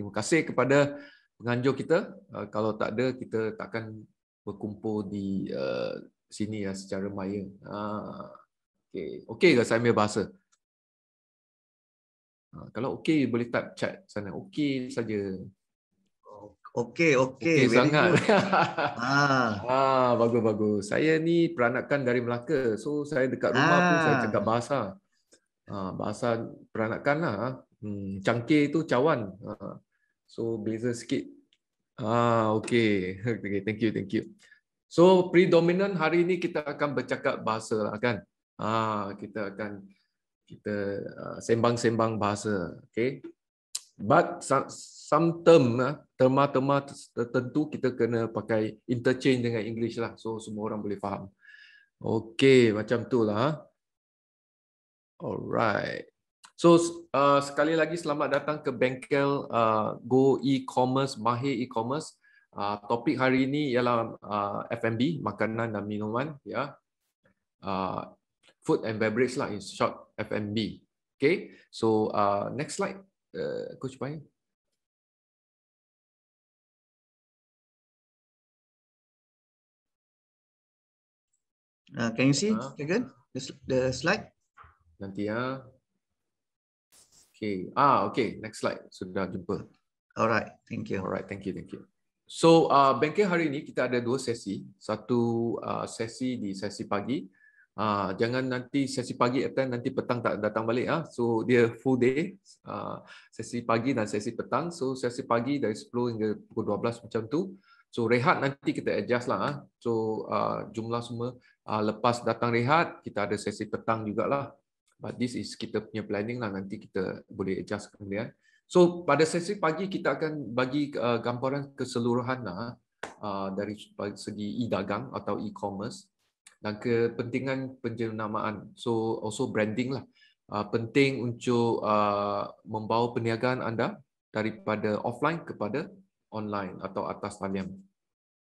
Terima kasih kepada penganjur kita. Uh, kalau tak ada, kita takkan berkumpul di uh, sini ya secara maya. Ah, okey, okey ke saya ambil bahasa? Ah, kalau okey, boleh tak chat sana. Okey saja. Okey, okey. Okey sangat. ha. Ha, bagus, bagus. Saya ni peranakan dari Melaka. So, saya dekat rumah ha. pun saya cakap bahasa. Ha, bahasa peranakan lah. Hmm, cangkir tu cawan. Ha. So beza sikit. Ah okay. okay. Thank you, thank you. So predominant hari ini kita akan bercakap bahasa lah kan. Ah kita akan kita uh, sembang-sembang bahasa. Okay. But some term lah, terma-terma tertentu kita kena pakai interchange dengan English lah. So semua orang boleh faham. Okay macam tu lah. Ah. Alright. So uh, sekali lagi selamat datang ke Bengkel uh, Go E-commerce Mahir E-commerce. Uh, topik hari ini ialah uh, F&B, makanan dan minuman ya. Yeah. Uh, food and beverage lah in short F&B. Okay, So uh, next slide uh, coach Bai. Uh, can you see uh, uh-huh. again the, the slide? Nanti ya. Uh. Okay. Ah, okay. Next slide. Sudah jumpa. Alright. Thank you. Alright. Thank you. Thank you. So, uh, ah, banking hari ini kita ada dua sesi. Satu uh, sesi di sesi pagi. Uh, jangan nanti sesi pagi attend, nanti petang tak datang balik. Ah. So, dia full day. Uh, sesi pagi dan sesi petang. So, sesi pagi dari 10 hingga pukul 12 macam tu. So, rehat nanti kita adjust lah. Ah. So, uh, jumlah semua. Uh, lepas datang rehat, kita ada sesi petang juga lah but this is kita punya planning lah nanti kita boleh adjust kemudian so pada sesi pagi kita akan bagi uh, gambaran keseluruhan lah uh, dari segi e-dagang atau e-commerce dan kepentingan penjenamaan so also branding lah uh, penting untuk uh, membawa perniagaan anda daripada offline kepada online atau atas talian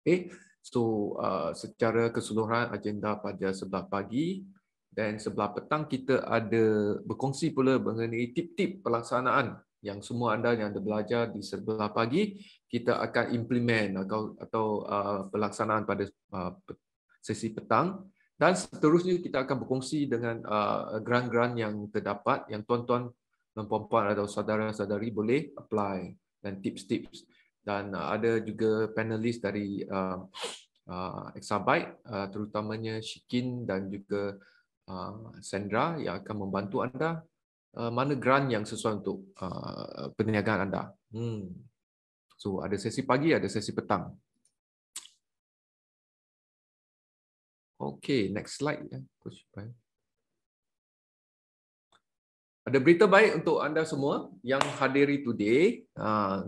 okay. So uh, secara keseluruhan agenda pada sebelah pagi dan sebelah petang kita ada berkongsi pula mengenai tip-tip pelaksanaan yang semua anda yang ada belajar di sebelah pagi kita akan implement atau atau uh, pelaksanaan pada uh, sesi petang dan seterusnya kita akan berkongsi dengan uh, grant-grant uh, yang terdapat yang tuan-tuan dan puan-puan atau saudara-saudari boleh apply dan tips-tips dan uh, ada juga panelis dari uh, uh, Exabyte uh, terutamanya Shikin dan juga Uh, Sandra yang akan membantu anda uh, mana grant yang sesuai untuk uh, perniagaan anda. Hmm. So ada sesi pagi, ada sesi petang. Okay, next slide ya. Ada berita baik untuk anda semua yang hadiri today,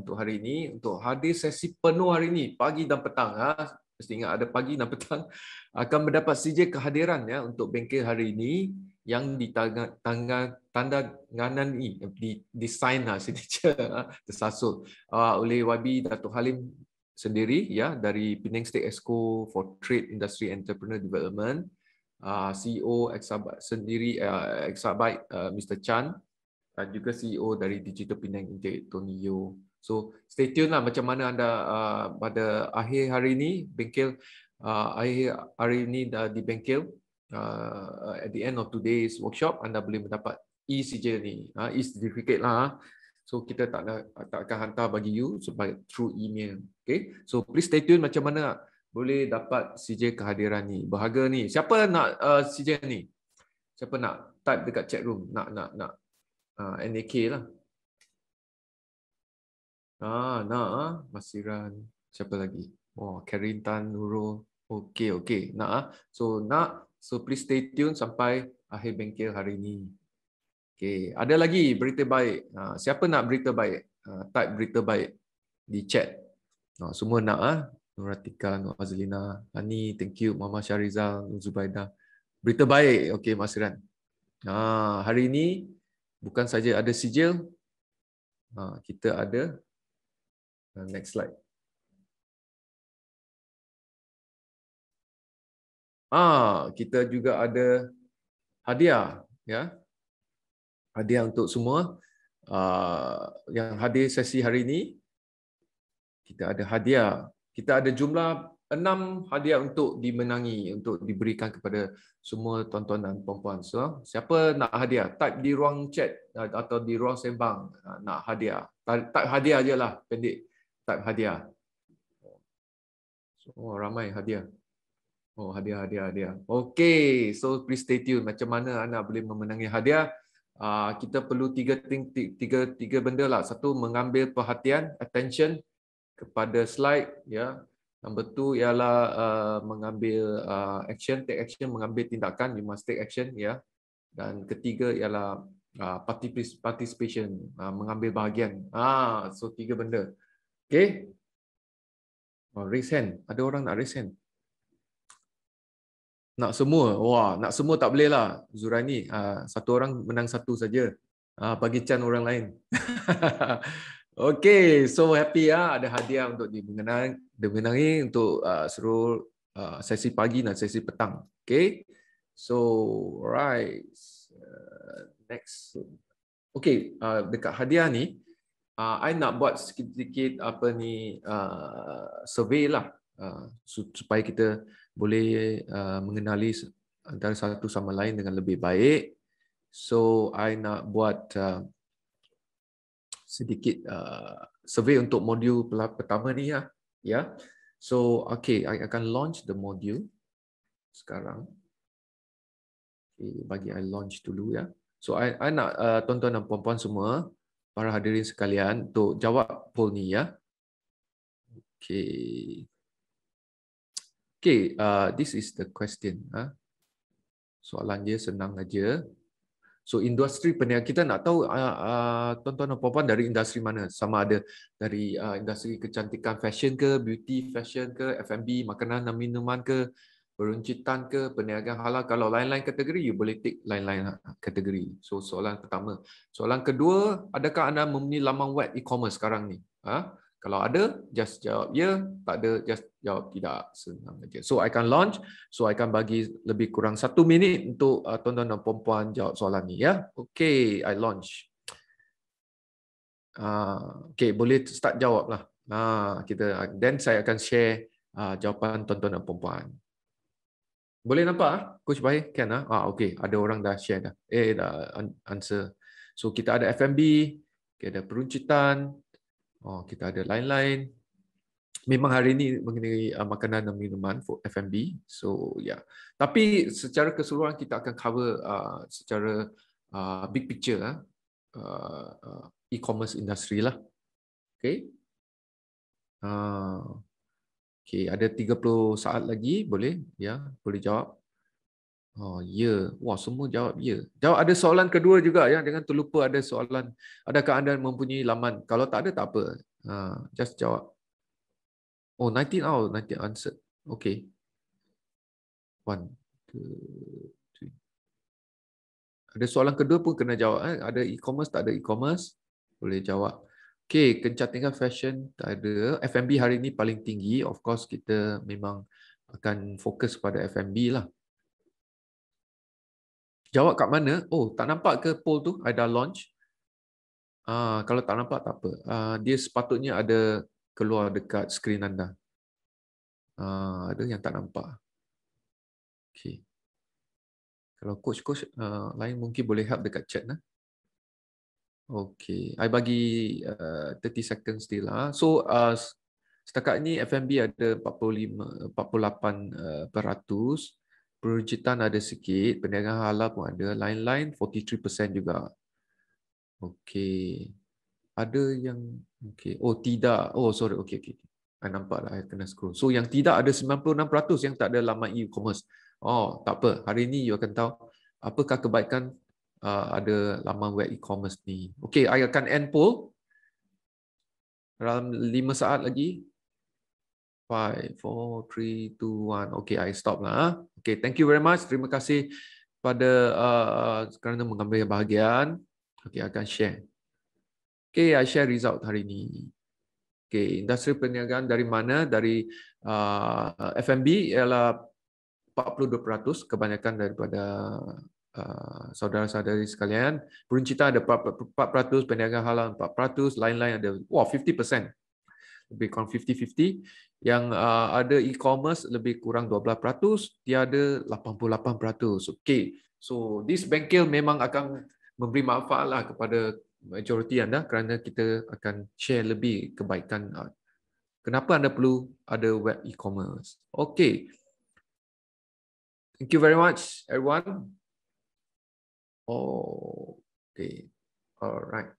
untuk hari ini, untuk hadir sesi penuh hari ini, pagi dan petang. Ha mesti ingat ada pagi dan petang akan mendapat sijil kehadiran ya untuk bengkel hari ini yang ditanda tanda nganan ini eh, di design lah signature ha, tersasul ah, oleh YB Datuk Halim sendiri ya dari Pinang State Exco for Trade Industry Entrepreneur Development ah, CEO Exabyte sendiri uh, Exabyte Mr Chan dan juga CEO dari Digital Pinang, Intake Tony Yeo So stay tune lah macam mana anda uh, pada akhir hari ini bengkel uh, akhir hari ini dah di bengkel uh, at the end of today's workshop anda boleh mendapat e sijil ni uh, ah, e certificate lah. Uh. So kita tak nak tak akan hantar bagi you sebagai through email. Okay. So please stay tune macam mana boleh dapat sijil kehadiran ni. Berharga ni. Siapa nak uh, sijil ni? Siapa nak type dekat chat room? Nak nak nak. Uh, NAK lah. Ah, Naa, ah. Masiran, siapa lagi? Wah, Karin Tan Nurul. Okey, okey. ah, So, Naa, so please stay tune sampai akhir bengkel hari ini. Okey, ada lagi berita baik. Ah, siapa nak berita baik? Ah, type berita baik di chat. Ah, semua nak ah. Nuratika, Nur Azlina, Ani, thank you Mama Syarizal, Zubaida. Berita baik, okey Masiran. Ah, hari ini bukan saja ada sijil. Ah, kita ada Uh, next slide. Ah, kita juga ada hadiah, ya. Hadiah untuk semua uh, yang hadir sesi hari ini. Kita ada hadiah. Kita ada jumlah enam hadiah untuk dimenangi, untuk diberikan kepada semua tuan-tuan dan puan-puan. So, siapa nak hadiah? Type di ruang chat uh, atau di ruang sembang uh, nak hadiah. Type hadiah aja lah, pendek type hadiah. So, oh, ramai hadiah. Oh, hadiah, hadiah, hadiah. Okay, so please stay tuned. Macam mana anda boleh memenangi hadiah? Uh, kita perlu tiga, tiga, tiga, tiga benda lah. Satu, mengambil perhatian, attention kepada slide. Ya. Nombor tu ialah uh, mengambil uh, action, take action, mengambil tindakan. You must take action. Ya. Dan ketiga ialah uh, participation, uh, mengambil bahagian. Ah, so tiga benda. Okay. Oh, raise hand. Ada orang nak raise hand. Nak semua. Wah, nak semua tak boleh lah. Zurani, uh, ah, satu orang menang satu saja. Ah, bagi can orang lain. okay, so happy ya. Uh. Ada hadiah untuk dimenangi, dimenangi untuk ah, suruh sesi pagi dan sesi petang. Okay. So, right. Uh, next. Okay, dekat hadiah ni, uh, I nak buat sedikit apa ni uh, survey lah uh, supaya kita boleh uh, mengenali antara satu sama lain dengan lebih baik. So I nak buat uh, sedikit uh, survey untuk modul pertama ni ya. Yeah. So okay, I akan launch the module sekarang. Okay, bagi I launch dulu ya. Yeah. So I, I nak uh, tuan-tuan dan puan-puan semua para hadirin sekalian untuk jawab poll ni ya. Okay. Okay, uh, this is the question. Huh? Ha. Soalan dia senang aja. So industri peniaga kita nak tahu tuan-tuan uh, uh, dan puan dari industri mana? Sama ada dari uh, industri kecantikan fashion ke, beauty fashion ke, F&B, makanan dan minuman ke, peruncitan ke perniagaan halal kalau lain-lain kategori you boleh tick lain-lain ha, ha, kategori so soalan pertama soalan kedua adakah anda mempunyai laman web e-commerce sekarang ni ha? kalau ada just jawab ya yeah. tak ada just jawab tidak senang aja so i can launch so i can bagi lebih kurang satu minit untuk uh, tuan-tuan dan puan-puan jawab soalan ni ya yeah? okey i launch uh, ah, okey boleh start jawablah Nah, uh, kita then saya akan share uh, jawapan tuan-tuan dan puan boleh nampak ah? Coach Bahir kan ah? Ah okey, ada orang dah share dah. Eh dah answer. So kita ada FMB, kita ada peruncitan, oh kita ada lain-lain. Memang hari ini mengenai ah, makanan dan minuman for FMB. So yeah. Tapi secara keseluruhan kita akan cover uh, secara uh, big picture ah. Uh, uh, e-commerce industri lah. Okay. Uh, Okey, ada 30 saat lagi boleh ya, boleh jawab. Oh, ya. Wah, semua jawab ya. Jawab ada soalan kedua juga ya, jangan terlupa ada soalan. Adakah anda mempunyai laman? Kalau tak ada tak apa. Ha, just jawab. Oh, 19 out, 19 answered. Okey. 1 2 Ada soalan kedua pun kena jawab eh. Ada e-commerce tak ada e-commerce? Boleh jawab. Okay, kencang tinggal fashion tak ada. F&B hari ini paling tinggi. Of course, kita memang akan fokus pada F&B lah. Jawab kat mana? Oh, tak nampak ke poll tu? ada launch. Ah, kalau tak nampak, tak apa. Ah, dia sepatutnya ada keluar dekat skrin anda. Ah, ada yang tak nampak. Okay. Kalau coach-coach uh, lain mungkin boleh help dekat chat. Nah. Okay, I bagi uh, 30 second still. Ah. So uh, setakat ni FMB ada 45, 48%, perujitan ada sikit, perniagaan halal pun ada, lain-lain 43% juga. Okay, ada yang, okay. oh tidak, oh sorry, okay, okay. I nampak lah, I kena scroll. So yang tidak ada 96% yang tak ada lama e-commerce. Oh, tak apa, hari ini you akan tahu apakah kebaikan Ah, ada laman web e-commerce ni. Okey, saya akan end poll. Dalam 5 saat lagi. 5, 4, 3, 2, 1. Okey, saya stop lah. Ah. Okey, thank you very much. Terima kasih pada uh, kerana mengambil bahagian. Okey, akan share. Okey, saya share result hari ini. Okey, industri perniagaan dari mana? Dari uh, FMB ialah 42% kebanyakan daripada Ah, saudara-saudari sekalian, peruncitan ada 4%, peniaga halal 4%, lain-lain ada wah 50%. Lebih kurang 50-50. Yang ah, ada e-commerce lebih kurang 12%, tiada 88%. Okay. So, this bengkel memang akan memberi manfaat lah kepada majoriti anda kerana kita akan share lebih kebaikan ah. kenapa anda perlu ada web e-commerce. Okay. Thank you very much, everyone okay all right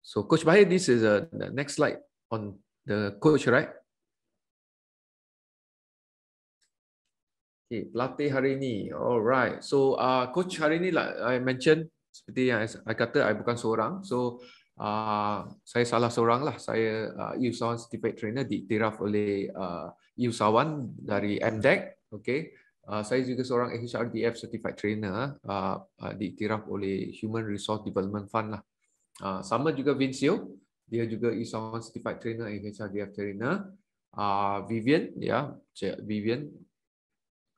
so coach bhai this is uh, the next slide on the coach right okay plate hari ini all right so uh, coach hari ini like lah, i mentioned seperti yang saya kata, saya bukan seorang. So, uh, saya salah seorang lah. Saya uh, Yusawan e Certified Trainer diiktiraf oleh uh, Yusawan e dari MDEC. Okay. Ah, saya juga seorang HRDF certified trainer uh, uh, diiktiraf oleh Human Resource Development Fund lah. Uh, sama juga Vincio, dia juga is certified trainer HRDF trainer. Uh, Vivian, ya, yeah, Vivian,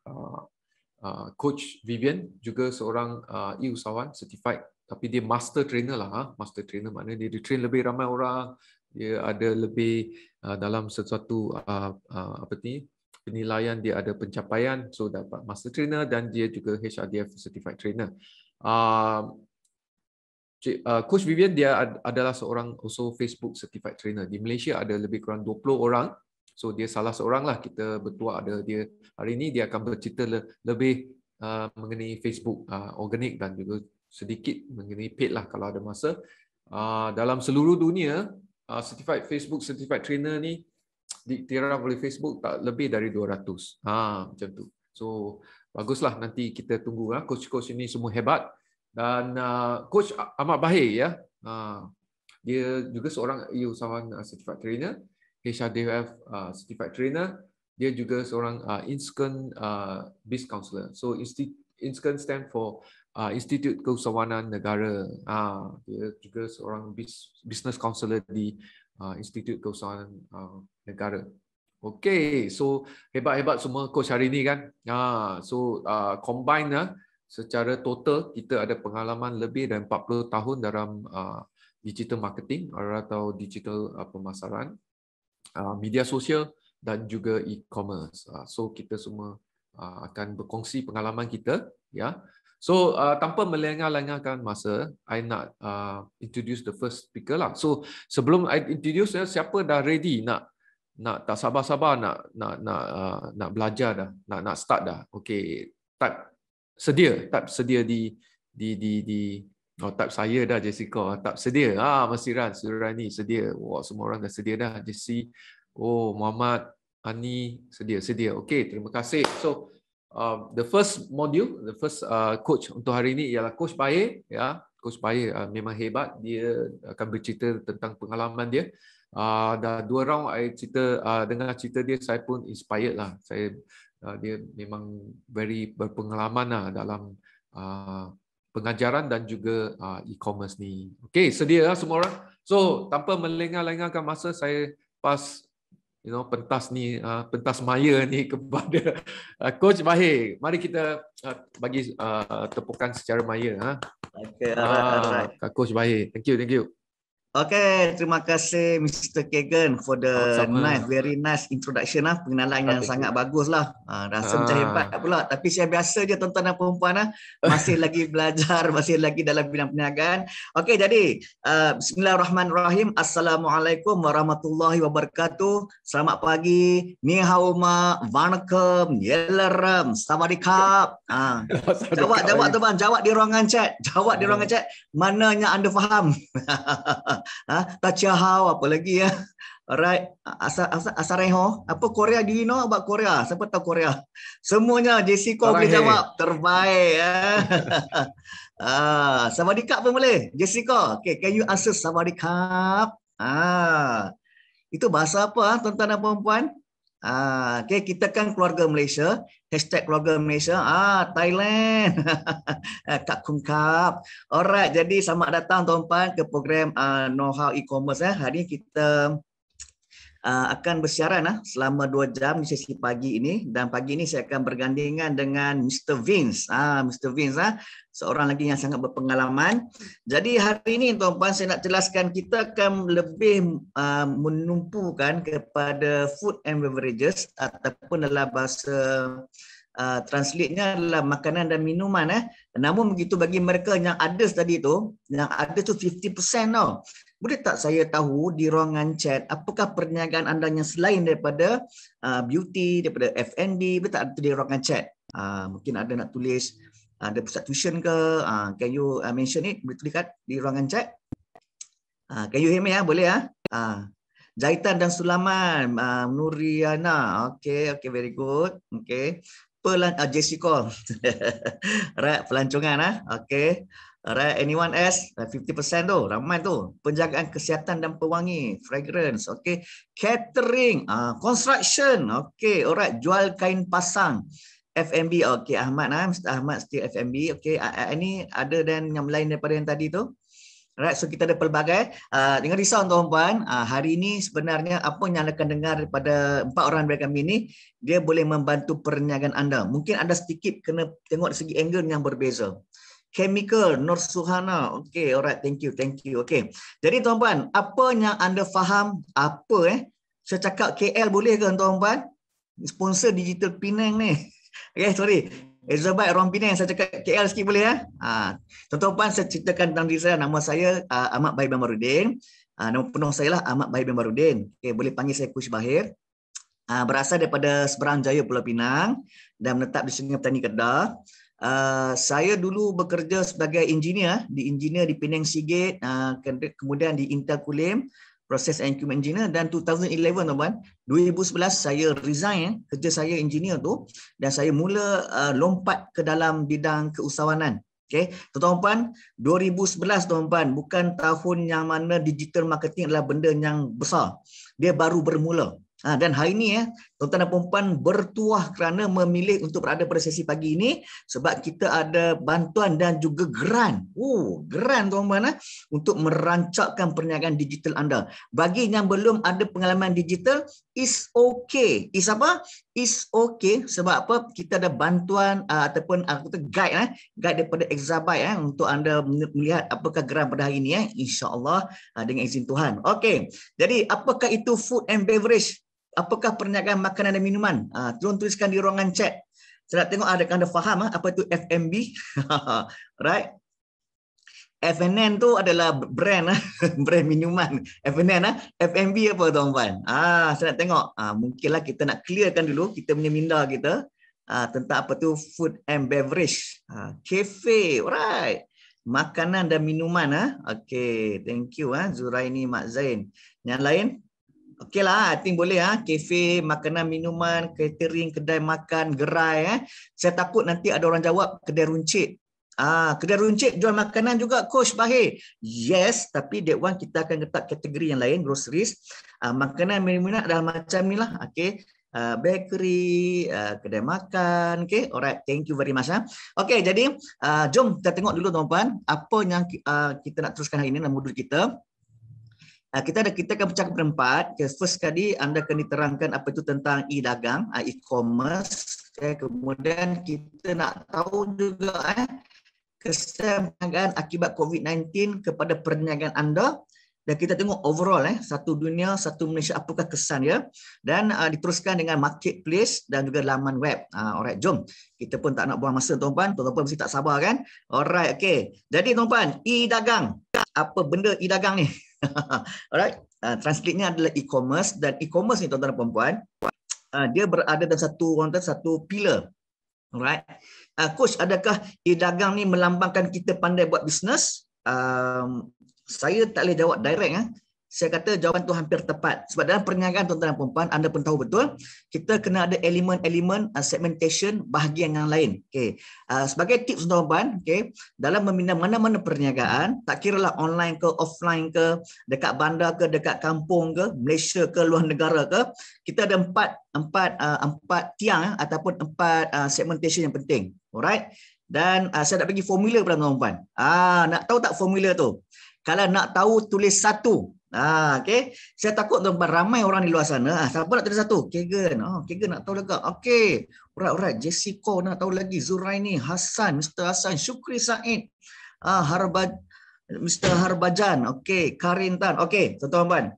uh, uh, Coach Vivian juga seorang uh, usahawan certified, tapi dia master trainer lah, huh? master trainer mana dia di train lebih ramai orang, dia ada lebih uh, dalam sesuatu uh, uh, apa ni, penilaian dia ada pencapaian so dapat master trainer dan dia juga HRDF certified trainer. Ah uh, coach Vivian dia adalah seorang also Facebook certified trainer. Di Malaysia ada lebih kurang 20 orang. So dia salah seorang lah kita bertuah ada dia hari ini dia akan bercerita lebih uh, mengenai Facebook uh, organic dan juga sedikit mengenai paid lah kalau ada masa. Uh, dalam seluruh dunia uh, certified Facebook certified trainer ni diiktiraf oleh Facebook tak lebih dari 200. Ha macam tu. So baguslah nanti kita tunggu ha. coach-coach ini semua hebat dan uh, coach Ahmad Bahir ya. Ha dia juga seorang usahawan ah, certified trainer, HRDF certified trainer. Dia juga seorang uh, INSCON uh, Biz Counselor. So INSCON stand for uh, Institute Keusahawanan Negara. Uh, dia juga seorang Business Counselor di uh, Institute Keusahawanan uh, negara. Okay, so hebat-hebat semua coach hari ini kan. Ah, so uh, combine lah secara total kita ada pengalaman lebih dan 40 tahun dalam uh, digital marketing atau digital uh, pemasaran, uh, media sosial dan juga e-commerce. Uh, so kita semua uh, akan berkongsi pengalaman kita. Ya, so uh, tanpa melengah-lengahkan masa, I nak uh, introduce the first speaker lah. So sebelum I introduce, uh, siapa dah ready nak nak tak sabar-sabar nak nak nak uh, nak belajar dah nak nak start dah okey tak sedia tak sedia di di di di oh, tak saya dah Jessica tak sedia ah masih ran sedia ni sedia wah semua orang dah sedia dah Jesse oh Muhammad Ani sedia sedia okay terima kasih so uh, the first module the first uh, coach untuk hari ini ialah coach Bayer ya yeah. coach Bayer uh, memang hebat dia akan bercerita tentang pengalaman dia uh, dah dua round saya cerita uh, dengar cerita dia saya pun inspired lah saya uh, dia memang very berpengalaman lah dalam uh, pengajaran dan juga uh, e-commerce ni okay sedia lah semua orang so tanpa melengah-lengahkan masa saya pas you know pentas ni uh, pentas maya ni kepada uh, coach Mahir mari kita uh, bagi uh, tepukan secara maya ha okay, uh, right, right. coach Mahir thank you thank you Okay, terima kasih Mr. Kagan for the Sama. nice, very nice introduction lah, pengenalan yang okay. sangat bagus lah. Ha, rasa ah. macam hebat pula. Tapi saya biasa je tuan-tuan dan perempuan lah. Masih lagi belajar, masih lagi dalam bidang perniagaan. Okay, jadi uh, Bismillahirrahmanirrahim. Assalamualaikum warahmatullahi wabarakatuh. Selamat pagi. Ni hao ma, vanakam, yelaram, ah. sawadikap. Jawab, jawab tuan-tuan. Jawab di ruangan chat. Jawab di ruangan chat. Mananya anda faham. Ha? ah tacha how apa lagi ya alright asa asa asa reho. apa korea do you know about korea siapa tahu korea semuanya Jessica kau boleh jawab terbaik ya ah sama dikap pun boleh Jessica, okay can you answer sama dikap ah itu bahasa apa ah, tuan-tuan dan puan-puan Ah, okay, kita kan keluarga Malaysia. Hashtag keluarga Malaysia. Ah, Thailand. Kak eh, Kung Kap. Alright, jadi sama datang tuan-tuan ke program uh, Know How E-Commerce. Eh. Hari ini kita uh, akan bersiaran eh, selama 2 jam di sesi pagi ini. Dan pagi ini saya akan bergandingan dengan Mr. Vince. Ah, Mr. Vince. Eh seorang lagi yang sangat berpengalaman. Jadi hari ini tuan Puan saya nak jelaskan kita akan lebih uh, menumpukan kepada food and beverages ataupun dalam bahasa uh, translate-nya adalah makanan dan minuman eh. Namun begitu bagi mereka yang ada tadi tu, yang ada tu 50% tau. Boleh tak saya tahu di ruangan chat apakah perniagaan anda yang selain daripada uh, beauty, daripada F&B, boleh tak ada di ruangan chat? Uh, mungkin ada nak tulis ada pusat tuition ke uh, can you uh, mention it boleh tulis kat di ruangan chat uh, can you hear me ya boleh ya uh, Jaitan dan Sulaman, uh, Nuriana. Okay, okay, very good. Okay. Pelan, uh, JC call. right, pelancongan. Uh. Okay. Right, anyone else? Uh, 50% tu, ramai tu. Penjagaan kesihatan dan pewangi, fragrance. Okay. Catering, uh, construction. Okay, alright. Jual kain pasang. FMB. Okey, Ahmad lah. Mr. Ahmad still FMB. Okey, ah, ah, ini ada dan yang lain daripada yang tadi tu. Alright, so kita ada pelbagai. Uh, ah, dengan risau tuan-tuan, uh, hari ini sebenarnya apa yang anda akan dengar daripada empat orang dari kami ini, dia boleh membantu perniagaan anda. Mungkin anda sedikit kena tengok segi angle yang berbeza. Chemical, Nur Suhana. Okay, alright, thank you, thank you. Okay. Jadi tuan-tuan, apa yang anda faham, apa eh? Saya cakap KL boleh ke tuan-tuan? Sponsor Digital Penang ni. Okay, sorry. Elizabeth orang Pinang yang saya cakap KL sikit boleh ya. Ha. Tuan-tuan saya ceritakan tentang diri saya. Nama saya uh, Ahmad Bahir bin Barudin. Uh, nama penuh saya lah Ahmad Bahir bin Barudin. Okay, boleh panggil saya Kush Bahir. Uh, berasal daripada Seberang Jaya Pulau Pinang dan menetap di Sungai Petani Kedah. Uh, saya dulu bekerja sebagai engineer di engineer di Pinang Sigit, uh, kemudian di Intel Kulim, proses equipment engineer dan 2011 tuan-tuan 2011 saya resign eh, kerja saya engineer tu dan saya mula uh, lompat ke dalam bidang keusahawanan okey tuan-tuan 2011 tuan-tuan bukan tahun yang mana digital marketing adalah benda yang besar dia baru bermula Ha, dan hari ini, eh, tuan-tuan dan perempuan bertuah kerana memilih untuk berada pada sesi pagi ini sebab kita ada bantuan dan juga geran. Oh, geran tuan-tuan eh, untuk merancakkan perniagaan digital anda. Bagi yang belum ada pengalaman digital, is okay. Is apa? is okay sebab apa kita ada bantuan uh, ataupun uh, kata guide eh guide daripada Exabyte eh untuk anda melihat apakah geram pada hari ini eh insyaallah uh, dengan izin Tuhan. Okey. Jadi apakah itu food and beverage? Apakah perniagaan makanan dan minuman? Uh, tolong tuliskan di ruangan chat. Saya nak tengok adakah anda faham eh, apa itu FMB. right? FNN tu adalah brand ah, brand minuman FNN ah FMB apa tuan-tuan ah saya nak tengok ah mungkinlah kita nak clearkan dulu kita punya minda kita ah tentang apa tu food and beverage ah cafe alright makanan dan minuman ah okey thank you ah Zuraini Mak Zain yang lain Okey lah, I think boleh ah. Kafe, makanan, minuman, catering, kedai makan, gerai eh. Saya takut nanti ada orang jawab kedai runcit. Ah, kedai runcit jual makanan juga coach Bahir. Yes, tapi that one kita akan letak kategori yang lain groceries. Ah, makanan minuman adalah macam inilah. Okey. Uh, ah, bakery, uh, kedai makan, okay, alright, thank you very much. Ha. Okay, jadi uh, jom kita tengok dulu tuan-tuan apa yang uh, kita nak teruskan hari ini dalam modul kita. Uh, kita ada kita akan pecah ke perempat. Okay, first kali anda akan diterangkan apa itu tentang e-dagang, e-commerce. Okay, kemudian kita nak tahu juga eh, kesan perniagaan akibat COVID-19 kepada perniagaan anda dan kita tengok overall eh satu dunia satu Malaysia apakah kesan ya dan uh, diteruskan dengan marketplace dan juga laman web. Uh, alright jom. Kita pun tak nak buang masa tuan-tuan. Tuan-tuan mesti tak sabar kan? Alright okey. Jadi tuan-tuan, e-dagang. Apa benda e-dagang ni? alright. Uh, translate-nya adalah e-commerce dan e-commerce ni tuan-tuan dan puan-puan uh, dia berada dalam satu orang satu pillar Alright. Uh, coach, adakah e-dagang ni melambangkan kita pandai buat bisnes? Um, saya tak boleh jawab direct. Eh? saya kata jawapan tu hampir tepat. Sebab dalam perniagaan tuan-tuan dan puan anda pun tahu betul, kita kena ada elemen-elemen uh, segmentation bahagian yang lain. Okay. Uh, sebagai tips tuan-tuan, okay, dalam membina mana-mana perniagaan, tak kira lah online ke, offline ke, dekat bandar ke, dekat kampung ke, Malaysia ke, luar negara ke, kita ada empat empat uh, empat tiang uh, ataupun empat uh, segmentation yang penting. Alright. Dan uh, saya nak bagi formula kepada tuan-tuan. Ah, nak tahu tak formula tu? Kalau nak tahu, tulis satu. Ah, okay. Saya takut tuan ramai orang di luar sana. Ah, siapa nak tanya satu? Kegan. Oh, Kegan nak tahu lagi. Okey, Urat, urat. Jessica nak tahu lagi. Zuraini, Hassan, Mr. Hassan, Syukri Said. Ah, Harba, Mr. Harbajan. Okay. Karin Tan. Okay. Tuan-tuan.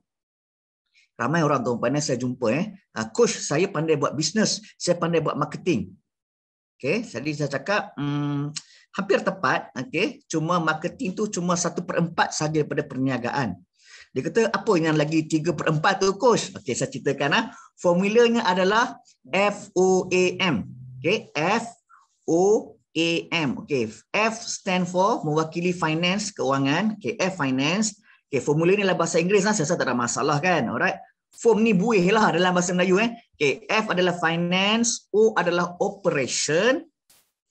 Ramai orang tuan-tuan saya jumpa. Eh. Ah, coach, saya pandai buat bisnes. Saya pandai buat marketing. Okay. Jadi saya cakap, hmm, hampir tepat. Okay. Cuma marketing tu cuma satu per saja sahaja daripada perniagaan. Dia kata apa yang lagi 3/4 tu coach? Okey saya ceritakan ah. Formulanya adalah F O A M. Okey, F O A M. Okey, F stand for mewakili finance keuangan. Okey, F finance. Okey, formula ni dalam bahasa Inggeris lah, saya tak ada masalah kan. Alright. Form ni buih lah dalam bahasa Melayu eh. Okey, F adalah finance, O adalah operation.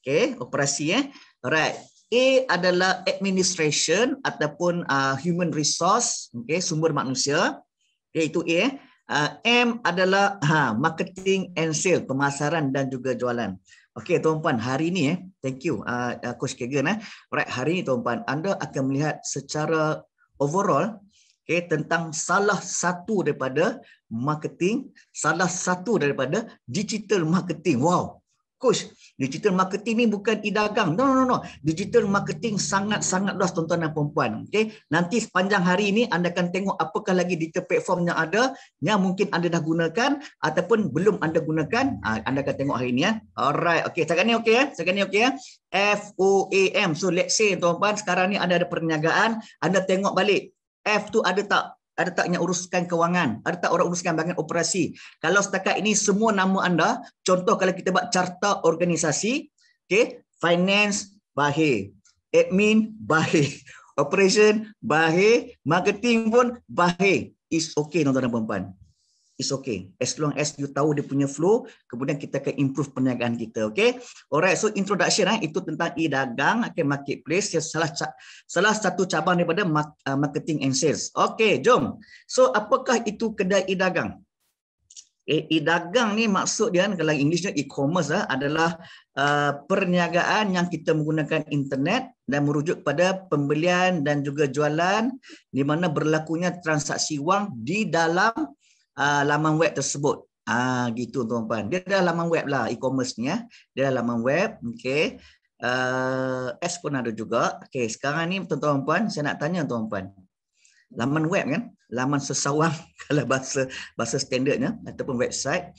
Okey, operasi eh. Alright. A adalah administration ataupun uh, human resource, okay, sumber manusia, okay, itu A. Uh, M adalah ha, marketing and sales, pemasaran dan juga jualan. Okey, tuan-puan, hari ini, eh, thank you, uh, uh Coach Kagan. Eh. Right, hari ini, tuan-puan, anda akan melihat secara overall okey, tentang salah satu daripada marketing, salah satu daripada digital marketing. Wow, Coach, digital marketing ni bukan e-dagang. No, no, no. Digital marketing sangat-sangat luas tuan-tuan dan perempuan. Okay? Nanti sepanjang hari ini anda akan tengok apakah lagi digital platform yang ada yang mungkin anda dah gunakan ataupun belum anda gunakan. Ha, anda akan tengok hari ini. Ya. Eh. Alright. Okay. Sekarang ni okay. Ya. Eh. Sekarang ni okay. Ya. Eh. F FOAM. So let's say tuan-tuan sekarang ni anda ada perniagaan. Anda tengok balik. F tu ada tak ada tak yang uruskan kewangan, ada tak orang uruskan bahagian operasi. Kalau setakat ini semua nama anda, contoh kalau kita buat carta organisasi, okay, finance, bahir, admin, bahir, operation, bahir, marketing pun bahir. It's okay, tuan-tuan dan perempuan. Is okay. As long as you tahu dia punya flow, kemudian kita akan improve perniagaan kita. Okay. Alright, so introduction eh, itu tentang e-dagang, okay, marketplace, salah, salah satu cabang daripada uh, marketing and sales. Okay, jom. So, apakah itu kedai e-dagang? Eh, e-dagang ni maksud dia, kalau Englishnya e-commerce eh, adalah uh, perniagaan yang kita menggunakan internet dan merujuk kepada pembelian dan juga jualan di mana berlakunya transaksi wang di dalam uh, laman web tersebut. Ah uh, gitu tuan-tuan. Dia ada laman web lah e-commerce ni ya. Dia ada laman web, okey. Uh, S pun ada juga. Okey, sekarang ni tuan-tuan saya nak tanya tuan-tuan. Laman web kan? Laman sesawang kalau bahasa bahasa standardnya ataupun website.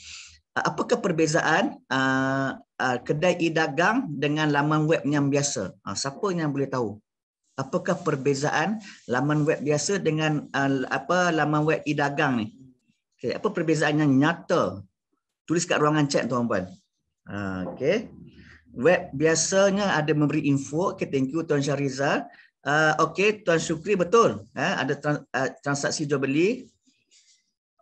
Uh, apakah perbezaan uh, uh, kedai e-dagang dengan laman web yang biasa? Uh, siapa yang boleh tahu? Apakah perbezaan laman web biasa dengan uh, apa laman web e-dagang ni? Okay, eh, apa perbezaan yang nyata? Tulis kat ruangan chat tuan-tuan. Ah, okay. Web biasanya ada memberi info. Okay, thank you Tuan Syarizal. Uh, ah, okay, Tuan Syukri betul. Eh, ada trans uh, ah, transaksi jual beli.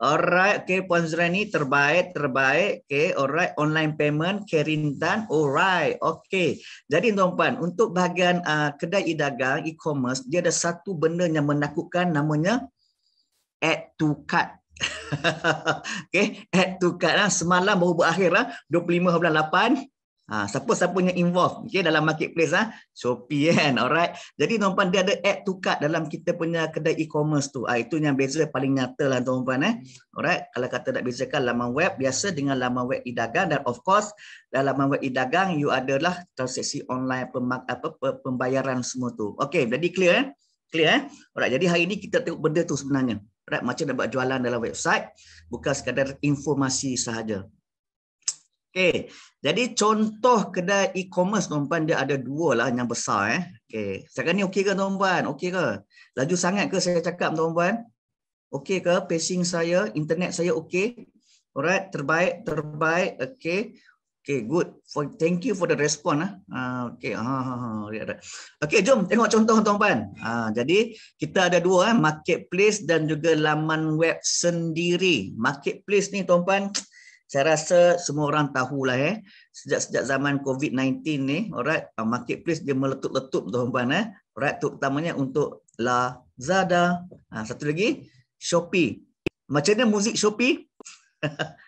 Alright, okay, Puan Zrani terbaik, terbaik. Okay, alright, online payment, Karin Tan, alright, okay. Jadi tuan-tuan, untuk bahagian uh, kedai e-dagang, e-commerce, dia ada satu benda yang menakutkan namanya add to cart. okay, add to cart lah. Semalam baru berakhir lah. 25 bulan 8. Ha, ah, siapa-siapa yang involve okay, dalam marketplace ah ha? Shopee kan alright jadi tuan dia ada add to cart dalam kita punya kedai e-commerce tu ha, itu yang beza paling nyata lah tuan-tuan eh alright kalau kata nak bezakan laman web biasa dengan laman web e-dagang dan of course dalam laman web e-dagang you adalah transaksi online pemak apa pembayaran semua tu okey jadi clear eh clear eh alright jadi hari ni kita tengok benda tu sebenarnya right? macam nak buat jualan dalam website bukan sekadar informasi sahaja. Okey. Jadi contoh kedai e-commerce tuan dia ada dua lah yang besar eh. Okey. Sekarang ni okey ke tuan-tuan? Okey ke? Laju sangat ke saya cakap tuan-tuan? Okey ke pacing saya, internet saya okey? Alright, terbaik, terbaik. okay. Okay, good. For, thank you for the response. Ah. ah. okay. Ha, ha, ha. Okay, jom tengok contoh tuan-tuan. Ah, jadi, kita ada dua. Eh. Marketplace dan juga laman web sendiri. Marketplace ni tuan-tuan, saya rasa semua orang tahulah. Eh. Sejak-sejak zaman COVID-19 ni, alright, ah, marketplace dia meletup-letup tuan-tuan. Eh. Alright, terutamanya untuk Lazada. Ah, satu lagi, Shopee. Macam mana muzik Shopee?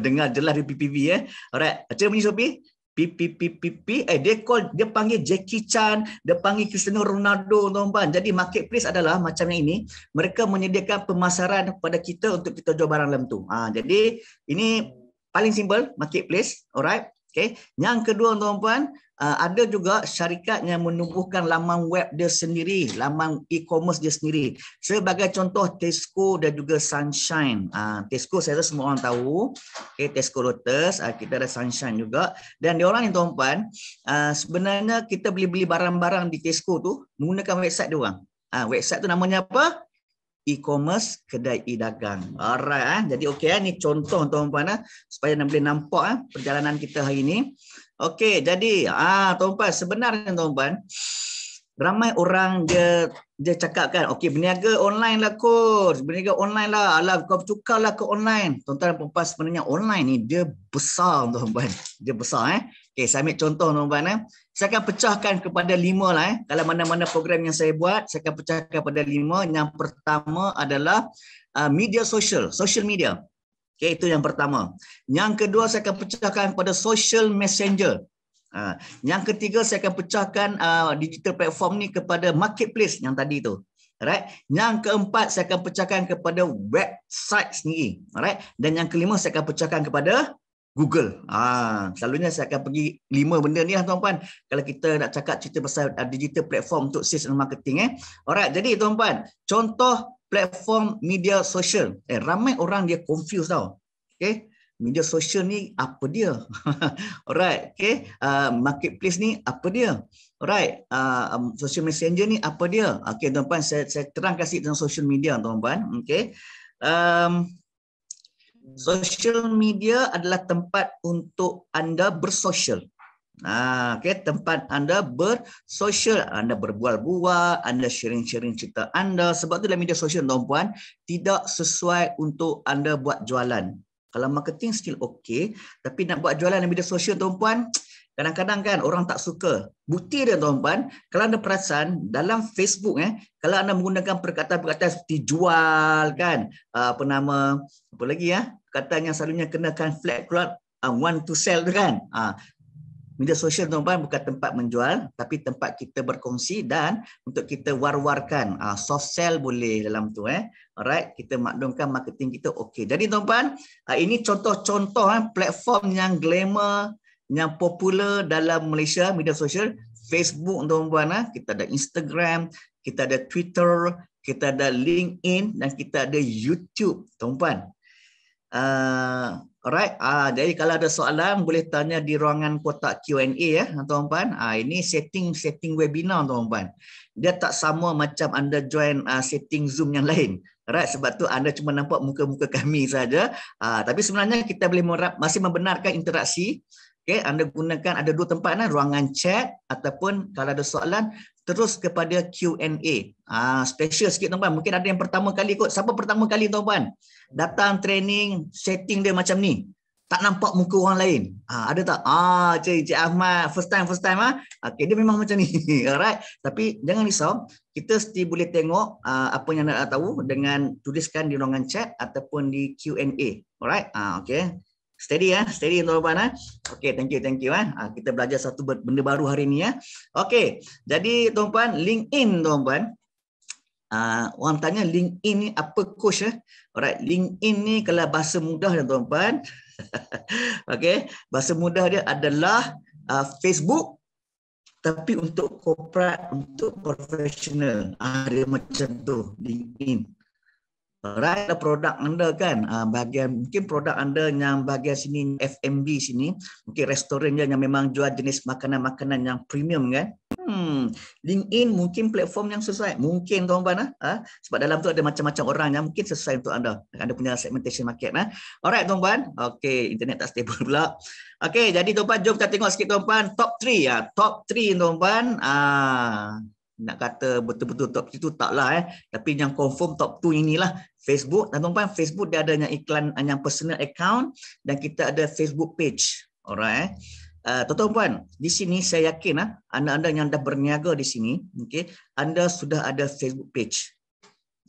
dengar jelas dia PPV eh. Alright, macam bunyi Sophie? P P P P P eh dia call dia panggil Jackie Chan, dia panggil Cristiano Ronaldo tuan-tuan. Jadi marketplace adalah macam yang ini, mereka menyediakan pemasaran kepada kita untuk kita jual barang dalam tu. Ha, jadi ini paling simple marketplace, alright? Okay. Yang kedua tuan-tuan, uh, ada juga syarikat yang menubuhkan laman web dia sendiri, laman e-commerce dia sendiri. Sebagai contoh Tesco dan juga Sunshine. Ah, Tesco saya rasa semua orang tahu. Okay, Tesco Lotus, ah, kita ada Sunshine juga. Dan diorang ni tuan-tuan, ah, sebenarnya kita beli-beli barang-barang di Tesco tu menggunakan website diorang. Website tu namanya apa? e-commerce kedai e-dagang. Alright eh. Jadi okey eh. ni contoh tuan-tuan eh. supaya anda boleh nampak eh, perjalanan kita hari ini. Okey, jadi ah tuan-tuan sebenarnya tuan-tuan ramai orang dia dia kan. okey berniaga online lah kot. Berniaga online lah. Alah kau bercukarlah ke online. Tuan-tuan dan puan-puan sebenarnya online ni dia besar tuan-tuan. Dia besar eh. Okay, saya ambil contoh tuan-tuan eh. Saya akan pecahkan kepada lima lah eh. Dalam mana-mana program yang saya buat, saya akan pecahkan kepada lima. Yang pertama adalah uh, media sosial, social media. Okay, itu yang pertama. Yang kedua saya akan pecahkan kepada social messenger. Uh, yang ketiga saya akan pecahkan uh, digital platform ni kepada marketplace yang tadi tu. Alright. Yang keempat saya akan pecahkan kepada website sendiri. Alright. Dan yang kelima saya akan pecahkan kepada Google. Ah, selalunya saya akan pergi lima benda ni lah tuan-puan. Kalau kita nak cakap cerita pasal uh, digital platform untuk sales and marketing eh. Alright, jadi tuan-puan, contoh platform media sosial. Eh, ramai orang dia confused tau. Okay. Media sosial ni apa dia? Alright, okay. Uh, marketplace ni apa dia? Alright, uh, um, social messenger ni apa dia? Okay, tuan-puan, saya, saya terang kasih tentang social media tuan-puan. Okay. Um, social media adalah tempat untuk anda bersosial. Nah, ha, okay. Tempat anda bersosial, anda berbual-bual, anda sharing-sharing cerita anda. Sebab itu dalam media sosial, tuan-puan, tidak sesuai untuk anda buat jualan. Kalau marketing still okay, tapi nak buat jualan dalam media sosial, tuan-puan, Kadang-kadang kan orang tak suka. Bukti dia tuan-tuan, kalau anda perasan dalam Facebook eh, kalau anda menggunakan perkataan-perkataan seperti jual kan, ah, apa nama, apa lagi ya, perkataan yang selalunya kena kan flat crowd, ah, want to sell tu kan. Media sosial tuan-tuan bukan tempat menjual, tapi tempat kita berkongsi dan untuk kita war-warkan. Soft sell boleh dalam tu eh. Alright, kita maklumkan marketing kita okey. Jadi tuan-tuan, ini contoh-contoh eh, platform yang glamour, yang popular dalam Malaysia media sosial Facebook tuan-tuan ha. Ah. kita ada Instagram kita ada Twitter kita ada LinkedIn dan kita ada YouTube tuan-tuan uh, ah, alright uh, jadi kalau ada soalan boleh tanya di ruangan kotak Q&A ya tuan-tuan uh, ini setting setting webinar tuan-tuan dia tak sama macam anda join uh, setting Zoom yang lain Right, sebab tu anda cuma nampak muka-muka kami saja. Uh, tapi sebenarnya kita boleh merap, masih membenarkan interaksi. Okay, anda gunakan ada dua tempat kan, ruangan chat ataupun kalau ada soalan terus kepada Q&A. Ah, special sikit tuan-tuan. Mungkin ada yang pertama kali kot. Siapa pertama kali tuan-tuan? Datang training setting dia macam ni. Tak nampak muka orang lain. Ah, ada tak? Ah, Cik, Cik Ahmad. First time, first time. Ah. Okay, dia memang macam ni. Alright. Tapi jangan risau. Kita mesti boleh tengok uh, apa yang anda tahu dengan tuliskan di ruangan chat ataupun di Q&A. Alright. Ah, okay. Steady ya, steady tuan-tuan. Eh? Okey, thank you, thank you. Ah. Ah, kita belajar satu benda baru hari ini. Ya. Okey, jadi tuan-tuan, LinkedIn tuan-tuan. Ah, orang tanya LinkedIn ni apa coach? Eh? Alright, LinkedIn ni kalau bahasa mudah ya, tuan-tuan. Okey, bahasa mudah dia adalah uh, Facebook tapi untuk corporate, untuk profesional. Ah, dia macam tu, LinkedIn. Right, produk anda kan ah, bahagian mungkin produk anda yang bahagian sini FMB sini mungkin restoran dia yang memang jual jenis makanan-makanan yang premium kan hmm LinkedIn mungkin platform yang sesuai mungkin tuan puan ah, ah sebab dalam tu ada macam-macam orang yang mungkin sesuai untuk anda anda punya segmentation market nah ha? alright tuan puan okey internet tak stable pula okey jadi tuan puan jom kita tengok sikit tuan puan top 3 ya ah, top 3 tuan puan ah nak kata betul-betul top 2 tu taklah eh tapi yang confirm top 2 inilah Facebook dan tuan-tuan Facebook dia ada yang iklan yang personal account dan kita ada Facebook page alright eh uh, tuan-tuan di sini saya yakin ah anda-anda yang dah berniaga di sini okey anda sudah ada Facebook page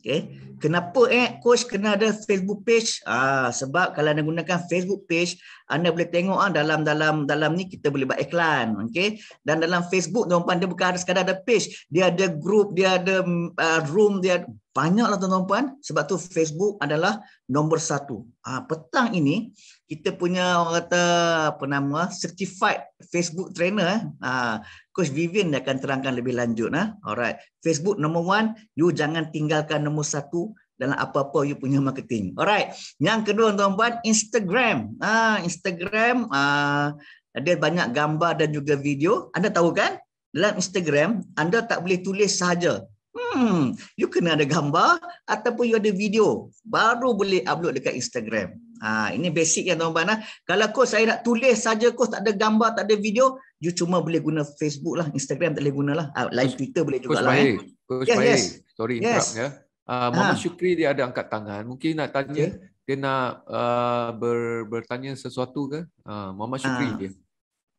Okay. Kenapa eh coach kena ada Facebook page? Ah sebab kalau anda gunakan Facebook page, anda boleh tengok ah dalam dalam dalam ni kita boleh buat iklan, okay? Dan dalam Facebook dia bukan ada sekadar ada page, dia ada group, dia ada uh, room, dia ada Banyaklah tuan-tuan sebab tu Facebook adalah nombor satu. Ha, petang ini kita punya orang kata apa nama certified Facebook trainer. Ha, Coach Vivian akan terangkan lebih lanjut. Ha. Alright. Facebook nombor one, you jangan tinggalkan nombor satu dalam apa-apa you punya marketing. Alright. Yang kedua tuan-tuan, Instagram. Ha, Instagram, ha, dia banyak gambar dan juga video. Anda tahu kan? Dalam Instagram, anda tak boleh tulis sahaja hmm, you kena ada gambar ataupun you ada video baru boleh upload dekat Instagram. Ha, ini basic yang tuan-tuan. Eh. Kalau kos saya nak tulis saja kos tak ada gambar, tak ada video, you cuma boleh guna Facebook lah, Instagram tak boleh guna lah. Uh, ah, live Twitter boleh juga lah. Eh. Coach yes, ya, yes. Sorry yes. interrupt ya. Ah, uh, Mama ah. ha. Syukri dia ada angkat tangan. Mungkin nak tanya, okay. Ya. dia nak uh, ber, bertanya sesuatu ke? Ah, uh, Mama Syukri ha. dia.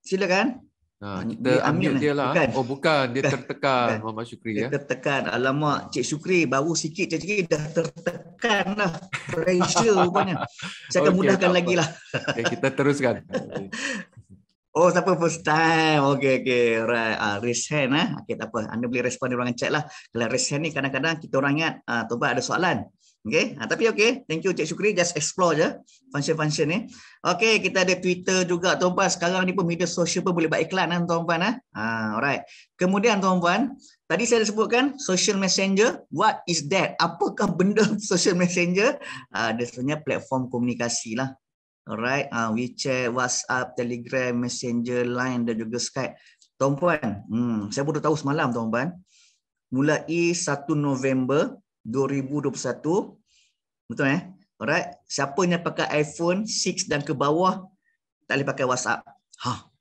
Silakan. Ah, dia ambil dia lah. Bukan. Oh bukan, dia tertekan bukan. Muhammad Syukri dia ya. Tertekan. Alamak, Cik Syukri baru sikit Cik Syukri dah tertekan lah. Pressure rupanya. Saya akan okay, mudahkan lagi lah. Okay, eh, kita teruskan. Oh, siapa first time? Okay, okay. Right. Uh, ah, raise hand. Eh? Okay, tak apa. Anda boleh respon di ruangan chat lah. Kalau raise hand ni kadang-kadang kita orang ingat, uh, ah, Tuan ada soalan. Okay. Ha, tapi okay. Thank you Cik Syukri. Just explore je function-function ni. Okay. Kita ada Twitter juga Tuan Puan. Sekarang ni pun media sosial pun boleh buat iklan kan Tuan Puan. Ha? Ha, alright. Kemudian Tuan Puan. Tadi saya dah sebutkan social messenger. What is that? Apakah benda social messenger? Ha, dia sebenarnya platform komunikasi lah. Alright. Ha, WeChat, WhatsApp, Telegram, Messenger, Line dan juga Skype. Tuan Puan. Hmm, saya baru tahu semalam Tuan Puan. Mulai 1 November 2021. Betul eh? Alright. Siapa yang pakai iPhone 6 dan ke bawah tak boleh pakai WhatsApp. Ha.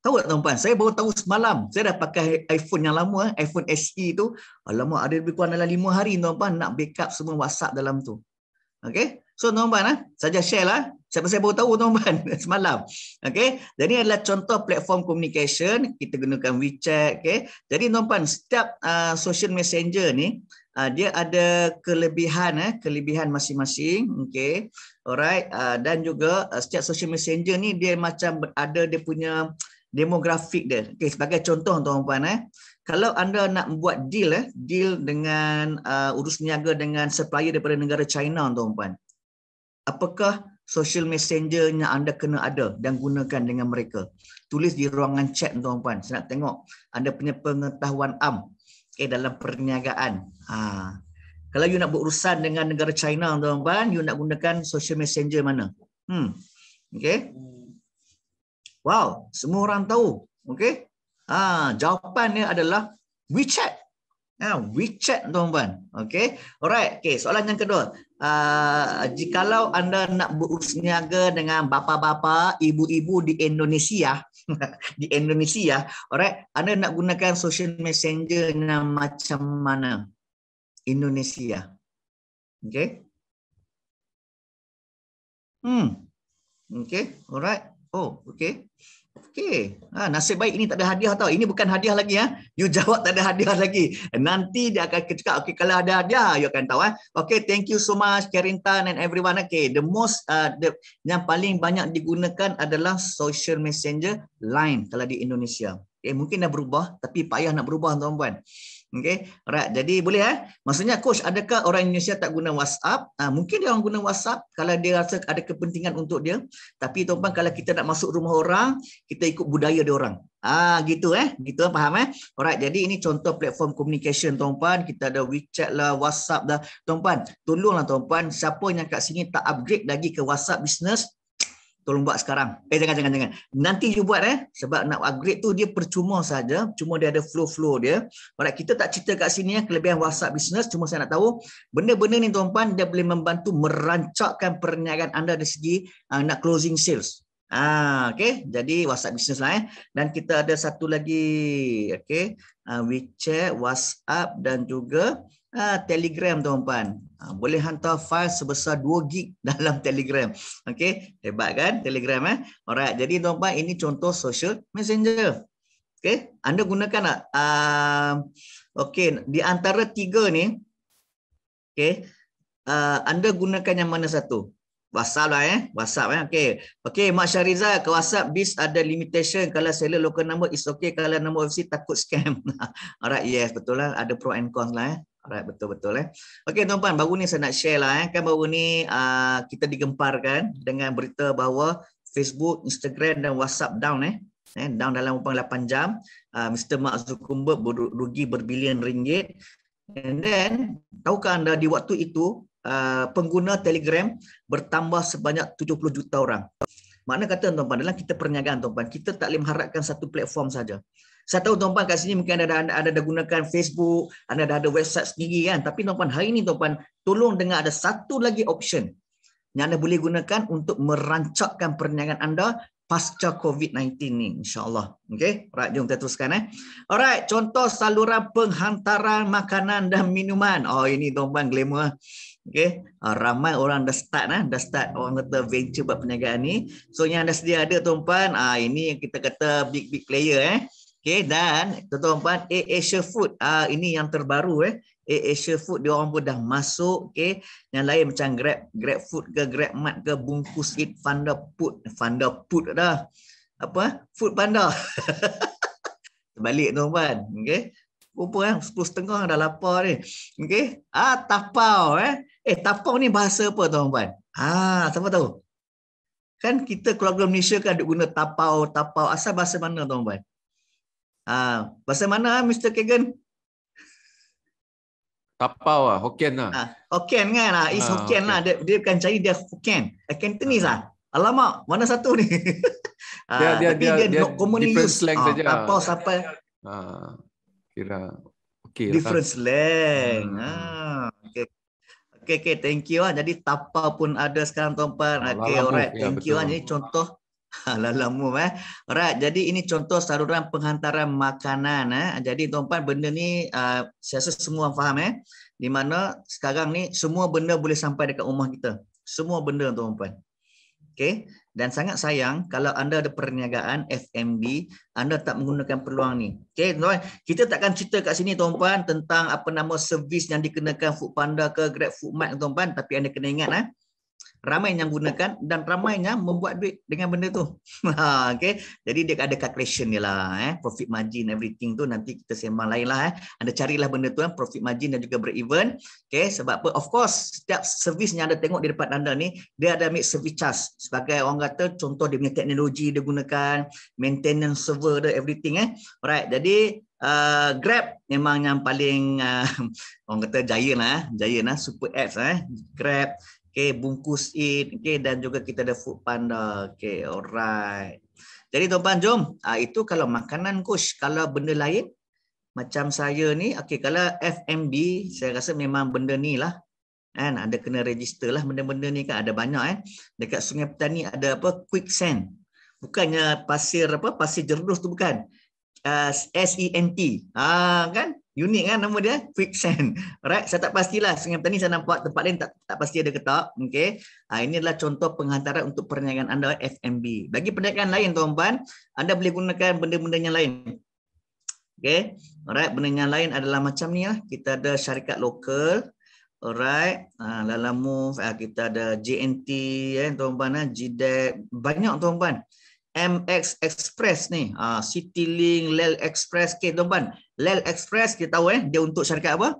Tahu tak tuan-tuan? Saya baru tahu semalam. Saya dah pakai iPhone yang lama, eh, iPhone SE tu. Lama ada lebih kurang dalam 5 hari tuan-tuan nak backup semua WhatsApp dalam tu. Okay. So tuan-tuan, ha? Eh, saja share lah. Siapa saya baru tahu tuan-tuan semalam. Okay. Jadi ini adalah contoh platform communication. Kita gunakan WeChat. Okay. Jadi tuan-tuan, setiap uh, social messenger ni, Ah, dia ada kelebihan eh kelebihan masing-masing okey alright ah, dan juga ah, setiap social messenger ni dia macam ada dia punya demografik dia okey sebagai contoh tuan-tuan eh kalau anda nak buat deal eh deal dengan uh, urus niaga dengan supplier daripada negara China tuan-tuan apakah social messenger yang anda kena ada dan gunakan dengan mereka tulis di ruangan chat tuan-tuan saya nak tengok anda punya pengetahuan am okay, eh, dalam perniagaan. Ha. Kalau you nak berurusan dengan negara China, tuan-tuan, you nak gunakan social messenger mana? Hmm. Okay. Wow, semua orang tahu. Okay. Ha, jawapannya adalah WeChat. Ha, WeChat, tuan-tuan. Okay. Alright. Okay, soalan yang kedua. Uh, jikalau anda nak berusniaga dengan bapa-bapa, ibu-ibu di Indonesia, di Indonesia, orang anda nak gunakan social messenger yang macam mana? Indonesia. Okay. Hmm. Okay, alright. Oh, okay. Okey. Ha, nasib baik ini tak ada hadiah tau. Ini bukan hadiah lagi. Ha. You jawab tak ada hadiah lagi. Nanti dia akan cakap, Okey, kalau ada hadiah, you akan tahu. Ha. Okey, thank you so much, Karin Tan and everyone. Okey, the most uh, the, yang paling banyak digunakan adalah social messenger line kalau di Indonesia. Okay, eh, mungkin dah berubah, tapi payah nak berubah, tuan-tuan. Okey. Alright. Jadi boleh eh? Maksudnya coach, adakah orang Indonesia tak guna WhatsApp? Ah, mungkin dia orang guna WhatsApp kalau dia rasa ada kepentingan untuk dia. Tapi tuan kalau kita nak masuk rumah orang, kita ikut budaya dia orang. Ah, gitu eh. Gitu eh? faham eh? Alright. Jadi ini contoh platform communication tuan Kita ada WeChat lah, WhatsApp dah. Tuan-puan, tolonglah tuan siapa yang kat sini tak upgrade lagi ke WhatsApp business, tolong buat sekarang. Eh jangan jangan jangan. Nanti you buat eh sebab nak upgrade tu dia percuma saja, cuma dia ada flow-flow dia. Alright, kita tak cerita kat sini eh kelebihan WhatsApp business, cuma saya nak tahu benda-benda ni tuan-tuan dia boleh membantu merancakkan perniagaan anda dari segi uh, nak closing sales. Ah okey, jadi WhatsApp business lah eh. Dan kita ada satu lagi okey, uh, ah, WeChat, WhatsApp dan juga Ha, telegram tuan-tuan. Ha, ah, boleh hantar file sebesar 2 gig dalam Telegram. Okey, hebat kan Telegram eh? Alright, jadi tuan-tuan ini contoh social messenger. Okey, anda gunakan tak? Uh, okey, di antara tiga ni okey, uh, anda gunakan yang mana satu? WhatsApp lah eh, WhatsApp eh. Okey. Okey, Mak Syarizal ke WhatsApp bis ada limitation kalau seller local number is okay kalau nombor OFC takut scam. Alright, yes, betul lah ada pro and cons lah eh. Alright, betul-betul eh. Okey, tuan-tuan, baru ni saya nak share lah eh. Kan baru ni uh, kita digemparkan dengan berita bahawa Facebook, Instagram dan WhatsApp down eh. Eh, down dalam umpang 8 jam. Uh, ah, Mr. Mark Zuckerberg rugi berbilion ringgit. And then, tahukah anda di waktu itu uh, pengguna Telegram bertambah sebanyak 70 juta orang. Makna kata tuan-tuan, dalam kita perniagaan tuan-tuan, kita tak boleh mengharapkan satu platform saja. Saya tahu tuan-puan kat sini mungkin anda dah, anda, anda dah gunakan Facebook, anda dah ada website sendiri kan. Tapi tuan-puan, hari ini tuan-puan, tolong dengar ada satu lagi option yang anda boleh gunakan untuk merancakkan perniagaan anda pasca COVID-19 ni insyaAllah. Okay, right, jom kita teruskan eh. Alright, contoh saluran penghantaran makanan dan minuman. Oh, ini tuan-tuan glamour. Eh. Okay, uh, ah, ramai orang dah start nah, eh. dah start orang kata venture buat perniagaan ni. So yang anda sedia ada tuan-tuan, uh, ah, ini yang kita kata big big player eh. Okay, dan tuan-tuan puan, A Asia Food uh, ini yang terbaru eh. A Asia Food dia orang pun dah masuk okay. Yang lain macam Grab, Grab Food ke Grab Mart ke bungkus it panda eh? Food, panda Food dah. Apa? Food Panda. Balik tuan-tuan. Okey. Rupa eh 10 setengah dah lapar ni. Okey. Ah tapau eh. Eh tapau ni bahasa apa tuan-tuan? Ah siapa tahu? Kan kita keluarga Malaysia kan ada guna tapau, tapau. Asal bahasa mana tuan-tuan? Ha, bahasa mana ah, Mr. Kagan? Tapau ah, Hokkien lah. Ha, Hokkien kan? Ha, is ha, Hokkien lah. Dia, dia bukan cari dia Hokkien. A Cantonese ha. lah. Alamak, mana satu ni? Dia, ha, dia, tapi dia, dia, dia not commonly used. Lah. Different slang ha, hmm. saja. Tapau siapa? Ha, kira. Okay, different lah. slang. Ha, okay. Okay, thank you. Jadi tapau pun ada sekarang tuan-tuan. Okay, alright. Ya, thank you. Betul. Jadi contoh Alah eh. Alright, jadi ini contoh saluran penghantaran makanan eh. Jadi tuan-tuan benda ni uh, saya semua faham eh. Di mana sekarang ni semua benda boleh sampai dekat rumah kita. Semua benda tuan-tuan. Okay. Dan sangat sayang kalau anda ada perniagaan FMB, anda tak menggunakan peluang ni. Okay, tuan-tuan. Kita takkan cerita kat sini tuan-tuan tentang apa nama servis yang dikenakan Foodpanda ke Grab Foodmart tuan-tuan. Tapi anda kena ingat. Eh ramai yang gunakan dan ramai yang membuat duit dengan benda tu. Ha, okay. Jadi dia ada calculation dia lah. Eh. Profit margin everything tu nanti kita sembang lain lah. Eh. Anda carilah benda tu kan. Profit margin dan juga break even. Okay. Sebab apa? Of course, setiap servis yang anda tengok di depan anda ni, dia ada ambil service charge. Sebagai orang kata, contoh dia punya teknologi dia gunakan, maintenance server dia, everything. Eh. Alright. Jadi, Uh, Grab memang yang paling uh, orang kata jaya lah, jaya eh. lah, super apps lah. Eh. Grab, Okay, bungkus in. Okay, dan juga kita ada food panda. Okay, alright. Jadi tuan-tuan, jom. Uh, itu kalau makanan coach. Kalau benda lain, macam saya ni. Okay, kalau FMB, saya rasa memang benda ni lah. Kan? Anda kena register lah benda-benda ni kan. Ada banyak kan. Dekat Sungai Petani ada apa? Quick sand. Bukannya pasir apa? Pasir jerdus tu bukan. Uh, ah, S-E-N-T. Ah, kan? unik kan nama dia quicksand right saya tak pastilah sungai petani saya nampak tempat lain tak tak pasti ada ke tak okey ha, ah, ini adalah contoh penghantaran untuk perniagaan anda FMB bagi perniagaan lain tuan puan anda boleh gunakan benda-benda yang lain Okay. alright benda yang lain adalah macam ni lah kita ada syarikat lokal alright ha, Lala Move ha, kita ada JNT ya eh, tuan puan JDEC eh, banyak tuan puan MX Express ni, ah, City Link, Lel Express, okay, tuan-tuan. Lel Express kita tahu eh dia untuk syarikat apa?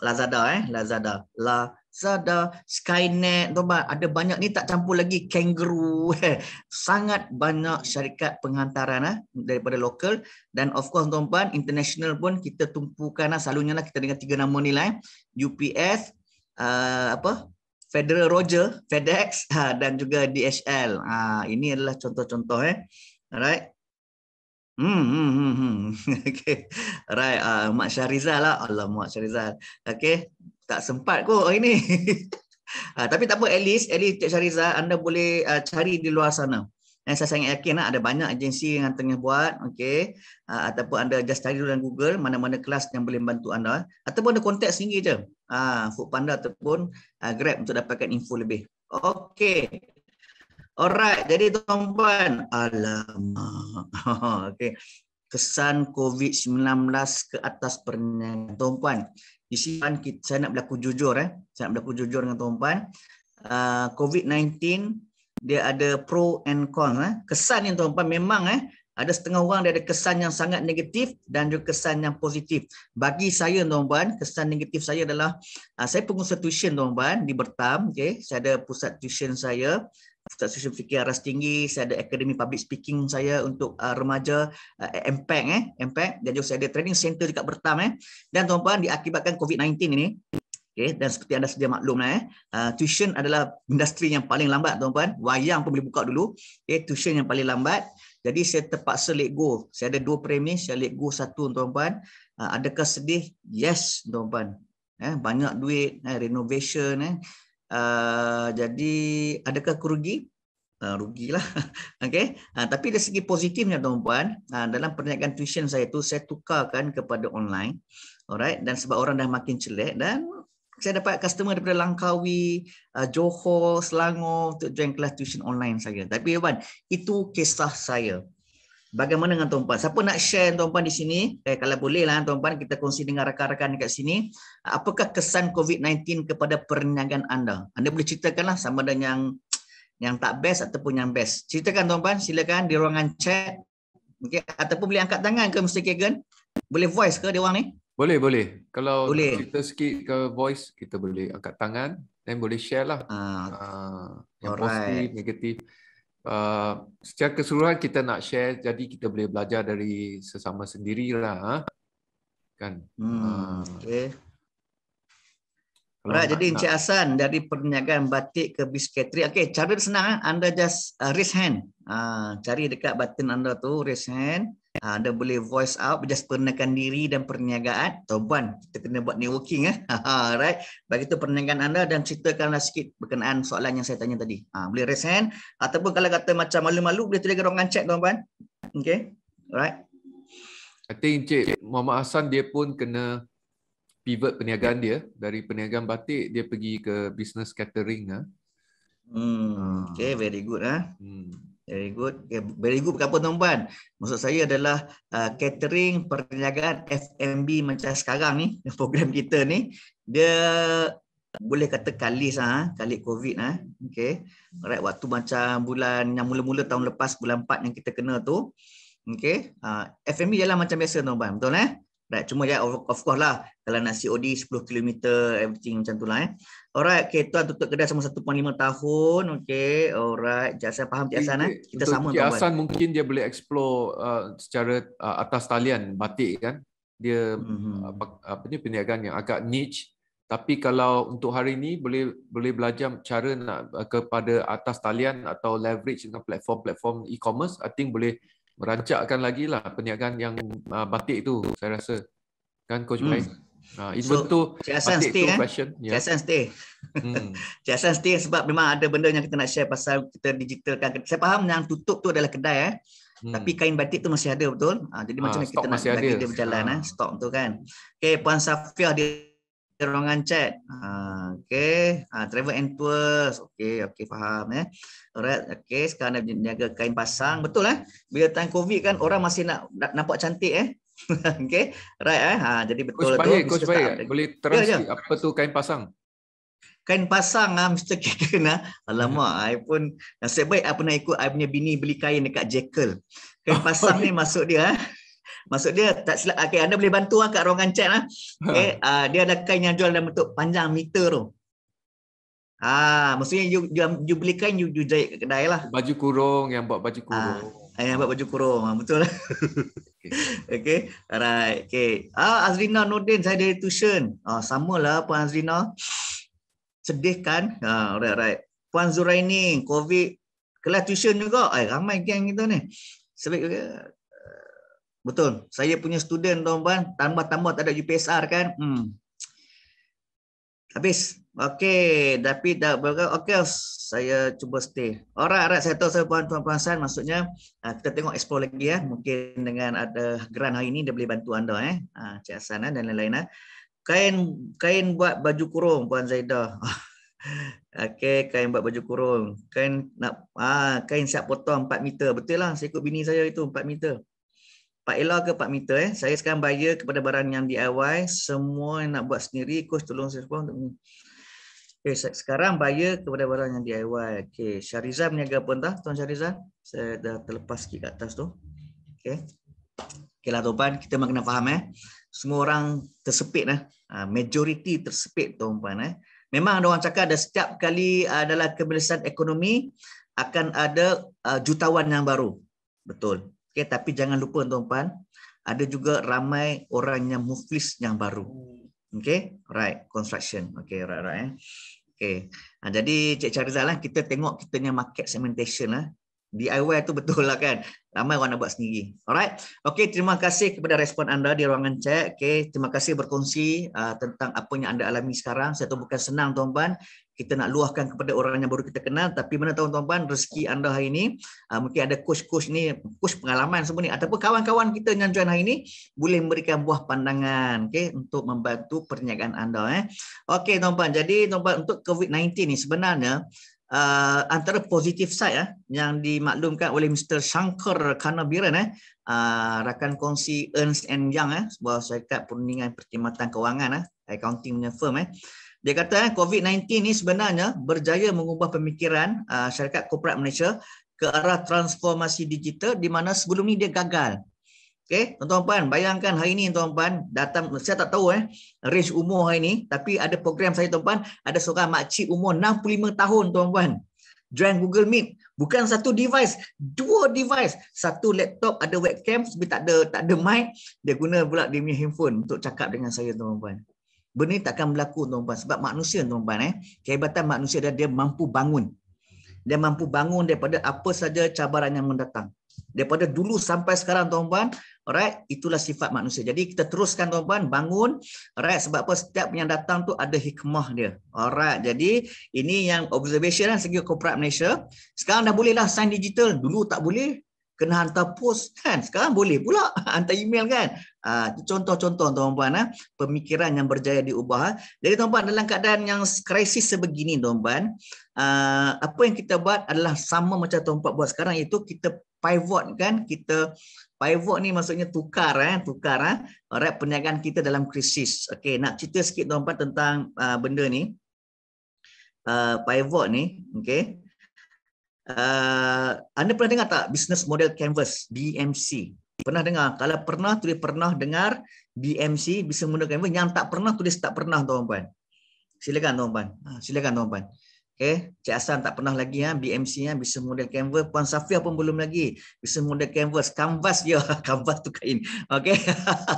Lazada eh, Lazada. Lazada, Skynet, tuan ada banyak ni tak campur lagi Kangaroo. Eh? Sangat banyak syarikat penghantaran eh, daripada lokal dan of course tuan-tuan international pun kita tumpukan eh, selalunya lah kita dengar tiga nama ni lah eh. UPS, uh, apa? Federal Roger, FedEx ha, dan juga DHL. Ha, ini adalah contoh-contoh eh. Alright. Hmm, hmm, hmm, hmm. Okay. Right, uh, Mak Syarizal lah. Allah Mak Syarizal. Okay. Tak sempat kot hari ni. uh, tapi tak apa, at least, at least Cik Syarizal, anda boleh uh, cari di luar sana. Dan eh, saya sangat yakin lah, ada banyak agensi yang tengah buat. Okay. Uh, ataupun anda just cari dalam Google, mana-mana kelas yang boleh membantu anda. Ataupun anda kontak sendiri je. Ah, Uh, Foodpanda ataupun uh, Grab untuk dapatkan info lebih. Okay. Alright, jadi tuan-tuan, alamak. Okay. Kesan COVID-19 ke atas perniagaan. Tuan-tuan, di sini saya nak berlaku jujur. Eh. Saya nak berlaku jujur dengan tuan-tuan. Uh, ah, COVID-19, dia ada pro and con. Eh. Kesan yang tuan-tuan memang eh, ada setengah orang dia ada kesan yang sangat negatif dan juga kesan yang positif. Bagi saya tuan-tuan, kesan negatif saya adalah uh, saya pengusaha tuition tuan-tuan di Bertam. Okay. Saya ada pusat tuition saya. Ustaz Yusuf Fikir Aras Tinggi, saya ada Akademi Public Speaking saya untuk uh, remaja uh, MPEG, eh, MPEG. Dan juga saya ada Training Center dekat Bertam. Eh. Dan tuan-tuan, diakibatkan COVID-19 ini, okay, dan seperti anda sedia maklum, lah, eh, uh, tuition adalah industri yang paling lambat, tuan-tuan. Wayang pun boleh buka dulu. Okay, tuition yang paling lambat. Jadi saya terpaksa let go. Saya ada dua premis, saya let go satu, tuan-tuan. Uh, adakah sedih? Yes, tuan-tuan. Eh, banyak duit, eh, renovation, eh. Eh, jadi adakah aku rugi? Uh, rugilah. Okey. Uh, tapi dari segi positifnya tuan-tuan, uh, dalam perniagaan tuition saya tu, saya tukarkan kepada online. Alright, dan sebab orang dah makin celik dan saya dapat customer daripada Langkawi, uh, Johor, Selangor untuk join kelas tuition online saya. Tapi tuan, itu kisah saya bagaimana dengan tuan-puan? Siapa nak share tuan-puan di sini? Eh, kalau boleh lah tuan-puan, kita kongsi dengan rakan-rakan dekat sini. Apakah kesan COVID-19 kepada perniagaan anda? Anda boleh ceritakanlah sama dengan yang yang tak best ataupun yang best. Ceritakan tuan-puan, silakan di ruangan chat. Okay. Ataupun boleh angkat tangan ke Mr. Kagan? Boleh voice ke dia orang ni? Boleh, boleh. Kalau boleh. cerita sikit ke voice, kita boleh angkat tangan. Dan boleh share lah. Ah, uh, yang positif, negatif. Ah, secara keseluruhan kita nak share jadi kita boleh belajar dari sesama sendirilah ah. kan hmm, ah. okey Alright, jadi Encik nak. dari perniagaan batik ke bisketri. Okey, cara senang eh? anda just raise hand. cari dekat button anda tu raise hand. Ha, ah, dia boleh voice out, just perniagaan diri dan perniagaan. Tuan, kita kena buat networking. Eh? Ha, right? Bagi itu perniagaan anda dan ceritakanlah sikit berkenaan soalan yang saya tanya tadi. Ha, boleh raise hand. Ataupun kalau kata macam malu-malu, boleh tulis ruangan chat, tuan-tuan. Okay? Right? I think Encik Muhammad Hassan dia pun kena pivot perniagaan dia. Dari perniagaan batik, dia pergi ke business catering. Eh? Hmm, ah. okay, very good. Eh? Hmm. Very good. Very good berapa tuan-tuan. Maksud saya adalah uh, catering perniagaan FMB macam sekarang ni, program kita ni, dia boleh kata kalis ah, ha? kalis COVID ah. Ha? Okey. Right, waktu macam bulan yang mula-mula tahun lepas bulan 4 yang kita kena tu. Okey. Uh, FMB jalan macam biasa tuan-tuan. Betul eh? Right, cuma ya of, of course lah kalau nak COD 10 km everything macam tu lah eh. Alright, okay, tuan tutup kedai sama 1.5 tahun. Okay, alright. Jat, saya faham Cik Hassan. Eh? Kita sama. Cik Hassan mungkin dia boleh explore uh, secara uh, atas talian batik kan. Dia mm-hmm. uh, apa ni perniagaan yang agak niche. Tapi kalau untuk hari ini boleh boleh belajar cara nak uh, kepada atas talian atau leverage dengan platform-platform e-commerce, I think boleh merancakkan lagi lah perniagaan yang uh, batik itu saya rasa. Kan Coach mm. Ha, so, betul Cik Hassan stay kan? Eh? Cik ya. stay. Hmm. Cik stay sebab memang ada benda yang kita nak share pasal kita digitalkan. Saya faham yang tutup tu adalah kedai eh. Hmm. Tapi kain batik tu masih ada betul. Ha, jadi ha, macam mana kita nak ada. dia berjalan ha. eh, stok tu kan. Okay, Puan Safia di ruangan chat. Ha, okay, ha, travel and tours. Okay, okay faham eh. Alright, okay sekarang dah niaga kain pasang. Betul eh. Bila time COVID kan orang masih nak nampak cantik eh. okay, right eh? Ha, jadi betul coach tu. Baik, coach baik, coach Boleh terus. ya, ya. apa tu kain pasang? Kain pasang ah, Mr. Kegan ah. Alamak, hmm. pun nasib baik aku pernah ikut I punya bini beli kain dekat Jekyll. Kain oh, pasang okay. ni ya. masuk dia eh? Ah. Maksud dia tak silap. Okay, anda boleh bantu ah kat ruangan chat ah. Okay, uh, dia ada kain yang jual dalam bentuk panjang meter tu. Ah, maksudnya you, you, um, you beli kain you, you jahit kedai lah. Baju kurung yang buat baju ah, kurung. Ah, yang buat baju kurung. Betul lah. Okay. okay. Alright. Okay. Ah, Azrina Nordin, saya dari tuition. Ah, sama lah Puan Azrina. Sedih kan? Ah, alright, alright. Puan Zuraini, COVID. Kelas tuition juga. Ay, ramai geng kita ni. Sebab okay. Eh, betul. Saya punya student tuan-tuan. Tambah-tambah tak ada UPSR kan. Hmm. Habis. Okey, tapi dah berapa? Okey, saya cuba stay. Orang right, saya tahu saya puan puan puan san. Maksudnya ah, kita tengok explore lagi ya. Mungkin dengan ada grant hari ini dia boleh bantu anda eh. Ah, Cik Hassan eh, dan lain-lain. Eh. Kain kain buat baju kurung puan Zaidah. Okey, kain buat baju kurung. Kain nak ah kain siap potong 4 meter. Betul lah, saya ikut bini saya itu 4 meter. Pak Ella ke Pak meter eh. Saya sekarang bayar kepada barang yang DIY. Semua yang nak buat sendiri, coach tolong saya sebab untuk Okay, eh, sekarang bayar kepada barang yang DIY. Okay, Syariza meniaga apa entah, Tuan Syariza? Saya dah terlepas sikit kat atas tu. Okay. Okay lah, Tuan Kita memang kena faham. Eh. Semua orang tersepit. Eh. Ha, majoriti tersepit, Tuan Puan. Eh. Memang ada orang cakap ada setiap kali uh, dalam kebelasan ekonomi akan ada uh, jutawan yang baru. Betul. Okay, tapi jangan lupa, Tuan Puan. Ada juga ramai orang yang muflis yang baru. Hmm. Okay, right. Construction. Okay, right, right. Eh. Okay. Ha, jadi, Cik Charizal, lah, kita tengok kita punya market segmentation. Lah. Eh. DIY tu betul lah kan. Ramai orang nak buat sendiri. Alright. Okay, terima kasih kepada respon anda di ruangan chat. Okay, terima kasih berkongsi uh, tentang apa yang anda alami sekarang. Saya tahu bukan senang, tuan-tuan kita nak luahkan kepada orang yang baru kita kenal tapi mana tahu tuan-tuan rezeki anda hari ini ah, mungkin ada coach-coach ni coach pengalaman semua ni ataupun kawan-kawan kita yang join hari ini boleh memberikan buah pandangan okey untuk membantu perniagaan anda eh okey tuan-tuan jadi tuan-tuan untuk covid-19 ni sebenarnya Uh, antara positif side eh, yang dimaklumkan oleh Mr. Shankar Kanabiran eh, uh, rakan kongsi Ernst Young eh, sebuah syarikat perundingan perkhidmatan kewangan eh, accounting punya firm eh, dia kata eh, COVID-19 ni sebenarnya berjaya mengubah pemikiran ah, syarikat korporat Malaysia ke arah transformasi digital di mana sebelum ni dia gagal. Okey, tuan-tuan bayangkan hari ini tuan-tuan datang saya tak tahu eh range umur hari ini tapi ada program saya tuan-tuan ada seorang makcik umur 65 tahun tuan-tuan join Google Meet bukan satu device dua device satu laptop ada webcam tapi tak ada tak ada mic dia guna pula dia punya handphone untuk cakap dengan saya tuan-tuan benda ini tak akan berlaku tuan-tuan sebab manusia tuan-tuan eh kehebatan manusia dia dia mampu bangun dia mampu bangun daripada apa saja cabaran yang mendatang daripada dulu sampai sekarang tuan-tuan alright itulah sifat manusia jadi kita teruskan tuan-tuan bangun alright sebab apa setiap yang datang tu ada hikmah dia alright jadi ini yang observation kan segi corporate Malaysia sekarang dah bolehlah sign digital dulu tak boleh kena hantar post kan sekarang boleh pula hantar email kan Ah, contoh-contoh tuan-tuan ha, pemikiran yang berjaya diubah. Ah. Jadi tuan-tuan dalam keadaan yang krisis sebegini tuan-tuan, apa yang kita buat adalah sama macam tuan-tuan buat sekarang iaitu kita pivot kan, kita pivot ni maksudnya tukar eh, tukar eh, right, perniagaan kita dalam krisis. Okay, nak cerita sikit tuan-tuan tentang uh, benda ni. Uh, pivot ni, Okay. Uh, anda pernah dengar tak business model canvas BMC? pernah dengar. Kalau pernah tulis pernah dengar BMC bisa menggunakan. Yang tak pernah tulis tak pernah tuan-tuan. Silakan tuan-tuan. Ha, silakan tuan-tuan. Silakan, tuan-tuan. Okay. Cik Hassan tak pernah lagi ha? Ah, BMC, ha? Ah, bisa Model Canvas. Puan Safia pun belum lagi. bisa Model Canvas. Canvas ya. Canvas tu kain. Okay.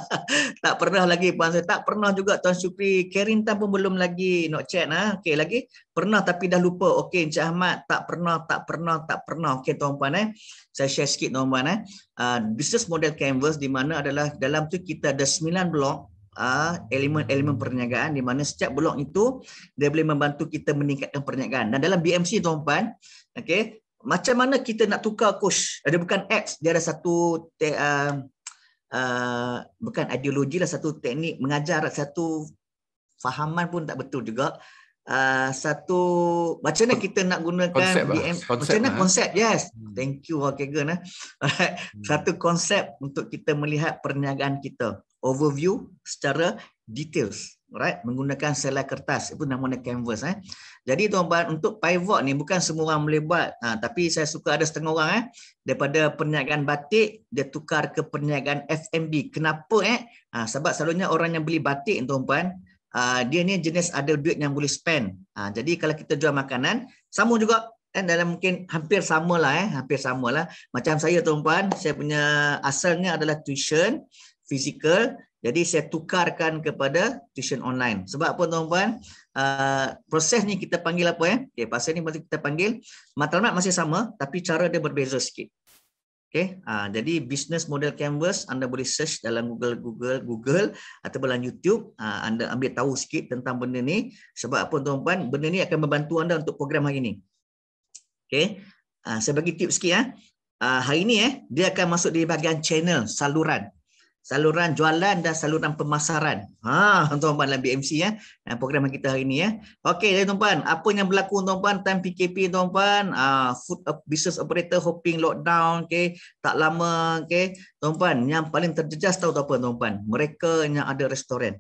tak pernah lagi Puan Safia. Tak pernah juga Tuan Syukri. Karin Tan pun belum lagi. Not chat. Ha? Ah. Okay, lagi. Pernah tapi dah lupa. Okay, Encik Ahmad. Tak pernah, tak pernah, tak pernah. Okay, Tuan Puan. Eh? Saya share sikit Tuan Puan. Eh? Uh, business Model Canvas di mana adalah dalam tu kita ada 9 blok. Ah, elemen-elemen uh, perniagaan di mana setiap blok itu dia boleh membantu kita meningkatkan perniagaan. Dan dalam BMC tuan-tuan, okey, macam mana kita nak tukar kos? Ada bukan X, dia ada satu te, uh, uh, bukan ideologi lah satu teknik mengajar satu fahaman pun tak betul juga. Uh, satu macam mana kita nak gunakan konsep BM, lah. konsep macam mana lah. konsep? Eh. Yes. Hmm. Thank you Wakegan eh. Hmm. Alright. Satu konsep untuk kita melihat perniagaan kita overview secara details right menggunakan selai kertas itu namanya canvas eh jadi tuan-tuan untuk pivot ni bukan semua orang boleh buat ha, tapi saya suka ada setengah orang eh daripada perniagaan batik dia tukar ke perniagaan FMB kenapa eh ha, sebab selalunya orang yang beli batik tuan-tuan uh, ha, dia ni jenis ada duit yang boleh spend ha, jadi kalau kita jual makanan sama juga dan eh, dalam mungkin hampir samalah eh hampir samalah macam saya tuan-tuan saya punya asalnya adalah tuition fizikal jadi saya tukarkan kepada tuition online sebab apa tuan-tuan uh, ah, proses ni kita panggil apa ya eh? okey pasal ni mesti kita panggil matlamat masih sama tapi cara dia berbeza sikit okey uh, ah, jadi business model canvas anda boleh search dalam Google Google Google atau dalam YouTube uh, anda ambil tahu sikit tentang benda ni sebab apa tuan-tuan benda ni akan membantu anda untuk program hari ni okey uh, saya bagi tip sikit ya uh. Uh, hari ni eh dia akan masuk di bahagian channel saluran saluran jualan dan saluran pemasaran. Ha, tuan-tuan dalam BMC ya. Dan program kita hari ini ya. Okey, jadi tuan-tuan, apa yang berlaku tuan-tuan time PKP tuan-tuan? Ah, food business operator hoping lockdown okey, tak lama okey. Tuan-tuan, yang paling terjejas tahu tak apa tuan-tuan? Mereka yang ada restoran.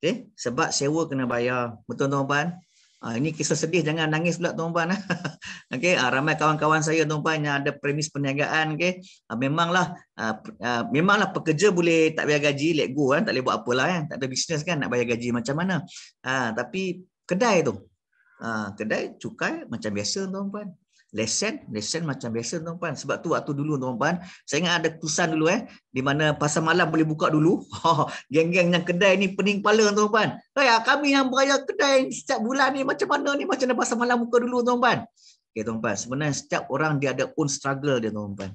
Okey, sebab sewa kena bayar. Betul tuan-tuan? Ah, ini kisah sedih jangan nangis pula tuan-tuan. Ha. okay, ah, ha, ramai kawan-kawan saya tuan-tuan yang ada premis perniagaan. Okay. Ah, memanglah ah, ah, memanglah pekerja boleh tak bayar gaji, let go. Kan? Tak boleh buat apa lah. Kan? Tak ada bisnes kan nak bayar gaji macam mana. Ah, tapi kedai tu. Ah, kedai cukai macam biasa tuan-tuan lesen lesen macam biasa tuan-tuan sebab tu waktu dulu tuan-tuan saya ingat ada keputusan dulu eh di mana pasar malam boleh buka dulu geng-geng yang kedai ni pening kepala tuan-tuan hey, eh, ah, kami yang beraya kedai setiap bulan ni macam mana ni macam mana pasar malam buka dulu tuan-tuan okey tuan-tuan sebenarnya setiap orang dia ada own struggle dia tuan-tuan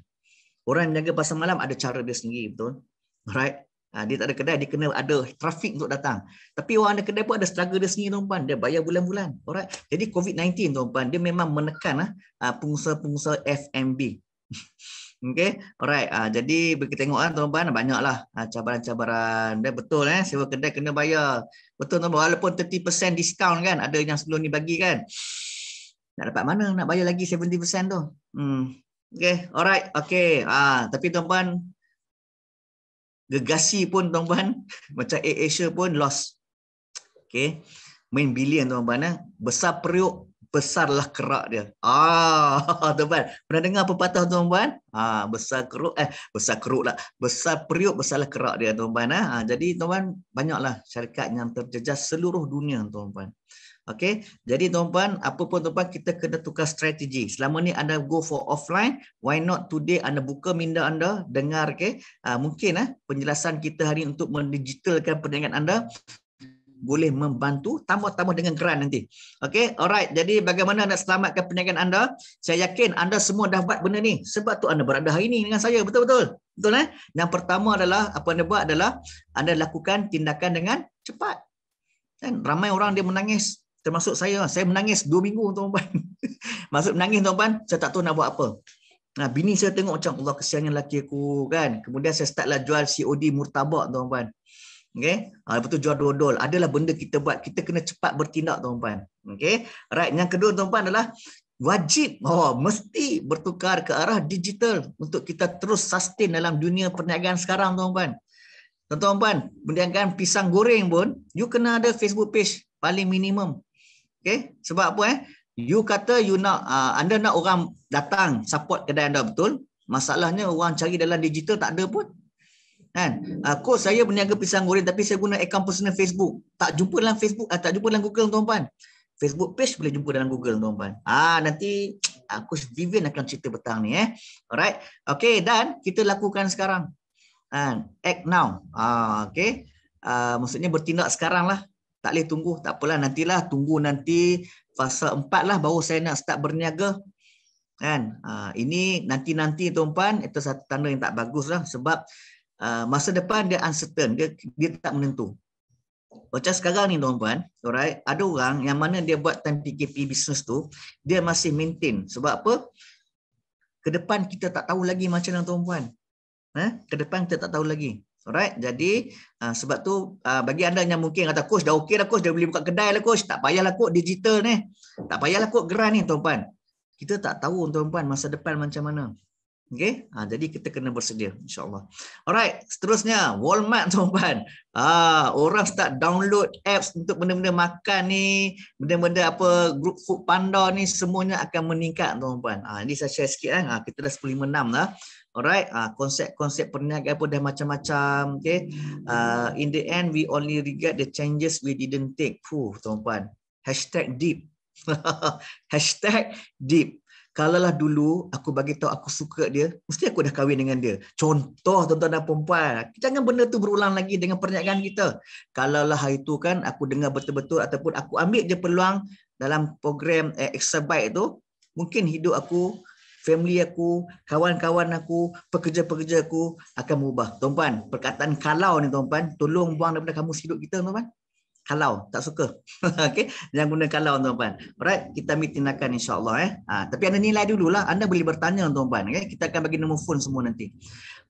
orang yang jaga pasar malam ada cara dia sendiri betul Right? Ah, dia tak ada kedai dia kena ada trafik untuk datang tapi orang ada kedai pun ada struggle dia sendiri tuan dia bayar bulan-bulan alright jadi covid-19 tuan-tuan dia memang menekan ah, ah pengusaha-pengusaha FMB okey alright ah jadi kita tengoklah tuan-tuan banyaklah ah, cabaran-cabaran dan betul eh sewa kedai kena bayar betul tuan-tuan walaupun 30% diskaun kan ada yang sebelum ni bagi kan nak dapat mana nak bayar lagi 70% tu hmm okey alright okey ah tapi tuan-tuan gegasi pun tuan-tuan macam Air Asia pun loss. Okay. Main billion tuan-tuan. Eh. Besar periuk, besarlah kerak dia. Ah, tuan-tuan. Pernah dengar pepatah tuan-tuan? Ah, besar keruk, eh, besar keruk lah. Besar periuk, besarlah kerak dia tuan-tuan. Eh. Ah, jadi tuan-tuan, banyaklah syarikat yang terjejas seluruh dunia tuan-tuan. Okay, jadi tuan-tuan, apa pun tuan-tuan, kita kena tukar strategi. Selama ni anda go for offline, why not today anda buka minda anda, dengar okay? uh, ah, mungkin uh, penjelasan kita hari ini untuk mendigitalkan perniagaan anda boleh membantu tambah-tambah dengan grant nanti. Okay, alright. Jadi bagaimana nak selamatkan perniagaan anda? Saya yakin anda semua dah buat benda ni. Sebab tu anda berada hari ini dengan saya. Betul-betul? Betul eh? Yang pertama adalah, apa anda buat adalah anda lakukan tindakan dengan cepat. Kan? ramai orang dia menangis termasuk saya saya menangis 2 minggu tuan-tuan. Masuk menangis tuan-tuan, saya tak tahu nak buat apa. Nah, bini saya tengok macam Allah kesiannya laki aku kan. Kemudian saya startlah jual COD murtabak tuan-tuan. Okey. Ha, lepas tu jual dodol. Adalah benda kita buat, kita kena cepat bertindak tuan-tuan. Okey. Right, yang kedua tuan-tuan adalah wajib oh mesti bertukar ke arah digital untuk kita terus sustain dalam dunia perniagaan sekarang tuan-tuan. Tuan-tuan, perniagaan kan pisang goreng pun you kena ada Facebook page paling minimum Okay? Sebab apa eh? You kata you nak uh, anda nak orang datang support kedai anda betul. Masalahnya orang cari dalam digital tak ada pun. Kan? Aku uh, saya berniaga pisang goreng tapi saya guna akaun personal Facebook. Tak jumpa dalam Facebook, uh, tak jumpa dalam Google tuan-tuan. Facebook page boleh jumpa dalam Google tuan-tuan. Ah nanti aku uh, Vivian akan cerita petang ni eh. Alright. Okay dan kita lakukan sekarang. Uh, act now. Ah uh, okay. uh, maksudnya bertindak sekarang lah tak boleh tunggu, tak apalah nantilah tunggu nanti fasa empat lah baru saya nak start berniaga. Kan? Uh, ini nanti-nanti tuan-puan, itu satu tanda yang tak bagus lah sebab uh, masa depan dia uncertain, dia, dia tak menentu. Macam sekarang ni tuan-puan, alright, ada orang yang mana dia buat time PKP bisnes tu, dia masih maintain. Sebab apa? Kedepan kita tak tahu lagi macam mana tuan-puan. Eh? Ha? Kedepan kita tak tahu lagi. Alright, jadi uh, sebab tu uh, bagi anda yang mungkin kata coach dah okey dah coach dah boleh buka kedai lah coach, tak payahlah kot digital ni. Tak payahlah kot geran ni tuan-tuan. Kita tak tahu tuan-tuan masa depan macam mana. Okey, ha, jadi kita kena bersedia insya-Allah. Alright, seterusnya Walmart tuan-tuan. Ah, orang start download apps untuk benda-benda makan ni, benda-benda apa Group Food Panda ni semuanya akan meningkat tuan-tuan. Ah, ini saya share sikit kan. Ah, kita dah 156 dah. Alright, ah, konsep-konsep perniagaan pun dah macam-macam, okey. Ah, in the end we only regret the changes we didn't take. Fuh, tuan-tuan. #deep Hashtag #deep kalaulah dulu aku bagi tahu aku suka dia, mesti aku dah kahwin dengan dia. Contoh tuan-tuan dan perempuan, jangan benda tu berulang lagi dengan perniagaan kita. Kalaulah hari tu kan aku dengar betul-betul ataupun aku ambil dia peluang dalam program eh, Exabyte tu, mungkin hidup aku, family aku, kawan-kawan aku, pekerja-pekerja aku akan berubah. Tuan-puan, perkataan kalau ni tuan-puan, tolong buang daripada kamu hidup kita tuan-puan kalau tak suka okey jangan guna kalau tuan-tuan alright kita ambil tindakan insyaallah eh ha, tapi anda nilai dululah anda boleh bertanya tuan-tuan okey kita akan bagi nombor phone semua nanti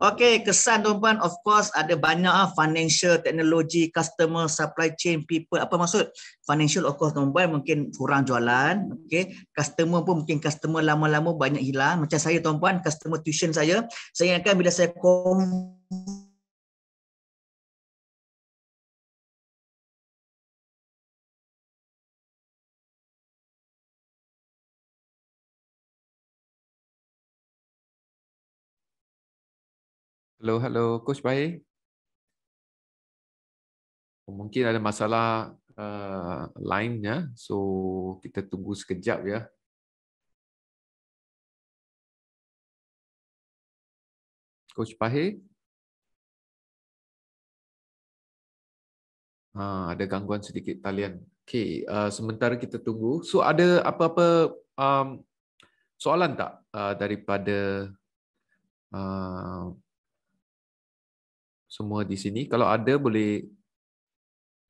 okey kesan tuan-tuan of course ada banyak ah financial technology customer supply chain people apa maksud financial of course tuan-tuan mungkin kurang jualan okey customer pun mungkin customer lama-lama banyak hilang macam saya tuan-tuan customer tuition saya saya akan bila saya call Hello, hello. Coach Bae. Mungkin ada masalah uh, line ya. So, kita tunggu sekejap ya. Coach Bae. Ha, ada gangguan sedikit talian. Okay, uh, sementara kita tunggu. So, ada apa-apa um, soalan tak uh, daripada uh, semua di sini. Kalau ada boleh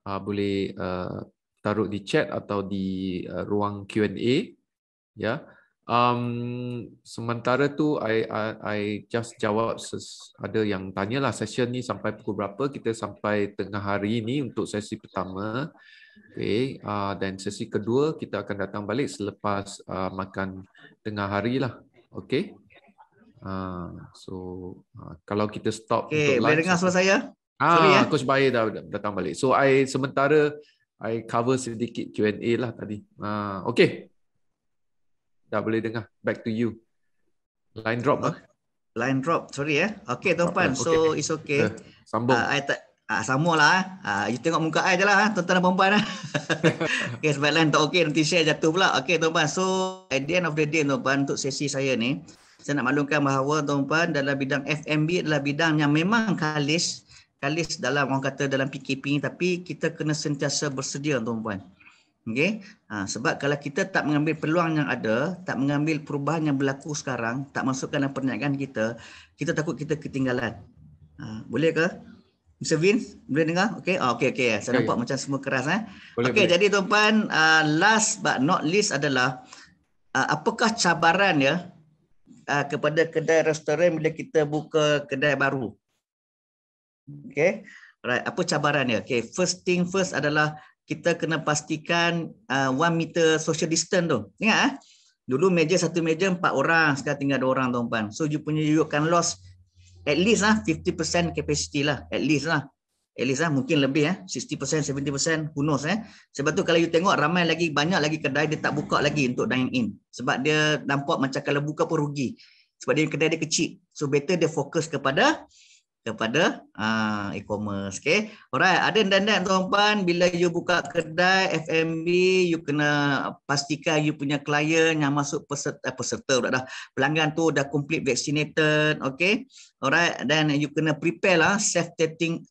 uh, boleh uh, taruh di chat atau di uh, ruang Q&A. Ya. Yeah. Um, sementara tu, I, I, I just jawab ses, ada yang tanya lah Sesi ni sampai pukul berapa kita sampai tengah hari ini untuk sesi pertama. Okay, uh, dan sesi kedua kita akan datang balik selepas uh, makan tengah hari lah. Okay. Uh, so uh, kalau kita stop okay, untuk lunch. dengar suara saya. Ah, Sorry, ya. Coach Bayi dah datang balik. So I sementara I cover sedikit Q&A lah tadi. Ah, uh, okay. Dah boleh dengar. Back to you. Line drop oh, lah. Line drop. Sorry ya. Eh. Okay, Tuan Puan. Okay. So it's okay. Uh, sambung. Uh, I ta- Ah, sama lah. Eh. Ah, you tengok muka saya je lah, tuan-tuan dan perempuan. Lah. okay, sebab lain tak okay, nanti share jatuh pula. Okay, tuan-tuan. So, at the end of the day, tuan-tuan, untuk sesi saya ni, saya nak maklumkan bahawa tuan-tuan dalam bidang FMB adalah bidang yang memang kalis kalis dalam orang kata dalam PKP ini, tapi kita kena sentiasa bersedia tuan-tuan. Okey. Ha, sebab kalau kita tak mengambil peluang yang ada, tak mengambil perubahan yang berlaku sekarang, tak masukkan dalam perniagaan kita, kita takut kita ketinggalan. Ha, boleh ke? Mr. Vin, boleh dengar? Okey, oh, okey, okey. Saya okay. nampak macam semua keras. Eh? Okey, jadi tuan-tuan, uh, ah, last but not least adalah uh, apakah cabaran ya uh, kepada kedai restoran bila kita buka kedai baru. Okey. Alright, apa cabarannya? Okey, first thing first adalah kita kena pastikan 1 uh, ah, meter social distance tu. Ingat eh? Dulu meja satu meja empat orang, sekarang tinggal dua orang tuan-tuan. So you punya you can loss at least lah 50% capacity lah, at least lah at least lah, mungkin lebih eh 60% 70% who knows eh sebab tu kalau you tengok ramai lagi banyak lagi kedai dia tak buka lagi untuk dine in sebab dia nampak macam kalau buka pun rugi sebab dia kedai dia kecil so better dia fokus kepada kepada uh, e-commerce okey alright ada dan tuan-tuan bila you buka kedai F&B you kena pastikan you punya klien yang masuk eh, peserta peserta dah, dah pelanggan tu dah complete vaccinated okey alright then you kena prepare lah self testing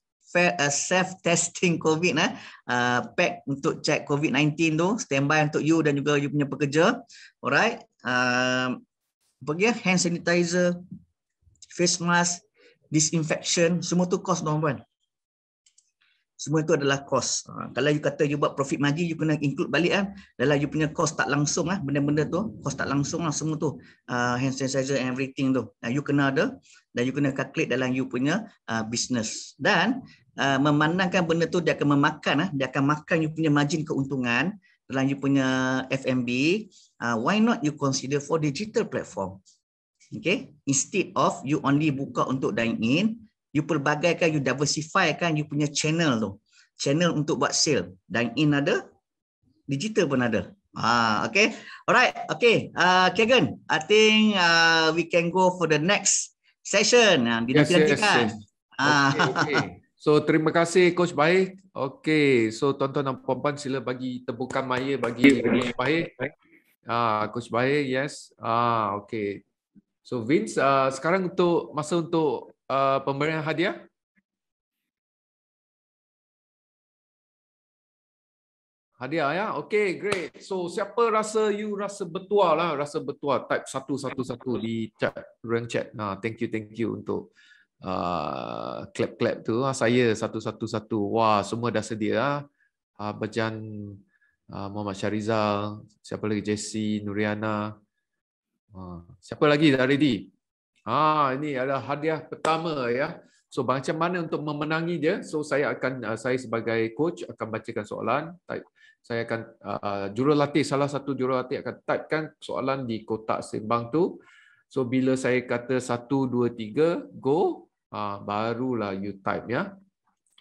self testing covid eh ah, pack untuk check covid-19 tu standby untuk you dan juga you punya pekerja alright uh, pergi lah, hand sanitizer face mask disinfection semua tu cost tuan-tuan semua itu adalah kos. Ah, kalau you kata you buat profit margin, you kena include balik kan. Eh. Dalam you punya kos tak langsung lah, benda-benda tu. Kos tak langsung lah semua tu. Uh, hand sanitizer and everything tu. Nah, you kena ada. Dan you kena calculate dalam you punya uh, business. Dan Ah, memandangkan benda tu dia akan memakan ah dia akan makan you punya margin keuntungan dalam you punya FMB uh, ah, why not you consider for digital platform okay instead of you only buka untuk dine in you pelbagaikan you diversify kan, you punya channel tu channel untuk buat sale dine in ada digital pun ada ah uh, okay alright okay uh, Kegan I think uh, we can go for the next session yang kita yes, yes, kan? yes. Ah. Okay, okay. So terima kasih Coach Baik. Okay, so tuan-tuan dan puan-puan sila bagi tepukan maya bagi ya, Coach Baik. Ah, Coach Baik, yes. Ah, okay. So Vince, uh, sekarang untuk masa untuk uh, pemberian hadiah. Hadiah ya? Okay, great. So siapa rasa you rasa bertuah lah, rasa bertuah type satu-satu-satu di chat, ruang chat. Nah, thank you, thank you untuk Ah, clap-clap tu ah saya satu-satu-satu wah semua dah sedia ah, ah Bajan ah, Muhammad Syarizal siapa lagi Jesse Nuriana ah, siapa lagi dah ready ah ini adalah hadiah pertama ya so macam mana untuk memenangi dia so saya akan ah, saya sebagai coach akan bacakan soalan saya akan uh, jurulatih salah satu jurulatih akan typekan soalan di kotak sembang tu So bila saya kata 1 2 3 go, ah barulah you type ya.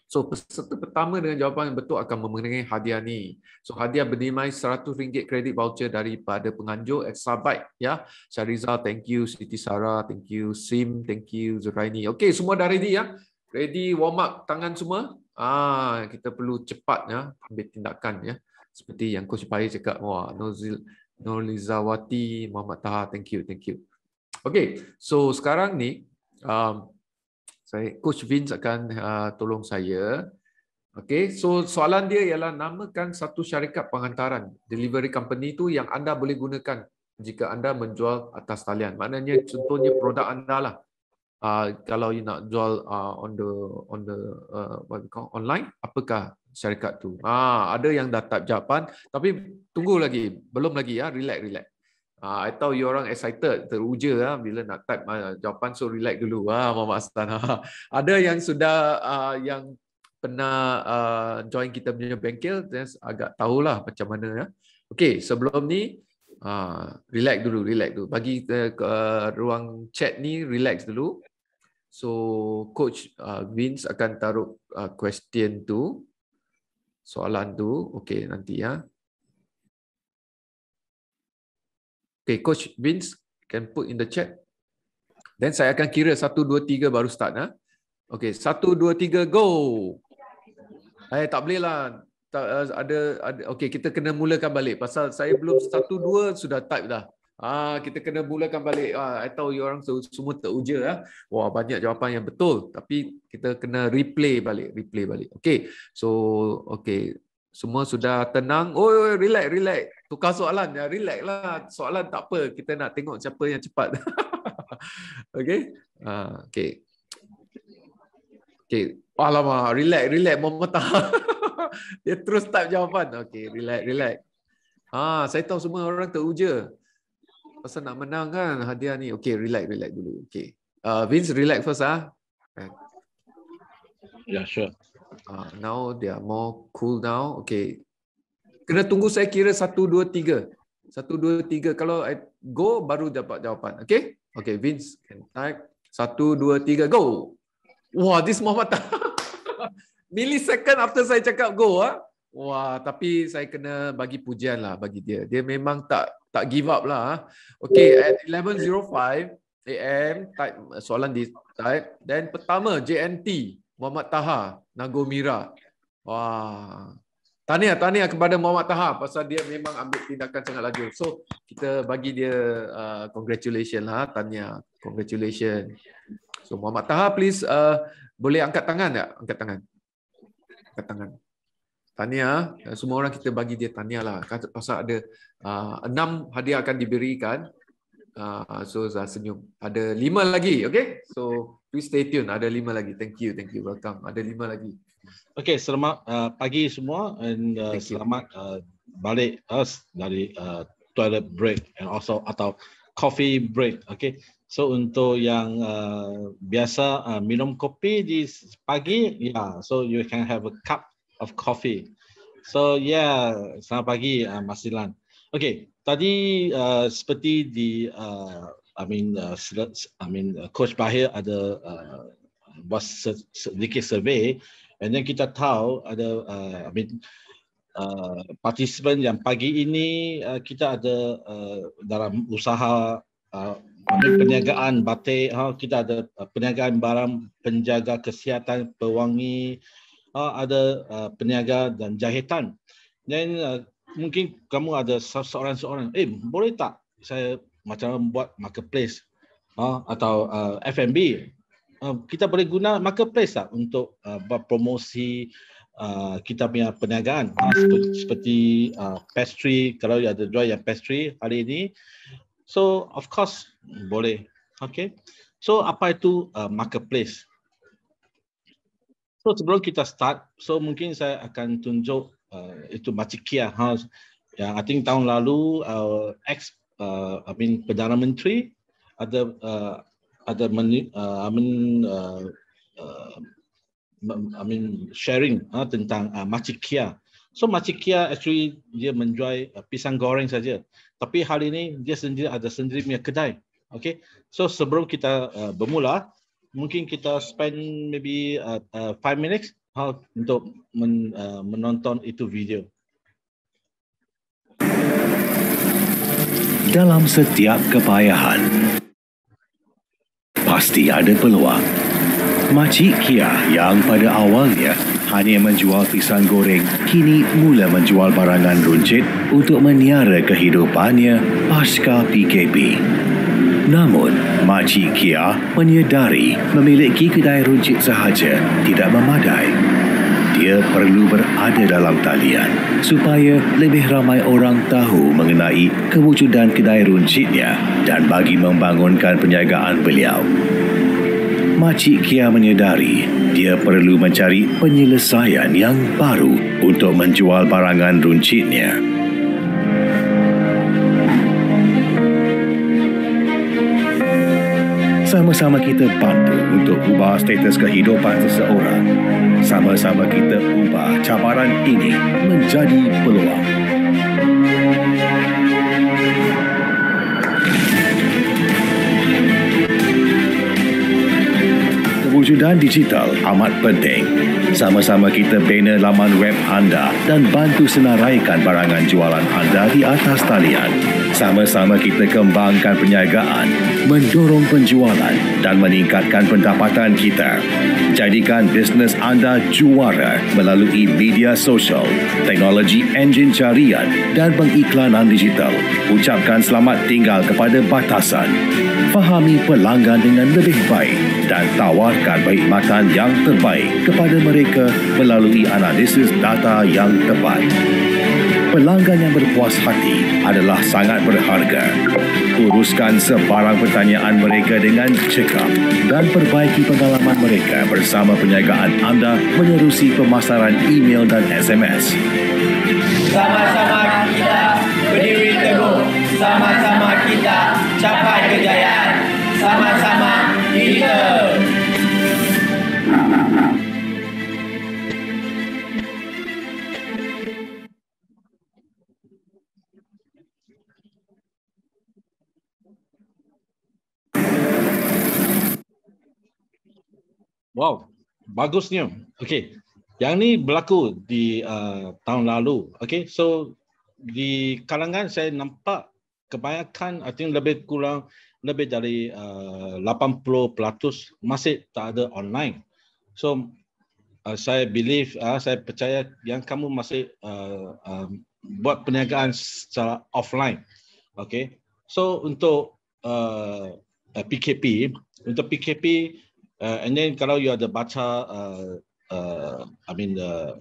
So peserta pertama dengan jawapan yang betul akan memenangi hadiah ni. So hadiah bernilai RM100 kredit voucher daripada penganjur Exabyte ya. Syarizal, thank you Siti Sara, thank you Sim, thank you Zuraini. Okay semua dah ready ya. Ready warm up tangan semua. Ah, kita perlu cepat ya ambil tindakan ya. Seperti yang Coach Pai cakap, wah Nozil Nolizawati Muhammad Taha, thank you, thank you. Okay, so sekarang ni um, saya Coach Vince akan uh, tolong saya. Okay, so soalan dia ialah namakan satu syarikat penghantaran delivery company itu yang anda boleh gunakan jika anda menjual atas talian. Maknanya contohnya produk anda lah. Uh, kalau you nak jual uh, on the on the uh, what call, online, apakah syarikat tu? Ah, ada yang dah tap jawapan, tapi tunggu lagi, belum lagi ya, relax relax. Ah, I tahu you orang excited, teruja lah bila nak type ha, jawapan, so relax dulu. Ha, Mama Aslan. Ha. Ada yang sudah uh, yang pernah uh, join kita punya bengkel, agak tahulah macam mana. Ya. Okay, sebelum ni, uh, relax dulu, relax dulu. Bagi kita uh, ke ruang chat ni, relax dulu. So, Coach uh, Vince akan taruh uh, question tu, soalan tu. Okay, nanti ya. Okay, Coach Vince can put in the chat. Then saya akan kira 1, 2, 3 baru start. Ha? Okay, 1, 2, 3, go! Saya eh, tak boleh lah. Tak, eh, ada, ada. Okay, kita kena mulakan balik. Pasal saya belum 1, 2 sudah type dah. Ah, kita kena mulakan balik. Ah, I tahu you orang semua teruja. Ha? Wah, banyak jawapan yang betul. Tapi kita kena replay balik. Replay balik. Okay, so okay. Semua sudah tenang. Oh, relax, relax tukar soalan ya relax lah soalan tak apa kita nak tengok siapa yang cepat okay uh, okay okay Lama, relax, relax, momenta. Dia terus tak jawapan. Okay, relax, relax. Ah, saya tahu semua orang teruja. Pasal nak menang kan hadiah ni. Okay, relax, relax dulu. Okay. Uh, Vince, relax first ah. Kan? Yeah, sure. Uh, now they are more cool now. Okay, kena tunggu saya kira 1 2 3. 1 kalau I go baru dapat jawapan. Okey? Okey, Vince can type 1 2 3 go. Wah, this Muhammad. Millisecond after saya cakap go ah. Wah, tapi saya kena bagi pujian lah bagi dia. Dia memang tak tak give up lah. Ah. Okay, at 11.05 AM, type, soalan di type. Dan pertama, JNT, Muhammad Taha, Nagomira. Wah, Tahniah, tahniah kepada Muhammad Taha pasal dia memang ambil tindakan sangat laju. So, kita bagi dia uh, congratulations lah. Tahniah, congratulation. So, Muhammad Taha please uh, boleh angkat tangan tak? Angkat tangan. Angkat tangan. Tahniah, uh, semua orang kita bagi dia tahniah lah. Pasal ada uh, enam hadiah akan diberikan. Uh, so, saya senyum. Ada lima lagi, okay? So, please stay tune. Ada lima lagi. Thank you, thank you. Welcome. Ada lima lagi. Okay, selamat uh, pagi semua and uh, selamat uh, balik us uh, dari uh, toilet break and also atau coffee break. Okay, So untuk yang uh, biasa uh, minum kopi di pagi, yeah, so you can have a cup of coffee. So yeah, selamat pagi uh, Mas Ilan. tadi uh, seperti di uh, I mean uh, I mean uh, coach Bahir ada uh, buat sedikit survey And then kita tahu ada uh, I mean uh, participant yang pagi ini uh, kita ada uh, dalam usaha uh, perniagaan batik, ha, kita ada uh, perniagaan barang penjaga kesihatan, pewangi, ha, ada uh, peniaga dan jahitan. Then uh, mungkin kamu ada seorang-seorang, eh boleh tak saya macam buat marketplace ha, atau uh, F&B Ah, kita boleh guna marketplace tak untuk uh, promosi uh, kita punya perniagaan uh, seperti, seperti uh, pastry kalau ada jual yang pastry hari ini so of course boleh okay so apa itu uh, marketplace so sebelum kita start so mungkin saya akan tunjuk uh, itu macikia House yang yeah, i think tahun lalu uh, ex uh, i mean perdana menteri ada ada meni, uh, mean, uh, uh, amin sharing uh, tentang uh, macikia. So macikia actually dia menjual uh, pisang goreng saja. Tapi hal ini dia sendiri ada sendiri punya kedai. Okay. So sebelum kita uh, bermula, mungkin kita spend maybe uh, uh, five minutes uh, untuk men, uh, menonton itu video. Dalam setiap kepayahan, pasti ada peluang. Makcik Kia yang pada awalnya hanya menjual pisang goreng kini mula menjual barangan runcit untuk meniara kehidupannya pasca PKP. Namun, Makcik Kia menyedari memiliki kedai runcit sahaja tidak memadai dia perlu berada dalam talian supaya lebih ramai orang tahu mengenai kewujudan kedai runcitnya dan bagi membangunkan penjagaan beliau. Makcik Kia menyedari dia perlu mencari penyelesaian yang baru untuk menjual barangan runcitnya. Sama-sama kita patuh untuk ubah status kehidupan seseorang. Sama-sama kita ubah cabaran ini menjadi peluang. Kewujudan digital amat penting. Sama-sama kita bina laman web anda dan bantu senaraikan barangan jualan anda di atas talian. Sama-sama kita kembangkan perniagaan, mendorong penjualan dan meningkatkan pendapatan kita. Jadikan bisnes anda juara melalui media sosial, teknologi enjin carian dan pengiklanan digital. Ucapkan selamat tinggal kepada batasan. Fahami pelanggan dengan lebih baik dan tawarkan perkhidmatan yang terbaik kepada mereka melalui analisis data yang tepat pelanggan yang berpuas hati adalah sangat berharga. Uruskan sebarang pertanyaan mereka dengan cekap dan perbaiki pengalaman mereka bersama penjagaan anda menerusi pemasaran email dan SMS. Sama-sama kita berdiri teguh. Sama-sama kita capai kejayaan. Sama-sama kita. Nah, Wow, bagusnya. Okay, yang ni berlaku di uh, tahun lalu. Okay, so di kalangan saya nampak kebanyakan, I think lebih kurang lebih dari uh, 80% masih tak ada online. So uh, saya believe, uh, saya percaya yang kamu masih uh, uh, buat perniagaan secara offline. Okay, so untuk uh, PKP, untuk PKP, Uh, and then kalau you ada baca, uh, uh, I mean the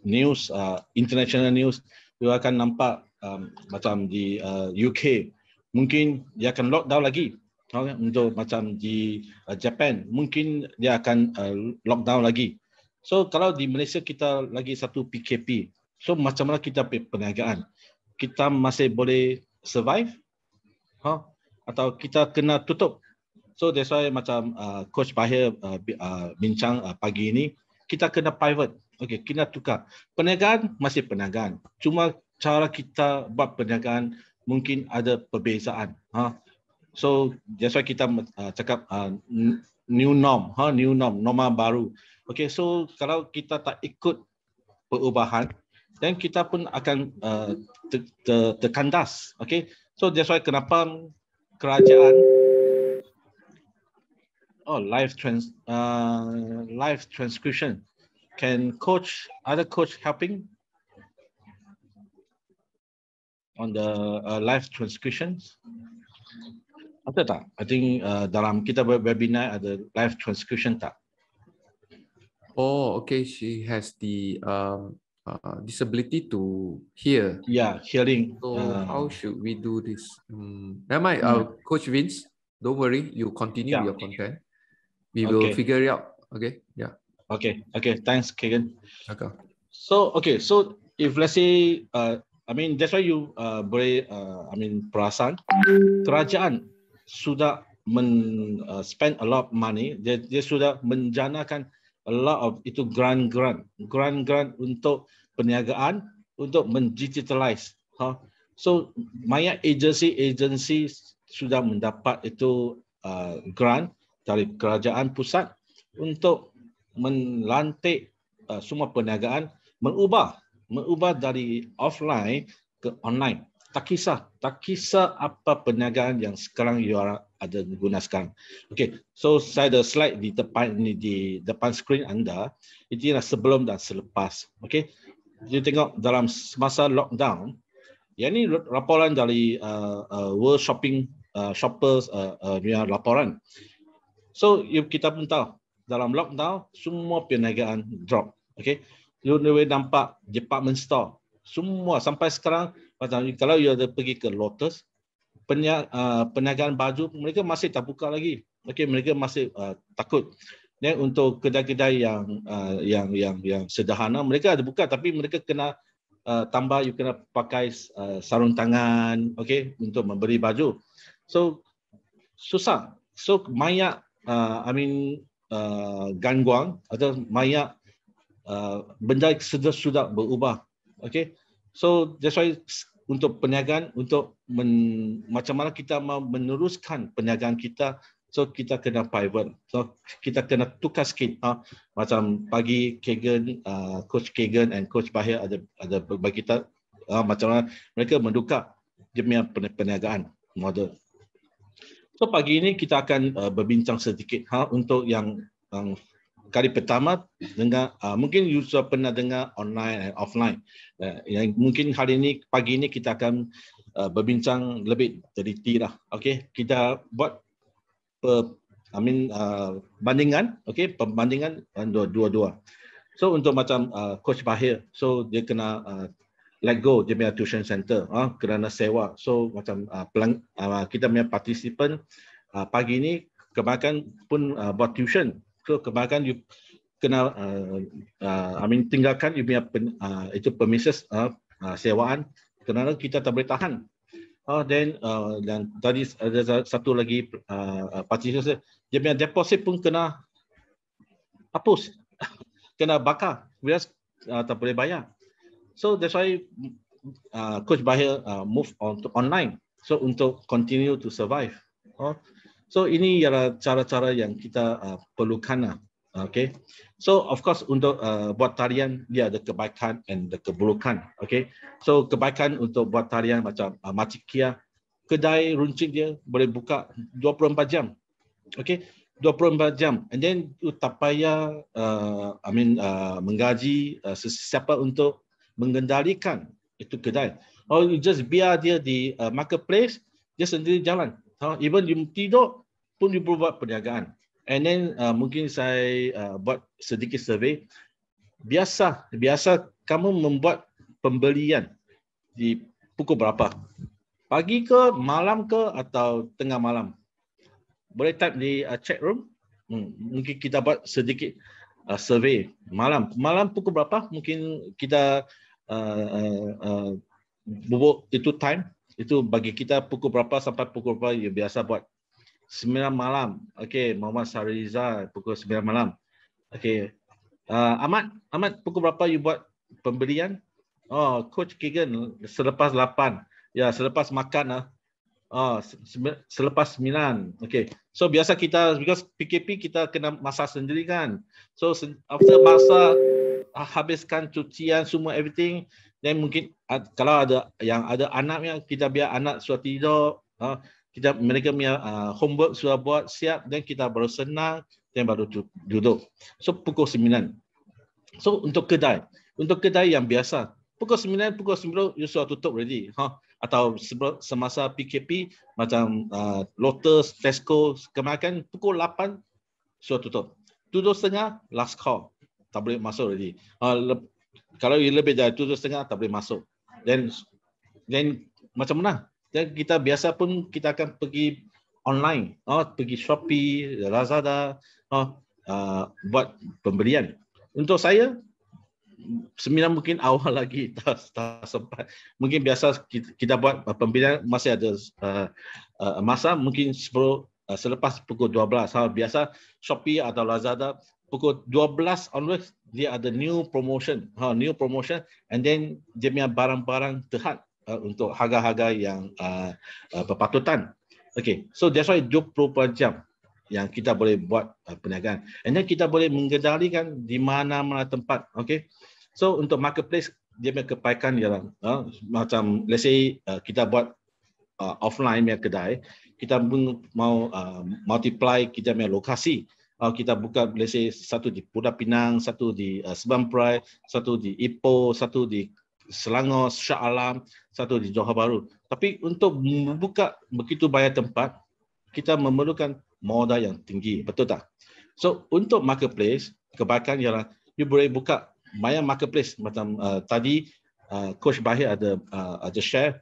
news, uh, international news, you akan nampak um, macam di uh, UK mungkin dia akan lockdown lagi. Okay? Untuk macam di uh, Japan mungkin dia akan uh, lockdown lagi. So kalau di Malaysia kita lagi satu PKP, so macam mana kita perniagaan? Kita masih boleh survive? Huh? Atau kita kena tutup? So that's why macam uh, Coach Bahir uh, uh, bincang uh, pagi ini, kita kena pivot. Okay, kita tukar. Perniagaan masih perniagaan. Cuma cara kita buat perniagaan mungkin ada perbezaan. Ha? So that's why kita uh, cakap uh, new norm, ha? new norm, norma baru. Okay, so kalau kita tak ikut perubahan, then kita pun akan uh, ter, ter, terkandas. Okay, so that's why kenapa kerajaan oh, live trans uh, live transcription. Can coach other coach helping on the uh, live transcriptions? Ada tak? I think uh, dalam kita webinar ada live transcription tak? Oh, okay. She has the um, uh, disability to hear. Yeah, hearing. So uh, how should we do this? Um, never mind, uh, hmm. Coach Vince, don't worry. You continue yeah. your content. we okay. will figure it out. Okay. Yeah. Okay. Okay. Thanks, Kagan. Okay. So okay. So if let's say uh, I mean that's why you uh, boleh uh, I mean perasan kerajaan sudah men uh, spend a lot of money. Dia dia sudah menjanakan a lot of itu grant grant grant grant untuk perniagaan untuk mendigitalize. Huh? Ha? So banyak agency agency sudah mendapat itu uh, grant dari kerajaan pusat untuk melantik uh, semua perniagaan mengubah mengubah dari offline ke online tak kisah tak kisah apa perniagaan yang sekarang you are ada guna sekarang. Okay, so saya ada slide di depan ini di depan screen anda. Ini adalah sebelum dan selepas. Okay, you tengok dalam masa lockdown. Ya ini laporan dari uh, uh, World Shopping uh, Shoppers uh, uh, laporan. So you, kita pun tahu dalam lockdown semua perniagaan drop. Okay, you boleh nampak department store semua sampai sekarang. Macam kalau you ada pergi ke Lotus, uh, perniagaan baju mereka masih tak buka lagi. Okay, mereka masih uh, takut. Dan untuk kedai-kedai yang uh, yang yang yang sederhana mereka ada buka tapi mereka kena uh, tambah you kena pakai uh, sarung tangan Okay, untuk memberi baju. So susah. So banyak uh, I mean uh, gangguang atau Maya, uh, benda sudah sudah berubah. Okay, so that's why untuk perniagaan untuk men, macam mana kita mau meneruskan perniagaan kita so kita kena pivot so kita kena tukar sikit ha? macam pagi Kegan uh, coach Kegan and coach Bahir ada ada bagi kita uh, ah, macam mana mereka menduka dia punya perniagaan model So pagi ini kita akan uh, berbincang sedikit ha untuk yang um, kali pertama dengar uh, mungkin user pernah dengar online dan offline. Uh, yang mungkin hari ini pagi ini kita akan uh, berbincang lebih teliti lah. okay kita buat per, I mean uh, bandingan, okey, perbandingan uh, dua-dua. So untuk macam uh, coach Bahir, so dia kena uh, let go dia punya tuition center ah ha, kerana sewa so macam uh, pelang, uh, kita punya participant uh, pagi ni kebanyakan pun uh, buat tuition so kebanyakan you kena uh, uh, I mean tinggalkan you punya pen, uh, itu premises uh, uh, sewaan kerana kita tak boleh tahan Oh, then uh, dan tadi ada satu lagi uh, partition dia punya deposit pun kena hapus kena bakar bila uh, tak boleh bayar So that's why uh, Coach Bahir uh, move on to online. So untuk continue to survive. Oh. So ini adalah cara-cara yang kita uh, perlukan. Lah. Okay. So of course untuk uh, buat tarian dia ada kebaikan and the keburukan. Okay. So kebaikan untuk buat tarian macam uh, Macik kedai runcing dia boleh buka 24 jam. Okay. 24 jam and then tak payah uh, I mean uh, menggaji uh, sesiapa untuk mengendalikan itu kedai. Or you just biar dia di uh, marketplace, dia sendiri jalan. Huh? Even you tidur pun you buat perniagaan. And then uh, mungkin saya uh, buat sedikit survey. Biasa, biasa kamu membuat pembelian di pukul berapa? Pagi ke, malam ke, atau tengah malam? Boleh type di uh, chat room. Hmm, mungkin kita buat sedikit uh, survey malam. Malam pukul berapa? Mungkin kita Uh, uh, uh, bubuk itu time itu bagi kita pukul berapa sampai pukul berapa ya biasa buat 9 malam okey Muhammad Sariza pukul 9 malam okey uh, Ahmad Ahmad pukul berapa you buat pembelian oh coach Kegan selepas 8 ya selepas makan ah oh, selepas 9 okey so biasa kita because PKP kita kena masak sendiri kan so after masak habiskan cucian semua everything then mungkin kalau ada yang ada anak yang kita biar anak suatu tidur ha, kita mereka punya ha, homework sudah buat siap dan kita baru senang dan baru duduk so pukul 9 so untuk kedai untuk kedai yang biasa pukul 9 pukul 10 you sudah tutup ready huh? Ha, atau semasa PKP macam uh, Lotus Tesco kemarin kan, pukul 8 sudah tutup tutup setengah last call tak boleh masuk lagi. Uh, ah, le- kalau you lebih dari tujuh setengah tak boleh masuk. dan dan macam mana? Then kita biasa pun kita akan pergi online, oh, pergi Shopee, Lazada, oh, uh, buat pemberian. Untuk saya, sembilan mungkin awal lagi tak, tak sempat. Mungkin biasa kita, kita buat pemberian masih ada uh, uh, masa, mungkin 10, selepas pukul 12. Ha, biasa Shopee atau Lazada pukul 12 onwards dia ada new promotion ha new promotion and then dia punya barang-barang terhad uh, untuk harga-harga yang uh, uh, berpatutan Okay, so that's why 24 jam yang kita boleh buat uh, perniagaan and then kita boleh mengendalikan di mana-mana tempat Okay, so untuk marketplace dia punya kepaikan ialah uh, macam let's say uh, kita buat uh, offline punya kedai kita mau uh, multiply kita punya lokasi uh, kita buka boleh say satu di Pudah Pinang, satu di uh, Sembrai, satu di Ipoh, satu di Selangor, Shah Alam, satu di Johor Bahru. Tapi untuk membuka begitu banyak tempat, kita memerlukan modal yang tinggi, betul tak? So untuk marketplace, kebaikan ialah you boleh buka banyak marketplace macam uh, tadi uh, Coach Bahir ada uh, ada share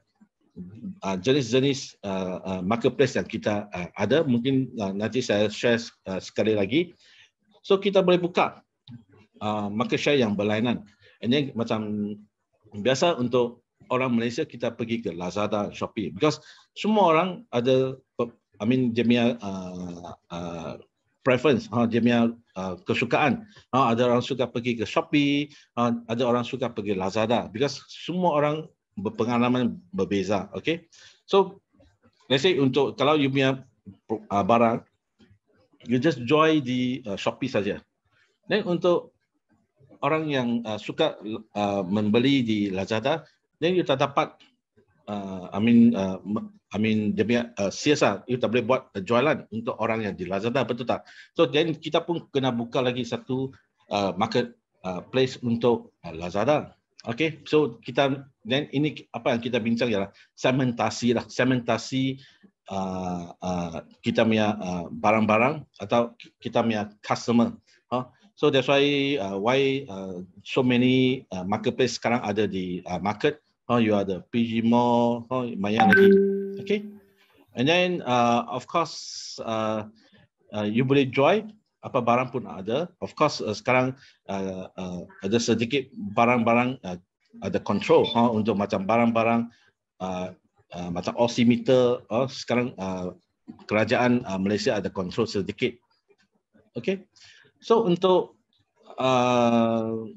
jenis-jenis ah, uh, ah, uh, ah, marketplace yang kita uh, ada mungkin uh, nanti saya share uh, sekali lagi so kita boleh buka uh, market share yang berlainan Ini macam biasa untuk orang Malaysia kita pergi ke Lazada Shopee because semua orang ada I mean jemia uh, uh, preference ha dia uh, kesukaan ha ada orang suka pergi ke Shopee ha, ada orang suka pergi Lazada because semua orang Pengalaman berbeza. Okay. So, let's say untuk kalau you punya uh, barang, you just join di uh, Shopee saja. Then untuk orang yang uh, suka uh, membeli di Lazada, then you tak dapat, uh, I mean, uh, I mean, dia punya uh, CSR, lah. you tak boleh buat uh, jualan untuk orang yang di Lazada, betul tak? So, then kita pun kena buka lagi satu uh, market uh, place untuk uh, Lazada. Okay, so kita then ini apa yang kita bincang ialah segmentasi lah, segmentasi uh, uh, kita punya uh, barang-barang atau kita punya customer. Huh? So that's why uh, why uh, so many uh, marketplace sekarang ada di uh, market. Huh? You are the PG Mall, huh? Maya lagi. Okay, and then uh, of course uh, uh, you boleh join apa barang pun ada. Of course uh, sekarang uh, uh, ada sedikit barang-barang uh, ada control ha huh, untuk macam barang-barang uh, uh, macam oximeter uh, sekarang uh, kerajaan uh, Malaysia ada control sedikit. Okay. So untuk uh,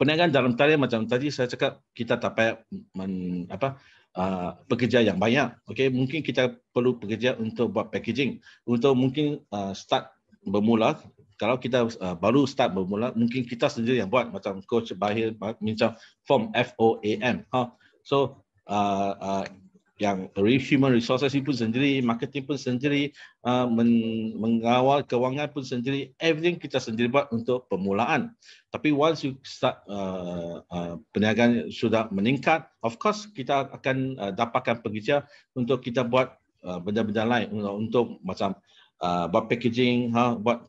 perniagaan dalam talian macam tadi saya cakap kita tak payah men, apa Uh, pekerja yang banyak, okay? Mungkin kita perlu pekerja untuk buat packaging, untuk mungkin uh, start bermula kalau kita uh, baru start bermula mungkin kita sendiri yang buat macam coach bahir macam form FOAM ha huh? so uh, uh, yang human resources pun sendiri marketing pun sendiri uh, men- mengawal kewangan pun sendiri everything kita sendiri buat untuk permulaan tapi once you start uh, uh, perniagaan sudah meningkat of course kita akan uh, dapatkan pekerja untuk kita buat uh, benda-benda lain untuk, untuk macam uh, Ah, buat packaging, ha, buat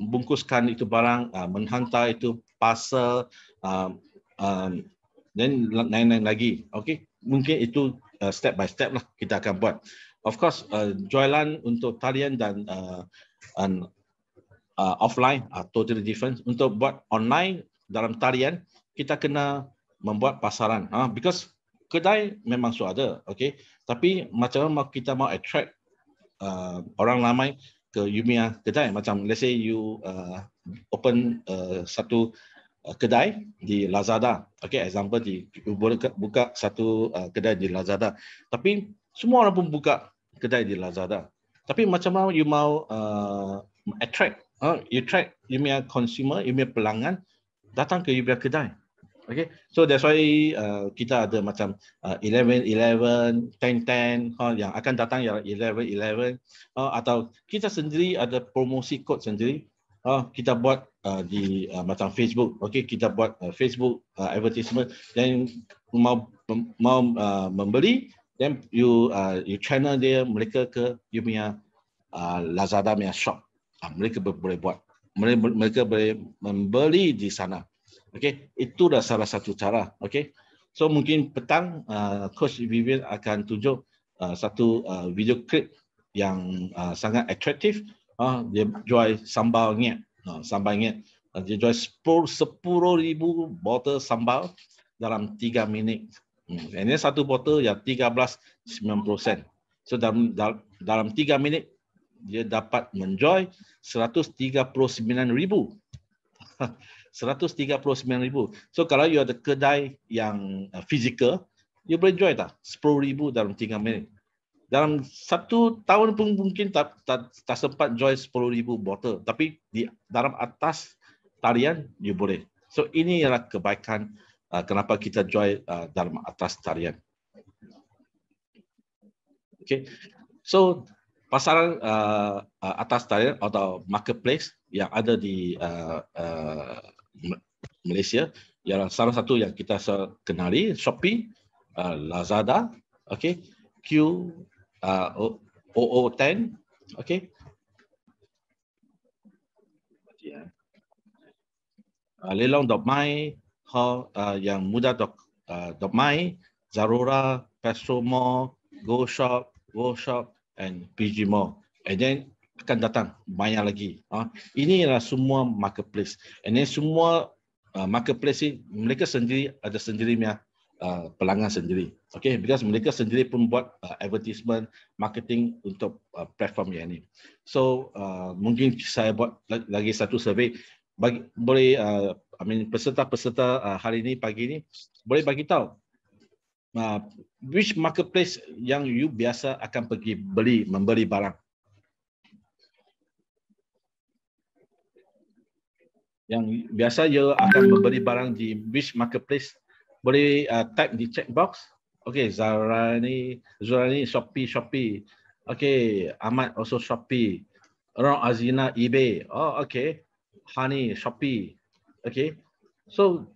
bungkuskan itu barang, uh, menghantar itu parcel, dan uh, um, lain-lain lagi. okay? mungkin itu uh, step by step lah kita akan buat. Of course, uh, jualan untuk talian dan uh, and, uh, offline uh, totally different. Untuk buat online dalam talian, kita kena membuat pasaran. Ha? Because kedai memang sudah ada, okay? tapi macam mana kita mau attract uh, orang ramai ke you kedai macam let's say you uh, open uh, satu uh, kedai di Lazada okay example di boleh buka satu uh, kedai di Lazada tapi semua orang pun buka kedai di Lazada tapi macam mana you mau uh, attract uh, you attract you consumer you pelanggan datang ke you kedai Okay, so that's why uh, kita ada macam uh, 11-11, 10-10 uh, yang akan datang yang 11-11 uh, atau kita sendiri ada promosi kod sendiri uh, kita buat uh, di uh, macam Facebook. Okay, kita buat uh, Facebook uh, advertisement dan mau mau uh, membeli then you uh, you channel dia mereka ke you punya uh, Lazada punya shop. Uh, mereka boleh buat. Mereka, mereka boleh membeli di sana. Okey, itu dah salah satu cara. Okey. So mungkin petang uh, coach Vivian akan tunjuk uh, satu uh, video clip yang uh, sangat atraktif. Uh, dia jual sambal ngiat. Uh, sambal ngiat. Uh, dia jual 10 ribu botol sambal dalam 3 minit. Hmm. Ini satu botol yang 13.90 sen. So dalam dalam, dalam 3 minit dia dapat menjual 139 ribu. 139,000. So kalau you ada kedai yang uh, fizikal, you boleh jual tak 10,000 dalam 3 minit. Dalam satu tahun pun mungkin tak tak, tak sempat jual 10,000 botol, tapi di dalam atas tarian you boleh. So ini ialah kebaikan uh, kenapa kita jual uh, dalam atas tarian. Okay. So pasaran uh, uh atas tarian atau marketplace yang ada di uh, uh Malaysia ialah salah satu yang kita kenali Shopee, uh, Lazada, okay, Q, uh, O O Ten, okay. Yeah. Uh, Lelong dot my, uh, yang muda dot uh, dot my, Zarora, Petro Mall, Go Shop, Go Shop and PG Mall. And then akan datang banyak lagi. Ha? Uh. Ini adalah semua marketplace. And then semua Ah, marketplace ini, mereka sendiri ada sendiri punya uh, pelanggan sendiri. Okay, because mereka sendiri pun buat uh, advertisement, marketing untuk uh, platform yang ini. So, uh, mungkin saya buat lagi satu survey. Bagi, boleh, uh, I mean, peserta-peserta uh, hari ini, pagi ini, boleh bagi tahu uh, which marketplace yang you biasa akan pergi beli, membeli barang. yang biasa dia akan memberi barang di which marketplace boleh uh, type di checkbox okey Zara ni Zara ni Shopee Shopee okey Ahmad also Shopee Rong Azina eBay oh okey Hani, Shopee okey so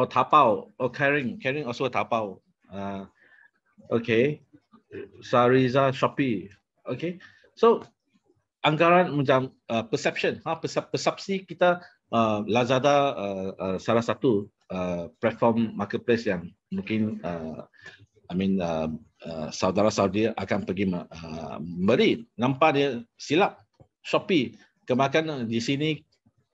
or oh, Taobao oh, Caring Caring also Taobao uh, okey Sariza Shopee okey so anggaran macam uh, perception ha persepsi kita uh, Lazada uh, uh, salah satu uh, platform marketplace yang mungkin uh, I mean uh, uh, saudara Saudi akan pergi uh, beri nampak dia silap Shopee kemakan di sini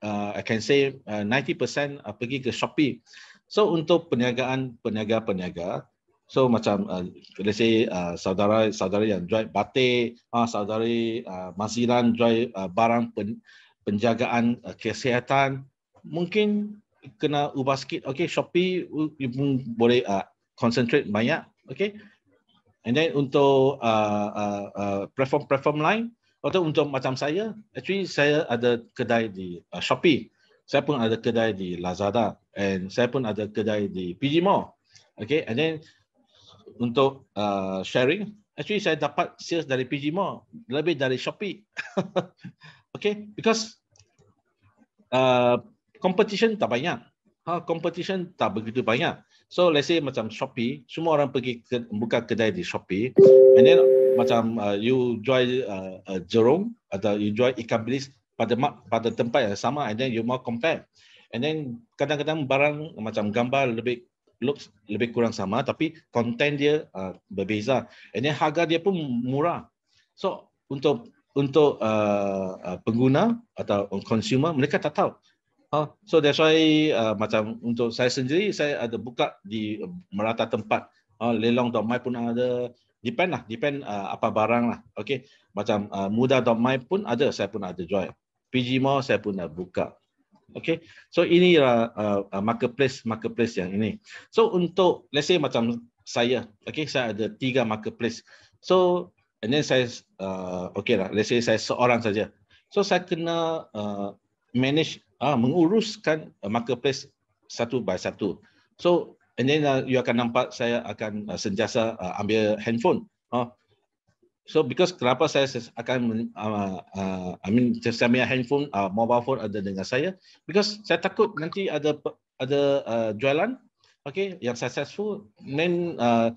uh, I can say uh, 90% uh, pergi ke Shopee so untuk perniagaan peniaga-peniaga So macam uh, let's say uh, saudara saudara yang drive batik, ah, uh, saudara uh, masiran drive uh, barang pen, penjagaan uh, kesihatan, mungkin kena ubah sikit. Okay, Shopee you pun boleh uh, concentrate banyak. Okay. And then untuk platform-platform uh, uh, uh, lain, atau untuk macam saya, actually saya ada kedai di uh, Shopee. Saya pun ada kedai di Lazada. And saya pun ada kedai di PG Mall. Okay, and then untuk uh, sharing. Actually saya dapat sales dari PG Mall lebih dari Shopee. okay, because uh, competition tak banyak. Ha, competition tak begitu banyak. So let's say macam Shopee, semua orang pergi ke, buka kedai di Shopee. And then macam uh, you join uh, uh, Jerome atau you join ikan bilis pada pada tempat yang sama and then you mau compare. And then kadang-kadang barang macam gambar lebih looks lebih kurang sama tapi konten dia uh, berbeza and then harga dia pun murah so untuk untuk uh, uh pengguna atau consumer mereka tak tahu uh, so that's why uh, macam untuk saya sendiri saya ada buka di merata tempat uh, oh, lelong.my pun ada depend lah depend uh, apa barang lah okay? macam uh, muda.my pun ada saya pun ada jual PG Mall saya pun dah buka. Okay, so ini uh, uh, marketplace marketplace yang ini. So untuk let's say macam saya, okay, saya ada tiga marketplace. So and then saya uh, okay lah, let's say saya seorang saja. So saya kena uh, manage uh, menguruskan uh, marketplace satu by satu. So and then uh, you akan nampak saya akan uh, sentiasa uh, ambil handphone. Uh, So because kenapa saya akan uh, uh, I mean saya ambil handphone uh, mobile phone ada dengan saya because saya takut nanti ada ada uh, jualan okay yang successful then uh,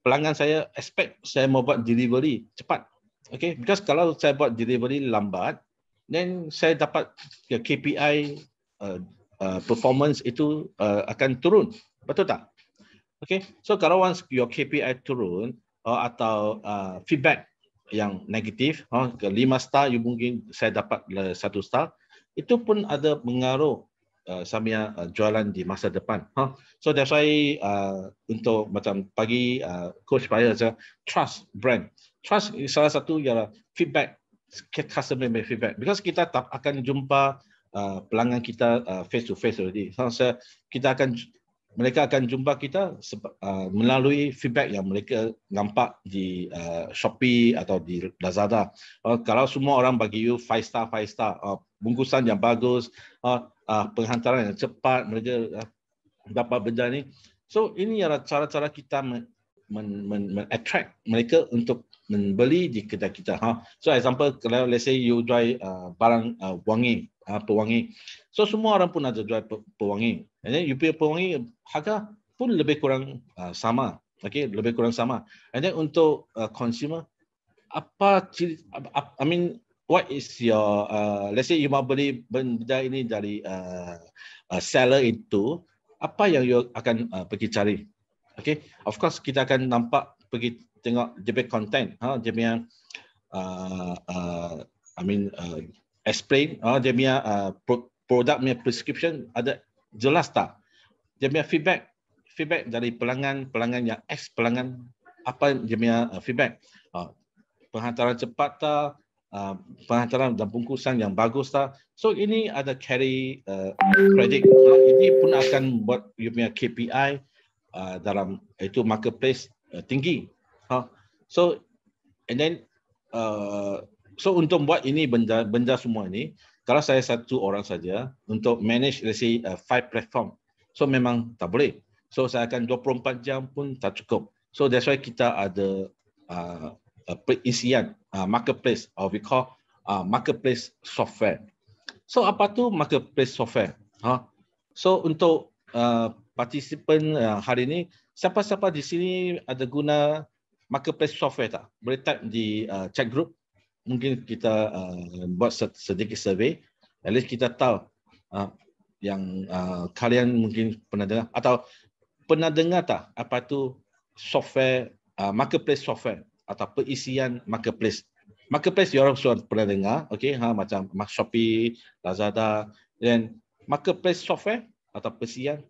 pelanggan saya expect saya mau buat delivery cepat okay because kalau saya buat delivery lambat then saya dapat KPI uh, uh, performance itu uh, akan turun betul tak okay so kalau once your KPI turun uh, atau uh, feedback yang negatif uh, ke lima star you mungkin saya dapat satu star itu pun ada pengaruh uh, sama uh, jualan di masa depan huh? Oh. so that's why uh, untuk macam pagi uh, coach saya saya trust brand trust salah satu ialah feedback customer may feedback because kita tak akan jumpa uh, pelanggan kita uh, face to face already so, so kita akan mereka akan jumpa kita ah, melalui feedback yang mereka nampak di ah, Shopee atau di Lazada. Oh, kalau semua orang bagi you five star, five star, oh, bungkusan yang bagus, oh, ah, penghantaran yang cepat, mereka dapat benda ini. So ini adalah cara-cara kita men, men, men, men attract mereka untuk membeli di kedai kita. Ha. So example kalau let's say you buy barang wangi, uh, pewangi. So semua orang pun ada jual pewangi. And then you punya pewangi harga pun lebih kurang uh, sama. Okay, lebih kurang sama. And then untuk uh, consumer, apa ciri, I mean, what is your, uh, let's say you mahu beli benda ini dari uh, uh, seller itu, apa yang you akan uh, pergi cari? Okay, of course kita akan nampak pergi tengok dia content, ha, dia yang uh, uh, I mean, uh, explain uh, dia punya uh, ah, produk punya prescription ada jelas tak dia punya feedback feedback dari pelanggan pelanggan yang ex pelanggan apa dia punya uh, feedback uh, penghantaran cepat tak uh, penghantaran dan bungkusan yang bagus tak so ini ada carry uh, credit uh, ini pun akan buat dia punya KPI uh, dalam itu marketplace uh, tinggi uh, so and then So untuk buat ini benda benda semua ini, kalau saya satu orang saja untuk manage let's say uh, five platform, so memang tak boleh. So saya akan 24 jam pun tak cukup. So that's why kita ada uh, uh, perisian uh, marketplace or we call uh, marketplace software. So apa tu marketplace software? Huh? Ha? So untuk uh, participant uh, hari ini, siapa-siapa di sini ada guna marketplace software tak? Boleh type di uh, chat group mungkin kita uh, buat sedikit survey, at least kita tahu uh, yang uh, kalian mungkin pernah dengar atau pernah dengar tak apa tu software, uh, marketplace software atau perisian marketplace. Marketplace you orang sudah pernah dengar, okay, ha, macam Shopee, Lazada, dan marketplace software atau perisian,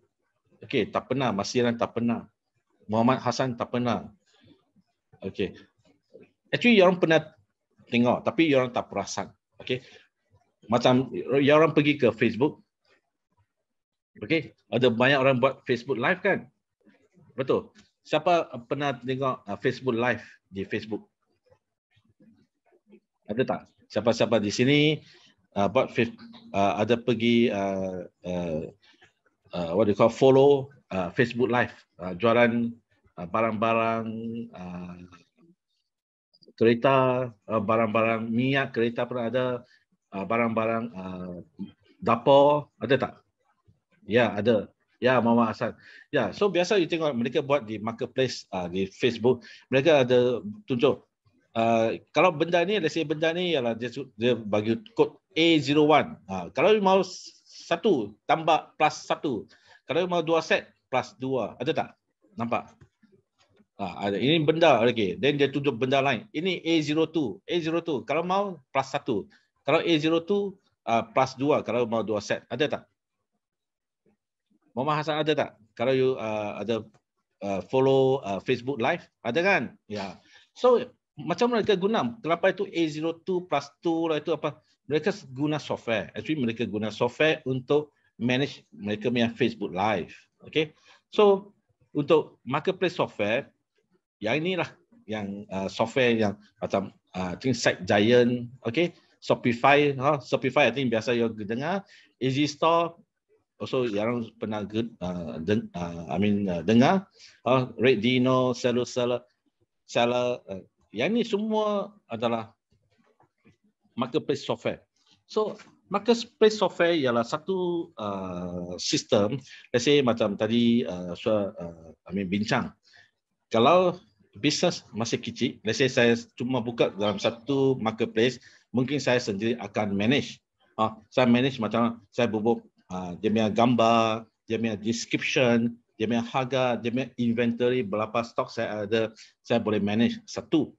okay, tak pernah, Masiran tak pernah, Muhammad Hasan tak pernah, okay. Actually, orang pernah tengok tapi orang tak perasan. Okey. Macam orang pergi ke Facebook. Okey, ada banyak orang buat Facebook live kan? Betul. Siapa pernah tengok uh, Facebook live di Facebook? Ada tak? Siapa-siapa di sini uh, buat uh, ada pergi uh, uh, uh, what do you call follow uh, Facebook live uh, jualan uh, barang-barang uh, kereta, uh, barang-barang uh, minyak kereta pun ada, uh, barang-barang uh, uh, dapur, ada tak? Ya, yeah, ada. Ya, yeah, Mama Hasan. Ya, yeah. so biasa you tengok mereka buat di marketplace, uh, di Facebook, mereka ada tunjuk. Uh, kalau benda ni, let's say benda ni, ialah dia, dia bagi kod A01. Uh, kalau you mahu satu, tambah plus satu. Kalau you mahu dua set, plus dua. Ada tak? Nampak? Ha, ini benda okay, Then dia tunjuk benda lain. Ini A02. A02. Kalau mau plus 1. Kalau A02 uh, ah, plus 2. Kalau mau 2 set. Ada tak? Muhammad Hassan ada tak? Kalau you uh, ada uh, follow uh, Facebook live. Ada kan? Ya. Yeah. So macam mereka guna. Kenapa itu A02 plus 2 lah itu apa? Mereka guna software. Actually mereka guna software untuk manage mereka punya Facebook live. Okay. So untuk marketplace software yang lah yang uh, software yang macam uh, think site giant okay shopify ha huh? shopify i think biasa you dengar easy store also yang pernah uh, uh, i mean uh, dengar uh, red dino seller seller seller uh, yang ini semua adalah marketplace software so marketplace software ialah satu uh, sistem let's say macam tadi uh, saya so, uh, i mean bincang kalau bisnes masih kecil, let's say saya cuma buka dalam satu marketplace, mungkin saya sendiri akan manage. Ah, saya manage macam saya bubuk ah, dia punya gambar, dia punya description, dia punya harga, dia punya inventory, berapa stok saya ada, saya boleh manage satu.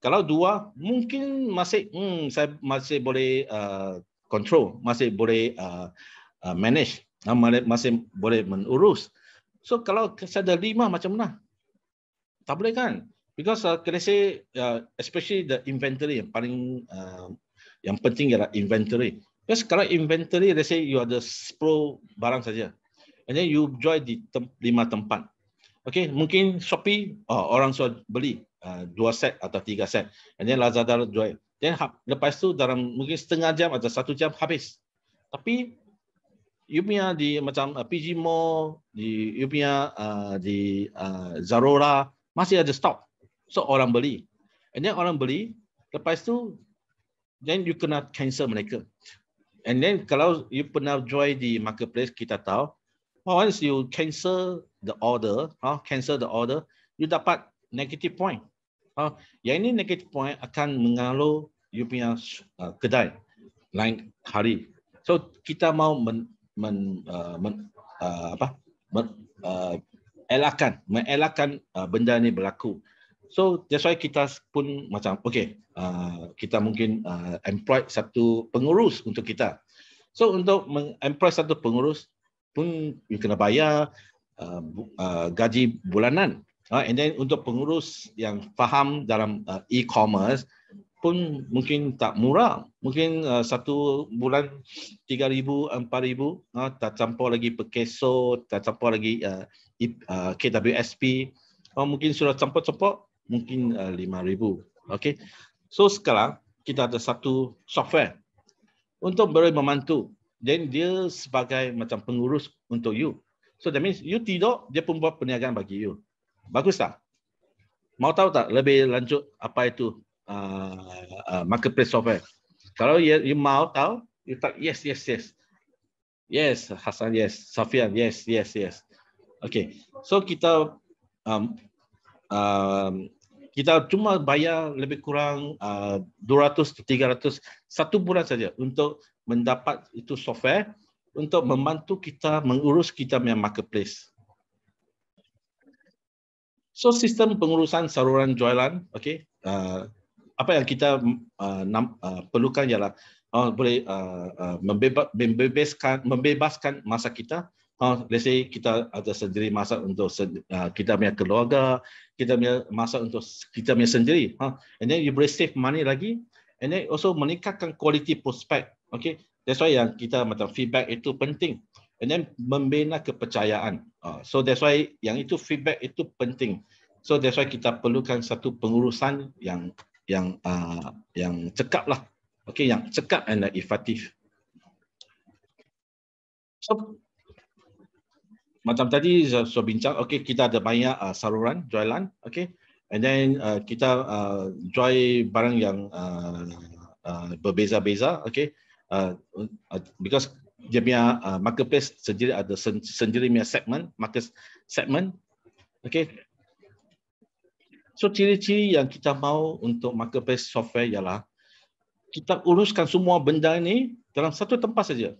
Kalau dua, mungkin masih hmm, saya masih boleh uh, control, masih boleh uh, uh, manage, masih boleh menurus. So kalau saya ada lima macam mana? Tak boleh kan? Because uh, can I say, uh, especially the inventory yang paling uh, yang penting ialah inventory. Because kalau inventory, let's say you the 10 barang saja. And then you join di tem- lima tempat. Okay, mungkin Shopee, oh, orang suruh beli uh, dua set atau tiga set. And then Lazada join. Then lepas tu dalam mungkin setengah jam atau satu jam habis. Tapi you punya di macam uh, PG Mall, di you punya uh, di uh, Zarora, masih ada stok. So orang beli. And then orang beli, lepas tu then you kena cancel mereka. And then kalau you pernah join di marketplace kita tahu, once you cancel the order, huh, ha, cancel the order, you dapat negative point. Huh? Ha, yang ini negative point akan mengalu you punya uh, kedai lain hari. So kita mau men, men, uh, men uh, apa? Men, uh, elakkan mengelakkan uh, benda ni berlaku so that's why kita pun macam okay, uh, kita mungkin uh, employ satu pengurus untuk kita so untuk mengemploy satu pengurus pun you kena bayar uh, bu, uh, gaji bulanan uh, and then untuk pengurus yang faham dalam uh, e-commerce pun mungkin tak murah mungkin uh, satu bulan 3000 4000 uh, tak campur lagi per keso tak campur lagi uh, Uh, KWSP oh, mungkin sudah campur-campur mungkin uh, lima ribu, okay? so sekarang kita ada satu software untuk beri membantu dan dia sebagai macam pengurus untuk you so that means you tidak dia pun buat perniagaan bagi you bagus tak mau tahu tak lebih lanjut apa itu uh, uh, marketplace software kalau you, you mau tahu you tak yes yes yes Yes, Hasan, yes. Safian, yes, yes, yes. Okay, so kita um, um, kita cuma bayar lebih kurang uh, 200 300 satu bulan saja untuk mendapat itu software untuk hmm. membantu kita mengurus kita punya marketplace. So sistem pengurusan saluran jualan, okay, uh, apa yang kita uh, uh, perlukan ialah uh, boleh uh, uh, membebaskan membebaskan masa kita ha, let's say kita ada sendiri masak untuk uh, kita punya keluarga, kita punya masak untuk kita punya sendiri. Ha. And then you boleh save money lagi. And then also meningkatkan quality prospect. Okay. That's why yang kita macam feedback itu penting. And then membina kepercayaan. Uh, so that's why yang itu feedback itu penting. So that's why kita perlukan satu pengurusan yang yang uh, yang cekap lah. Okay, yang cekap and efektif. So macam tadi saya so, so bincang, okay, kita ada banyak uh, saluran jualan, okay, and then uh, kita uh, jual barang yang uh, uh, berbeza-beza, okay, uh, uh, because dia punya uh, marketplace sendiri ada sen- sendiri punya segmen, market segmen, okay. So ciri-ciri yang kita mahu untuk marketplace software ialah kita uruskan semua benda ini dalam satu tempat saja,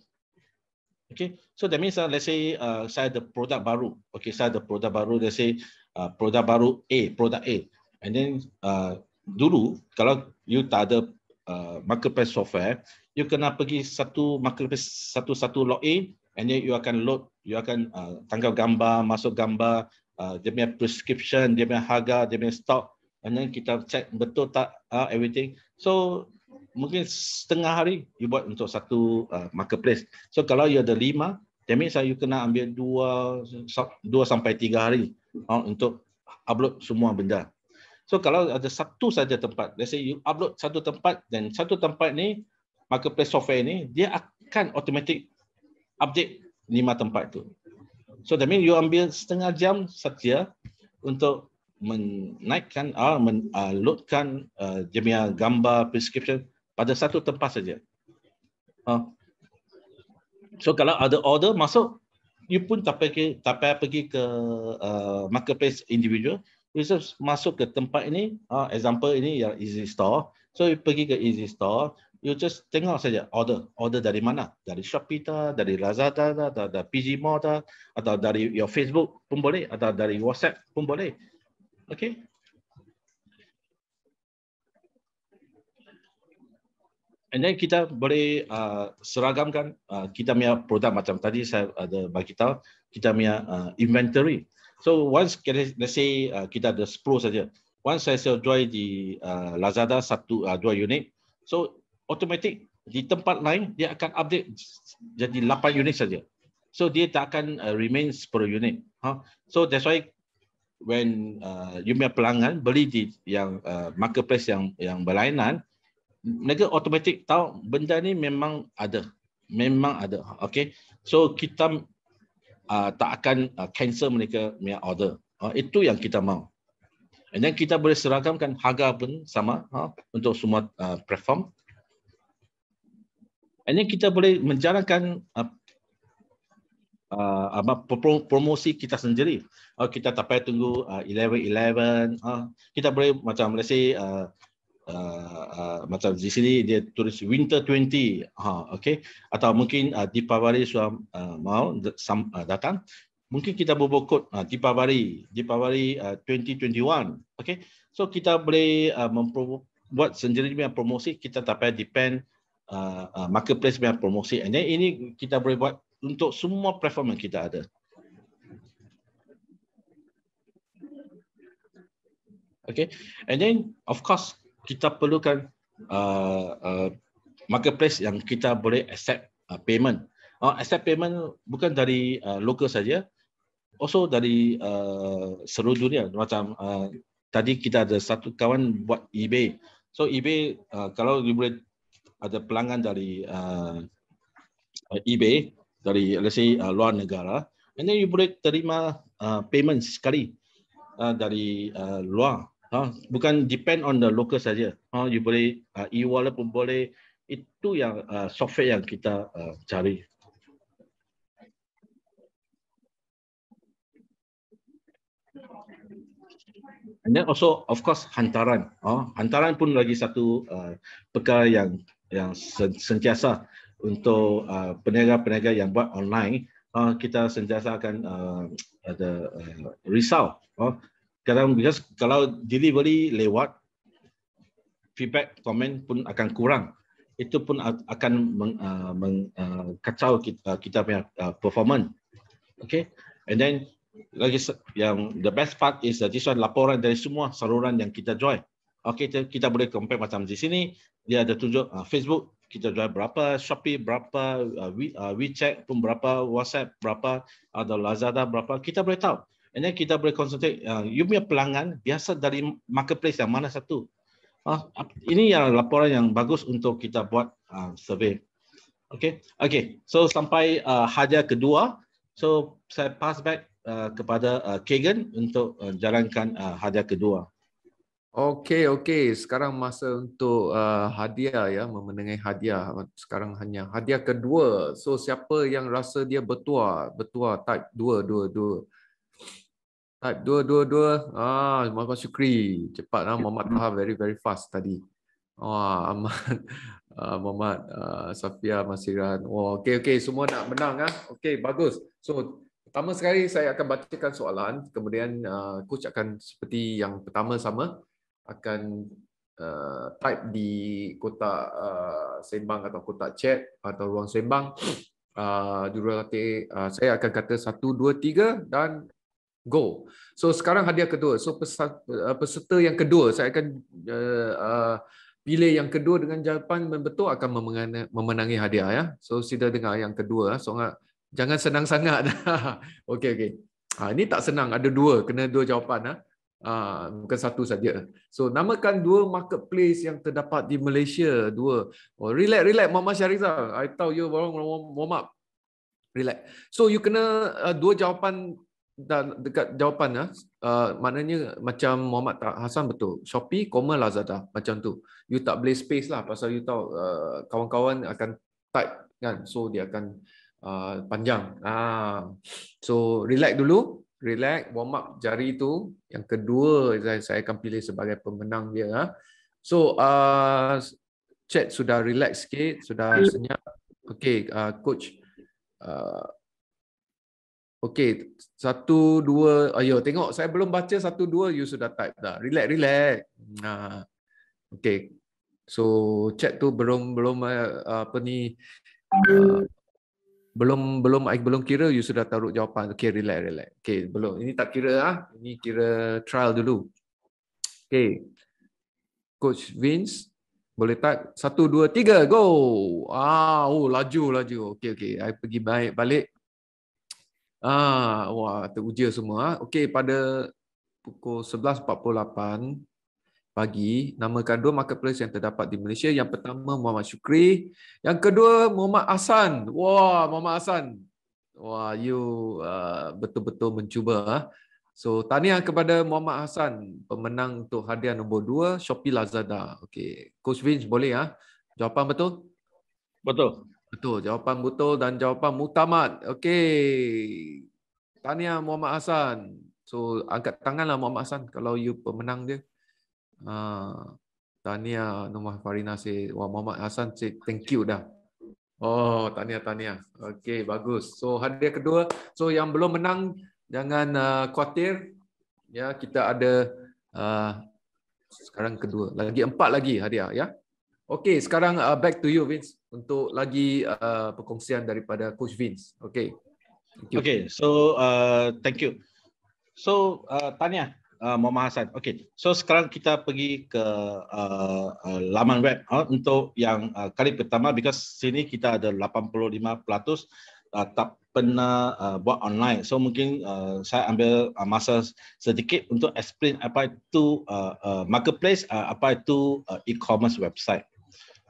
Okay, so that means uh, let's say uh, saya ada produk baru. Okay, saya ada produk baru. Let's say uh, produk baru A, produk A. And then uh, dulu kalau you tak ada uh, marketplace software, you kena pergi satu marketplace satu-satu login. And then you akan load, you akan uh, tangkap gambar, masuk gambar, uh, dia punya prescription, dia punya harga, dia punya stock. And then kita check betul tak uh, everything. So mungkin setengah hari you buat untuk satu uh, marketplace. So kalau you ada lima, that means uh, you kena ambil dua, dua sampai tiga hari uh, untuk upload semua benda. So kalau ada satu saja tempat, let's say you upload satu tempat dan satu tempat ni marketplace software ni dia akan automatic update lima tempat tu. So that means you ambil setengah jam saja untuk menaikkan uh, ah, meloadkan ah, uh, ah, jemia gambar prescription pada satu tempat saja. Uh. So kalau ada order masuk you pun tak pergi tak payah pergi ke uh, marketplace individual you just masuk ke tempat ini uh, example ini yang easy store so you pergi ke easy store you just tengok saja order order dari mana dari Shopee ta, dari Lazada ta, dari PG Mall ta, atau dari your Facebook pun boleh atau dari WhatsApp pun boleh Okay. And then kita boleh uh, seragamkan uh, kita punya produk macam tadi saya ada bagi tahu kita punya uh, inventory. So once kita let's say uh, kita ada 10 saja. Once saya sell dua di uh, Lazada satu uh, dua unit. So automatic di tempat lain dia akan update jadi 8 unit saja. So dia tak akan uh, remain 10 unit. Huh? Ha? So that's why when uh, you punya pelanggan beli di yang uh, marketplace yang yang berlainan mereka automatic tahu benda ni memang ada memang ada okey so kita uh, tak akan uh, cancel mereka punya order uh, itu yang kita mahu and then kita boleh seragamkan harga pun sama uh, untuk semua uh, platform and then kita boleh menjalankan uh, uh, promosi kita sendiri. Uh, kita tak payah tunggu uh, 11-11. Uh, kita boleh macam let's say, uh, uh, uh, macam di sini dia tulis winter 20. Uh, ha, okay. Atau mungkin uh, di Pavari sudah uh, mau uh, datang. Mungkin kita bubuh kod uh, di Pavari, di Pavari uh, 2021. Okay. So kita boleh uh, mempromo, sendiri punya promosi. Kita tak payah depend uh, uh, marketplace punya promosi. And then ini kita boleh buat untuk semua platform yang kita ada. Okay, and then of course kita perlukan uh, uh, marketplace yang kita boleh accept uh, payment. Uh, accept payment bukan dari uh, local saja, also dari uh, seluruh dunia. Macam uh, tadi kita ada satu kawan buat eBay. So eBay uh, kalau boleh ada pelanggan dari uh, eBay, dari let's say uh, luar negara and then you boleh terima uh, payment sekali uh, dari uh, luar ha uh, bukan depend on the local saja ha uh, you boleh uh, e-wallet pun boleh itu yang uh, software yang kita uh, cari And then also of course hantaran. Oh, hantaran pun lagi satu uh, perkara yang yang sentiasa untuk hmm. uh, peniaga-peniaga yang buat online uh, kita sentiasa akan uh, ada uh, risau oh kadang because kalau delivery lewat feedback komen pun akan kurang itu pun akan meng, uh, meng, uh, kacau kita, uh, kita punya uh, performance okay and then lagi yang the best part is that this one laporan dari semua saluran yang kita join okay kita, kita boleh compare macam di sini dia ada tujuh uh, Facebook kita jual berapa Shopee berapa uh, uh, WeChat pun berapa WhatsApp berapa ada Lazada berapa kita boleh tahu and kita boleh concentrate uh, you punya pelanggan biasa dari marketplace yang mana satu uh, ini yang laporan yang bagus untuk kita buat uh, survey okay okay so sampai uh, kedua so saya pass back kepada Kegan untuk jalankan uh, kedua Okey, okey. Sekarang masa untuk uh, hadiah ya, memenangi hadiah. Sekarang hanya hadiah kedua. So siapa yang rasa dia bertuah, bertuah type dua, Type dua. Ah, Muhammad Syukri. Cepatlah Muhammad Taha very very fast tadi. Wah, Ahmad, uh, Muhammad, uh, Safia, Masiran. Wah, oh, okey, okey. Semua nak menang. Ah. Okey, bagus. So, pertama sekali saya akan bacakan soalan. Kemudian, uh, coach akan seperti yang pertama sama akan uh, type di kotak uh, sembang atau kotak chat atau ruang sembang uh, latih uh, saya akan kata satu dua tiga dan go. So sekarang hadiah kedua. So uh, peserta yang kedua saya akan uh, uh, pilih yang kedua dengan jawapan betul akan memenangi hadiah ya. So sudah dengar yang kedua ya. so jangan senang sangat. okey okey. Ha ini tak senang ada dua kena dua jawapan Ha. Ah, bukan satu saja. So namakan dua marketplace yang terdapat di Malaysia. Dua. Oh, relax, relax, Mama Syarizal. I tahu, you, warm, warm up. Relax. So you kena uh, dua jawapan dan dekat jawapan ya. Uh, maknanya macam Muhammad Hasan betul. Shopee, koma Lazada. Macam tu. You tak boleh space lah. Pasal you tahu uh, kawan-kawan akan tight kan. So dia akan uh, panjang. Ah, uh, so relax dulu relax, warm up jari tu. Yang kedua saya saya akan pilih sebagai pemenang dia. Ha. So uh, chat sudah relax sikit, sudah hmm. senyap. Okay, uh, ah, coach. Uh, Okey, satu, dua, ayo tengok saya belum baca satu, dua, you sudah type dah. Relax, relax. Nah, okey. So, chat tu belum, belum apa ni. Uh, belum belum belum kira you sudah taruh jawapan okey relax relax okey belum ini tak kira ah ini kira trial dulu okey coach Vince boleh tak satu dua tiga go ah oh laju laju okey okey I pergi baik balik ah wah teruja semua ah. okey pada pukul 11.48 bagi nama kedua marketplace yang terdapat di Malaysia. Yang pertama Muhammad Syukri, yang kedua Muhammad Hasan. Wah, Muhammad Hasan. Wah, you uh, betul-betul mencuba. Huh? Ah. So, tahniah kepada Muhammad Hasan, pemenang untuk hadiah nombor 2 Shopee Lazada. Okey, Coach Vince boleh ya? Huh? Jawapan betul? Betul. Betul, jawapan betul dan jawapan mutamat. Okey. Tahniah Muhammad Hasan. So, angkat tanganlah Muhammad Hasan kalau you pemenang dia. Ha, Tania Nurmah Farina say, Wah, Muhammad Hasan say, thank you dah. Oh, Tania, Tania. Okay, bagus. So, hadiah kedua. So, yang belum menang, jangan uh, khawatir. Ya, kita ada uh, sekarang kedua. Lagi empat lagi hadiah. Ya. Okay, sekarang uh, back to you, Vince. Untuk lagi uh, perkongsian daripada Coach Vince. Okay. Okay, so uh, thank you. So, uh, Tania, uh, Muhammad Hassan. Okey, so sekarang kita pergi ke uh, uh, laman web uh, untuk yang uh, kali pertama because sini kita ada 85 pelatus uh, tak pernah uh, buat online. So mungkin uh, saya ambil uh, masa sedikit untuk explain apa itu uh, uh, marketplace, uh, apa itu uh, e-commerce website.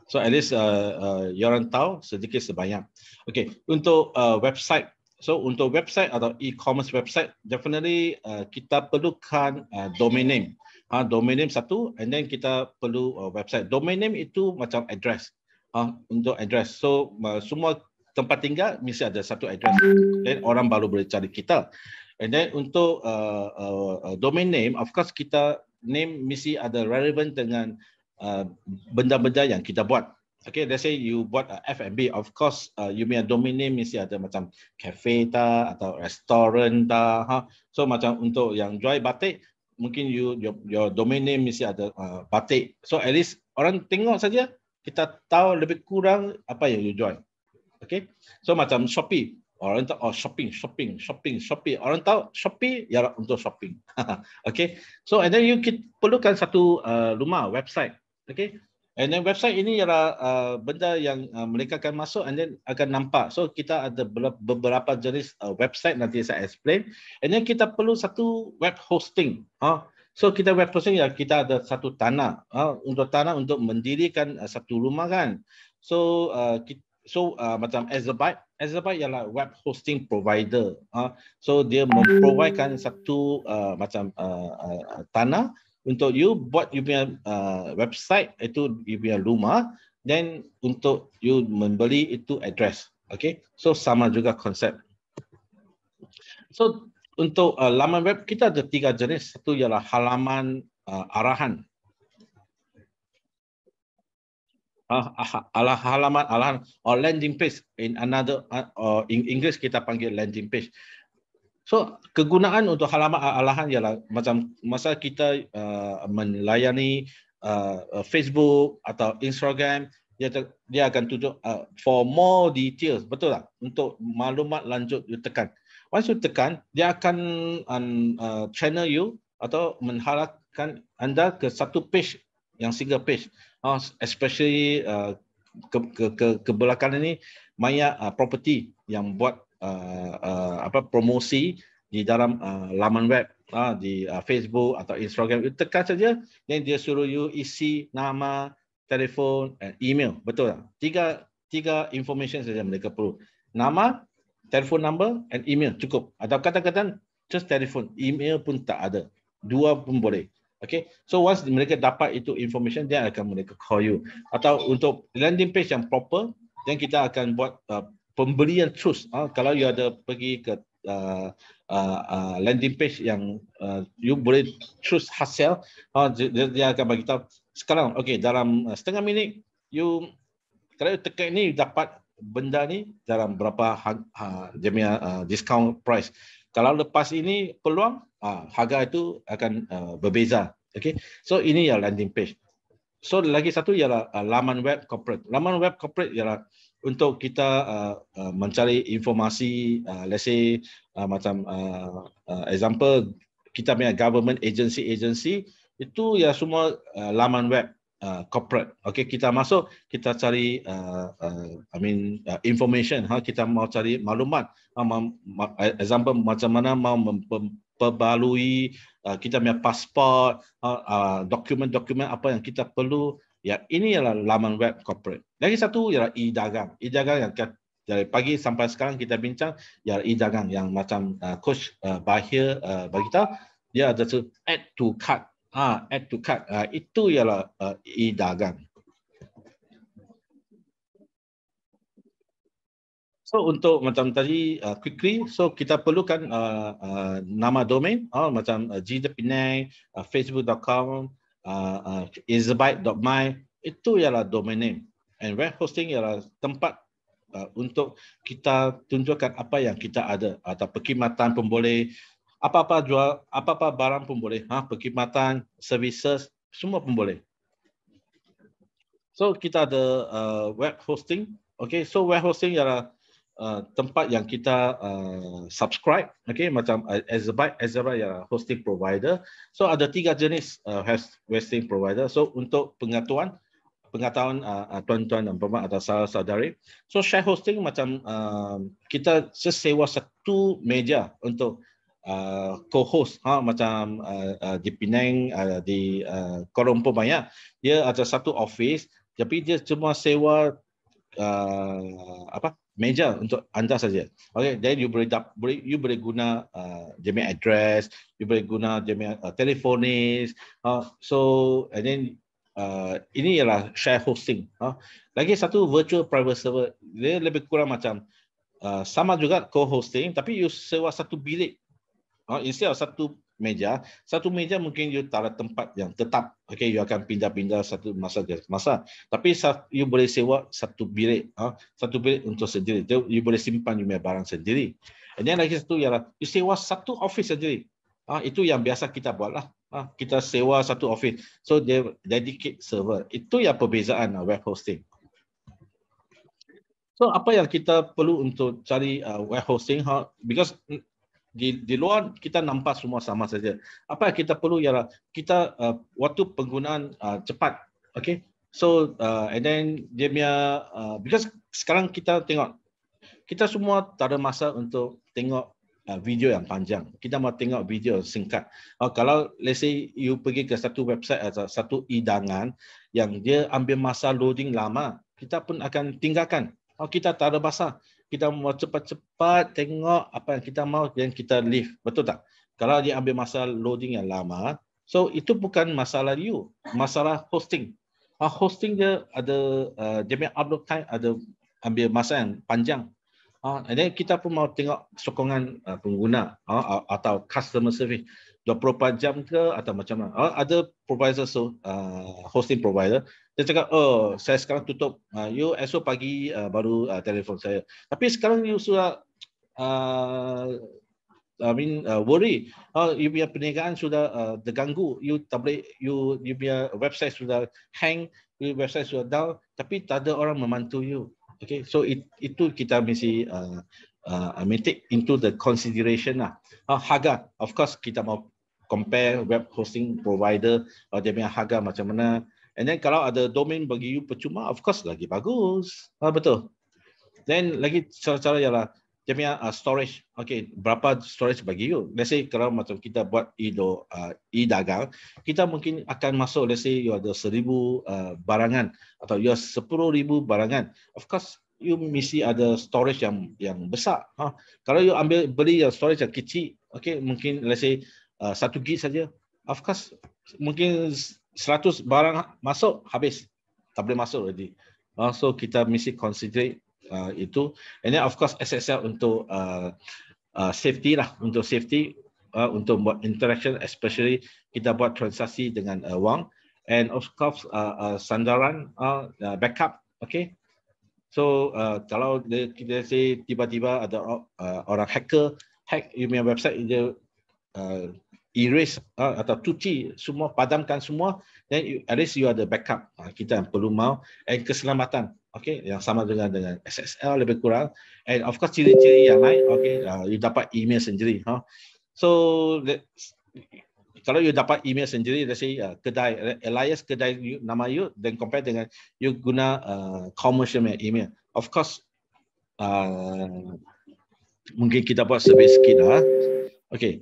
So at least uh, uh, you orang tahu sedikit sebanyak. Okey, untuk uh, website So untuk website atau e-commerce website, definitely uh, kita perlukan uh, domain name. Ha, domain name satu, and then kita perlu uh, website. Domain name itu macam address. Ha, untuk address. So uh, semua tempat tinggal mesti ada satu address. Then orang baru boleh cari kita. And then untuk uh, uh, uh domain name, of course kita name mesti ada relevant dengan uh, benda-benda uh, yang kita buat. Okay, let's say you bought a F&B. Of course, uh, you punya domain name mesti ada macam cafe ta atau restaurant ta. Ha? So macam untuk yang jual batik, mungkin you your, your domain name mesti ada uh, batik. So at least orang tengok saja kita tahu lebih kurang apa yang you join. Okay, so macam Shopee. Orang tahu oh, shopping, shopping, shopping, Shopee. Orang tahu shopping. ya untuk shopping. okay, so and then you perlukan satu uh, rumah website. Okay, And then website ini ialah uh, benda yang uh, mereka akan masuk and then akan nampak. So kita ada beberapa jenis uh, website nanti saya explain. And then kita perlu satu web hosting. Huh? Ha. So kita web hosting ialah kita ada satu tanah huh? Ha, untuk tanah untuk mendirikan uh, satu rumah kan. So uh, kita, so uh, macam Azabyte Azabyte ialah web hosting provider. Huh? Ha. So dia memprovidekan satu uh, macam uh, uh, tanah untuk you buat you punya uh, website itu you punya rumah then untuk you membeli itu address okay so sama juga konsep so untuk uh, laman web kita ada tiga jenis satu ialah halaman uh, arahan ah uh, halaman arahan or landing page in another uh, or in english kita panggil landing page So kegunaan untuk halaman ah, alahan ialah macam masa kita uh, melayani uh, Facebook atau Instagram dia ter, dia akan tunjuk uh, for more details betul tak untuk maklumat lanjut you tekan once you tekan dia akan um, uh, channel you atau menghalakan anda ke satu page yang single page uh, especially uh, ke, ke ke ke belakang ini maya uh, property yang buat Uh, uh, apa promosi di dalam uh, laman web uh, di uh, Facebook atau Instagram you tekan saja then dia suruh you isi nama telefon and email betul tak tiga tiga information saja mereka perlu nama telefon number and email cukup atau kata-kata just telefon email pun tak ada dua pun boleh Okay, so once mereka dapat itu information, dia akan mereka call you. Atau untuk landing page yang proper, then kita akan buat uh, Pembelian terus. Ha, ah, kalau you ada pergi ke uh, uh, uh, landing page yang uh, you boleh terus hasil, ha, dia, dia akan bagi tahu sekarang. Okay, dalam setengah minit, you kalau you tekan ini dapat benda ni dalam berapa harga uh, discount price. Kalau lepas ini peluang uh, harga itu akan uh, berbeza. Okay, so ini ya landing page. So lagi satu ialah uh, laman web corporate. Laman web corporate ialah untuk kita uh, uh, mencari informasi uh, let's say uh, macam uh, uh, example kita punya government agency agency itu ya semua uh, laman web uh, corporate okey kita masuk kita cari uh, uh, i mean uh, information ha kita mau cari maklumat uh, ma- ma- example macam mana mau memperbalui uh, kita punya pasport, ha, uh, uh, dokumen-dokumen apa yang kita perlu Ya, ini adalah laman web corporate. Lagi satu ialah e-dagang. E-dagang yang dari pagi sampai sekarang kita bincang ialah e-dagang yang macam uh, coach uh, Bahir uh, bagi tahu dia ada tu add to cart. Ha, add to cart. Uh, itu ialah uh, e-dagang. So untuk macam tadi uh, quickly, so kita perlukan uh, uh, nama domain, uh, macam uh, gdpenang, uh, facebook.com, uh, izabyte.my uh, itu ialah domain name and web hosting ialah tempat uh, untuk kita tunjukkan apa yang kita ada atau perkhidmatan pun boleh apa-apa jual apa-apa barang pun boleh ha perkhidmatan services semua pun boleh so kita ada uh, web hosting okay so web hosting ialah Uh, tempat yang kita uh, subscribe okay macam Azerbaijan uh, Azerbaijan yang hosting provider so ada tiga jenis uh, hosting provider so untuk pengetahuan pengetahuan uh, uh, tuan-tuan dan puan atau saudara-saudari so share hosting macam uh, kita sewa satu meja untuk uh, co-host ha macam uh, uh, di Penang uh, di uh, Kuala Lumpur banyak dia ada satu office tapi dia cuma sewa uh, apa meja untuk anda saja. Okey, jadi you boleh boleh you boleh guna uh, jemaah address, you boleh guna jemaah uh, telefonis. Uh, so and then uh, ini ialah share hosting. Uh. Lagi satu virtual private server dia lebih kurang macam uh, sama juga co-hosting tapi you sewa satu bilik. Uh, instead of satu meja. Satu meja mungkin you taruh tempat yang tetap. Okay, you akan pindah-pindah satu masa ke masa. Tapi you boleh sewa satu bilik. Ah, satu bilik untuk sendiri. You boleh simpan you barang sendiri. And yang lagi satu ialah, you sewa satu office sendiri. Ah, itu yang biasa kita buat lah. Ah, kita sewa satu office. So, they dedicate server. Itu yang perbezaan web hosting. So, apa yang kita perlu untuk cari web hosting? Ha? Because di di luar kita nampak semua sama saja. Apa yang kita perlu ialah kita uh, waktu penggunaan uh, cepat, okay? So uh, and then dia punya uh, because sekarang kita tengok kita semua tak ada masa untuk tengok uh, video yang panjang. Kita mau tengok video singkat. Uh, kalau let's say you pergi ke satu website atau satu hidangan yang dia ambil masa loading lama, kita pun akan tinggalkan. Oh, kita tak ada masa kita mau cepat-cepat tengok apa yang kita mau dan kita lift. Betul tak? Kalau dia ambil masa loading yang lama, so itu bukan masalah you. Masalah hosting. Ah hosting dia ada, uh, dia punya upload time ada ambil masa yang panjang. Uh, then kita pun mau tengok sokongan uh, pengguna uh, atau customer service. 24 jam ke atau macam mana. Uh, ada provider so uh, hosting provider dia cakap oh saya sekarang tutup uh, you esok pagi uh, baru uh, telefon saya. Tapi sekarang you sudah uh, I mean uh, worry oh uh, you punya perniagaan sudah uh, terganggu you tablet you you punya website sudah hang you website sudah down tapi tak ada orang memantau you. Okay, so it, itu kita mesti uh, uh, I mean take into the consideration lah. Uh, harga, of course kita mau compare web hosting provider uh, dia punya harga macam mana and then kalau ada domain bagi you percuma of course lagi bagus uh, betul then lagi cara-cara ialah dia punya uh, storage okey berapa storage bagi you let's say kalau macam kita buat e-do uh, e-dagang kita mungkin akan masuk let's say you ada 1000 uh, barangan atau you ada 10000 barangan of course you mesti ada storage yang yang besar. Ha. Kalau you ambil beli yang storage yang kecil, okay, mungkin let's say Ah, satu gig saja. Of course, mungkin 100 barang masuk, habis. Tak boleh masuk lagi. so kita mesti consider uh, ah, itu. And then of course SSL untuk uh, uh, safety lah, untuk safety, uh, untuk buat interaction especially kita buat transaksi dengan uh, wang. And of course uh, uh, sandaran, uh, backup, okay. So uh, kalau kita say tiba-tiba ada uh, orang hacker, hack you website, dia uh, erase uh, atau cuci semua, padamkan semua, then you, at least you ada backup uh, kita yang perlu mahu and keselamatan, okay, yang sama dengan dengan SSL lebih kurang and of course ciri-ciri yang lain, okay, uh, you dapat email sendiri, huh? Ha? So kalau you dapat email sendiri, let's say uh, kedai Elias kedai you, nama you, then compare dengan you guna uh, commercial email, of course uh, mungkin kita buat survey sikit. Huh? Ha? okay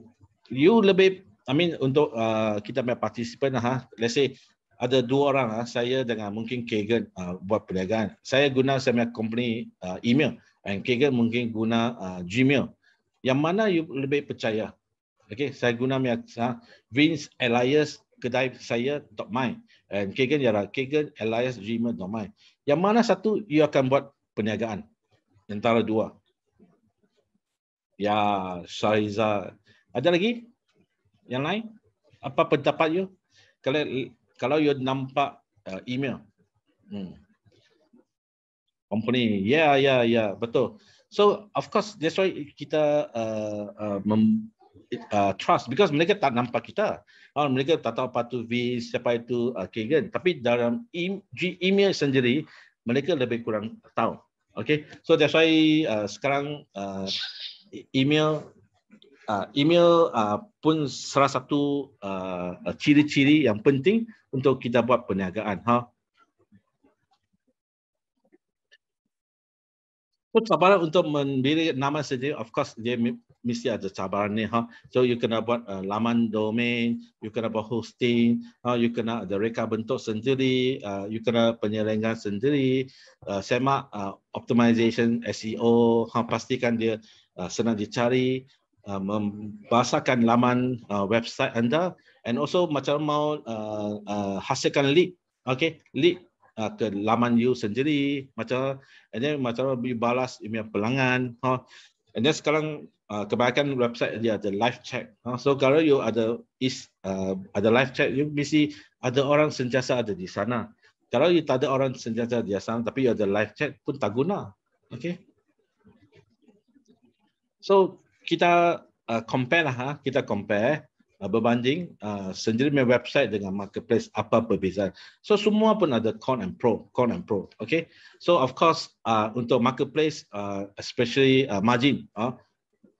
you lebih I mean untuk uh, kita punya participant lah, ha let's say ada dua orang ha, saya dengan mungkin Kegan uh, buat perniagaan saya guna saya punya company uh, email and Kegan mungkin guna uh, Gmail yang mana you lebih percaya Okay, saya guna punya ha, Vince Elias kedai saya top mine and Kegan ya Kegan Elias Gmail top mine yang mana satu you akan buat perniagaan antara dua Ya, Syahizah ada lagi yang lain? Apa pendapat you? Kalau kalau you nampak uh, email. Hmm. Company. Yeah, yeah, yeah. Betul. So, of course, that's why kita uh, uh, mem, uh, trust. Because mereka tak nampak kita. Oh, mereka tak tahu apa itu V, siapa itu uh, Kagan. Tapi dalam e email sendiri, mereka lebih kurang tahu. Okay. So, that's why uh, sekarang uh, email uh, email uh, pun salah satu uh, ciri-ciri yang penting untuk kita buat perniagaan. Ha? Huh? cabaran untuk memberi nama sendiri, of course, dia mesti ada cabaran ni. Ha? So, you kena buat uh, laman domain, you kena buat hosting, ha? you kena ada reka bentuk sendiri, uh, you kena penyelenggan sendiri, uh, semak uh, optimization SEO, ha? pastikan dia uh, senang dicari, uh, laman uh, website anda and also macam mau uh, uh, hasilkan lead okay lead uh, ke laman you sendiri macam and then macam you balas email pelanggan ha huh? and then sekarang uh, kebanyakan website dia ada live chat ha huh? so kalau you ada is uh, ada live chat you mesti ada orang sentiasa ada di sana kalau you tak ada orang sentiasa di sana tapi you ada live chat pun tak guna okay so kita uh, compare lah, ha? kita compare uh, berbanding uh, sendiri website dengan marketplace apa perbezaan. So semua pun ada con and pro, con and pro. Okay. So of course uh, untuk marketplace uh, especially uh, margin. Uh,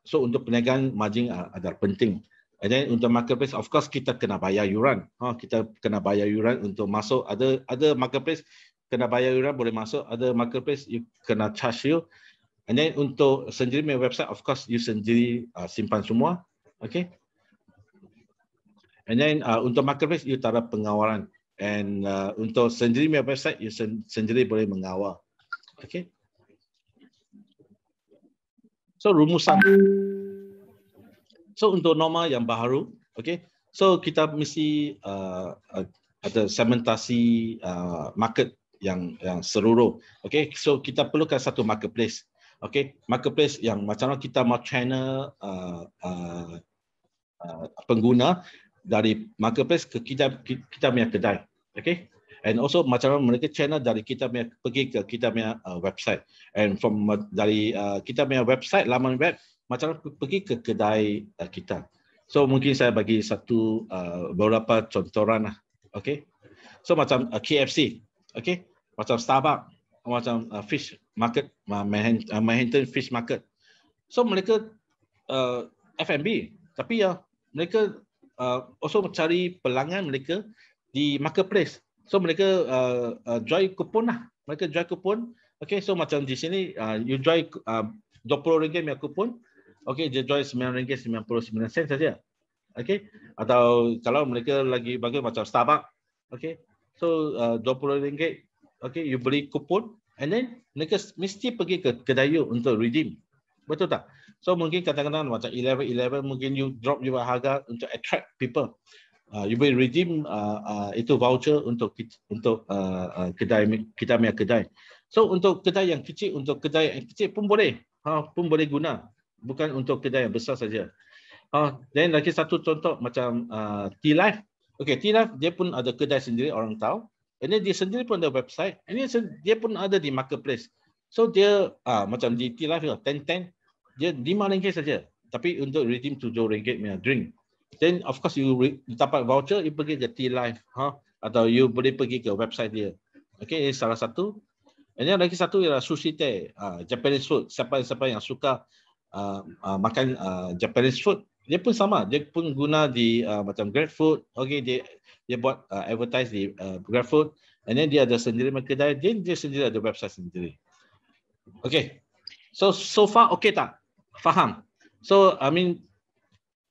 so untuk perniagaan margin uh, adalah penting. And then untuk marketplace, of course kita kena bayar yuran. Ha, kita kena bayar yuran untuk masuk. Ada ada marketplace kena bayar yuran boleh masuk. Ada marketplace you kena charge you. And then untuk sendiri punya website, of course, you sendiri uh, simpan semua. Okay. And then uh, untuk marketplace, you taruh pengawalan. And uh, untuk sendiri punya website, you sen- sendiri boleh mengawal. Okay. So rumusan. So untuk norma yang baru, okay. So kita mesti uh, uh, ada segmentasi uh, market yang yang seluruh. Okay. So kita perlukan satu marketplace. Okay, marketplace yang macam mana kita mau channel uh, uh, uh, pengguna dari marketplace ke kita kita punya kedai. Okay, and also macam mana mereka channel dari kita punya pergi ke kita punya uh, website. And from dari uh, kita punya website, laman web, macam mana pergi ke kedai uh, kita. So mungkin saya bagi satu uh, beberapa contohan lah. Okay, so macam uh, KFC, okay, macam Starbucks, macam uh, fish market, uh, uh, Manhattan fish market. So mereka uh, F&B, tapi ya uh, mereka uh, also mencari pelanggan mereka di marketplace. So mereka uh, uh, jual kupon lah, mereka join kupon. Okay, so macam di sini, uh, you join uh, dua puluh ringgit punya kupon, okay, dia join sembilan ringgit sembilan puluh sembilan sen saja. Okay, atau kalau mereka lagi bagus macam Starbucks, okay, so uh, dua puluh ringgit okay, you beli kupon and then mereka mesti pergi ke kedai you untuk redeem. Betul tak? So mungkin kadang-kadang macam 11-11 mungkin you drop you harga untuk attract people. Uh, you boleh redeem uh, uh, itu voucher untuk untuk uh, uh, kedai kita punya kedai. So untuk kedai yang kecil, untuk kedai yang kecil pun boleh. Ha, pun boleh guna. Bukan untuk kedai yang besar saja. Ha, then lagi satu contoh macam uh, T-Life. Okay, T-Life dia pun ada kedai sendiri orang tahu. And then dia sendiri pun ada website. And then dia pun ada di marketplace. So dia ah uh, macam di T-Life lah, ten ten dia lima ringgit saja. Tapi untuk redeem tujuh ringgit punya drink. Then of course you, re- you dapat voucher, you pergi ke T-Life, Huh? Ha? Atau you boleh pergi ke website dia. Okay, ini salah satu. And then lagi satu ialah sushi teh, uh, Japanese food. Siapa-siapa yang suka uh, uh, makan uh, Japanese food, dia pun sama dia pun guna di uh, macam GrabFood Okay, dia dia buat uh, advertise di uh, GrabFood and then dia ada sendiri kedai dia dia sendiri ada website sendiri Okay, so so far okay tak faham so i mean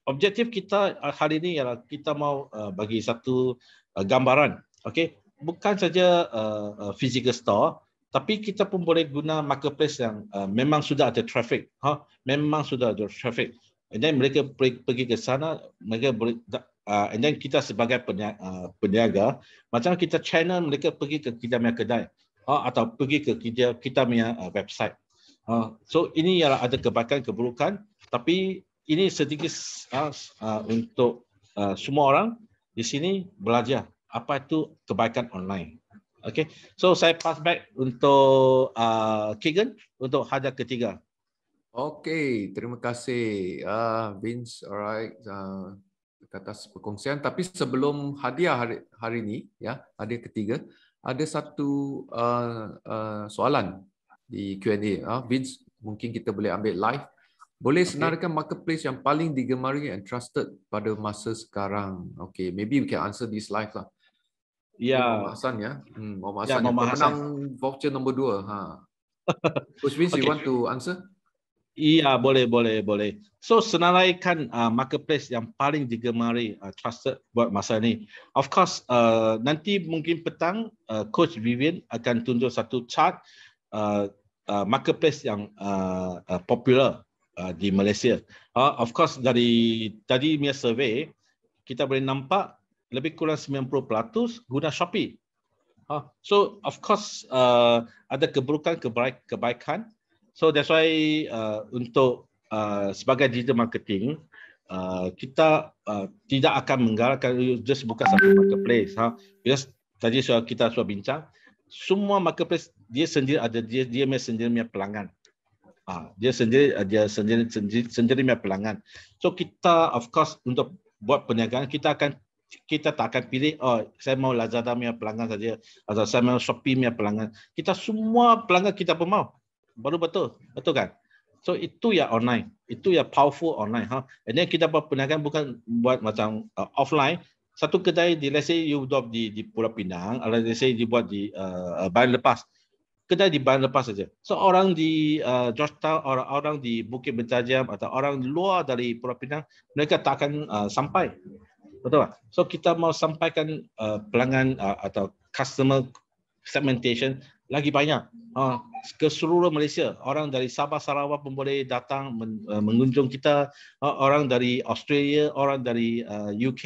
objektif kita uh, hari ini ialah kita mau uh, bagi satu uh, gambaran Okay, bukan saja uh, uh, physical store tapi kita pun boleh guna marketplace yang uh, memang sudah ada traffic ha huh? memang sudah ada traffic and then mereka pergi ke sana mereka uh, and then kita sebagai peniaga, uh, peniaga macam kita channel mereka pergi ke kita punya kedai uh, atau pergi ke kita kita punya uh, website uh, so ini ialah ada kebaikan keburukan tapi ini sedikit uh, uh, untuk uh, semua orang di sini belajar apa itu kebaikan online Okay. so saya pass back untuk uh, Kegan untuk hajat ketiga Okey, terima kasih ah Vince. Alright, uh, atas perkongsian. Tapi sebelum hadiah hari hari ini, ya hadiah ketiga, ada satu uh, uh, soalan di Q&A. Ah Vince, mungkin kita boleh ambil live. Boleh senarkan okay. marketplace yang paling digemari and trusted pada masa sekarang. Okey, maybe we can answer this live lah. Ya. Yeah. Hasan ya. Hmm, Mohd ya, Hasan yeah, yang voucher nombor dua. Ha. Which means okay. you want to answer? Iya, boleh, boleh, boleh. So senaraikan uh, marketplace yang paling digemari uh, trusted buat masa ni. Of course, uh, nanti mungkin petang uh, Coach Vivian akan tunjuk satu chart uh, uh, marketplace yang uh, uh, popular uh, di Malaysia. Uh, of course, dari tadi punya survey, kita boleh nampak lebih kurang 90% guna Shopee. Uh, so of course, uh, ada keburukan, kebaikan So that's why uh, untuk uh, sebagai digital marketing uh, kita uh, tidak akan menggalakkan just buka satu marketplace. Ha? Just, tadi sudah kita sudah bincang semua marketplace dia sendiri ada dia dia sendiri punya pelanggan. Ha, dia sendiri uh, dia sendiri sendiri sendiri punya pelanggan. So kita of course untuk buat perniagaan kita akan kita tak akan pilih oh saya mau Lazada punya pelanggan saja atau saya mau Shopee punya pelanggan. Kita semua pelanggan kita pun mau baru betul betul kan so itu yang online itu yang powerful online ha and then kita buat perniagaan bukan buat macam uh, offline satu kedai di let's say you drop di di Pulau Pinang atau let's say you buat di uh, uh Bahan Lepas kedai di Bahan Lepas saja so orang di uh, Georgetown orang orang di Bukit Bentajam atau orang luar dari Pulau Pinang mereka tak akan uh, sampai betul tak so kita mau sampaikan uh, pelanggan uh, atau customer segmentation lagi banyak. Ha, hmm. ke seluruh Malaysia, orang dari Sabah, Sarawak pun boleh datang men, uh, mengunjung kita, uh, orang dari Australia, orang dari uh, eh, UK,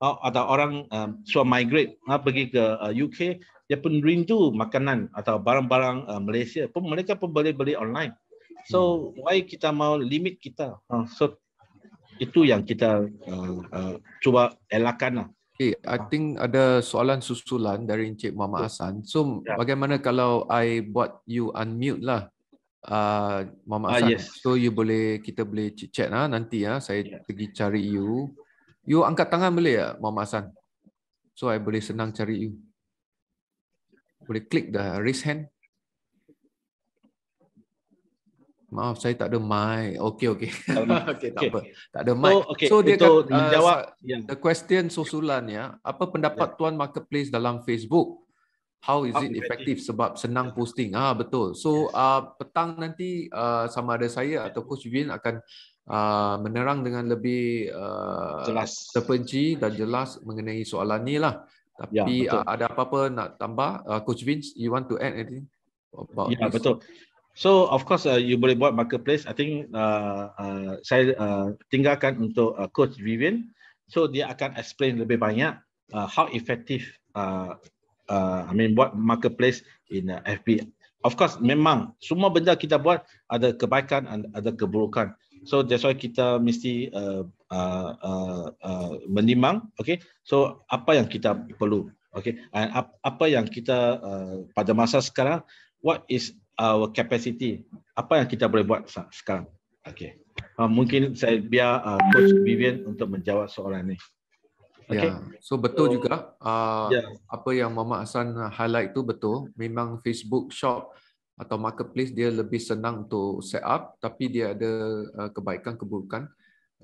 uh, ha, atau orang um, eh, suam migrate uh, pergi ke uh, UK, dia pun rindu makanan atau barang-barang uh, Malaysia, pun mereka pun boleh beli online. So, hmm. why kita mau limit kita? Uh, so, itu yang kita uh, uh, cuba elakkan lah. Okay, I ah. think ada soalan susulan dari Encik Mama Hassan. So, yeah. bagaimana kalau I buat you unmute lah, uh, Muhammad Hassan? Ah, uh, yes. So, you boleh kita boleh chat lah nanti ah, ya. Saya yeah. pergi cari you. You angkat tangan boleh ya, Mama Hassan? So, I boleh senang cari you. Boleh klik dah, raise hand. Maaf saya tak ada mic. Okey okey. okey tak apa. Tak ada mic. So, okay. so dia Untuk kata, menjawab uh, yang the question susulan ya. Apa pendapat yeah. tuan marketplace dalam Facebook? How is it effective sebab senang ya. posting. Ah betul. So yes. Ya. uh, petang nanti uh, sama ada saya ya. atau coach Vivian akan uh, menerang dengan lebih uh, jelas terpenci dan jelas mengenai soalan ni lah. Tapi yeah, uh, ada apa-apa nak tambah uh, coach Vince you want to add anything? About ya betul. So of course uh, you boleh buat marketplace. I think uh, uh, saya uh, tinggalkan untuk uh, Coach Vivian. So dia akan explain lebih banyak uh, how effective uh, uh, I mean buat marketplace in uh, FB. Of course memang semua benda kita buat ada kebaikan dan ada keburukan. So that's why kita mesti uh, uh, uh, uh, menimbang. Okay. So apa yang kita perlu. Okay. And apa yang kita uh, pada masa sekarang what is our capacity apa yang kita boleh buat sekarang okey uh, mungkin saya biar uh, coach Vivian untuk menjawab soalan ni okay. yeah. so betul so, juga uh, ah, yeah. apa yang Mama Hasan highlight tu betul memang Facebook shop atau marketplace dia lebih senang untuk set up tapi dia ada uh, kebaikan keburukan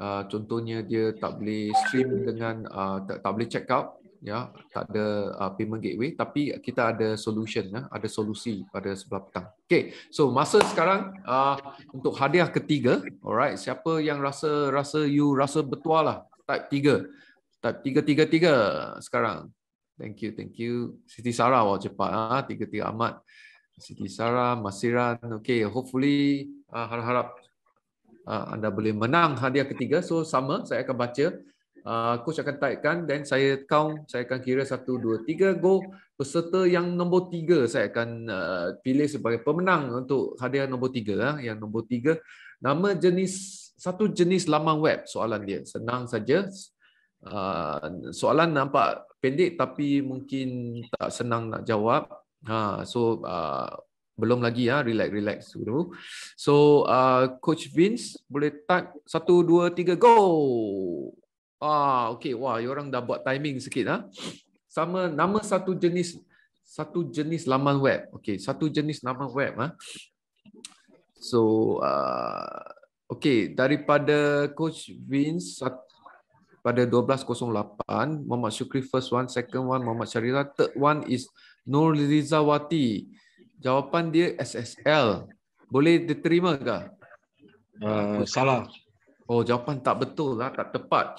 uh, contohnya dia tak boleh stream dengan uh, tak, tak boleh check out ya tak ada uh, payment gateway tapi kita ada solution ya ada solusi pada sebelah petang okey so masa sekarang uh, untuk hadiah ketiga alright siapa yang rasa rasa you rasa betul lah tak tiga tak tiga tiga tiga sekarang thank you thank you Siti Sarah wah cepat ha? Ah, tiga tiga amat Siti Sarah Masiran okey hopefully uh, harap-harap uh, anda boleh menang hadiah ketiga so sama saya akan baca uh, coach akan taikkan dan saya count saya akan kira 1 2 3 go peserta yang nombor 3 saya akan uh, pilih sebagai pemenang untuk hadiah nombor 3 uh, ah, yang nombor 3 nama jenis satu jenis laman web soalan dia senang saja uh, soalan nampak pendek tapi mungkin tak senang nak jawab uh, so uh, belum lagi ya uh, relax relax dulu so uh, coach Vince boleh type 1 2 3 go Ah, okey. Wah, you orang dah buat timing sikit ah. Ha? Sama nama satu jenis satu jenis laman web. Okey, satu jenis nama web ah. Ha? So, uh, ah, okey, daripada coach Vince pada 12.08, Muhammad Syukri first one, second one Muhammad Syarila, third one is Nur Rizawati. Jawapan dia SSL. Boleh diterima ke? Uh, Salah. Oh jawapan tak betul lah, tak tepat.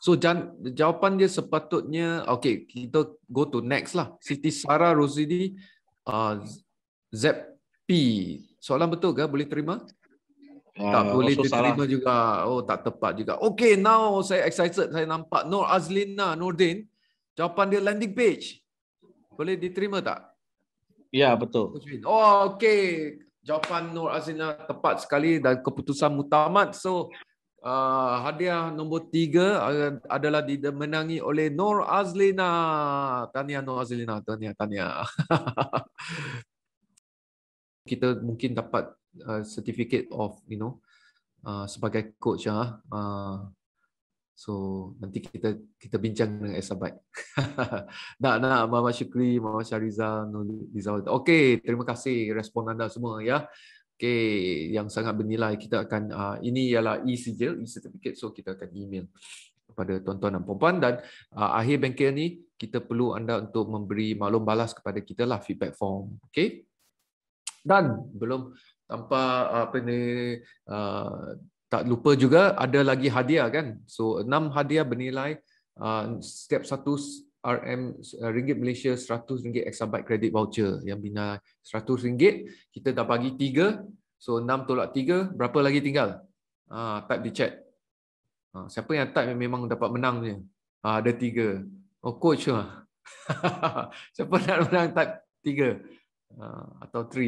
So jan, jawapan dia sepatutnya okay kita go to next lah. Siti Sara Rosidi uh, Zep P. Soalan betul ke? Boleh terima? Uh, tak boleh diterima salah. juga. Oh, tak tepat juga. Okay, now saya excited. Saya nampak Nur Azlina Nurdin. Jawapan dia landing page. Boleh diterima tak? Ya, yeah, betul. Oh, okay. Jawapan Nur Azlina tepat sekali dan keputusan mutamat. So, Uh, hadiah nombor tiga ah, adalah dimenangi oleh Nur Azlina. Tanya Nur Azlina, tanya, tanya. Kita mungkin dapat uh, certificate of, you know, uh, sebagai coach ya. Uh. So nanti kita kita bincang dengan Esabai. nak nak Mama Syukri, Mama Syariza, Nur Rizal. Okay, terima kasih respon anda semua ya okay, yang sangat bernilai kita akan uh, ini ialah e-sigil e-certificate so kita akan email kepada tuan-tuan dan puan dan uh, akhir bengkel ni kita perlu anda untuk memberi maklum balas kepada kita lah feedback form okey dan belum tanpa apa ni uh, tak lupa juga ada lagi hadiah kan so enam hadiah bernilai uh, setiap satu RM uh, ringgit Malaysia 100 ringgit exabyte credit voucher yang bina 100 ringgit kita dah bagi 3 so 6 tolak 3 berapa lagi tinggal ha, type di chat ha, siapa yang type memang dapat menang je ha, ah, ada 3 oh coach ha. siapa nak menang type 3 ha, atau 3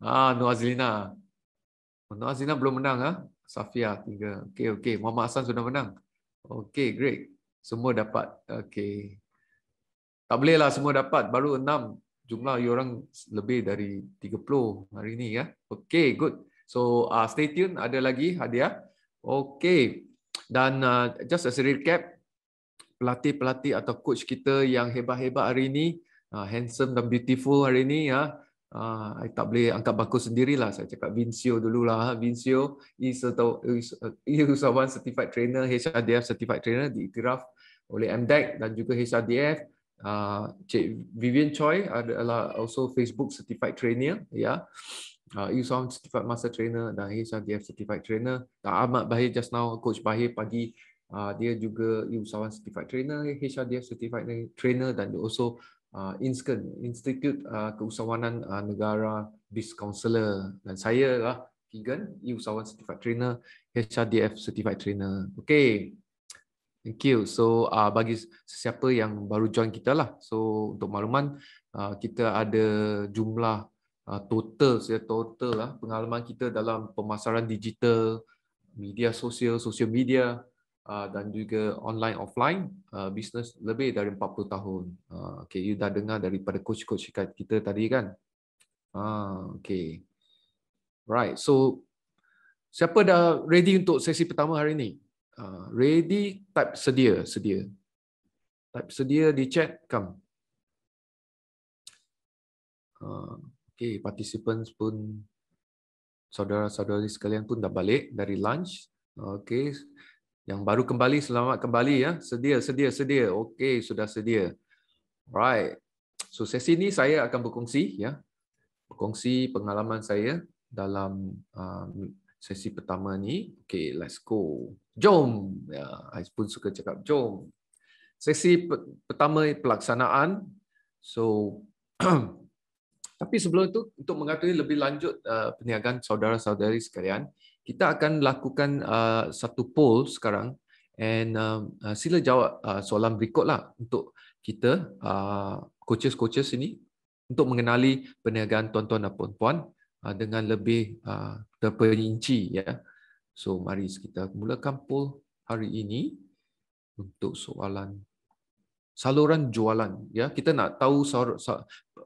ha, Noah Azlina Noah Azlina belum menang ha? Safia 3 okay, okay. Muhammad Hassan sudah menang Okay, great. Semua dapat. Okay. Tak boleh lah semua dapat. Baru enam jumlah orang lebih dari 30 hari ini ya. Okay, good. So uh, stay tune. Ada lagi hadiah. Okay. Dan uh, just as a recap, pelatih-pelatih atau coach kita yang hebat-hebat hari ini, uh, handsome dan beautiful hari ini ya. Uh, I tak boleh angkat bakul sendirilah. Saya cakap Vincio dululah. Vincio is a, is a, is a certified trainer, HRDF certified trainer diiktiraf oleh MDEC dan juga HRDF. Uh, Vivian Choi adalah also Facebook Certified Trainer. Ya. Yeah. Uh, Usong Certified Master Trainer dan Hisham dia Certified Trainer. Dan Ahmad Bahir just now, Coach Bahir pagi, uh, dia juga Usawan Certified Trainer, HRDF Certified Trainer dan also uh, ah, INSKEN, Institute uh, Keusahawanan uh, Negara Biz Counselor. Dan saya lah Keegan, Usawan Certified Trainer, HRDF Certified Trainer. Okay. Thank you. So uh, bagi sesiapa yang baru join kita lah. So untuk makluman uh, kita ada jumlah uh, total saya total lah pengalaman kita dalam pemasaran digital, media sosial, sosial media uh, dan juga online offline uh, business lebih dari 40 tahun. Uh, okay, you dah dengar daripada coach-coach kita tadi kan? Uh, okay. Right. So siapa dah ready untuk sesi pertama hari ini? uh, ready type sedia sedia type sedia di chat come uh, okay participants pun saudara-saudari sekalian pun dah balik dari lunch ah, okay yang baru kembali selamat kembali ya sedia sedia sedia okay sudah sedia right so sesi ini saya akan berkongsi ya berkongsi pengalaman saya dalam uh, sesi pertama ni. Okay, let's go. Jom! Ya, saya pun suka cakap jom. Sesi pertama pelaksanaan. So, Tapi sebelum itu, untuk mengatui lebih lanjut uh, perniagaan saudara-saudari sekalian, kita akan lakukan uh, satu poll sekarang. And um, uh, sila jawab uh, soalan berikutlah untuk kita, uh, coaches-coaches ini, untuk mengenali perniagaan tuan-tuan dan puan-puan. Uh, dengan lebih uh, terperinci ya. So mari kita mulakan poll hari ini untuk soalan saluran jualan ya. Kita nak tahu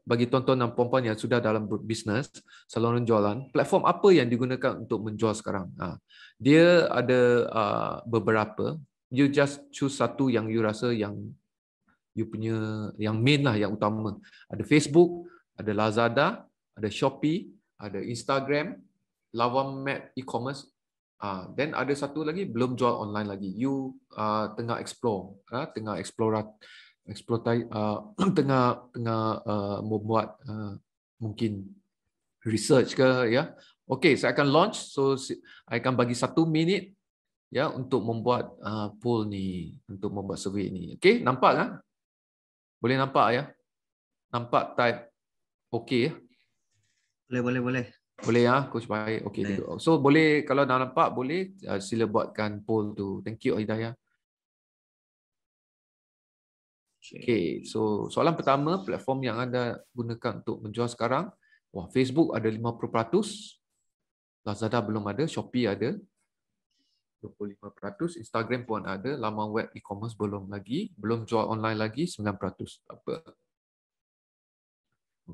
bagi tuan-tuan dan puan-puan yang sudah dalam bisnes saluran jualan, platform apa yang digunakan untuk menjual sekarang? Ha. Dia ada uh, beberapa. You just choose satu yang you rasa yang you punya yang main lah yang utama. Ada Facebook, ada Lazada, ada Shopee, ada Instagram, Lawan Map E-commerce. Ah, then ada satu lagi belum jual online lagi. You uh, tengah explore, uh, tengah explore, explore uh, ah, tengah tengah uh, buat uh, mungkin research ke, ya. Yeah. Okay, saya akan launch. So, saya akan bagi satu minit ya untuk membuat uh, poll ni untuk membuat survey ni Okay, nampak kan boleh nampak ya nampak type okay. ya boleh, boleh, boleh. Boleh ya, Coach Bayi. Okay. Boleh. So boleh kalau dah nampak boleh uh, sila buatkan poll tu. Thank you Aidaya Okay. So soalan pertama platform yang anda gunakan untuk menjual sekarang. Wah, Facebook ada 50%. Lazada belum ada, Shopee ada. 25%, Instagram pun ada, laman web e-commerce belum lagi, belum jual online lagi 9%. Tak apa.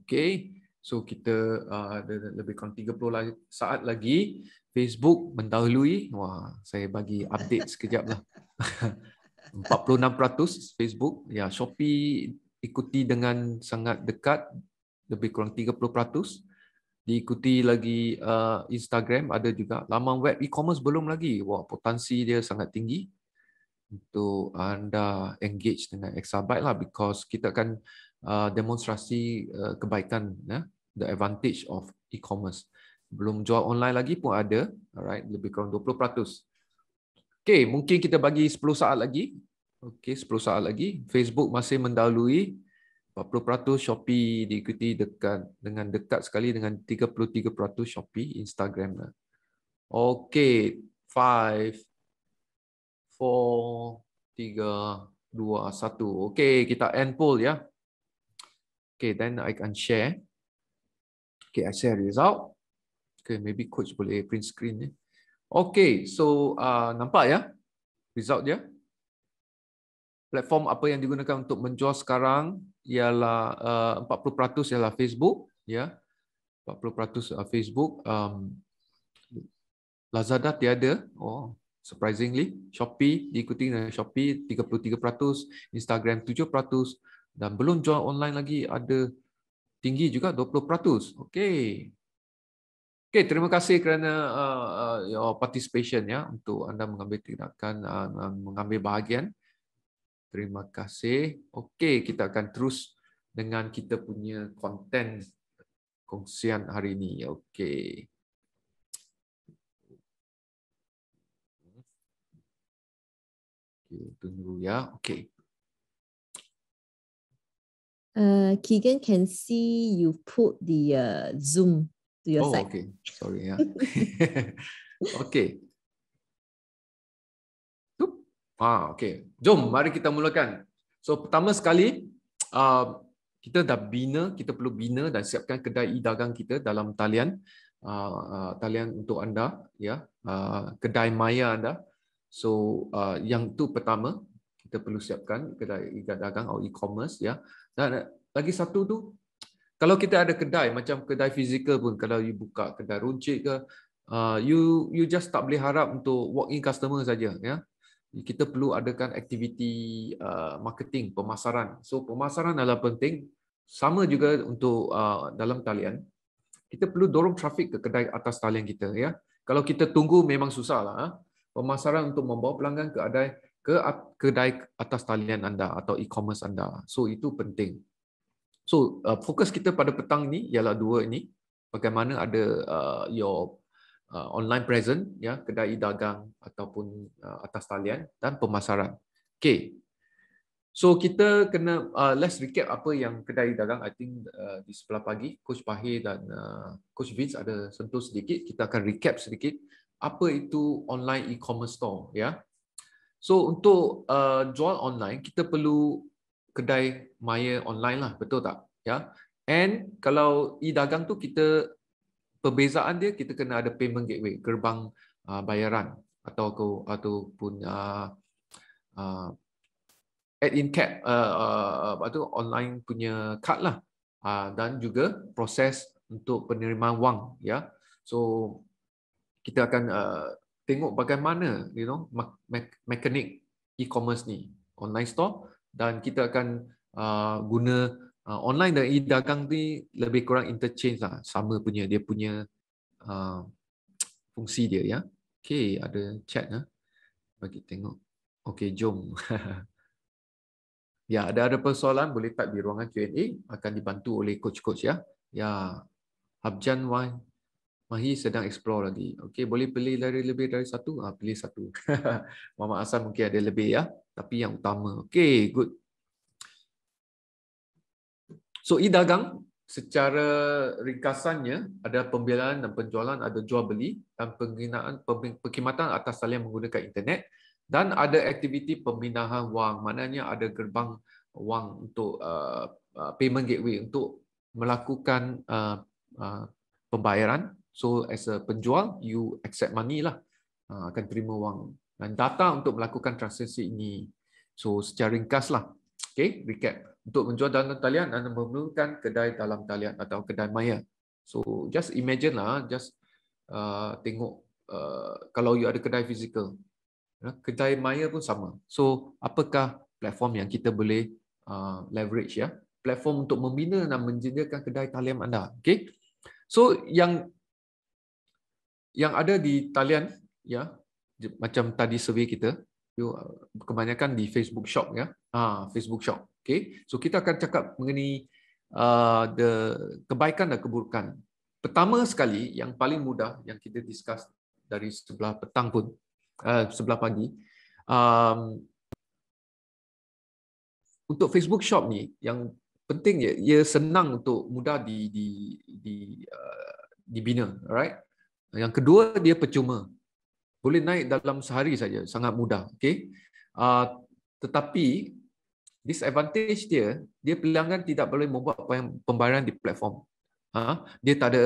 Okay. So kita uh, ada lebih kurang 30 lagi, saat lagi Facebook mendahului. Wah, saya bagi update sekejaplah lah. 46% Facebook. Ya, Shopee ikuti dengan sangat dekat lebih kurang 30%. Diikuti lagi uh, Instagram ada juga. Laman web e-commerce belum lagi. Wah, potensi dia sangat tinggi untuk anda engage dengan Exabyte lah because kita akan uh, demonstrasi uh, kebaikan ya. Yeah? the advantage of e-commerce. Belum jual online lagi pun ada, alright, lebih kurang 20%. Okay, mungkin kita bagi 10 saat lagi. Okay, 10 saat lagi. Facebook masih mendahului 40% Shopee diikuti dekat dengan dekat sekali dengan 33% Shopee Instagram. Lah. Okay, 5, 4, 3, 2, 1. Okay, kita end poll ya. Okay, then I can share. Okay, I share result. Okay, maybe coach boleh print screen ni. Okay, so uh, nampak ya? Result dia. Platform apa yang digunakan untuk menjual sekarang ialah uh, 40% ialah Facebook. ya. Yeah. 40% uh, Facebook. Um, Lazada tiada. Oh, surprisingly. Shopee, diikuti dengan Shopee 33%. Instagram 7%. Dan belum jual online lagi ada tinggi juga 20%. Okey. Okey, terima kasih kerana uh, uh, your participation ya untuk anda mengambil tindakan uh, uh, mengambil bahagian. Terima kasih. Okey, kita akan terus dengan kita punya konten kongsian hari ini. Okey. Okey, tunggu ya. Okey. Uh, Keegan can see you put the uh, Zoom to your oh, side. okay. Sorry, yeah. okay. Oop. Ah, okay. Jom, mari kita mulakan. So, pertama sekali, uh, kita dah bina, kita perlu bina dan siapkan kedai e-dagang kita dalam talian. Uh, uh, talian untuk anda, ya. Yeah. Uh, kedai maya anda. So, uh, yang tu pertama, kita perlu siapkan kedai e-dagang atau e-commerce, ya. Yeah. Dan lagi satu tu, kalau kita ada kedai macam kedai fizikal pun, kalau you buka kedai runcit ke, uh, you you just tak boleh harap untuk walk in customer saja, ya. Kita perlu adakan aktiviti uh, marketing, pemasaran. So pemasaran adalah penting. Sama juga untuk uh, dalam talian. Kita perlu dorong trafik ke kedai atas talian kita, ya. Kalau kita tunggu memang susah lah. Ha. Pemasaran untuk membawa pelanggan ke kedai ke kedai atas talian anda atau e-commerce anda. So itu penting. So uh, fokus kita pada petang ini ialah dua ini. Bagaimana ada uh, your uh, online present ya kedai dagang ataupun uh, atas talian dan pemasaran. Okay. So kita kena uh, let's recap apa yang kedai dagang I think uh, di sebelah pagi coach Pahir dan uh, coach Vince ada sentuh sedikit kita akan recap sedikit apa itu online e-commerce store ya. Yeah. So untuk uh, jual online kita perlu kedai maya online lah betul tak? Ya. And kalau e-dagang tu kita perbezaan dia kita kena ada payment gateway, gerbang uh, bayaran atau ke ataupun uh, uh, add-in cap uh, uh, online punya card lah uh, dan juga proses untuk penerimaan wang ya yeah. so kita akan uh, tengok bagaimana you know mekanik e-commerce ni online store dan kita akan uh, guna uh, online dan e-dagang ni lebih kurang interchange lah sama punya dia punya uh, fungsi dia ya okey ada chat ah bagi tengok okey jom ya ada ada persoalan boleh type di ruangan Q&A akan dibantu oleh coach-coach ya ya Abjan Wan Mahi sedang explore lagi. Okey, boleh pilih dari lebih dari satu? Ah, pilih satu. Mama Asan mungkin ada lebih ya, tapi yang utama. Okey, good. So, i dagang secara ringkasannya ada pembelian dan penjualan, ada jual beli dan penggunaan perkhidmatan atas talian menggunakan internet dan ada aktiviti pemindahan wang. Maknanya ada gerbang wang untuk uh, uh payment gateway untuk melakukan uh, uh, pembayaran So as a penjual, you accept money lah, ah, akan terima wang dan data untuk melakukan transaksi ini. So secara ringkas lah, okay, recap. Untuk menjual dalam talian, anda memerlukan kedai dalam talian atau kedai maya. So just imagine lah, just uh, tengok uh, kalau you ada kedai fizikal. Ya, kedai maya pun sama. So apakah platform yang kita boleh uh, leverage ya? Platform untuk membina dan menjadikan kedai talian anda. Okay? So yang yang ada di talian ya macam tadi survey kita kebanyakan di Facebook shop ya ah Facebook shop okay. so kita akan cakap mengenai uh, the kebaikan dan keburukan pertama sekali yang paling mudah yang kita discuss dari sebelah petang pun uh, sebelah pagi um, untuk Facebook shop ni yang penting ya ia senang untuk mudah di di di uh, dibina alright yang kedua dia percuma. Boleh naik dalam sehari saja, sangat mudah. Okey. Uh, tetapi disadvantage dia, dia pelanggan tidak boleh membuat pembayaran di platform. Ha? Dia tak ada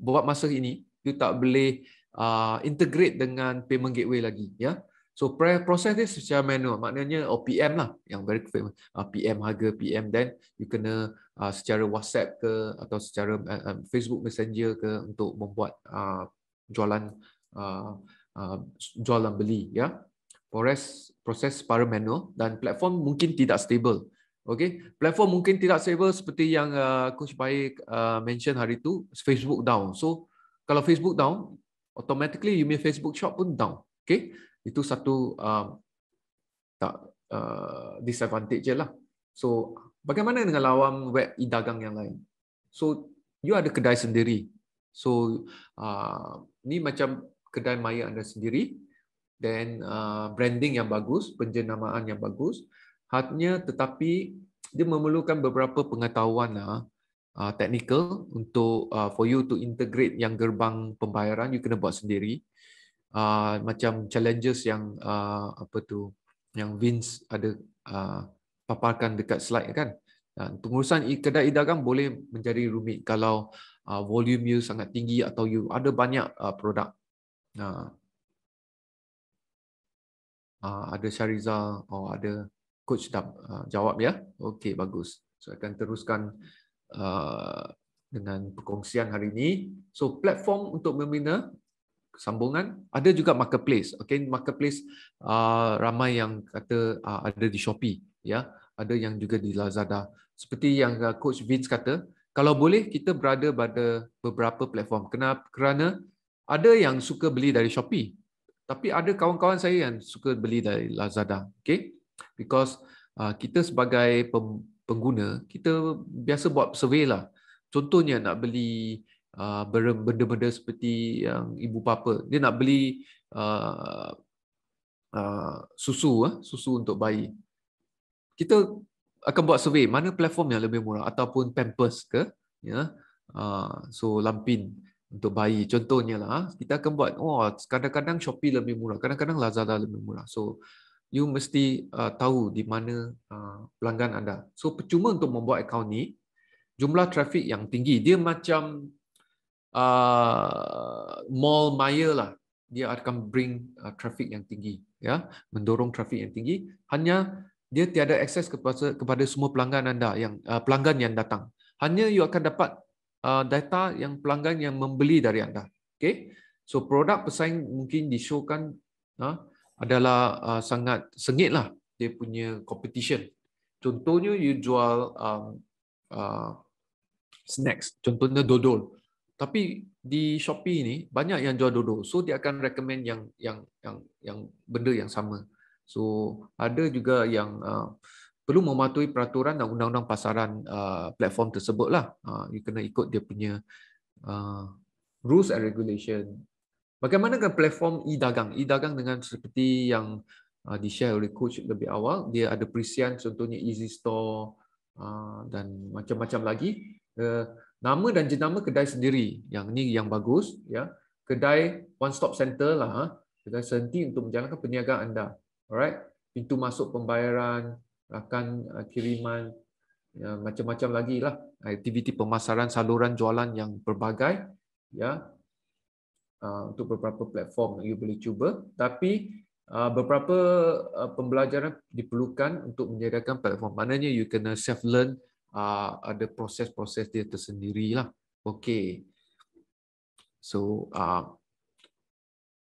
buat masa ini, dia tak boleh uh, integrate dengan payment gateway lagi. Ya. Yeah? So proses dia secara manual, maknanya OPM oh, lah yang very famous. Ah, PM harga PM then you kena ah, secara WhatsApp ke atau secara eh, eh, Facebook Messenger ke untuk membuat ah, jualan jualan beli ya. Proses proses secara manual dan platform mungkin tidak stable. Okay, platform mungkin tidak stable seperti yang Coach Bayi mention hari tu Facebook down. So kalau Facebook down, automatically you mean Facebook shop pun down. Okay, itu satu um, tak uh, disadvantage je lah. So bagaimana dengan lawan web e yang lain? So you ada kedai sendiri. So uh, ni macam kedai maya anda sendiri then uh, branding yang bagus, penjenamaan yang bagus. Hanya tetapi dia memerlukan beberapa pengetahuan lah uh, technical untuk uh, for you to integrate yang gerbang pembayaran you kena buat sendiri uh, macam challenges yang uh, apa tu yang Vince ada uh, paparkan dekat slide kan dan pengurusan kedai dagang boleh menjadi rumit kalau uh, volume you sangat tinggi atau you ada banyak uh, produk uh, uh, ada Shariza oh ada coach dah uh, jawab ya okey bagus saya akan teruskan uh, dengan perkongsian hari ini. So platform untuk membina sambungan ada juga marketplace okay marketplace uh, ramai yang kata uh, ada di Shopee ya ada yang juga di Lazada seperti yang uh, coach Vince kata kalau boleh kita berada pada beberapa platform kenapa kerana ada yang suka beli dari Shopee tapi ada kawan-kawan saya yang suka beli dari Lazada okay because uh, kita sebagai pengguna kita biasa buat survey lah contohnya nak beli uh, benda-benda seperti yang ibu bapa dia nak beli uh, uh, susu uh, susu untuk bayi kita akan buat survey mana platform yang lebih murah ataupun Pampers ke ya uh, so lampin untuk bayi contohnya lah ah, kita akan buat oh kadang-kadang Shopee lebih murah kadang-kadang Lazada lebih murah so you mesti uh, tahu di mana uh, pelanggan anda so percuma untuk membuat account ni jumlah trafik yang tinggi dia macam uh, mall Maya lah dia akan bring uh, traffic yang tinggi ya mendorong traffic yang tinggi hanya dia tiada akses kepada kepada semua pelanggan anda yang uh, pelanggan yang datang hanya you akan dapat uh, data yang pelanggan yang membeli dari anda okey so produk pesaing mungkin disyorkan uh, adalah uh, sangat sengit lah dia punya competition contohnya you jual um, uh, snacks contohnya dodol tapi di Shopee ini banyak yang jual dodo. So dia akan recommend yang yang yang yang benda yang sama. So ada juga yang uh, perlu mematuhi peraturan dan undang-undang pasaran uh, platform tersebut lah. Uh, you kena ikut dia punya uh, rules and regulation. Bagaimana dengan platform e-dagang? E-dagang dengan seperti yang uh, di-share oleh coach lebih awal, dia ada perisian contohnya Easy Store uh, dan macam-macam lagi. Uh, nama dan jenama kedai sendiri yang ni yang bagus ya kedai one stop center lah ha. kedai senti untuk menjalankan perniagaan anda alright pintu masuk pembayaran akan uh, kiriman ya, macam-macam lagi lah aktiviti pemasaran saluran jualan yang berbagai ya uh, untuk beberapa platform yang you boleh cuba tapi uh, beberapa pembelajaran diperlukan untuk menyediakan platform maknanya you kena self learn uh, ada proses-proses dia tersendiri lah. Okay, So uh,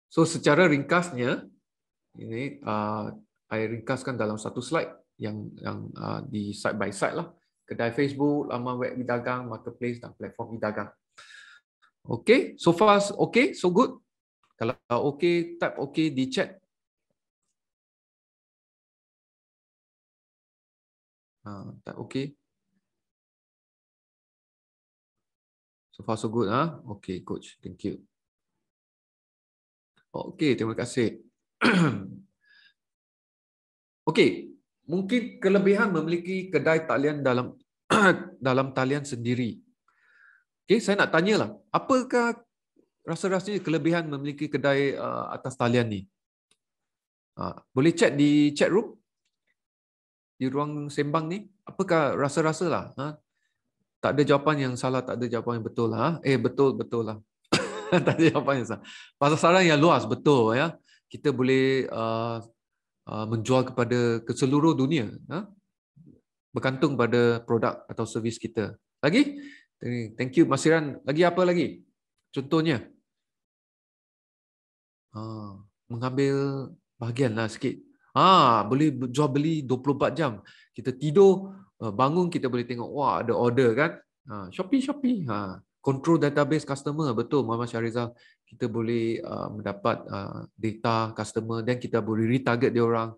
so secara ringkasnya ini uh, ringkaskan dalam satu slide yang yang uh, di side by side lah. Kedai Facebook, laman web e-dagang, marketplace dan platform e-dagang. Okey, so far okay, so good. Kalau okay, type okay di chat. Ah, uh, okey. So far so good. Huh? Ah. Okay, coach. Thank you. Okay, terima kasih. okay, mungkin kelebihan memiliki kedai talian dalam dalam talian sendiri. Okay, saya nak tanyalah, apakah rasa-rasa kelebihan memiliki kedai uh, atas talian ni? Uh, boleh chat di chat room? Di ruang sembang ni? Apakah rasa-rasalah? Huh? Ha? tak ada jawapan yang salah, tak ada jawapan yang betul lah. Ha? Eh betul betul lah. tak ada jawapan yang salah. Pasal saran yang luas betul ya. Kita boleh uh, uh, menjual kepada keseluruh dunia. Ha? berkantung pada produk atau servis kita. Lagi? Thank you Masiran. Lagi apa lagi? Contohnya. Ha, mengambil bahagian lah sikit. Ah boleh jual beli 24 jam. Kita tidur Eh, bangun kita boleh tengok wah ada order kan ha Shopee Shopee ha control database customer betul Muhammad Syarizal kita boleh uh, mendapat uh, data customer dan kita boleh retarget dia orang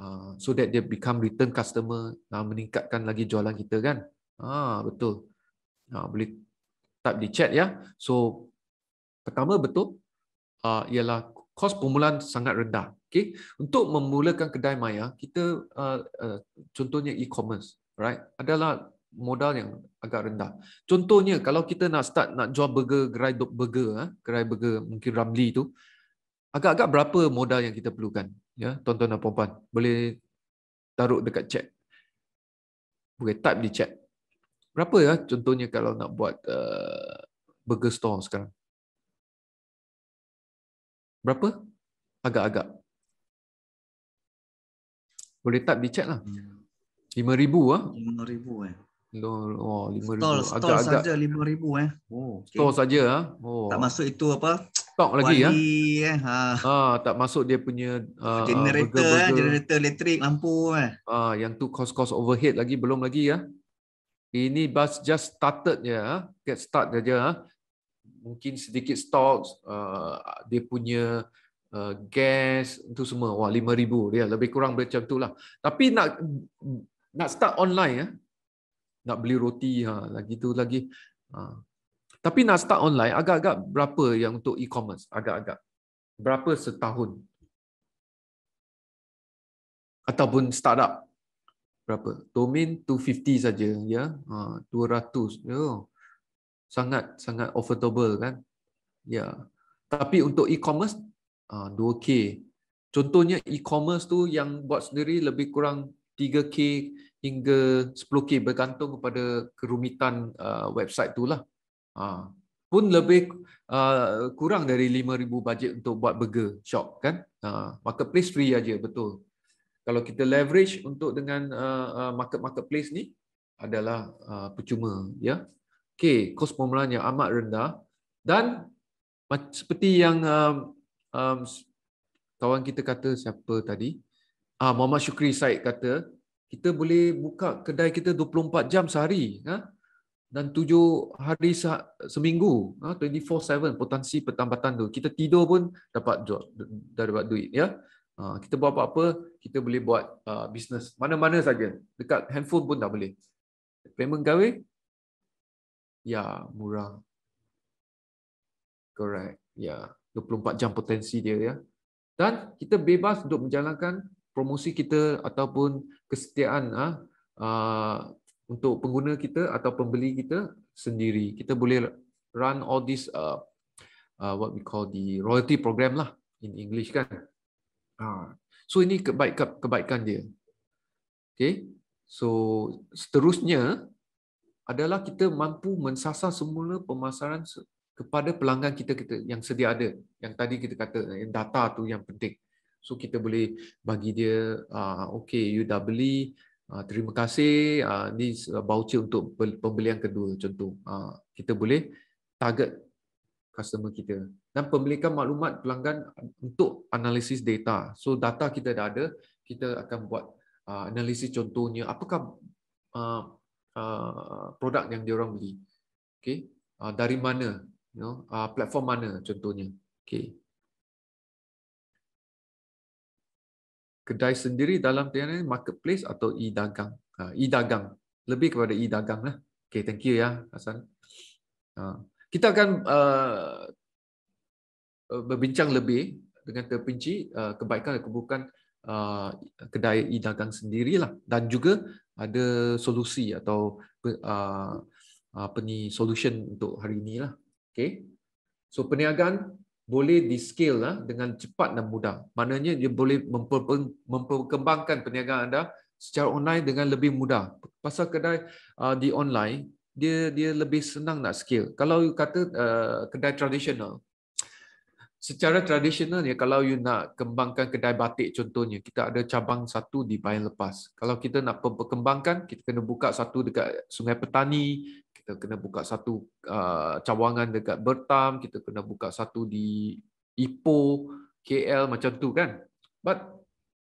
uh, so that dia become return customer uh, meningkatkan lagi jualan kita kan ha betul ha boleh type di chat ya so pertama betul uh, ialah kos permulaan sangat rendah Okay. Untuk memulakan kedai maya, kita uh, uh, contohnya e-commerce right adalah modal yang agak rendah. Contohnya kalau kita nak start nak jual burger gerai burger ah, gerai burger mungkin Ramli tu agak-agak berapa modal yang kita perlukan ya tuan-tuan dan puan-puan boleh taruh dekat chat. Boleh type di chat. Berapa ya contohnya kalau nak buat uh, burger store sekarang? Berapa? Agak-agak. Boleh type di chat lah. Hmm. Lima ribu ah? Lima ribu eh. Oh, oh, 5, stol stol saja lima ribu eh. Oh, stol saja ah. Oh. Tak masuk itu apa? Stok lagi ya. Eh. Ha. Ah, tak masuk dia punya uh, generator burger, burger. Eh, generator elektrik lampu eh. Ah, yang tu cost cost overhead lagi belum lagi ya. Ini bus just started ya. Get start saja Mungkin sedikit stok uh, dia punya gas itu semua wah 5000 dia ya, lebih kurang macam itulah tapi nak nak start online ya nak beli roti ha lagi tu lagi ha. tapi nak start online agak-agak berapa yang untuk e-commerce agak-agak berapa setahun ataupun startup berapa domain 250 saja ya ha 200 yo, oh. sangat sangat affordable kan ya tapi untuk e-commerce ha 2k contohnya e-commerce tu yang buat sendiri lebih kurang 3k hingga 10k bergantung kepada kerumitan uh, website itulah. Ha. pun lebih uh, kurang dari 5000 bajet untuk buat burger shop kan. Ha. marketplace free aja betul. Kalau kita leverage untuk dengan uh, uh market marketplace ni adalah uh, percuma ya. Okey, kos permulaan yang amat rendah dan seperti yang um, um, kawan kita kata siapa tadi? Ah uh, Muhammad Syukri Said kata kita boleh buka kedai kita 24 jam sehari ha? dan 7 hari seminggu 24/7 ha? potensi pertambatan tu kita tidur pun dapat job daripada duit ya ha, kita buat apa-apa kita boleh buat uh, bisnes mana-mana saja dekat handphone pun dah boleh payment gawe ya murah correct ya 24 jam potensi dia ya dan kita bebas untuk menjalankan promosi kita ataupun kesetiaan ah, ah untuk pengguna kita atau pembeli kita sendiri kita boleh run all this uh, ah, uh, ah, what we call the royalty program lah in English kan ah so ini kebaikan kebaikan dia okay so seterusnya adalah kita mampu mensasar semula pemasaran kepada pelanggan kita kita yang sedia ada yang tadi kita kata data tu yang penting So kita boleh bagi dia, uh, okay, you dah beli, uh, terima kasih, uh, ah, this voucher untuk pembelian kedua, contoh. Uh, kita boleh target customer kita. Dan pemilikan maklumat pelanggan untuk analisis data. So data kita dah ada, kita akan buat uh, analisis contohnya, apakah uh, uh, produk yang dia orang beli. Okay. Uh, dari mana, you know, uh, platform mana contohnya. Okay. kedai sendiri dalam tiada marketplace atau e-dagang. Ha, e-dagang. Lebih kepada e-dagang. Lah. Okay, thank you ya Hasan. Ha, kita akan uh, uh, berbincang lebih dengan terpinci uh, kebaikan dan keburukan kedai e-dagang sendiri lah, dan juga ada solusi atau apa ni solution untuk hari ini lah. Okay. So perniagaan boleh di-scale lah dengan cepat dan mudah. Maknanya dia boleh memperkembangkan perniagaan anda secara online dengan lebih mudah. Pasal kedai uh, di online, dia dia lebih senang nak scale. Kalau you kata uh, kedai tradisional, secara tradisional ya kalau you nak kembangkan kedai batik contohnya, kita ada cabang satu di Bayan Lepas. Kalau kita nak perkembangkan, kita kena buka satu dekat Sungai Petani, kita kena buka satu uh, cawangan dekat Bertam, kita kena buka satu di Ipoh, KL macam tu kan. But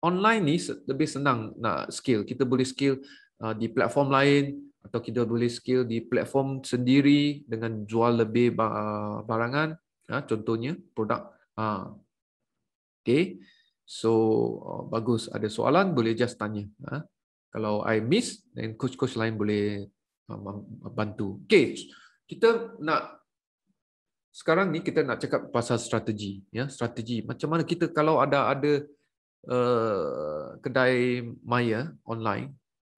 online ni lebih senang nak scale. Kita boleh scale uh, di platform lain atau kita boleh scale di platform sendiri dengan jual lebih uh, barangan ha, contohnya produk ha. okay so bagus ada soalan boleh just tanya ha. kalau I miss then coach-coach lain boleh Ah, bantu. Okay, kita nak sekarang ni kita nak cakap pasal strategi, ya strategi. Macam mana kita kalau ada ada uh, kedai Maya online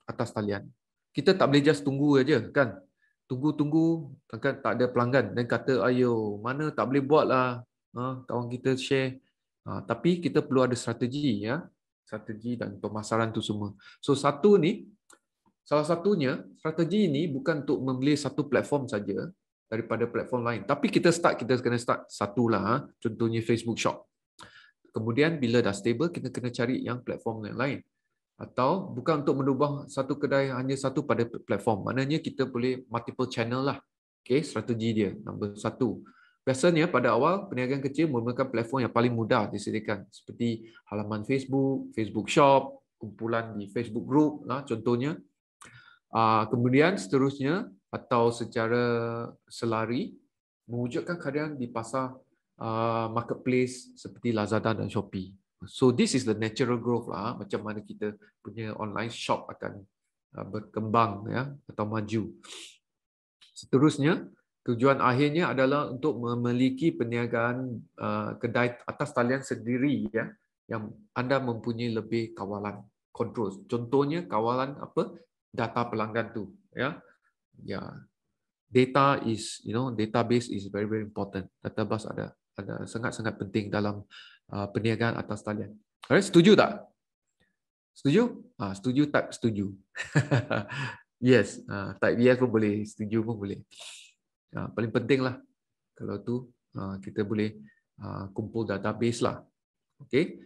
atas talian, kita tak boleh just tunggu aja kan? Tunggu-tunggu, kan tak ada pelanggan dan kata ayo mana tak boleh buat lah uh, kawan kita share. Uh, tapi kita perlu ada strategi ya, strategi dan pemasaran tu semua. So satu ni Salah satunya, strategi ini bukan untuk membeli satu platform saja daripada platform lain. Tapi kita start, kita kena start satu lah. Ha. Contohnya Facebook Shop. Kemudian bila dah stable, kita kena cari yang platform yang lain. Atau bukan untuk merubah satu kedai hanya satu pada platform. Maknanya kita boleh multiple channel lah. Okay, strategi dia, nombor satu. Biasanya pada awal, perniagaan kecil menggunakan platform yang paling mudah disediakan. Seperti halaman Facebook, Facebook Shop, kumpulan di Facebook Group, lah, contohnya Ah, kemudian seterusnya atau secara selari mewujudkan kalian di pasar ah, marketplace seperti Lazada dan Shopee. So this is the natural growth lah macam mana kita punya online shop akan ah, berkembang ya atau maju. Seterusnya tujuan akhirnya adalah untuk memiliki perniagaan kedai atas talian sendiri ya yang anda mempunyai lebih kawalan control. Contohnya kawalan apa? data pelanggan tu ya ya data is you know database is very very important database ada ada sangat-sangat penting dalam uh, perniagaan atas talian alright setuju tak setuju ah setuju tak setuju yes ah uh, type pun boleh setuju pun boleh uh, paling penting lah kalau tu uh, kita boleh uh, kumpul database lah okay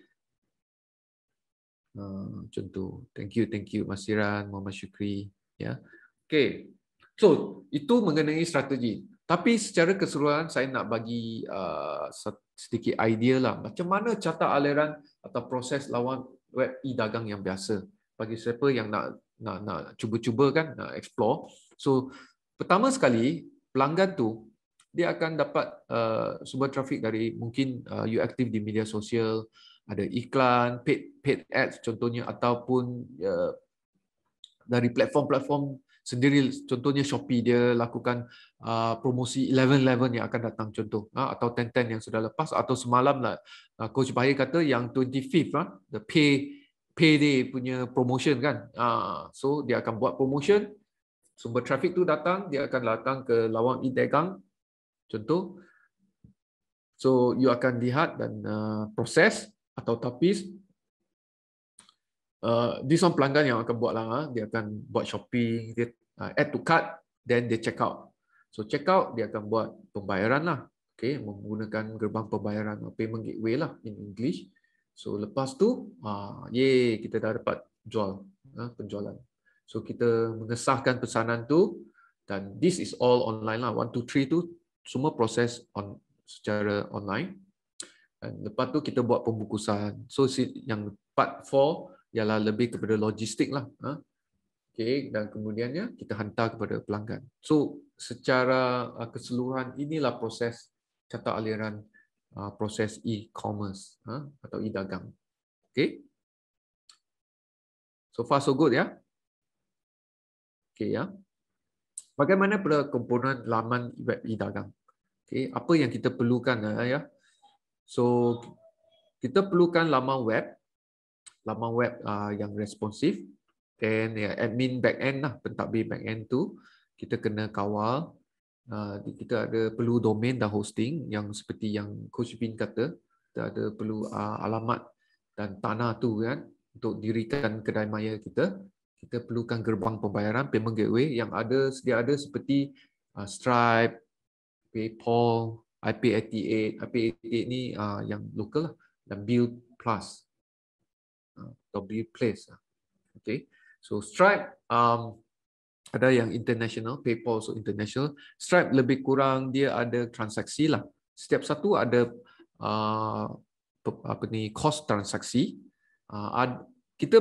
Contoh, ah, Thank you, thank you Masiran, Muhammad Syukri. Ya. Okay. So, itu mengenai strategi. Tapi secara keseluruhan, saya nak bagi uh, sedikit idea lah. Macam mana carta aliran atau proses lawan web e-dagang yang biasa. Bagi siapa yang nak nak nak cuba-cuba kan, nak explore. So, pertama sekali, pelanggan tu dia akan dapat uh, ah, sumber trafik dari mungkin uh, you active di media sosial, ada iklan paid paid ads contohnya ataupun uh, dari platform-platform sendiri contohnya Shopee dia lakukan uh, promosi 11-11 yang akan datang contoh ha, atau 10-10 yang sudah lepas atau semalam lah uh, Coach Bahir kata yang 25 uh, ha, the pay pay payday punya promotion kan ah so dia akan buat promotion sumber traffic tu datang dia akan datang ke lawang e-dagang contoh so you akan lihat dan uh, proses atau tapis. Uh, this one pelanggan yang akan buat lah, ha. dia akan buat shopping, dia uh, add to cart, then dia check out. So check out, dia akan buat pembayaran lah. Okay, menggunakan gerbang pembayaran, payment gateway lah in English. So lepas tu, uh, yay, kita dah dapat jual, uh, penjualan. So kita mengesahkan pesanan tu, dan this is all online lah. One, two, three tu, semua proses on secara online. Lepas tu kita buat pembukusan. So yang part 4 ialah lebih kepada logistik lah. Ha. Okay, dan kemudiannya kita hantar kepada pelanggan. So secara ah, keseluruhan inilah proses carta aliran ah, proses e-commerce ha, atau e-dagang. Okay. So far so good ya. Okay ya. Bagaimana pada komponen laman web e-dagang? Okay, apa yang kita perlukan ya? So kita perlukan laman web, laman web uh, yang responsif dan yeah, admin back end lah, pentadbir end tu kita kena kawal. Uh, kita ada perlu domain dan hosting yang seperti yang Coach Bin kata, kita ada perlu uh, alamat dan tanah tu kan untuk dirikan kedai maya kita. Kita perlukan gerbang pembayaran payment gateway yang ada sedia ada seperti uh, Stripe, PayPal, IP88, IP88 ni uh, yang lokal lah. Dan build plus. Uh, ah, build place lah. Okay. So Stripe, um, ada yang international, PayPal so international. Stripe lebih kurang dia ada transaksi lah. Setiap satu ada uh, apa ni cost transaksi. Uh, kita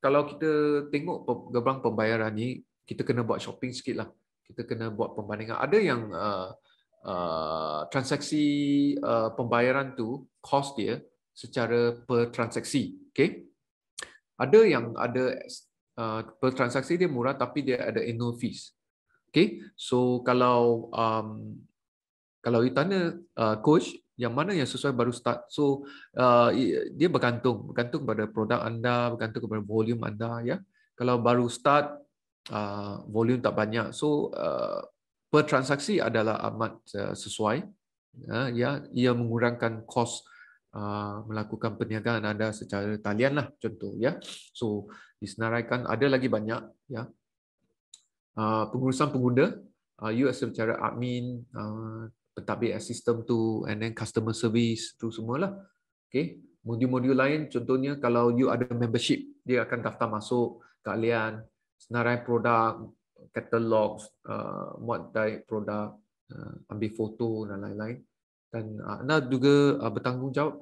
kalau kita tengok gerbang pembayaran ni, kita kena buat shopping sikit lah. Kita kena buat pembandingan. Ada yang uh, Uh, transaksi uh, pembayaran tu cost dia secara per transaksi. Okay. Ada yang ada uh, per transaksi dia murah tapi dia ada annual fees. Okay. So kalau um, kalau kita nak uh, coach yang mana yang sesuai baru start. So uh, dia bergantung, bergantung pada produk anda, bergantung kepada volume anda ya. Kalau baru start uh, volume tak banyak. So uh, pertransaksi adalah amat uh, sesuai ya, ya ia mengurangkan kos uh, melakukan perniagaan anda secara talianlah contoh ya so disenaraikan ada lagi banyak ya uh, pengurusan pengguna you as secara admin pentadbir sistem tu and then customer service tu semualah okey modul-modul lain contohnya kalau you ada membership dia akan daftar masuk kalian senarai produk catalogs, uh, muat diet produk, uh, ambil foto dan lain-lain. Dan uh, anda juga uh, bertanggungjawab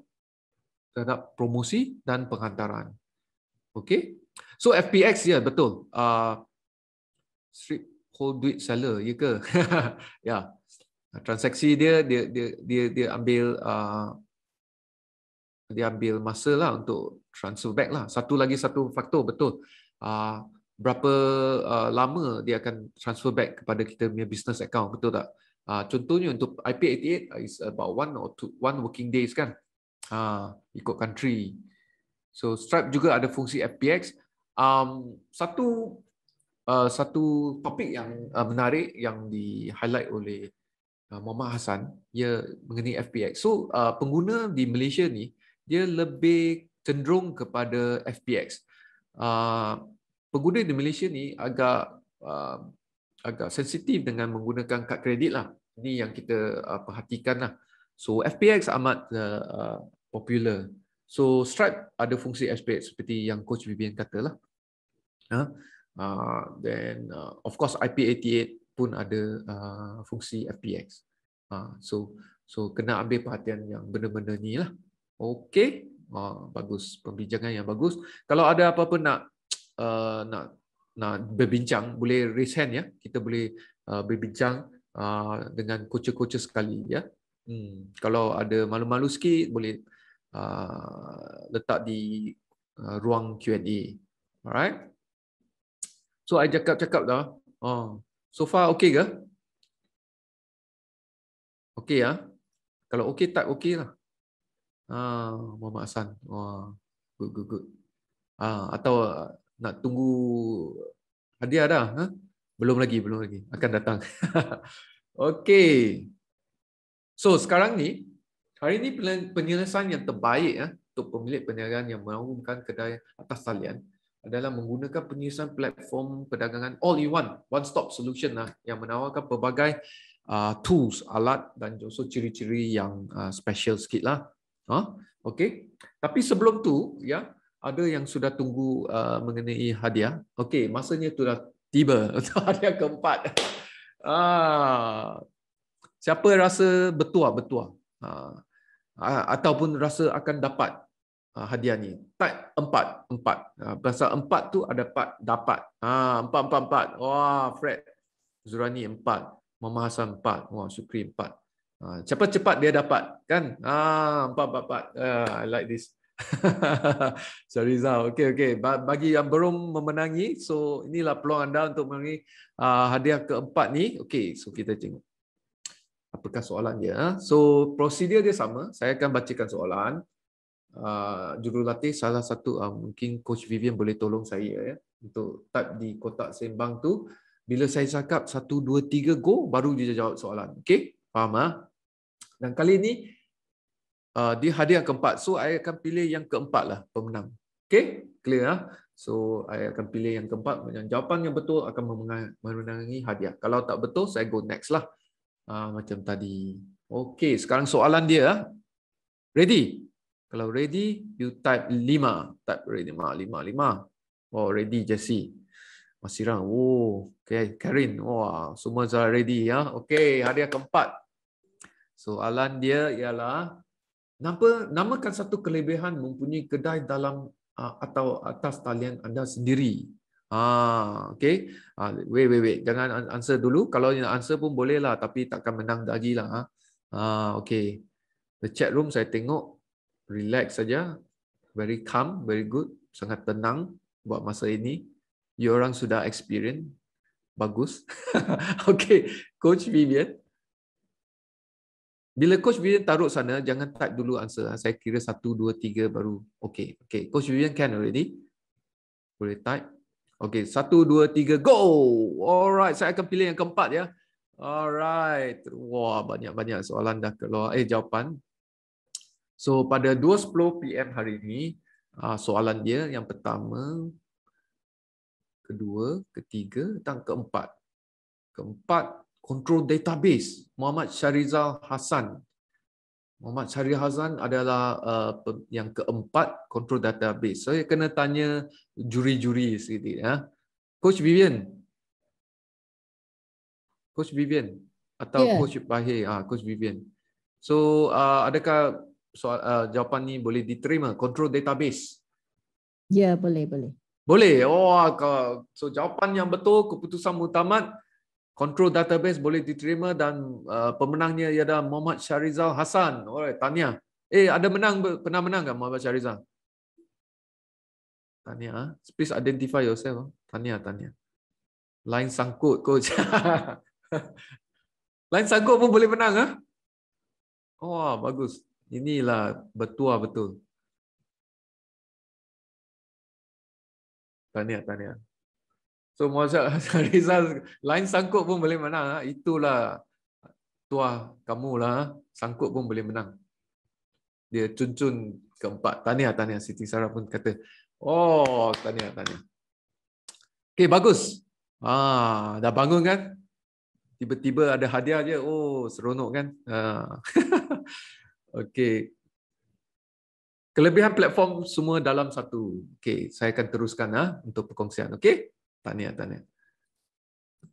terhadap promosi dan penghantaran. Okay, so FPX ya yeah, betul. Uh, strip hold duit seller, ya ke? ya, yeah. transaksi dia dia dia dia, dia ambil uh, dia ambil masa lah untuk transfer back lah. Satu lagi satu faktor betul. Uh, berapa uh, lama dia akan transfer back kepada kita punya business account betul tak uh, contohnya untuk IP88 uh, is about one or two one working days kan uh, ikut country so stripe juga ada fungsi FPX um, satu uh, satu topik yang uh, menarik yang di highlight oleh uh, Muhammad Hasan ia mengenai FPX so uh, pengguna di Malaysia ni dia lebih cenderung kepada FPX uh, pengguna di Malaysia ni agak uh, agak sensitif dengan menggunakan kad kredit lah. Ini yang kita uh, perhatikan lah. So FPX amat uh, uh, popular. So Stripe ada fungsi FPX seperti yang Coach Vivian kata lah. Huh? Ha? Uh, then uh, of course IP88 pun ada uh, fungsi FPX. Uh, ha, so so kena ambil perhatian yang benar-benar ni lah. Okay. Uh, ha, bagus. Pembincangan yang bagus. Kalau ada apa-apa nak Uh, nak nak berbincang boleh raise hand ya kita boleh uh, berbincang uh, dengan coach-coach sekali ya hmm. kalau ada malu-malu sikit boleh letak di ruang Q&A alright so I cakap-cakap dah oh so far okay ke okay ya kalau okay tak okay lah ah uh, Muhammad Hasan wah good good good ah atau nak tunggu hadiah dah. Ha? Belum lagi, belum lagi. Akan datang. okay. So sekarang ni, hari ni penyelesaian yang terbaik ya, untuk pemilik perniagaan yang menawarkan kedai atas talian adalah menggunakan penyelesaian platform perdagangan all-in-one, one-stop solution lah, yang menawarkan pelbagai uh, tools, alat dan juga ciri-ciri yang uh, special sikit lah. Huh? Ha? Okay. Tapi sebelum tu, ya, ada yang sudah tunggu uh, mengenai hadiah. Okey, masanya sudah tiba untuk hadiah keempat. Ah. Siapa rasa bertuah betul Ha. ataupun rasa akan dapat hadiah ni. Tak empat, empat. Pasal empat tu ada empat dapat. Ah empat, empat, empat. Wah, Fred. Zurani empat. Mama Hassan empat. Wah, Sukri empat. Ha, cepat-cepat dia dapat. Kan? Ah empat, empat, empat. Uh, I like this. Sorry Rizal. Okey okey. Bagi yang belum memenangi, so inilah peluang anda untuk memenangi uh, hadiah keempat ni. Okey, so kita tengok. Apakah soalan dia? Ah? So prosedur dia sama. Saya akan bacakan soalan. Uh, jurulatih salah satu uh, mungkin coach Vivian boleh tolong saya ya untuk type di kotak sembang tu bila saya cakap 1 2 3 go baru dia jawab soalan okey faham ah dan kali ini uh, di hadiah keempat. So I akan pilih yang keempat lah pemenang. Okay, clear lah. So I akan pilih yang keempat. Yang jawapan yang betul akan memenangi hadiah. Kalau tak betul, saya go next lah. Uh, macam tadi. Okay, sekarang soalan dia. Ah. Ready? Kalau ready, you type lima. Type ready, lima lima lima. Oh, ready Jesse. Masiran. Oh, okay. Karin. Wah, semua sudah ready ya. Okay, hadiah keempat. Soalan dia ialah Nama, namakan satu kelebihan mempunyai kedai dalam ah, atau atas talian anda sendiri. Ha, okay. Ha, wait, wait, wait. Jangan answer dulu. Kalau nak answer pun boleh lah. Tapi takkan menang lagi lah. Ha, okay. The chat room saya tengok. Relax saja. Very calm. Very good. Sangat tenang buat masa ini. You orang sudah experience. Bagus. okay. Coach Vivian. Bila Coach Vivian taruh sana, jangan type dulu answer. Ah. Saya kira satu, dua, tiga baru. Okay, okay. Coach Vivian can already. Boleh type. Okay, satu, dua, tiga, go! Alright, saya akan pilih yang keempat ya. Alright. Wah, banyak-banyak soalan dah keluar. Eh, jawapan. So, pada 2.10 PM hari ini, ah, soalan dia yang pertama, kedua, ketiga, dan keempat. Keempat, control database Muhammad Syarizal Hasan. Muhammad Syarizal Hasan adalah uh, yang keempat control database. Saya so, kena tanya juri-juri sedikit ya. Coach Vivian. Coach Vivian atau yeah. Coach Bahir, ah Coach Vivian. So, uh, adakah soal uh, jawapan ni boleh diterima control database? Ya, yeah, boleh, boleh. Boleh. Oh, so jawapan yang betul keputusan mutamad. Control database boleh diterima dan uh, pemenangnya ialah Muhammad Syarizal Hasan. Oi, tanya. Eh, ada menang pernah menang ke Muhammad Syarizal? Tanya. Ah. Please identify yourself. Ah. Tanya, tanya. Lain sangkut coach. Lain sangkut pun boleh menang ah. Oh, Wah, bagus. Inilah betul betul. Tanya, tanya. So Muazzam Rizal lain sangkut pun boleh menang. Ah. Itulah tua kamu lah. Ah. Sangkut pun boleh menang. Dia cun-cun keempat. tanya tanya. Siti Sarah pun kata, oh, tanya tanya. Okay, bagus. Ah, dah bangun kan? Tiba-tiba ada hadiah je. Oh, seronok kan? Ah. okay. Kelebihan platform semua dalam satu. Okay, saya akan teruskan ah, untuk perkongsian. Okay. Tanya tanya.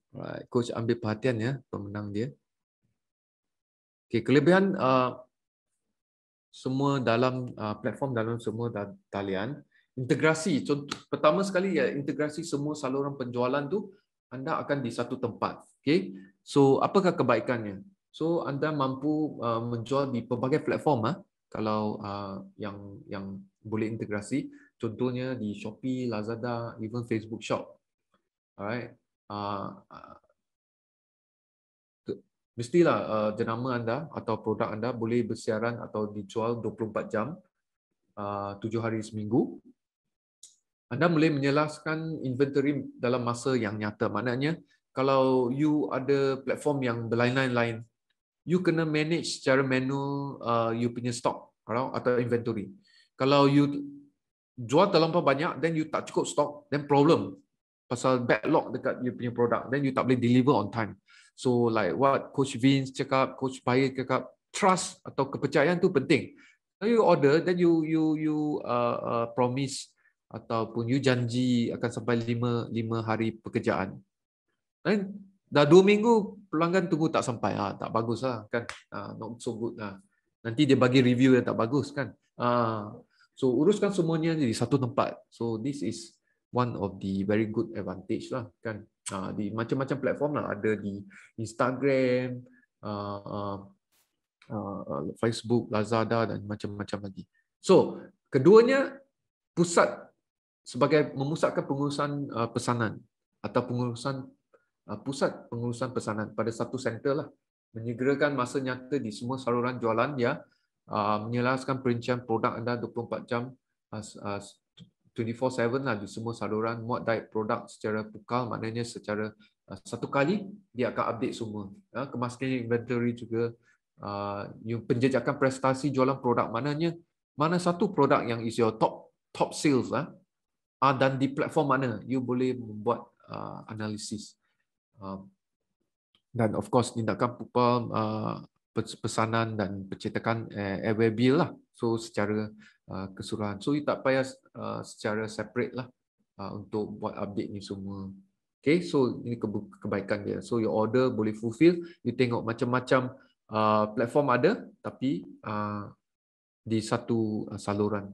Right. Coach ambil perhatian ya, pemenang dia. Okay, kelebihan uh, semua dalam uh, platform, dalam semua talian. Integrasi, contoh pertama sekali ya integrasi semua saluran penjualan tu anda akan di satu tempat. Okay. So, apakah kebaikannya? So, anda mampu uh, menjual di pelbagai platform ah kalau uh, yang yang boleh integrasi. Contohnya di Shopee, Lazada, even Facebook Shop. Alright, right. Uh, ah, ah, Mestilah uh, jenama anda atau produk anda boleh bersiaran atau dijual 24 jam uh, 7 hari seminggu. Anda boleh menjelaskan inventory dalam masa yang nyata. Maknanya kalau you ada platform yang berlain-lain, you kena manage secara manual uh, you punya stock atau atau inventory. Kalau you jual terlalu banyak then you tak cukup stock, then problem pasal backlog dekat you punya produk, then you tak boleh deliver on time so like what coach Vince cakap coach Bayi cakap trust atau kepercayaan tu penting so you order then you you you uh, uh, promise ataupun you janji akan sampai 5 5 hari pekerjaan then dah 2 minggu pelanggan tunggu tak sampai ah tak baguslah kan ah, not so good lah nanti dia bagi review yang tak bagus kan ah so uruskan semuanya di satu tempat so this is one of the very good advantage lah kan uh, di macam-macam platform lah ada di Instagram uh, uh, Facebook Lazada dan macam-macam lagi so keduanya pusat sebagai memusatkan pengurusan uh, pesanan atau pengurusan uh, pusat pengurusan pesanan pada satu center lah menyegerakan masa nyata di semua saluran jualan ya uh, menyelaraskan perincian produk anda 24 jam uh, uh, 24/7 lah di semua saluran mod diet produk secara pukal maknanya secara uh, satu kali dia akan update semua uh, kemaskinan inventory juga uh, penjejakan prestasi jualan produk maknanya mana satu produk yang is your top top sales lah uh, dan di platform mana you boleh membuat uh, analisis um, dan of course tindakan pukal uh, pesanan dan percetakan uh, eh, airway bill lah so secara Uh, keseluruhan. So you tak payah uh, secara separate lah uh, untuk buat update ni semua. Okay, so ini kebaikan dia. So your order boleh fulfill. You tengok macam-macam uh, platform ada, tapi uh, di satu uh, saluran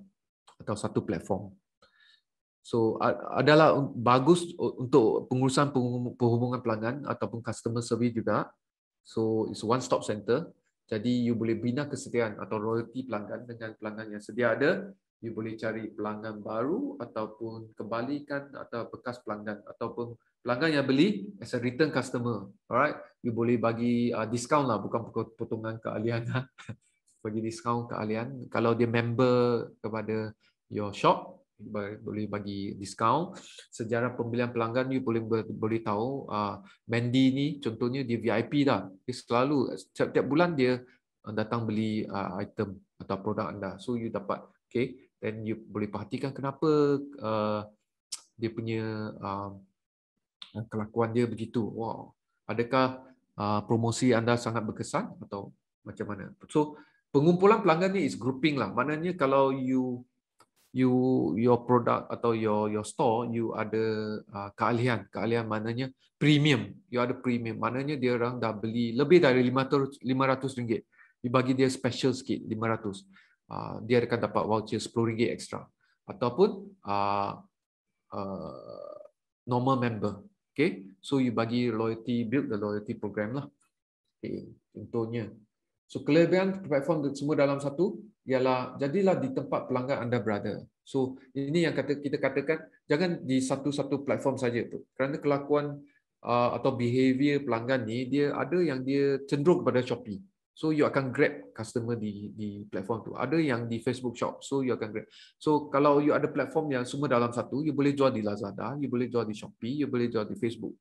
atau satu platform. So adalah bagus untuk pengurusan perhubungan pelanggan ataupun customer service juga. So it's one stop center. Jadi you boleh bina kesetiaan atau loyalty pelanggan dengan pelanggan yang sedia ada. You boleh cari pelanggan baru ataupun kembalikan atau bekas pelanggan ataupun pelanggan yang beli as a return customer. Alright, you boleh bagi uh, discount lah bukan potongan ke lah. bagi discount kealian. kalau dia member kepada your shop boleh bagi diskaun sejarah pembelian pelanggan you boleh boleh tahu ah, Mandy ni contohnya dia VIP dah dia selalu setiap bulan dia ah, datang beli ah, item atau produk anda so you dapat okay then you boleh perhatikan kenapa uh, dia punya uh, kelakuan dia begitu wow adakah uh, promosi anda sangat berkesan atau macam mana so pengumpulan pelanggan ni is grouping lah maknanya kalau you you your product atau your your store you ada uh, keahlian keahlian maknanya premium you ada premium maknanya dia orang dah beli lebih dari 500 500 ringgit you bagi dia special sikit 500 uh, dia akan dapat voucher 10 ringgit extra ataupun uh, uh, normal member okay so you bagi loyalty build the loyalty program lah okay contohnya so kelebihan platform semua dalam satu ialah jadilah di tempat pelanggan anda berada. So ini yang kata kita katakan jangan di satu-satu platform saja tu. Kerana kelakuan uh, atau behavior pelanggan ni dia ada yang dia cenderung kepada Shopee. So you akan grab customer di di platform tu. Ada yang di Facebook Shop. So you akan grab. So kalau you ada platform yang semua dalam satu, you boleh jual di Lazada, you boleh jual di Shopee, you boleh jual di Facebook.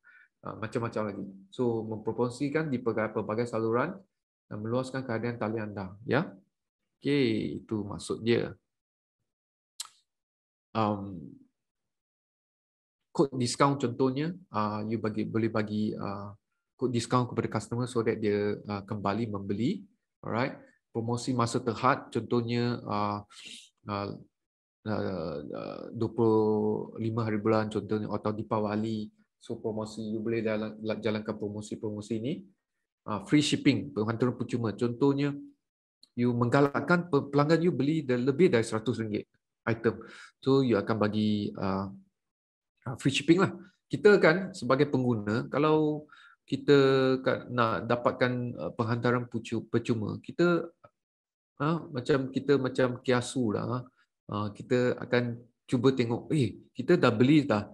Uh, macam-macam lagi. So mempromosikan di pelbagai saluran dan meluaskan keadaan talian anda, ya. Yeah? Okay, itu maksud dia. Um, kod diskaun contohnya, uh, you bagi, boleh bagi uh, kod diskaun kepada customer so that dia uh, kembali membeli. Alright, promosi masa terhad contohnya uh, uh, uh, 25 hari bulan contohnya atau Deepawali. So promosi, you boleh jalan, jalankan promosi-promosi ini. Uh, free shipping, penghantaran percuma. Contohnya, you menggalakkan pelanggan you beli lebih dari seratus ringgit item. So you akan bagi uh, uh free shipping lah. Kita kan sebagai pengguna, kalau kita nak dapatkan uh, penghantaran percuma, kita uh, macam kita macam kiasu lah. Uh, uh, kita akan cuba tengok, eh kita dah beli dah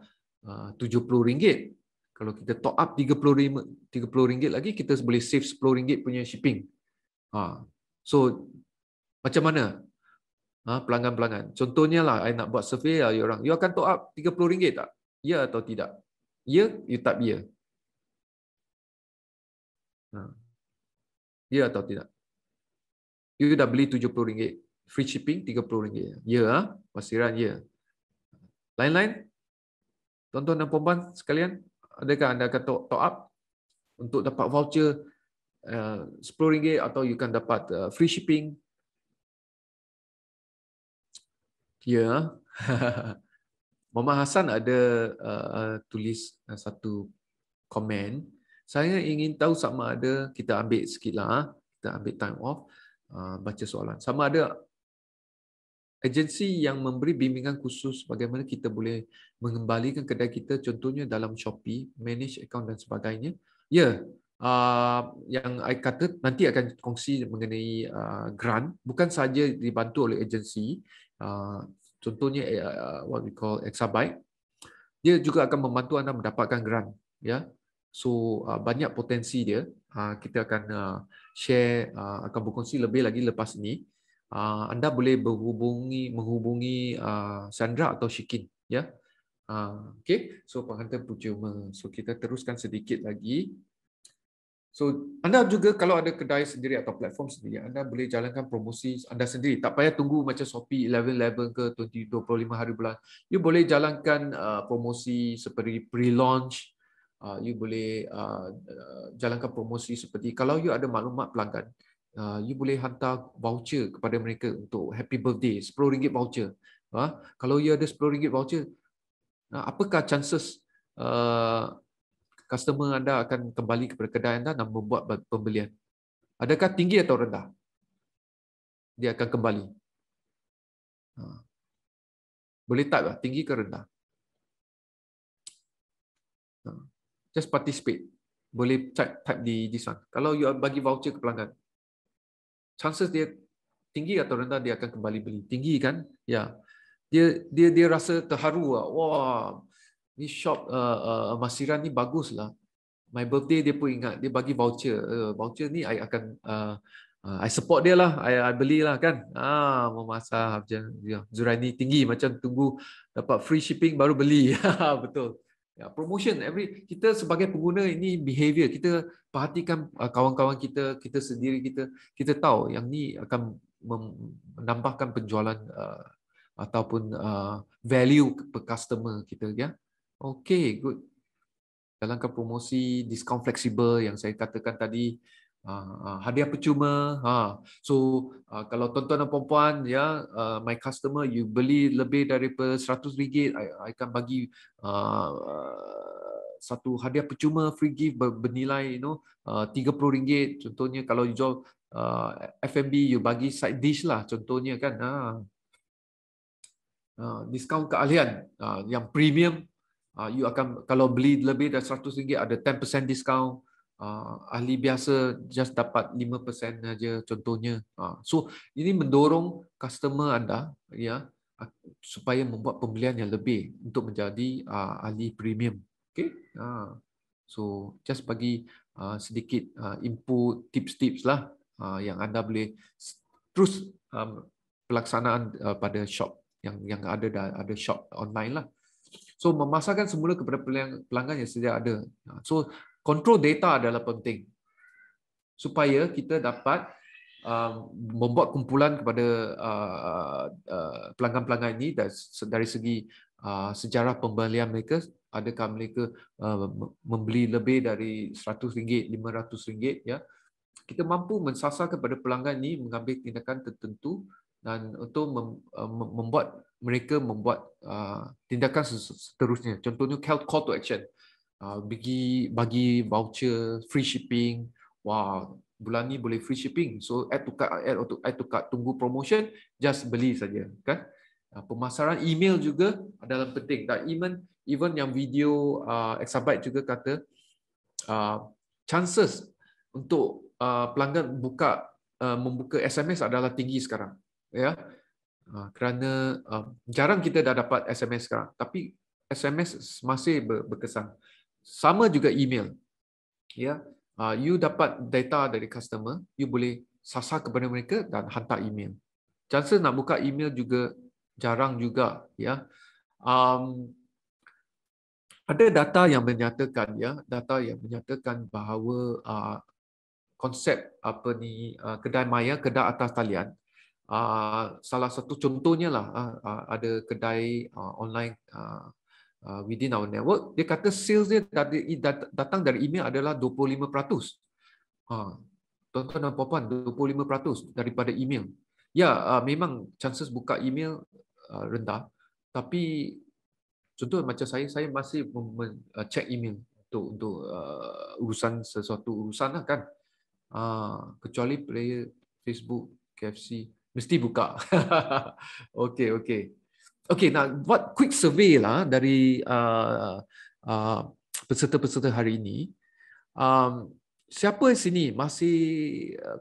tujuh puluh ringgit. Kalau kita top up tiga puluh ringgit lagi, kita boleh save sepuluh ringgit punya shipping. Uh, So macam mana ha, pelanggan-pelanggan? Contohnya lah, saya nak buat survey lah you orang. You akan top up RM30 tak? Ya atau tidak? Ya, you tak ya. Ha. Ya atau tidak? You dah beli RM70. Free shipping RM30. Ya, ha? Ah, pastiran ya. Lain-lain? Tuan-tuan dan perempuan sekalian, adakah anda akan top up untuk dapat voucher uh, it atau you can dapat uh, free shipping. Ya. Yeah. Mama Hasan ada uh, uh tulis uh, satu komen. Saya ingin tahu sama ada kita ambil sikitlah, ah. kita ambil time off uh, baca soalan. Sama ada agensi yang memberi bimbingan khusus bagaimana kita boleh mengembalikan kedai kita contohnya dalam Shopee, manage account dan sebagainya. Ya, yeah. Ah, yang I kata nanti akan kongsi mengenai uh, grant bukan saja dibantu oleh agensi uh, contohnya uh, what we call Exabyte dia juga akan membantu anda mendapatkan grant ya yeah? so uh, banyak potensi dia uh, kita akan uh, share uh, akan berkongsi lebih lagi lepas ni. uh, anda boleh berhubungi menghubungi uh, Sandra atau Shikin ya yeah? Uh, okay, so penghantar percuma. So kita teruskan sedikit lagi. So anda juga kalau ada kedai sendiri atau platform sendiri, anda boleh jalankan promosi anda sendiri. Tak payah tunggu macam Shopee 11 11 ke 20, 25 hari bulan. You boleh jalankan uh, promosi seperti pre-launch. Uh, you boleh uh, uh, jalankan promosi seperti kalau you ada maklumat pelanggan, uh, you boleh hantar voucher kepada mereka untuk happy birthday, RM10 voucher. Uh, kalau you ada RM10 voucher, uh, apakah chances uh, customer anda akan kembali kepada kedai anda dan membuat pembelian. Adakah tinggi atau rendah? Dia akan kembali. Ha. Boleh tak lah, tinggi ke rendah? Ha. Just participate. Boleh type, di this one. Kalau you bagi voucher ke pelanggan, chances dia tinggi atau rendah dia akan kembali beli. Tinggi kan? Ya. Yeah. Dia dia dia rasa terharu lah. Wah, ni shop uh, uh, Masiran ni bagus lah. My birthday dia pun ingat dia bagi voucher. Uh, voucher ni I akan uh, uh, I support dia lah. I, I beli lah kan. Ah, masa Hafiz yeah. Zuraini tinggi macam tunggu dapat free shipping baru beli. Ah, betul. Ya, promotion every kita sebagai pengguna ini behavior kita perhatikan uh, kawan-kawan kita kita sendiri kita kita tahu yang ni akan menambahkan penjualan uh, ataupun uh, value per customer kita ya yeah? Okay, good. Dalam kan promosi diskaun fleksibel yang saya katakan tadi, ah, ah, hadiah percuma. Ha. So ah, kalau tuan-tuan dan puan-puan, ya, my customer, you beli lebih daripada seratus ringgit, I, akan bagi satu hadiah percuma free gift ber- bernilai, you know, tiga puluh ringgit. Contohnya kalau you jual uh, FMB, you bagi side dish lah. Contohnya kan, ha. Uh. diskaun keahlian yang premium uh, you akan kalau beli lebih dari 100 ringgit ada 10% discount uh, ahli biasa just dapat 5% saja contohnya uh, so ini mendorong customer anda ya uh, supaya membuat pembelian yang lebih untuk menjadi uh, ahli premium okay uh, so just bagi uh, sedikit uh, input tips-tips lah uh, yang anda boleh terus um, pelaksanaan uh, pada shop yang yang ada ada shop online lah So memasarkan semula kepada pelanggan yang sedia ada. Ha, so control data adalah penting supaya kita dapat um, membuat kumpulan kepada uh, uh, pelanggan-pelanggan ini dari, segi uh, sejarah pembelian mereka. Adakah mereka uh, membeli lebih dari seratus ringgit, lima ratus ringgit, Ya. Kita mampu mensasar kepada pelanggan ini mengambil tindakan tertentu dan untuk uh, membuat mereka membuat uh, tindakan seterusnya. Contohnya call to action, uh, bagi bagi voucher free shipping. Wah bulan ni boleh free shipping, so add to cart, add untuk add to cart, tunggu promotion, just beli saja, kan? Pemasaran email juga adalah penting. Dan even even yang video uh, exabyte juga kata uh, chances untuk uh, pelanggan buka uh, membuka SMS adalah tinggi sekarang ya ah, kerana ah, jarang kita dah dapat SMS sekarang tapi SMS masih berkesan sama juga email ya ah, you dapat data dari customer you boleh sasar kepada mereka dan hantar email chance nak buka email juga jarang juga ya um, ada data yang menyatakan ya data yang menyatakan bahawa uh, konsep apa ni uh, kedai maya kedai atas talian Ah, salah satu contohnya lah ah, ah, ada kedai online within our network dia kata sales dia datang dari email adalah 25%. Tuan-tuan dan puan-puan 25% daripada email. Ya, memang chances buka email rendah tapi contoh macam saya saya masih check email untuk untuk urusan sesuatu urusan lah kan. kecuali player Facebook, KFC, mesti buka. okay, okay. Okay, Nah, buat quick survey lah dari uh, uh, peserta-peserta hari ini. Um, siapa sini masih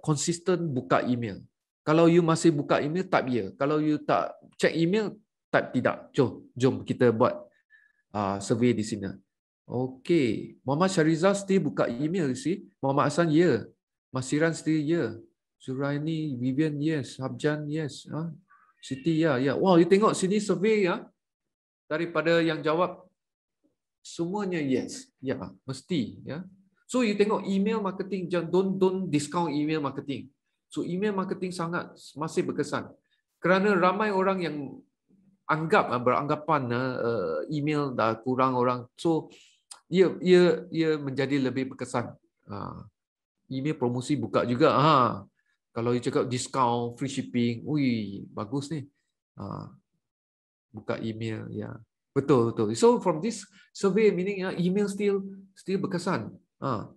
konsisten uh, buka email? Kalau you masih buka email, tak ya. Kalau you tak check email, tak tidak. Jom, jom kita buat uh, survey di sini. Okay. Muhammad Syarizah still buka email, sih. Muhammad Hasan ya. Yeah. Masiran still, ya. Yeah. Suraini, Vivian, yes. Habjan, yes. Ha? Siti, ya. ya. Wow, you tengok sini survey ya. Daripada yang jawab, semuanya yes. Ya, mesti. ya. So, you tengok email marketing, jangan don't, don't discount email marketing. So, email marketing sangat masih berkesan. Kerana ramai orang yang anggap ah, beranggapan ah, eh, email dah kurang orang. So, ia, ia, ia menjadi lebih berkesan. Email promosi buka juga. Haa kalau you cakap discount, free shipping, ui, bagus ni. Ha, buka email, ya. Yeah. Betul, betul. So from this survey, meaning ya, email still still berkesan. Ha.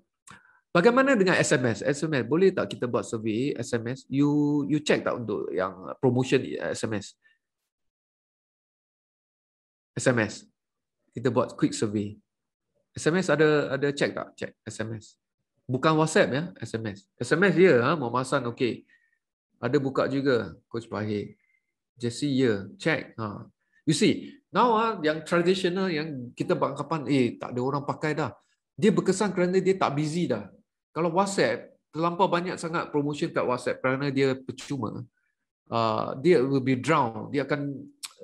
bagaimana dengan SMS? SMS, boleh tak kita buat survey SMS? You you check tak untuk yang promotion eh, SMS? SMS. Kita buat quick survey. SMS ada ada check tak? Check SMS. Bukan WhatsApp ya, SMS. SMS ya, ha? Muhammad Hassan okey. Ada buka juga Coach Pahir. Jesse ya, check. Ha. You see, now ah yang tradisional yang kita buat eh tak ada orang pakai dah. Dia berkesan kerana dia tak busy dah. Kalau WhatsApp terlampau banyak sangat promotion kat WhatsApp kerana dia percuma. Uh, dia will be drown. Dia akan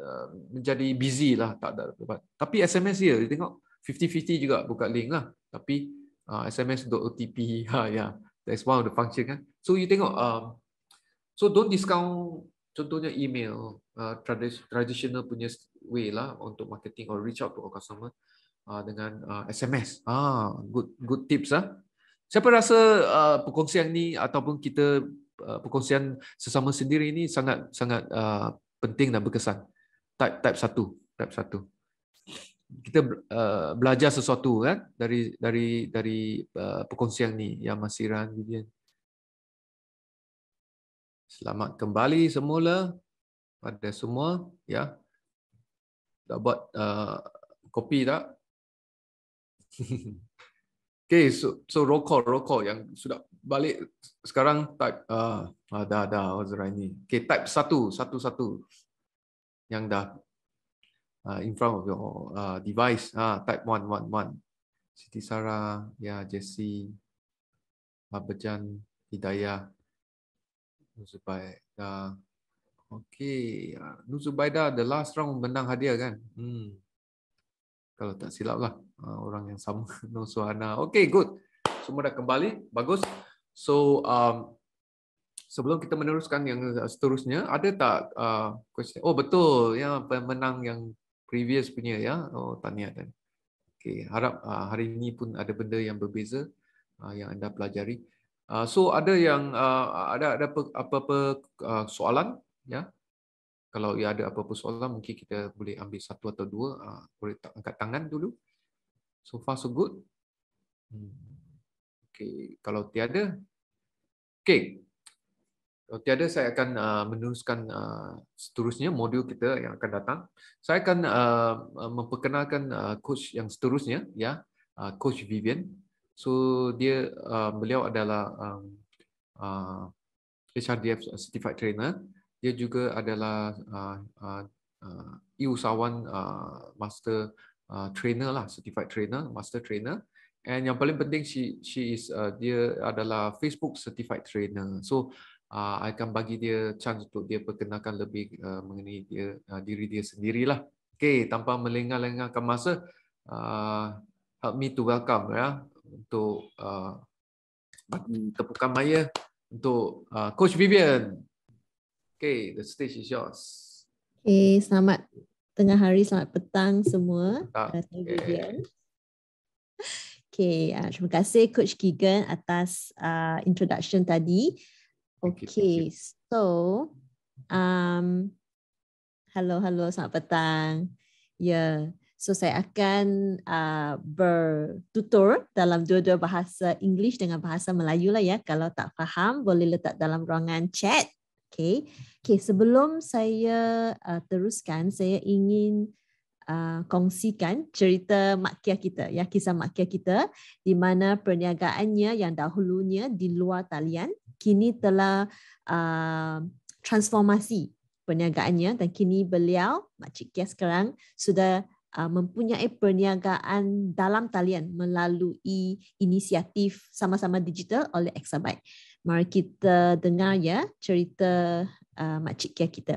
uh, menjadi busy lah tak ada Tapi SMS ya, dia tengok 50-50 juga buka link lah. Tapi uh, ah, SMS dot OTP. Uh, ha, yeah, that's one of the function. Kan? So you tengok, um, so don't discount contohnya email uh, trad- traditional punya way lah untuk marketing or reach out to a customer uh, dengan uh, SMS. Ah, good good tips ah. Siapa rasa uh, perkongsian ni ataupun kita uh, perkongsian sesama sendiri ini sangat sangat uh, penting dan berkesan. Type type satu, type satu kita uh, belajar sesuatu kan dari dari dari uh, perkongsian ni ya Masiran Vivian. Selamat kembali semula pada semua ya. Dah buat uh, kopi tak? okay, so so rokok rokok yang sudah balik sekarang type uh, ah uh, ada Azra ini. Okay, type satu satu satu yang dah uh, in front of your uh, device. Uh, type one one one. Siti Sarah, yeah, Jesse, Abajan, Hidayah, Nuzubai. Uh, okay, uh, Nuzubaida the last round menang hadiah kan? Hmm. Kalau tak silap lah uh, orang yang sama Nusuhana. Okay, good. Semua dah kembali, bagus. So um, Sebelum kita meneruskan yang seterusnya, ada tak uh, question? Oh betul, yang pemenang yang previous punya ya. Oh tahniah dan. Okay, harap uh, hari ini pun ada benda yang berbeza uh, yang anda pelajari. Uh, so ada yang uh, ada ada apa-apa uh, soalan ya. Kalau ya ada apa-apa soalan mungkin kita boleh ambil satu atau dua uh, boleh angkat tangan dulu. So far so good. Hmm. Okay, kalau tiada Okay, kalau tiada, saya akan uh, meneruskan uh, seterusnya modul kita yang akan datang. Saya akan uh, memperkenalkan coach yang seterusnya, ya, coach Vivian. So dia beliau adalah um, HRDF Certified Trainer. Dia juga adalah iusawan Master Trainer lah, Certified Trainer, Master Trainer. And yang paling penting, she she is uh, dia adalah Facebook Certified Trainer. So uh, I akan bagi dia chance untuk dia perkenalkan lebih uh, mengenai dia, uh, diri dia sendirilah. Okay, tanpa melengah-lengahkan masa, uh, help me to welcome ya untuk bagi tepukan maya untuk uh, Coach Vivian. Okay, the stage is yours. Okay, selamat tengah hari, selamat petang semua. Petang. Okay. Okay, uh, terima kasih Coach Keegan atas uh, introduction tadi. Uh, Okay, so um, hello, hello, selamat petang. Yeah, so saya akan uh, bertutur dalam dua-dua bahasa English dengan bahasa Melayu lah ya. Kalau tak faham, boleh letak dalam ruangan chat. Okay, okay. Sebelum saya uh, teruskan, saya ingin uh, kongsikan cerita makia kita, ya kisah makia kita di mana perniagaannya yang dahulunya di luar talian kini telah uh, transformasi perniagaannya dan kini beliau Makcik Kia sekarang sudah uh, mempunyai perniagaan dalam talian melalui inisiatif sama-sama digital oleh Exabyte. Mari kita dengar ya cerita uh, Makcik Kia kita.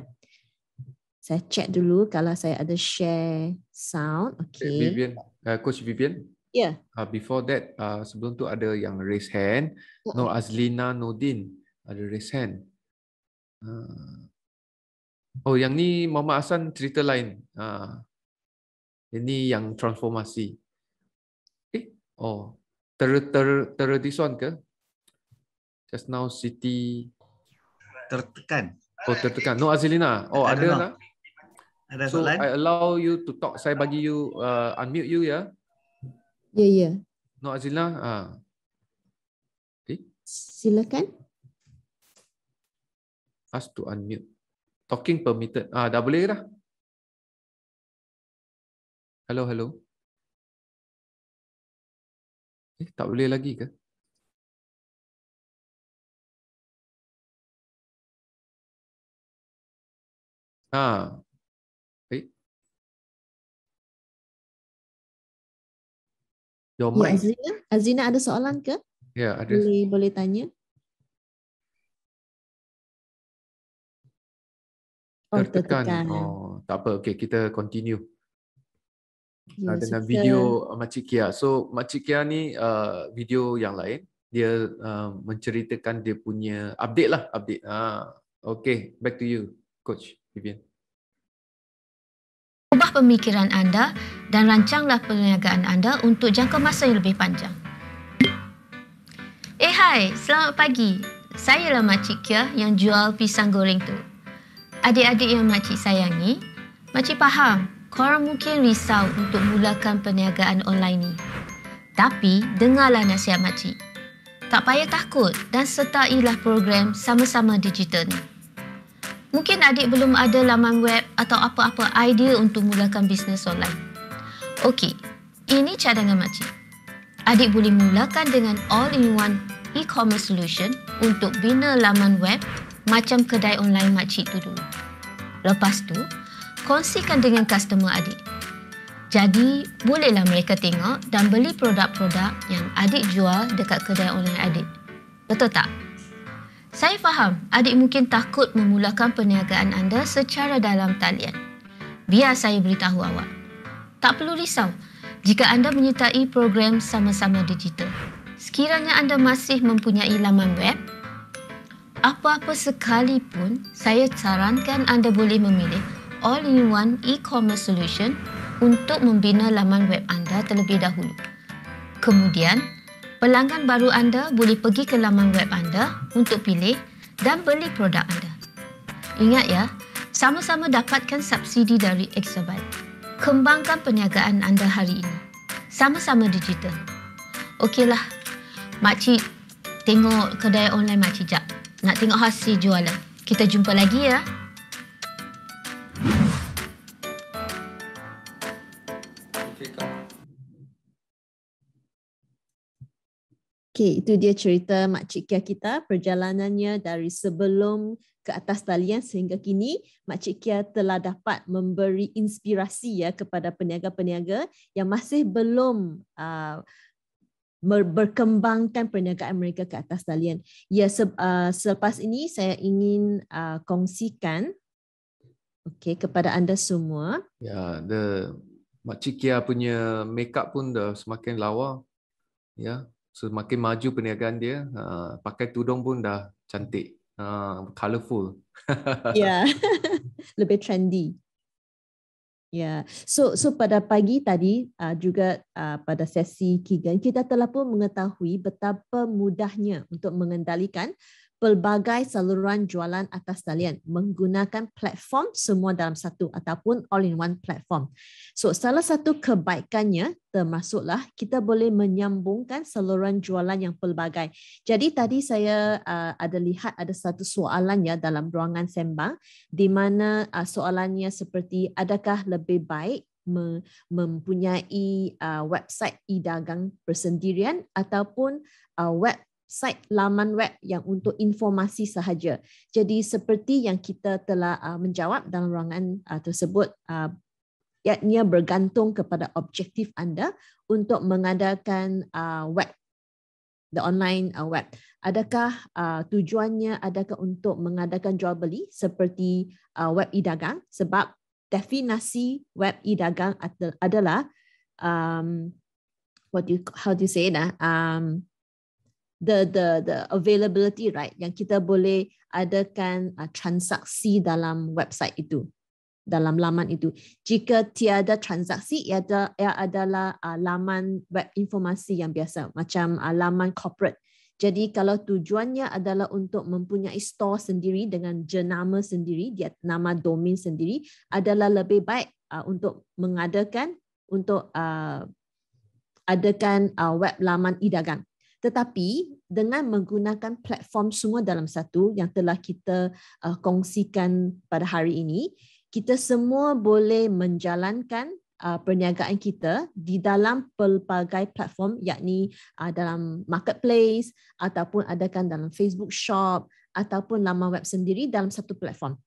Saya check dulu kalau saya ada share sound. Okay. Vivian, uh, Coach Vivian. Yeah. Uh, before that, uh, sebelum tu ada yang raise hand. Uh-huh. No Azlina Nudin ada raise hand. Uh, oh, yang ni Mama Asan cerita lain. Uh, ini yang transformasi. Eh, oh, ter ter ter this one ke? Just now city tertekan. Oh, tertekan. No Azlina. Oh, ada lah. Ada so, I allow you to talk. Saya bagi you, uh, unmute you ya. Yeah? Ya, ya. No Azila. Uh. Okay. Silakan. Ask to unmute. Talking permitted. Ah, uh, dah boleh dah. Hello, hello. Eh, tak boleh lagi ke? Ah, Your ya, mic. Ya, Azrina. Azrina ada soalan ke? Ya, ada. Boleh, boleh tanya. Oh, tertekan. tertekan. Oh, tak apa. Okay, kita continue. Ya, dengan suka. video Makcik Kia. So, Makcik Kia ni uh, video yang lain. Dia uh, menceritakan dia punya update lah. Update. Uh, ah, okay, back to you, Coach Vivian pemikiran anda dan rancanglah perniagaan anda untuk jangka masa yang lebih panjang. Eh hai, selamat pagi. Saya lah Makcik Kia yang jual pisang goreng tu. Adik-adik yang Makcik sayangi, Makcik faham korang mungkin risau untuk mulakan perniagaan online ni. Tapi, dengarlah nasihat Makcik. Tak payah takut dan sertailah program sama-sama digital ni. Mungkin adik belum ada laman web atau apa-apa idea untuk mulakan bisnes online. Okey, ini cadangan makcik. Adik boleh mulakan dengan all-in-one e-commerce solution untuk bina laman web macam kedai online makcik tu dulu. Lepas tu, kongsikan dengan customer adik. Jadi, bolehlah mereka tengok dan beli produk-produk yang adik jual dekat kedai online adik. Betul tak? Saya faham adik mungkin takut memulakan perniagaan anda secara dalam talian. Biar saya beritahu awak. Tak perlu risau jika anda menyertai program sama-sama digital. Sekiranya anda masih mempunyai laman web, apa-apa sekalipun, saya sarankan anda boleh memilih all-in-one e-commerce solution untuk membina laman web anda terlebih dahulu. Kemudian, Pelanggan baru anda boleh pergi ke laman web anda untuk pilih dan beli produk anda. Ingat ya, sama-sama dapatkan subsidi dari Exabyte. Kembangkan perniagaan anda hari ini. Sama-sama digital. Okeylah, makcik tengok kedai online makcik jap. Nak tengok hasil jualan. Kita jumpa lagi ya. Thank you. Okay, itu dia cerita Makcik Kia kita, perjalanannya dari sebelum ke atas talian sehingga kini Makcik Kia telah dapat memberi inspirasi ya kepada peniaga-peniaga yang masih belum uh, berkembangkan perniagaan mereka ke atas talian. Ya, se- uh, selepas ini saya ingin uh, kongsikan okay, kepada anda semua. Ya, yeah, the Makcik Kia punya makeup pun dah semakin lawa. Ya, yeah. So makin maju perniagaan dia, uh, pakai tudung pun dah cantik, uh, colourful. yeah, lebih trendy. Yeah. So so pada pagi tadi uh, juga uh, pada sesi Kegan kita telah pun mengetahui betapa mudahnya untuk mengendalikan pelbagai saluran jualan atas talian menggunakan platform semua dalam satu ataupun all in one platform. So salah satu kebaikannya termasuklah kita boleh menyambungkan saluran jualan yang pelbagai. Jadi tadi saya uh, ada lihat ada satu soalan ya dalam ruangan sembang di mana uh, soalannya seperti adakah lebih baik mempunyai uh, website e-dagang persendirian ataupun uh, web site laman web yang untuk informasi sahaja. Jadi seperti yang kita telah uh, menjawab dalam ruangan uh, tersebut, uh, ianya bergantung kepada objektif anda untuk mengadakan uh, web, the online uh, web. Adakah uh, tujuannya adakah untuk mengadakan jual beli seperti uh, web e-dagang? Sebab definisi web e-dagang adalah um, what you, how do you say that? Ah, um, the the the availability right yang kita boleh adakan uh, transaksi dalam website itu dalam laman itu jika tiada transaksi ia ada ia adalah uh, laman web informasi yang biasa macam uh, laman corporate jadi kalau tujuannya adalah untuk mempunyai store sendiri dengan jenama sendiri dia nama domain sendiri adalah lebih baik uh, untuk mengadakan untuk uh, adakan uh, web laman e-dagang tetapi dengan menggunakan platform semua dalam satu yang telah kita uh, kongsikan pada hari ini, kita semua boleh menjalankan uh, perniagaan kita di dalam pelbagai platform yakni uh, dalam marketplace ataupun adakan dalam Facebook shop ataupun laman web sendiri dalam satu platform.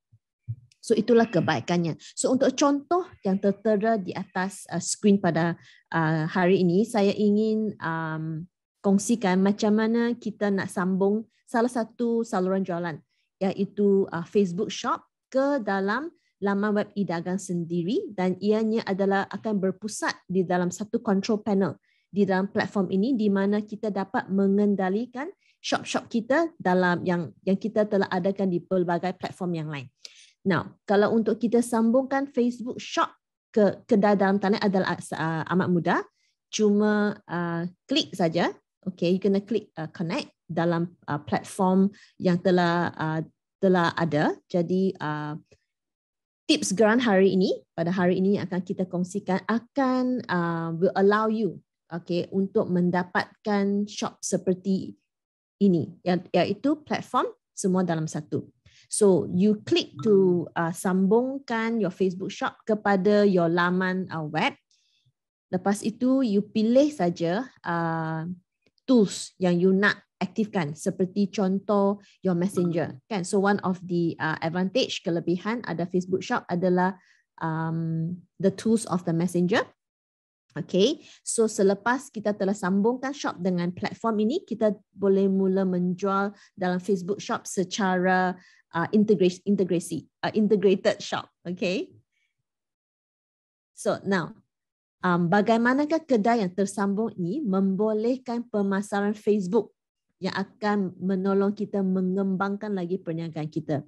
So itulah kebaikannya. So untuk contoh yang tertera di atas uh, screen pada uh, hari ini, saya ingin um, kongsikan macam mana kita nak sambung salah satu saluran jualan iaitu uh, Facebook Shop ke dalam laman web e-dagang sendiri dan ianya adalah akan berpusat di dalam satu control panel di dalam platform ini di mana kita dapat mengendalikan shop-shop kita dalam yang yang kita telah adakan di pelbagai platform yang lain. Now, kalau untuk kita sambungkan Facebook Shop ke ke dalam tanah adalah uh, amat mudah. Cuma uh, klik saja Okay, you gonna click uh, connect dalam uh, platform yang telah uh, telah ada. Jadi uh, tips grant hari ini pada hari ini yang akan kita kongsikan akan uh, will allow you okay untuk mendapatkan shop seperti ini iaitu platform semua dalam satu. So you click to uh, sambungkan your Facebook shop kepada your laman uh, web. Lepas itu you pilih saja uh, tools yang you nak aktifkan seperti contoh your messenger kan so one of the uh, advantage kelebihan ada Facebook shop adalah um, the tools of the messenger Okay, so selepas kita telah sambungkan shop dengan platform ini, kita boleh mula menjual dalam Facebook shop secara uh, integrasi, integrasi, uh, integrated shop. Okay, so now um, bagaimanakah kedai yang tersambung ini membolehkan pemasaran Facebook yang akan menolong kita mengembangkan lagi perniagaan kita.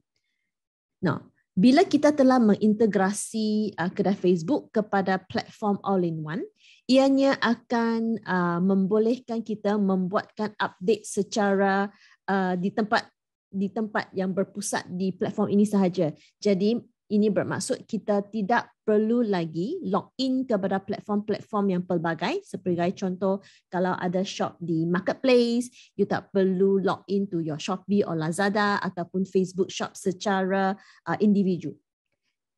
Nah, bila kita telah mengintegrasi uh, kedai Facebook kepada platform all in one, ianya akan uh, membolehkan kita membuatkan update secara uh, di tempat di tempat yang berpusat di platform ini sahaja. Jadi ini bermaksud kita tidak perlu lagi log in kepada platform-platform yang pelbagai. Seperti contoh, kalau ada shop di marketplace, you tak perlu log in to your Shopee or Lazada ataupun Facebook shop secara uh, individu.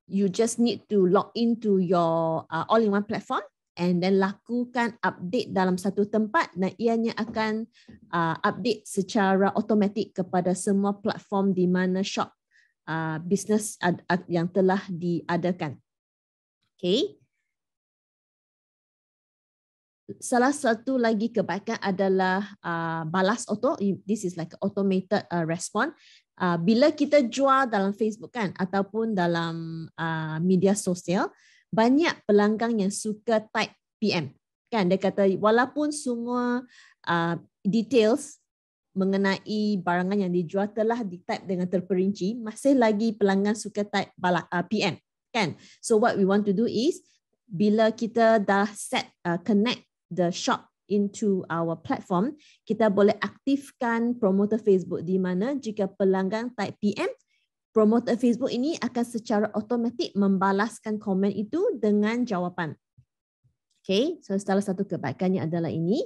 You just need to log in to your uh, all-in-one platform and then lakukan update dalam satu tempat dan ianya akan uh, update secara automatik kepada semua platform di mana shop uh, bisnes ad, ad, yang telah diadakan. Okay. Salah satu lagi kebaikan adalah uh, balas auto. This is like automated uh, respond. Uh, bila kita jual dalam Facebook kan ataupun dalam uh, media sosial, banyak pelanggan yang suka type PM. Kan dia kata walaupun semua uh, details mengenai barangan yang dijual telah di-type dengan terperinci, masih lagi pelanggan suka type uh, PM. Kan? So what we want to do is, bila kita dah set uh, connect the shop into our platform, kita boleh aktifkan promoter Facebook di mana jika pelanggan type PM, promoter Facebook ini akan secara automatik membalaskan komen itu dengan jawapan. Okay, so salah satu kebaikannya adalah ini.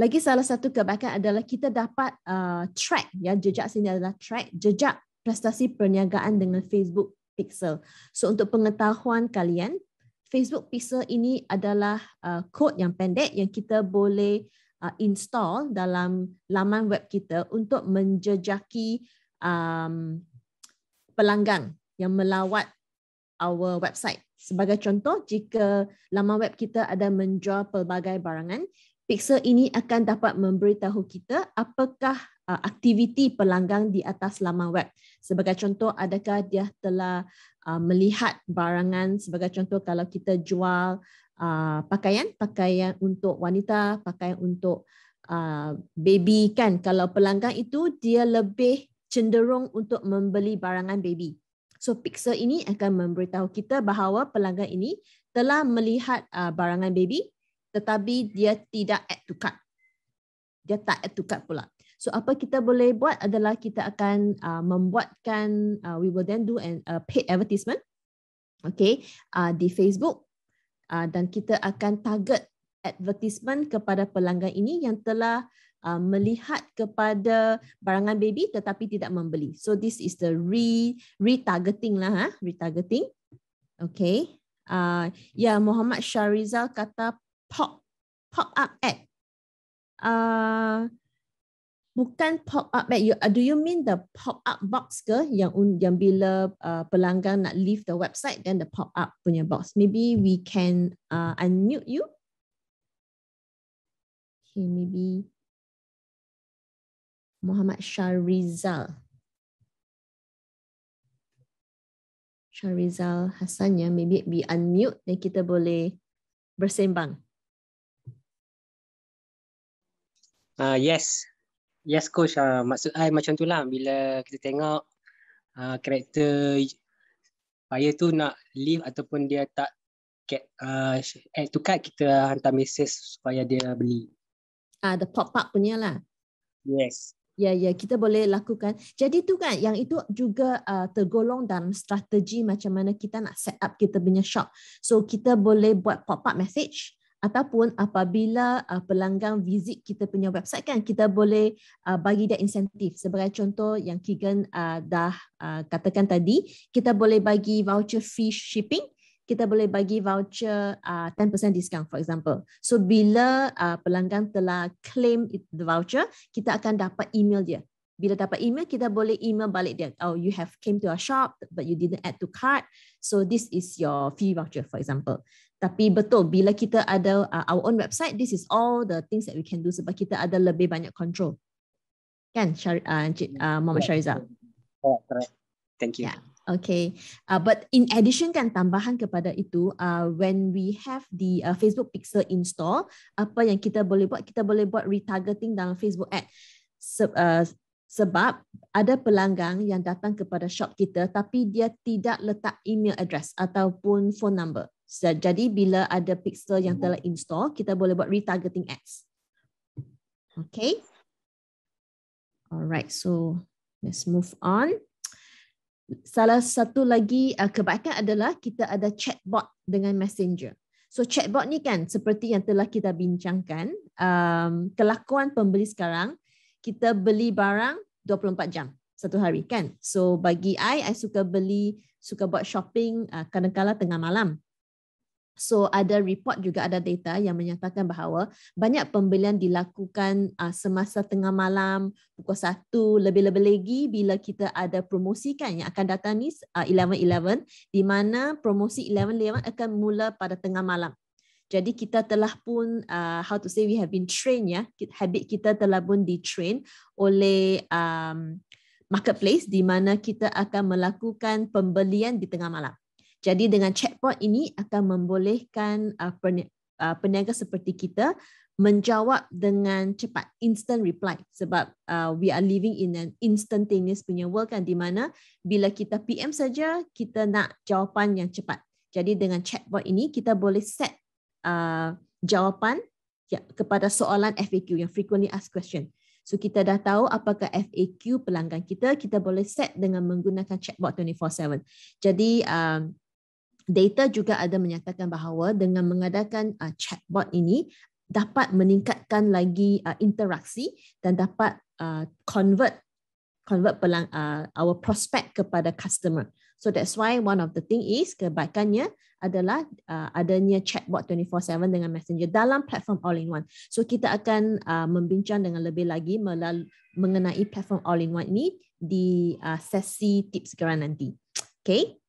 Lagi salah satu kebaikan adalah kita dapat uh, track ya jejak sini adalah track jejak prestasi perniagaan dengan Facebook Pixel. So untuk pengetahuan kalian, Facebook Pixel ini adalah uh, kod yang pendek yang kita boleh uh, install dalam laman web kita untuk menjejaki um, pelanggan yang melawat our website. Sebagai contoh, jika laman web kita ada menjual pelbagai barangan, Pixel ini akan dapat memberitahu kita apakah uh, aktiviti pelanggan di atas laman web. Sebagai contoh, adakah dia telah uh, melihat barangan, sebagai contoh kalau kita jual uh, pakaian, pakaian untuk wanita, pakaian untuk baby kan. Kalau pelanggan itu, dia lebih cenderung untuk membeli barangan baby. So pixel ini akan memberitahu kita bahawa pelanggan ini telah melihat barangan baby tetapi dia tidak add to cart. Dia tak add to cart pula. So apa kita boleh buat adalah kita akan uh, membuatkan uh, we will then do an a paid advertisement. Okay, uh, di Facebook uh, dan kita akan target advertisement kepada pelanggan ini yang telah uh, melihat kepada barangan baby tetapi tidak membeli. So this is the re retargeting lah, ha? retargeting. Okay. Uh, ya yeah, Muhammad Syarizal kata pop pop up ad. Uh, bukan pop up ad. You, uh, do you mean the pop up box ke yang yang bila uh, pelanggan nak leave the website then the pop up punya box. Maybe we can uh, unmute you. Okay, maybe Muhammad Sharizal. Sharizal Hassan ya, maybe we unmute dan kita boleh bersembang. Ah, yes. Yes coach. Uh, maksud saya ah, macam tu lah. Bila kita tengok uh, karakter player tu nak leave ataupun dia tak get uh, add to card, kita hantar mesej supaya dia beli. Ah, uh, the pop-up punya lah. Yes. Ya, ya, kita boleh lakukan. Jadi tu kan, yang itu juga uh, tergolong dalam strategi macam mana kita nak set up kita punya shop. So kita boleh buat pop-up message ataupun apabila uh, pelanggan visit kita punya website kan kita boleh uh, bagi dia insentif sebagai contoh yang Kigan uh, dah uh, katakan tadi kita boleh bagi voucher free shipping kita boleh bagi voucher uh, 10% discount for example so bila uh, pelanggan telah claim the voucher kita akan dapat email dia bila dapat email kita boleh email balik dia oh you have came to our shop but you didn't add to cart so this is your free voucher for example tapi betul bila kita ada uh, our own website this is all the things that we can do sebab kita ada lebih banyak control kan Syari, uh, Encik, Yeah, uh, Muhammad Shariza oh, thank you yeah. Okay, uh, but in addition kan tambahan kepada itu, uh, when we have the uh, Facebook Pixel install, apa yang kita boleh buat kita boleh buat retargeting dalam Facebook ad Se- uh, sebab ada pelanggan yang datang kepada shop kita tapi dia tidak letak email address ataupun phone number. Jadi bila ada pixel yang mhm. telah install, kita boleh buat retargeting ads. Okay. Alright, so let's move on. Salah satu lagi uh, kebaikan adalah kita ada chatbot dengan messenger. So chatbot ni kan seperti yang telah kita bincangkan, um, kelakuan pembeli sekarang, kita beli barang 24 jam satu hari kan. So bagi I, I suka beli, suka buat shopping uh, kadang-kadang tengah malam So ada report juga ada data yang menyatakan bahawa banyak pembelian dilakukan uh, semasa tengah malam pukul 1 lebih-lebih lagi bila kita ada promosi kan yang akan datang ni uh, ah, 11 di mana promosi 11:11 11 akan mula pada tengah malam. Jadi kita telah pun uh, how to say we have been trained ya habit kita telah pun di train oleh um, marketplace di mana kita akan melakukan pembelian di tengah malam. Jadi dengan chatbot ini akan membolehkan uh, perniaga, uh, perniaga seperti kita menjawab dengan cepat instant reply sebab uh, we are living in an instantaneous punya world kan di mana bila kita PM saja kita nak jawapan yang cepat. Jadi dengan chatbot ini kita boleh set uh, jawapan ya, kepada soalan FAQ yang frequently asked question. So kita dah tahu apakah FAQ pelanggan kita, kita boleh set dengan menggunakan chatbot 24/7. Jadi uh, data juga ada menyatakan bahawa dengan mengadakan uh, chatbot ini dapat meningkatkan lagi uh, interaksi dan dapat uh, convert convert pelang, uh, our prospect kepada customer. So that's why one of the thing is kebaikannya adalah uh, adanya chatbot 24/7 dengan messenger dalam platform all in one. So kita akan uh, membincang dengan lebih lagi mengenai platform all in one ini di uh, sesi tips sekarang nanti. Okay.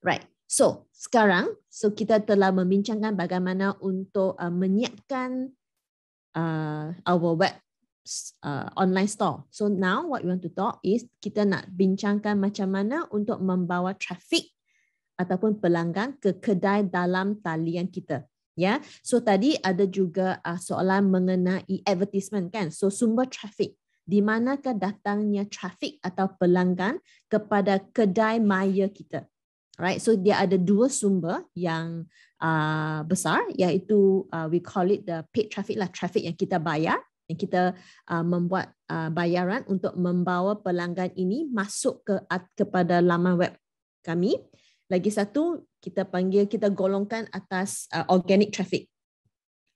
Right. So, sekarang so kita telah membincangkan bagaimana untuk uh, menyiapkan uh, our web uh, online store. So, now what we want to talk is kita nak bincangkan macam mana untuk membawa traffic ataupun pelanggan ke kedai dalam talian kita. Ya. So tadi ada juga uh, soalan mengenai advertisement kan. So sumber traffic di manakah datangnya traffic atau pelanggan kepada kedai Maya kita right so dia ada dua sumber yang uh, besar iaitu uh, we call it the paid traffic lah traffic yang kita bayar yang kita uh, membuat uh, bayaran untuk membawa pelanggan ini masuk ke kepada laman web kami lagi satu kita panggil kita golongkan atas uh, organic traffic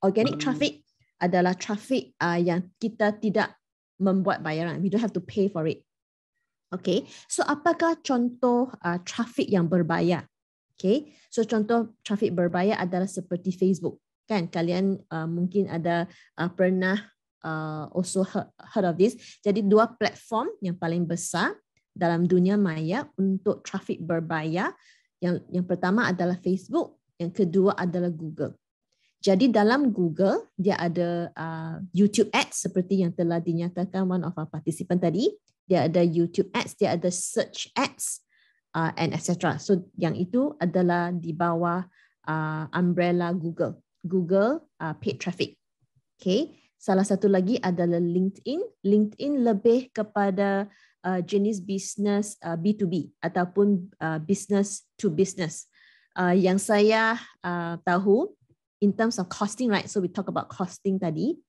organic hmm. traffic adalah traffic uh, yang kita tidak membuat bayaran we don't have to pay for it Okay, so apakah contoh uh, trafik yang berbayar? Okay, so contoh trafik berbayar adalah seperti Facebook. Kan kalian uh, mungkin ada uh, pernah uh, also heard, of this. Jadi dua platform yang paling besar dalam dunia maya untuk trafik berbayar yang yang pertama adalah Facebook, yang kedua adalah Google. Jadi dalam Google dia ada uh, YouTube ads seperti yang telah dinyatakan one of our participant tadi dia ada YouTube ads, dia ada search ads uh, and etc. So yang itu adalah di bawah uh, umbrella Google. Google uh, paid traffic. Okay. Salah satu lagi adalah LinkedIn. LinkedIn lebih kepada uh, jenis bisnes uh, B2B ataupun uh, business to business. Uh, yang saya uh, tahu in terms of costing, right? So we talk about costing tadi.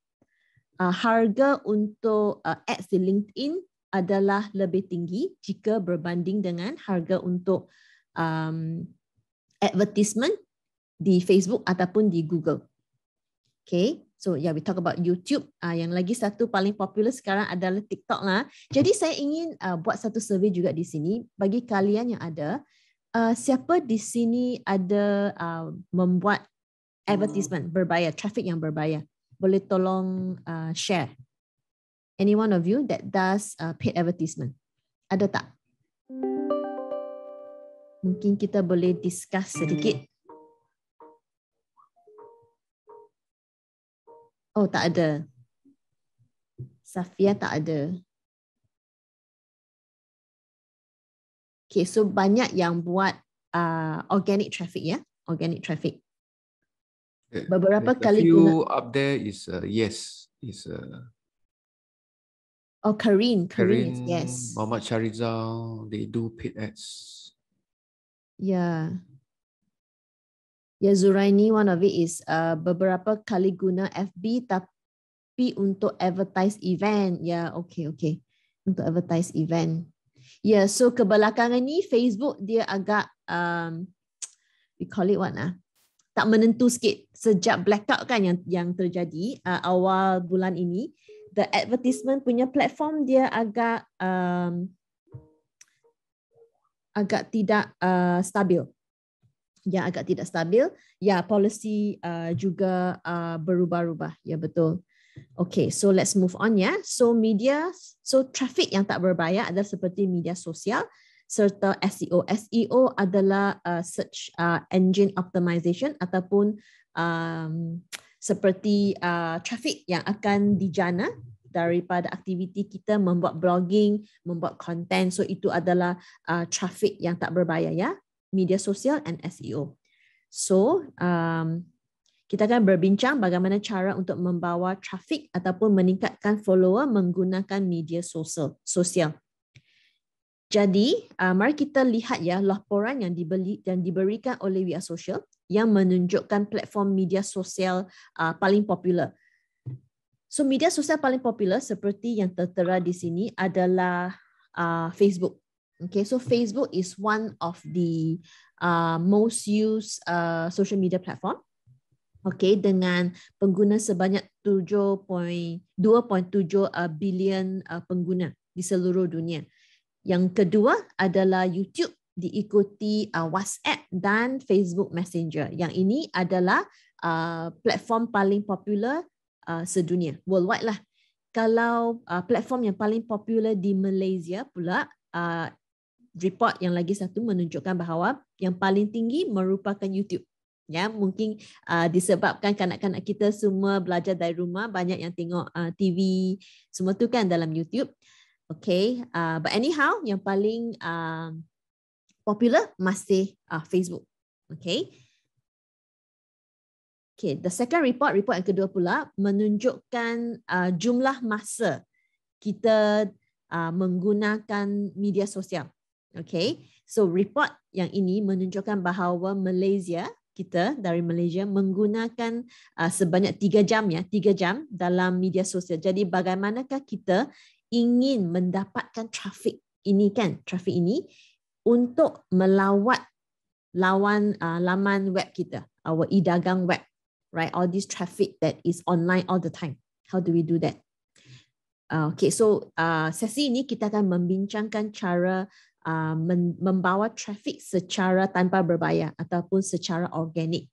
Uh, harga untuk uh, ads di LinkedIn adalah lebih tinggi jika berbanding dengan harga untuk um, advertisement di Facebook ataupun di Google. Okay, so yeah, we talk about YouTube. Ah, uh, yang lagi satu paling popular sekarang adalah TikTok lah. Jadi saya ingin uh, buat satu survey juga di sini bagi kalian yang ada. Uh, siapa di sini ada uh, membuat advertisement berbayar, traffic yang berbayar? Boleh tolong uh, share any one of you that does uh, paid advertisement? Ada tak? Mungkin kita boleh discuss hmm. sedikit. Oh, tak ada. Safia tak ada. Okay, so banyak yang buat uh, organic traffic, ya? Yeah? Organic traffic. Eh, Beberapa kali... A guna... up there is uh, yes. Is, uh, Oh, Karin, Karin, yes. Muhammad Charizal, they do paid ads. Yeah. Ya Zuraini, one of it is uh, beberapa kali guna FB tapi untuk advertise event. Ya, yeah, okay, okay. Untuk advertise event. Ya, yeah, so kebelakangan ni Facebook dia agak, um, we call it what lah, tak menentu sikit. Sejak blackout kan yang yang terjadi uh, awal bulan ini, the advertisement punya platform dia agak um, agak tidak uh, stabil. Ya, agak tidak stabil. Ya, policy uh, juga uh, berubah-ubah. Ya, betul. Okay, so let's move on ya. So media, so traffic yang tak berbayar adalah seperti media sosial serta SEO. SEO adalah uh, search uh, engine optimization ataupun um, seperti uh, trafik yang akan dijana daripada aktiviti kita membuat blogging, membuat konten. So itu adalah uh, trafik yang tak berbayar ya, media sosial and SEO. So um, kita akan berbincang bagaimana cara untuk membawa trafik ataupun meningkatkan follower menggunakan media sosial. sosial. Jadi, uh, mari kita lihat ya laporan yang dibeli dan diberikan oleh WeAreSocial. Social yang menunjukkan platform media sosial uh, paling popular. So media sosial paling popular seperti yang tertera di sini adalah uh, Facebook. Okay, so Facebook is one of the uh, most used uh, social media platform. Okay, dengan pengguna sebanyak 7.2.7 uh, billion uh, pengguna di seluruh dunia. Yang kedua adalah YouTube diikuti uh, WhatsApp dan Facebook Messenger. Yang ini adalah uh, platform paling popular uh, sedunia, worldwide lah. Kalau uh, platform yang paling popular di Malaysia pula, uh, report yang lagi satu menunjukkan bahawa yang paling tinggi merupakan YouTube. Ya, mungkin uh, disebabkan kanak-kanak kita semua belajar dari rumah, banyak yang tengok uh, TV, semua tu kan dalam YouTube. Okay, uh, but anyhow, yang paling uh, popular masih uh, Facebook. Okay. Okay, the second report, report yang kedua pula menunjukkan uh, jumlah masa kita uh, menggunakan media sosial. Okay, so report yang ini menunjukkan bahawa Malaysia kita dari Malaysia menggunakan uh, sebanyak tiga jam ya tiga jam dalam media sosial. Jadi bagaimanakah kita ingin mendapatkan trafik ini kan trafik ini untuk melawat lawan uh, laman web kita, our e-dagang web, right? All this traffic that is online all the time. How do we do that? Uh, okay, so uh, sesi ini kita akan membincangkan cara uh, membawa traffic secara tanpa berbayar ataupun secara organik.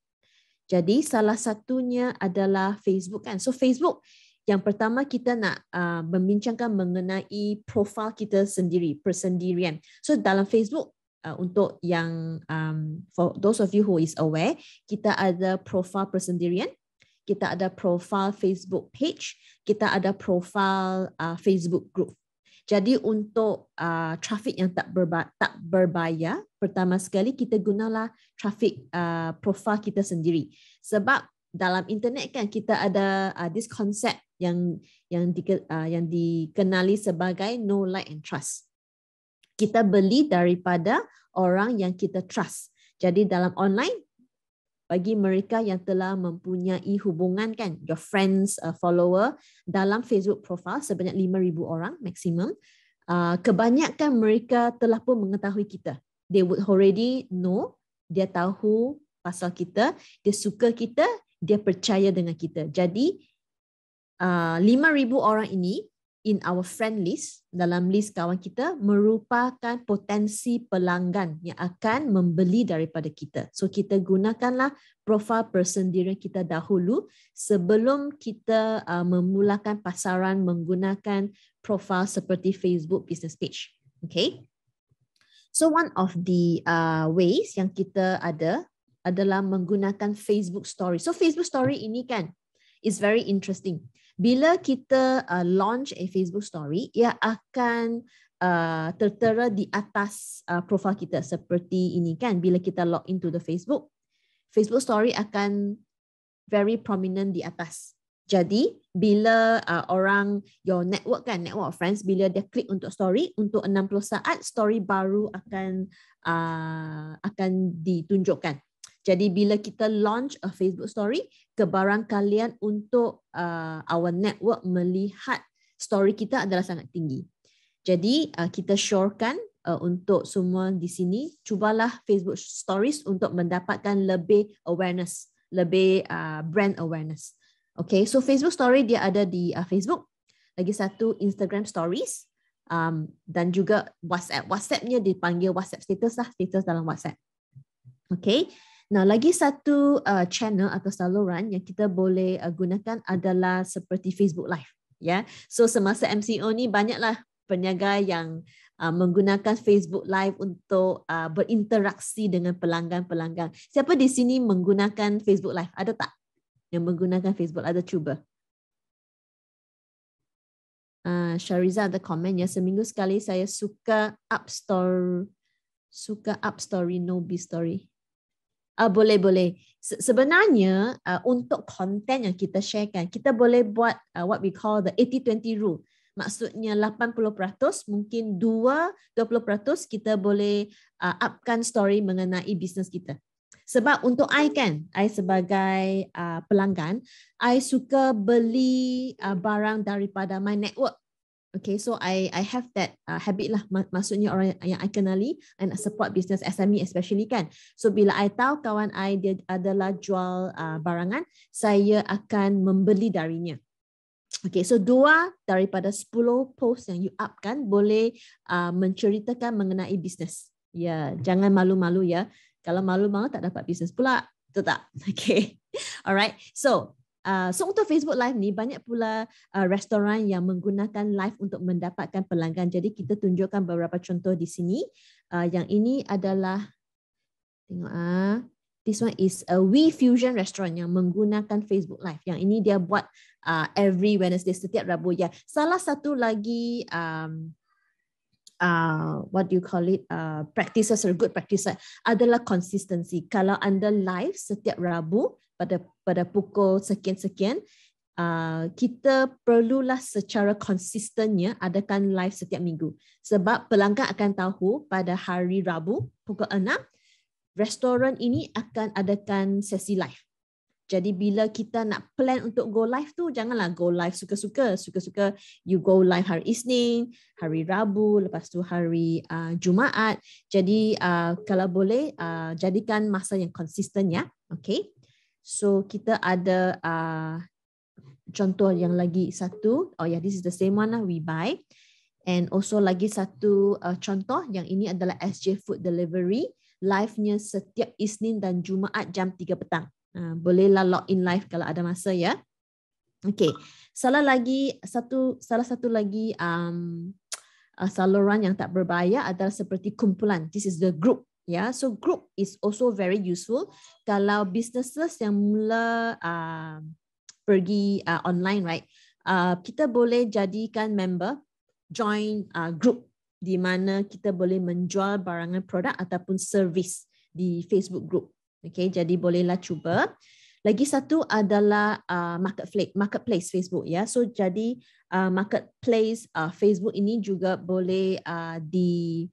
Jadi salah satunya adalah Facebook kan. So Facebook yang pertama kita nak uh, membincangkan mengenai profil kita sendiri, persendirian. So dalam Facebook uh, untuk yang um, for those of you who is aware, kita ada profil persendirian, kita ada profil Facebook page, kita ada profil uh, Facebook group. Jadi untuk uh, traffic yang tak berba, tak berbayar, pertama sekali kita gunalah traffic uh, profil kita sendiri. Sebab dalam internet kan kita ada uh, this concept yang yang di, uh, yang dikenali sebagai no like and trust. Kita beli daripada orang yang kita trust. Jadi dalam online bagi mereka yang telah mempunyai hubungan kan your friends uh, follower dalam Facebook profile sebanyak 5000 orang maksimum uh, kebanyakan mereka telah pun mengetahui kita. They would already know dia tahu pasal kita, dia suka kita, dia percaya dengan kita. Jadi uh, ribu orang ini in our friend list dalam list kawan kita merupakan potensi pelanggan yang akan membeli daripada kita. So kita gunakanlah profil persendirian kita dahulu sebelum kita uh, memulakan pasaran menggunakan profil seperti Facebook business page. Okay. So one of the uh, ways yang kita ada adalah menggunakan Facebook Story. So Facebook Story ini kan is very interesting. Bila kita uh, launch a Facebook Story, ia akan uh, tertera di atas uh, profil kita seperti ini kan. Bila kita log into the Facebook, Facebook Story akan very prominent di atas. Jadi bila uh, orang your network kan network of friends bila dia klik untuk story untuk 60 saat story baru akan uh, akan ditunjukkan jadi bila kita launch a Facebook story, kebarangkalian untuk uh, our network melihat story kita adalah sangat tinggi. Jadi uh, kita syorkan uh, untuk semua di sini, cubalah Facebook stories untuk mendapatkan lebih awareness, lebih uh, brand awareness. Okay, so Facebook story dia ada di uh, Facebook. Lagi satu Instagram stories um, dan juga WhatsApp. WhatsAppnya dipanggil WhatsApp status lah, status dalam WhatsApp. Okay, Nah, lagi satu uh, channel atau saluran yang kita boleh uh, gunakan adalah seperti Facebook Live. Ya, yeah. so semasa MCO ni banyaklah peniaga yang uh, menggunakan Facebook Live untuk uh, berinteraksi dengan pelanggan-pelanggan. Siapa di sini menggunakan Facebook Live? Ada tak yang menggunakan Facebook? Ada cuba? Uh, Shariza ada komen ya seminggu sekali saya suka up store suka up story no be story. Uh, boleh boleh. Se- sebenarnya uh, untuk konten yang kita sharekan, kita boleh buat uh, what we call the 80-20 rule. Maksudnya 80% mungkin 2 20% kita boleh uh, upkan story mengenai bisnes kita. Sebab untuk I kan, I sebagai uh, pelanggan, I suka beli uh, barang daripada my network. Okay, so I I have that uh, habit lah. Maksudnya orang yang I kenali and support business SME especially kan. So bila I tahu kawan I dia adalah jual uh, barangan, saya akan membeli darinya. Okay, so dua daripada sepuluh post yang you up kan boleh uh, menceritakan mengenai business. Ya, yeah, jangan malu-malu ya. Kalau malu-malu tak dapat business pula. Tetap. Okay. Alright. So, Ah, so untuk Facebook Live ni banyak pula uh, restoran yang menggunakan live untuk mendapatkan pelanggan. Jadi kita tunjukkan beberapa contoh di sini. Uh, yang ini adalah tengok ah. Uh, this one is a We Fusion restaurant yang menggunakan Facebook Live. Yang ini dia buat uh, every Wednesday setiap Rabu ya. Salah satu lagi um, uh, what do you call it, uh, practices or good practices adalah konsistensi. Kalau anda live setiap Rabu pada pada pukul sekian-sekian, uh, kita perlulah secara konsistennya adakan live setiap minggu. Sebab pelanggan akan tahu pada hari Rabu pukul 6, restoran ini akan adakan sesi live. Jadi bila kita nak plan untuk go live tu janganlah go live suka-suka, suka-suka you go live hari Isnin, hari Rabu, lepas tu hari uh, Jumaat. Jadi uh, kalau boleh uh, jadikan masa yang konsisten ya. Okay. So kita ada uh, contoh yang lagi satu. Oh yeah, this is the same one lah we buy. And also lagi satu uh, contoh yang ini adalah SJ Food Delivery live-nya setiap Isnin dan Jumaat jam 3 petang. Ah, bolehlah log in live kalau ada masa ya. Okay, salah lagi satu salah satu lagi um, uh, saluran yang tak berbayar adalah seperti kumpulan. This is the group. Ya, yeah. so group is also very useful kalau businesses yang mula uh, pergi uh, online, right? Uh, kita boleh jadikan member join uh, group di mana kita boleh menjual barangan produk ataupun service di Facebook group. Okay, jadi bolehlah cuba. Lagi satu adalah uh, marketplace, marketplace Facebook ya. So jadi uh, marketplace uh, Facebook ini juga boleh uh, di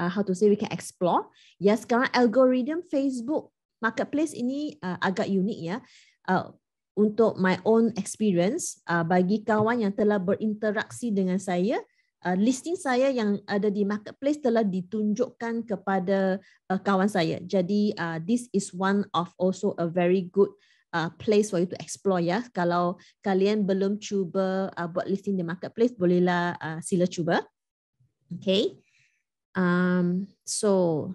uh, how to say we can explore. Ya sekarang algorithm Facebook marketplace ini uh, agak unik ya. Uh, untuk my own experience, uh, bagi kawan yang telah berinteraksi dengan saya, uh, uh, listing saya yang ada di marketplace telah ditunjukkan kepada uh, kawan saya. Jadi uh, this is one of also a very good uh, place for you to explore ya. Kalau kalian belum cuba uh, buat listing di marketplace, bolehlah uh, sila cuba. Okay. Um, so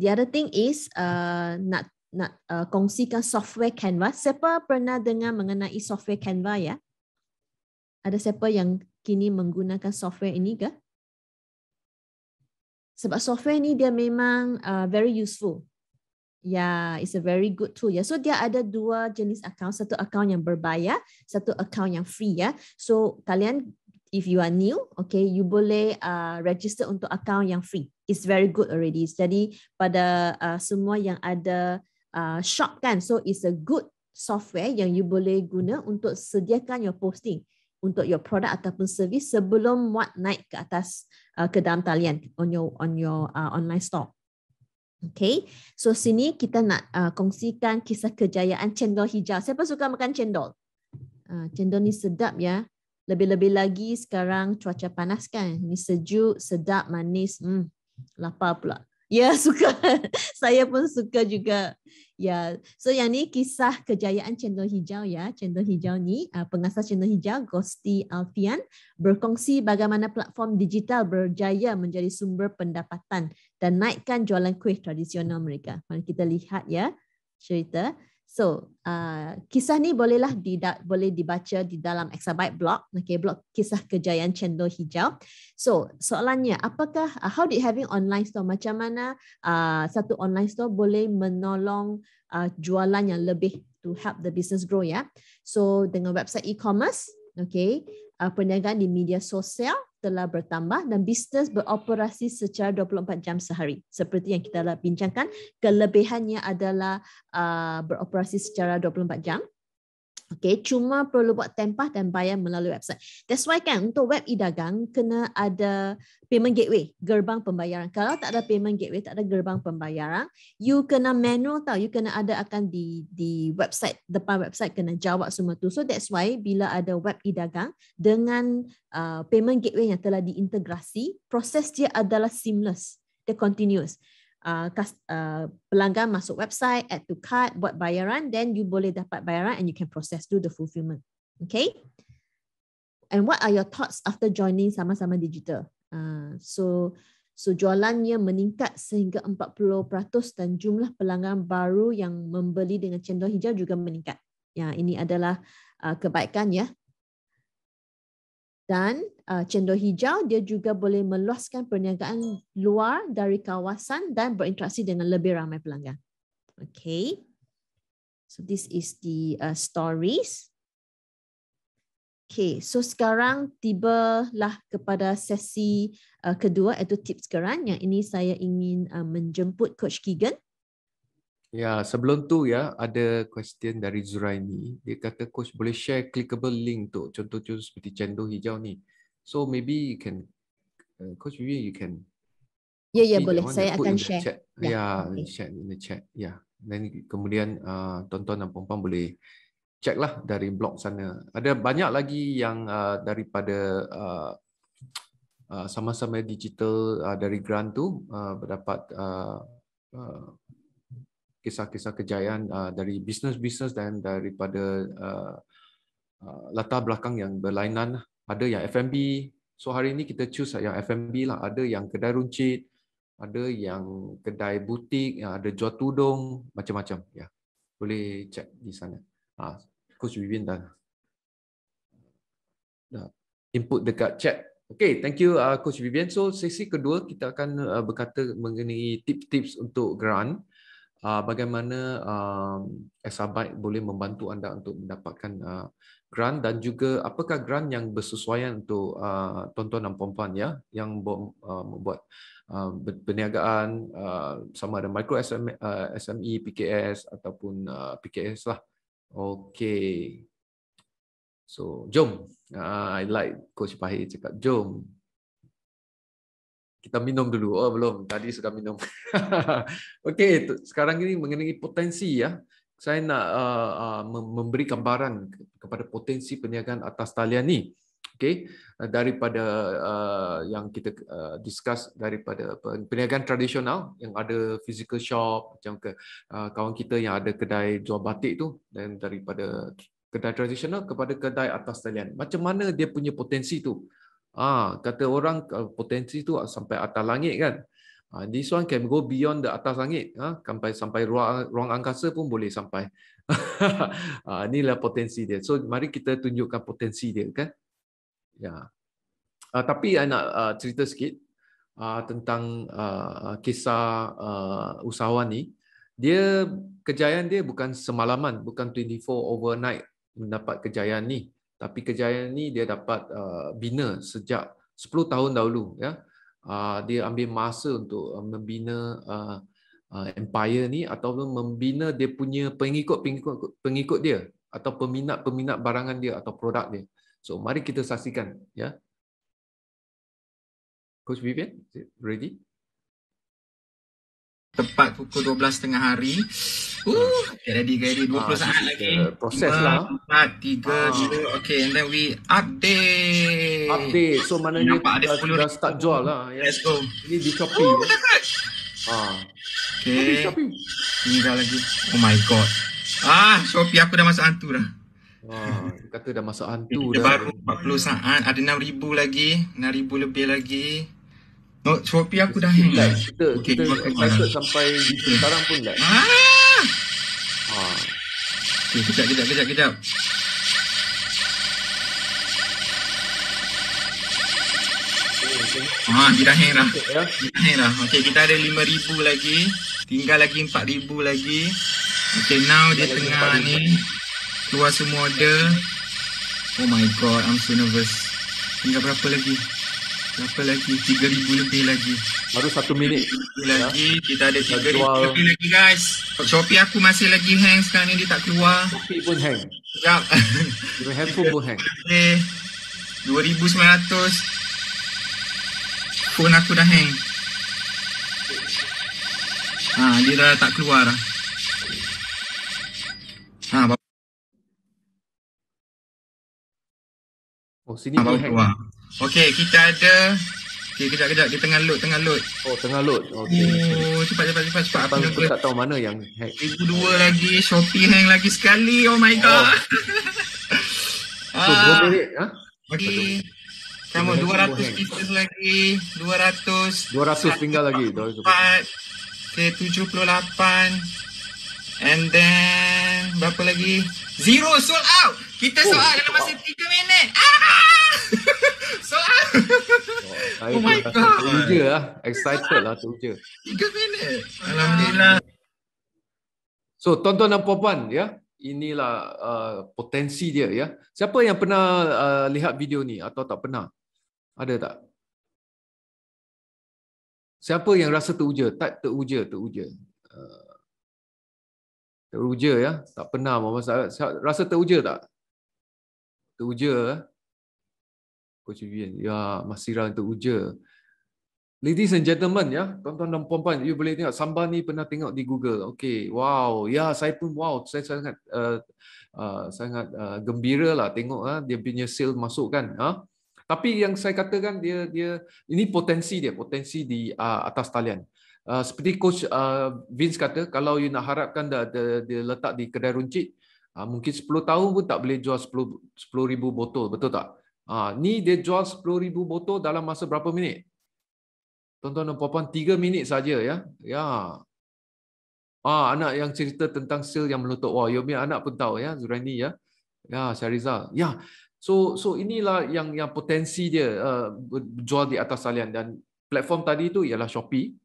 the other thing is uh, nak nak uh, kongsikan software Canva. Siapa pernah dengar mengenai software Canva ya? Ada siapa yang kini menggunakan software ini ke? Sebab software ni dia memang uh, very useful. Ya, yeah, it's a very good tool. Ya, yeah. so dia ada dua jenis account. Satu account yang berbayar, satu account yang free. Ya, yeah. so kalian if you are new, okay, you boleh uh, register untuk account yang free. It's very good already. Jadi pada uh, semua yang ada uh, shop kan, so it's a good software yang you boleh guna untuk sediakan your posting untuk your product ataupun service sebelum muat naik ke atas uh, ke dalam talian on your on your uh, online store. Okay, so sini kita nak uh, kongsikan kisah kejayaan cendol hijau. Siapa suka makan cendol? Uh, cendol ni sedap ya. Lebih-lebih lagi sekarang cuaca panas kan. Ni sejuk, sedap, manis. Hmm, lapar pula. Ya, suka. Saya pun suka juga. Ya. So yang ni kisah kejayaan Cendol Hijau ya. Cendol Hijau ni uh, pengasas Cendol Hijau Gosti Alfian berkongsi bagaimana platform digital berjaya menjadi sumber pendapatan dan naikkan jualan kuih tradisional mereka. Mari kita lihat ya cerita. So, uh, kisah ni bolehlah didak, boleh dibaca di dalam Exabyte blog, okay, blog kisah kejayaan cendol hijau. So, soalannya, apakah, uh, how did having online store, macam mana uh, satu online store boleh menolong uh, jualan yang lebih to help the business grow, ya? Yeah? So, dengan website e-commerce, okay, uh, perniagaan di media sosial, telah bertambah dan bisnes beroperasi secara 24 jam sehari. Seperti yang kita telah bincangkan, kelebihannya adalah uh, beroperasi secara 24 jam Okay, cuma perlu buat tempah dan bayar melalui website. That's why kan untuk web e-dagang kena ada payment gateway, gerbang pembayaran. Kalau tak ada payment gateway, tak ada gerbang pembayaran, you kena manual tau. You kena ada akan di di website, depan website kena jawab semua tu. So that's why bila ada web e-dagang dengan uh, payment gateway yang telah diintegrasi, proses dia adalah seamless. Dia continuous uh, uh, pelanggan masuk website, add to cart, buat bayaran, then you boleh dapat bayaran and you can process through the fulfillment. Okay? And what are your thoughts after joining sama-sama digital? Uh, so, so jualannya meningkat sehingga 40% dan jumlah pelanggan baru yang membeli dengan cendol hijau juga meningkat. Ya, ini adalah uh, kebaikan ya dan uh, cendol hijau dia juga boleh meluaskan perniagaan luar dari kawasan dan berinteraksi dengan lebih ramai pelanggan. Okay, so this is the uh, stories. Okay, so sekarang tiba lah kepada sesi uh, kedua iaitu tips keran Yang ini saya ingin uh, menjemput Coach Keegan Ya, sebelum tu ya ada question dari Zuraini. Dia kata coach boleh share clickable link tu contoh-contoh seperti cendol hijau ni. So maybe you can uh, coach maybe you can Ya, ya boleh. Saya akan share. Ya, yeah, yeah, okay. share in the chat. Ya. Yeah. Dan kemudian uh, tonton dan perempuan boleh check lah dari blog sana. Ada banyak lagi yang uh, daripada uh, uh, sama-sama digital uh, dari grant tu uh, berdapat uh, uh, kisah-kisah kejayaan uh, dari bisnes-bisnes dan daripada uh, uh, latar belakang yang berlainan. Ada yang F&B, so hari ini kita choose yang F&B lah. Ada yang kedai runcit, ada yang kedai butik, yang ada jual tudung, macam-macam. Ya, boleh check di sana. Ah, coach Vivian dah, dah input dekat chat. Okay, thank you uh, Coach Vivian. So sesi kedua kita akan uh, berkata mengenai tips-tips untuk grant. Ah, bagaimana uh, um, Sabite boleh membantu anda untuk mendapatkan uh, grant dan juga apakah grant yang bersesuaian untuk uh, tuan-tuan dan puan-puan ya yang membuat uh, perniagaan uh, sama ada micro SME, uh, SME PKS ataupun uh, PKS lah. Okay, So, jom. Uh, I like Coach Pahir cakap, jom kita minum dulu. Oh belum, tadi sudah minum. Okey, sekarang ini mengenai potensi ya. Saya nak uh, uh, memberi gambaran kepada potensi perniagaan atas talian ini. Okey, uh, daripada yang kita discuss daripada perniagaan tradisional yang ada physical shop macam ke kawan kita yang ada kedai jual batik tu dan daripada kedai tradisional kepada kedai atas talian. Macam mana dia punya potensi tu? Ah, kata orang uh, potensi tu uh, sampai atas langit kan. Ah, this one can go beyond the atas langit. Ah, sampai sampai ruang, ruang angkasa pun boleh sampai. ah, inilah potensi dia. So mari kita tunjukkan potensi dia kan. Ya. Ah, tapi saya nak ah, cerita sikit ah, tentang ah, kisah ah, usahawan ni. Dia kejayaan dia bukan semalaman, bukan 24 overnight mendapat kejayaan ni tapi kejayaan ni dia dapat uh, bina sejak 10 tahun dahulu ya uh, dia ambil masa untuk uh, membina empire ni atau membina dia punya pengikut-pengikut pengikut dia atau peminat-peminat barangan dia atau produk dia so mari kita saksikan ya coach Vivian ready tepat pukul 12.30 hari. Uh, get ready, get ready. 20 ah, saat lagi. Proses lah. 4, 3, ah. Okay, and then we update. Update. So, mana ni dah, dah, dah start jual lah. Yeah. Let's go. Ini di Shopee. Oh, my God. Ah. Okay. Shopee. Tinggal lagi. Oh, my God. Ah, Shopee aku dah masuk hantu dah. Wah, kata dah masuk hantu dah. Baru 40 saat. Ada 6,000 lagi. 6,000 lebih lagi. No, Shopee aku dah hang lah. Kita, okay, kita excited sampai sekarang pun tak. Ah! Ha. Okay, kejap, kejap, kejap, kejap. Ha, ah, kita hang lah. Kita ya. hang lah. Okay, kita ada lima ribu lagi. Tinggal lagi empat ribu lagi. Okay, now dia tengah ni. Keluar semua order. Oh my god, I'm so nervous. Tinggal berapa lagi? Berapa lagi? 3,000 lebih lagi. Baru satu minit. lagi. Ya. Kita ada 3,000 lebih lagi guys. Shopee aku masih lagi hang sekarang ni. Dia tak keluar. Shopee pun hang. Sekejap. Dia handphone pun hang. Okay. Eh, 2,900. Phone aku dah hang. Ha, dia dah tak keluar dah. Ha, Oh sini ah, boleh hack. Okey, kita ada Okey, kita kejap dia tengah load, tengah load. Oh, tengah load. Okey. Oh, cepat cepat cepat cepat. Abang aku tak tahu mana yang hack. Itu dua lagi Shopee hang lagi sekali. Oh my oh. god. Oh. so, ah. Ha? Okey. Kamu 200 pieces lagi, 200. 200 tinggal lagi. 204. Okey, 78. And then Berapa lagi Zero sold out Kita sold out dalam masa 3 minit ah! Sold out Oh, oh my god Teruja lah Excited lah teruja 3 minit Alhamdulillah So tuan-tuan dan puan-puan ya Inilah uh, potensi dia ya Siapa yang pernah uh, lihat video ni Atau tak pernah Ada tak Siapa yang rasa teruja? Tak teruja, teruja. Teruja ya. Tak pernah Muhammad Sa'ad. Rasa teruja tak? Teruja. Ya. Coach Vivian. Ya, masih rasa teruja. Ladies and gentlemen, ya, tuan-tuan dan puan-puan, you boleh tengok Samba ni pernah tengok di Google. Okay, wow, ya, saya pun wow, saya sangat uh, uh, sangat uh, gembira lah tengok uh, dia punya sale masuk kan. Uh. Tapi yang saya katakan dia dia ini potensi dia potensi di uh, atas talian uh, seperti coach uh, Vince kata kalau you nak harapkan dia, dia, dia letak di kedai runcit uh, mungkin 10 tahun pun tak boleh jual 10 ribu botol betul tak uh, ni dia jual ribu botol dalam masa berapa minit tuan-tuan dan puan-puan 3 minit saja ya ya ah anak yang cerita tentang sale yang melotot wah you punya anak pun tahu ya Zuraini ya ya Syarizal ya So so inilah yang yang potensi dia uh, jual di atas salian dan platform tadi itu ialah Shopee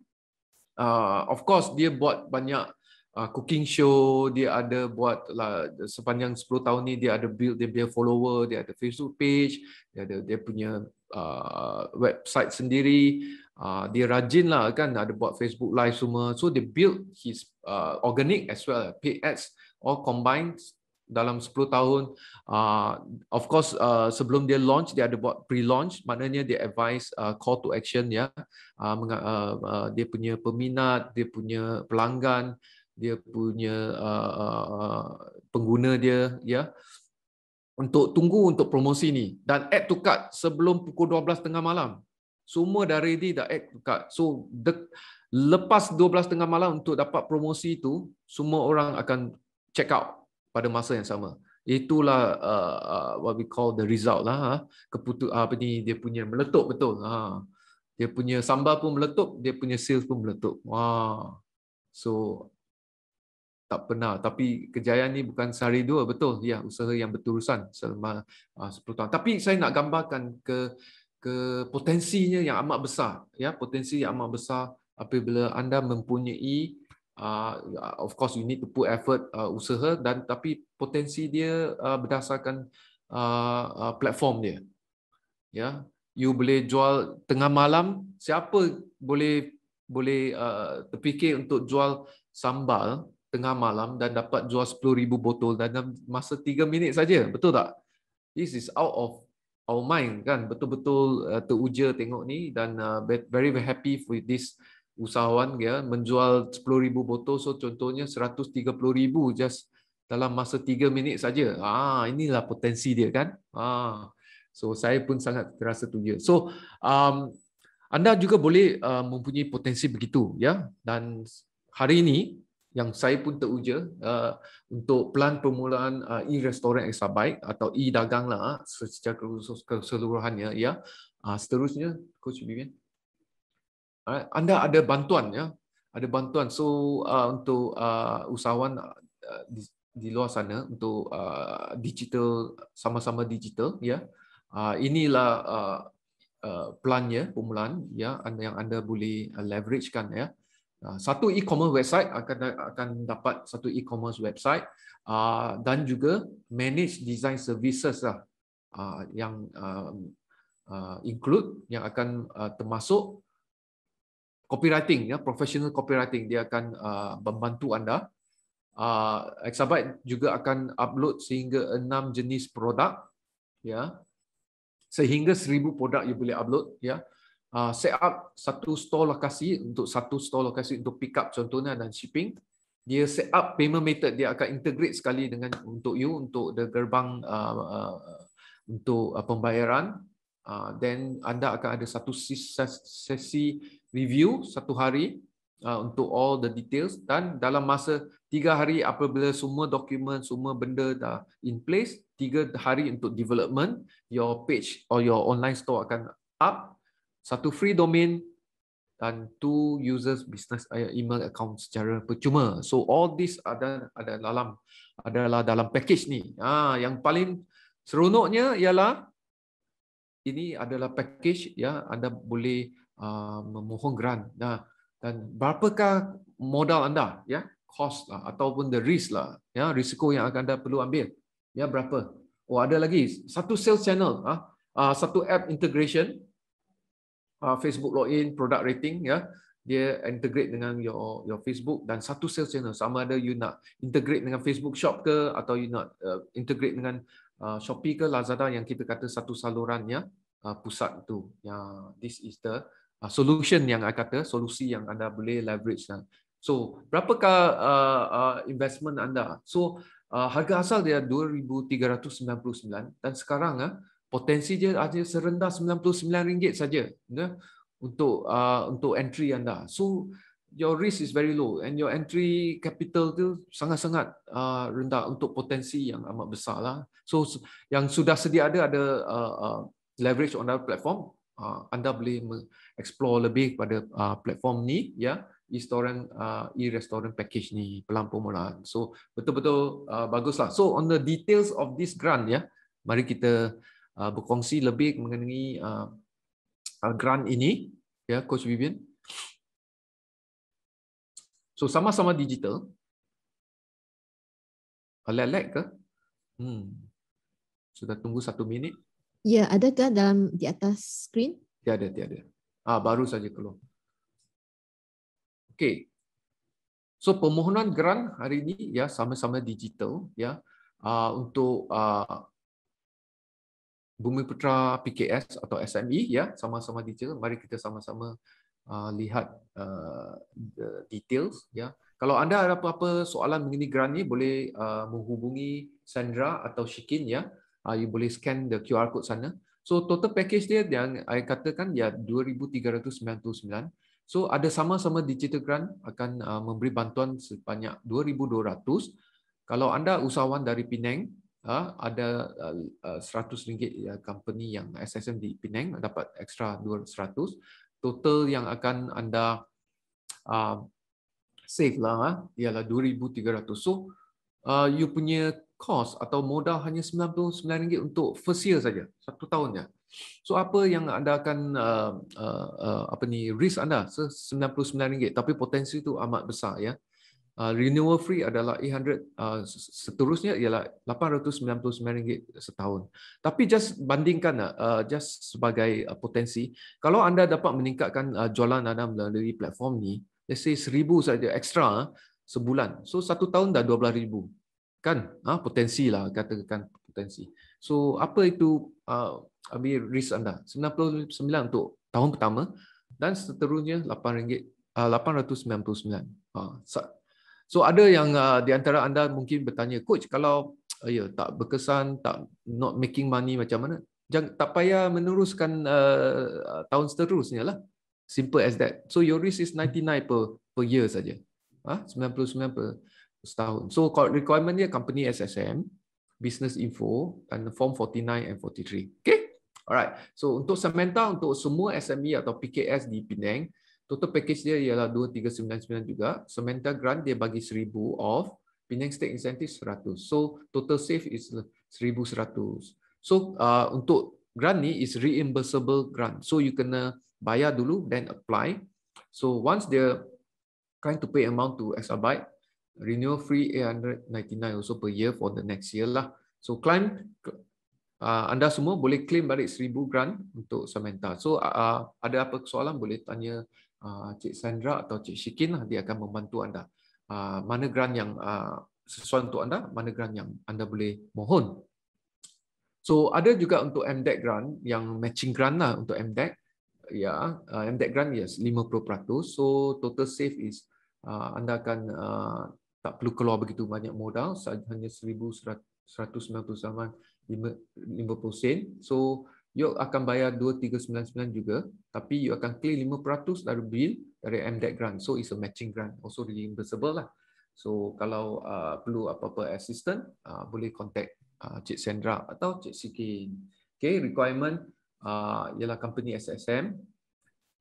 uh, of course dia buat banyak uh, cooking show dia ada buat lah, sepanjang 10 tahun ni dia ada build dia punya follower dia ada Facebook page dia ada dia punya uh, website sendiri uh, dia rajin lah kan ada buat Facebook live semua so dia build his uh, organic as well paid ads all combined dalam 10 tahun uh, of course uh, sebelum dia launch dia ada buat pre-launch maknanya dia advise uh, call to action ya uh, uh, uh, dia punya peminat dia punya pelanggan dia punya uh, uh, pengguna dia ya untuk tunggu untuk promosi ni dan add to cart sebelum pukul 12 tengah malam semua dah ready dah add to cart so the, lepas 12 tengah malam untuk dapat promosi tu semua orang akan check out pada masa yang sama. Itulah uh, uh, what we call the result lah. Ha? Keputu, apa ni dia punya meletup betul. Ha? Dia punya sambal pun meletup, dia punya sales pun meletup. Wah. Ha. So tak pernah tapi kejayaan ni bukan sehari dua betul ya usaha yang berterusan selama uh, sepuluh tahun tapi saya nak gambarkan ke ke potensinya yang amat besar ya potensi yang amat besar apabila anda mempunyai uh, of course you need to put effort uh, usaha dan tapi potensi dia uh, berdasarkan uh, uh, platform dia ya yeah. you boleh jual tengah malam siapa boleh boleh uh, terfikir untuk jual sambal tengah malam dan dapat jual 10000 botol dalam masa 3 minit saja betul tak this is out of our mind kan betul-betul uh, teruja tengok ni dan uh, very very happy with this usahawan ya menjual 10000 botol so contohnya 130000 just dalam masa 3 minit saja ah inilah potensi dia kan ah so saya pun sangat terasa tu dia so um anda juga boleh uh, mempunyai potensi begitu ya dan hari ini yang saya pun teruja uh, untuk pelan permulaan uh, e restoran extra bike atau e-daganglah secara keseluruhannya ya uh, seterusnya coach Bibian. Eh, anda ada bantuan ya ada bantuan so uh, untuk uh, usahawan uh, di, di luar sana untuk uh, digital sama-sama digital ya yeah. uh, inilah uh, uh, plan ya permulaan ya anda yang anda boleh leverage kan ya uh, satu e-commerce website akan akan dapat satu e-commerce website uh, dan juga manage design services lah uh, yang um, include yang akan termasuk copywriting ya professional copywriting dia akan uh, membantu anda uh, Exabyte juga akan upload sehingga enam jenis produk ya sehingga seribu produk yang boleh upload ya uh, set up satu store lokasi untuk satu store lokasi untuk pick up contohnya dan shipping dia set up payment method dia akan integrate sekali dengan untuk you untuk the gerbang uh, uh, untuk uh, pembayaran uh, then anda akan ada satu sesi review satu hari uh, untuk all the details dan dalam masa tiga hari apabila semua dokumen semua benda dah in place tiga hari untuk development your page or your online store akan up satu free domain dan two users business uh, email account secara percuma so all this ada ada dalam adalah dalam package ni ah yang paling seronoknya ialah ini adalah package ya anda boleh Uh, memohon grant. Nah, dan berapakah modal anda, ya, cost lah, ataupun the risk lah, ya, risiko yang akan anda perlu ambil, ya, berapa? Oh, ada lagi satu sales channel, ah, satu app integration, uh, Facebook login, product rating, ya, dia integrate dengan your your Facebook dan satu sales channel sama ada you nak integrate dengan Facebook Shop ke atau you nak integrate dengan Shopee ke Lazada yang kita kata satu saluran ya pusat tu ya this is the uh, solution yang saya kata, solusi yang anda boleh leverage. Lah. So, berapakah uh, uh, investment anda? So, uh, harga asal dia 2399 dan sekarang uh, potensi dia ada serendah rm ringgit saja yeah, untuk uh, untuk entry anda. So, your risk is very low and your entry capital tu sangat-sangat uh, rendah untuk potensi yang amat besar. Lah. So, yang sudah sedia ada ada uh, uh, leverage on our platform, uh, anda boleh explore lebih pada uh, platform ni ya e-restaurant uh, e-restaurant package ni pelampung mulaan. So betul-betul uh, baguslah. So on the details of this grant ya, mari kita uh, berkongsi lebih mengenai uh, uh, grant ini ya coach Vivian. So sama-sama digital. Lelek ke? Hmm. Sudah tunggu satu minit. Ya, adakah dalam di atas screen? Tiada, tiada. Ah baru saja keluar. Okey. So permohonan grant hari ini ya sama-sama digital ya uh, untuk uh, Bumi Putra PKS atau SME ya sama-sama digital. Mari kita sama-sama uh, lihat uh, details ya. Kalau anda ada apa-apa soalan mengenai grant ini boleh uh, menghubungi Sandra atau Shikin ya. Uh, you boleh scan the QR code sana. So total package dia yang saya katakan ya 2399. So ada sama-sama digital grant akan uh, memberi bantuan sebanyak 2200. Kalau anda usahawan dari Penang, uh, ada uh, RM100 company yang SSM di Penang dapat extra 200. Total yang akan anda save lah ialah 2300. So you punya cost atau modal hanya RM99 untuk first year saja, satu tahunnya. So apa yang anda akan uh, uh, uh, apa ni risk anda RM99 tapi potensi itu amat besar ya. Uh, renewal free adalah 800 uh, seterusnya ialah 899 ringgit setahun. Tapi just bandingkan uh, uh, just sebagai uh, potensi, kalau anda dapat meningkatkan uh, jualan anda melalui platform ni, let's say 1000 saja extra uh, sebulan. So satu tahun dah kan ah potensi lah katakan potensi so apa itu uh, ambil risk anda 99 untuk tahun pertama dan seterusnya 8 ringgit uh, 899 ah uh, so ada yang uh, di antara anda mungkin bertanya coach kalau uh, ya tak berkesan tak not making money macam mana jangan tak payah meneruskan uh, tahun seterusnya lah simple as that so your risk is 99 per per year saja ah uh, 99 per setahun. So requirement dia company SSM, business info dan form 49 and 43. Okay? Alright. So untuk Samantha untuk semua SME atau PKS di Penang, total package dia ialah 2399 juga. Samantha grant dia bagi 1000 off, Penang state incentive 100. So total save is 1100. So uh, untuk grant ni is reimbursable grant. So you kena bayar dulu then apply. So once dia trying to pay amount to Exabyte, renewal free 899 also per year for the next year lah. So claim uh, anda semua boleh claim balik 1000 grant untuk Samantha. So uh, ada apa soalan boleh tanya uh, Cik Sandra atau Cik Shikin lah dia akan membantu anda. Uh, mana grant yang uh, sesuai untuk anda, mana grant yang anda boleh mohon. So ada juga untuk MDEC grant yang matching grant lah untuk MDEC. Ya, yeah, uh, MDEC grant yes 50%. So total save is uh, anda akan uh, tak perlu keluar begitu banyak modal hanya 1199.50 sen so you akan bayar 2399 juga tapi you akan clear 5% dari bill dari MDEC grant so it's a matching grant also reimbursable lah so kalau uh, perlu apa-apa assistant uh, boleh contact uh, Cik Sandra atau Cik Siki okay requirement uh, ialah company SSM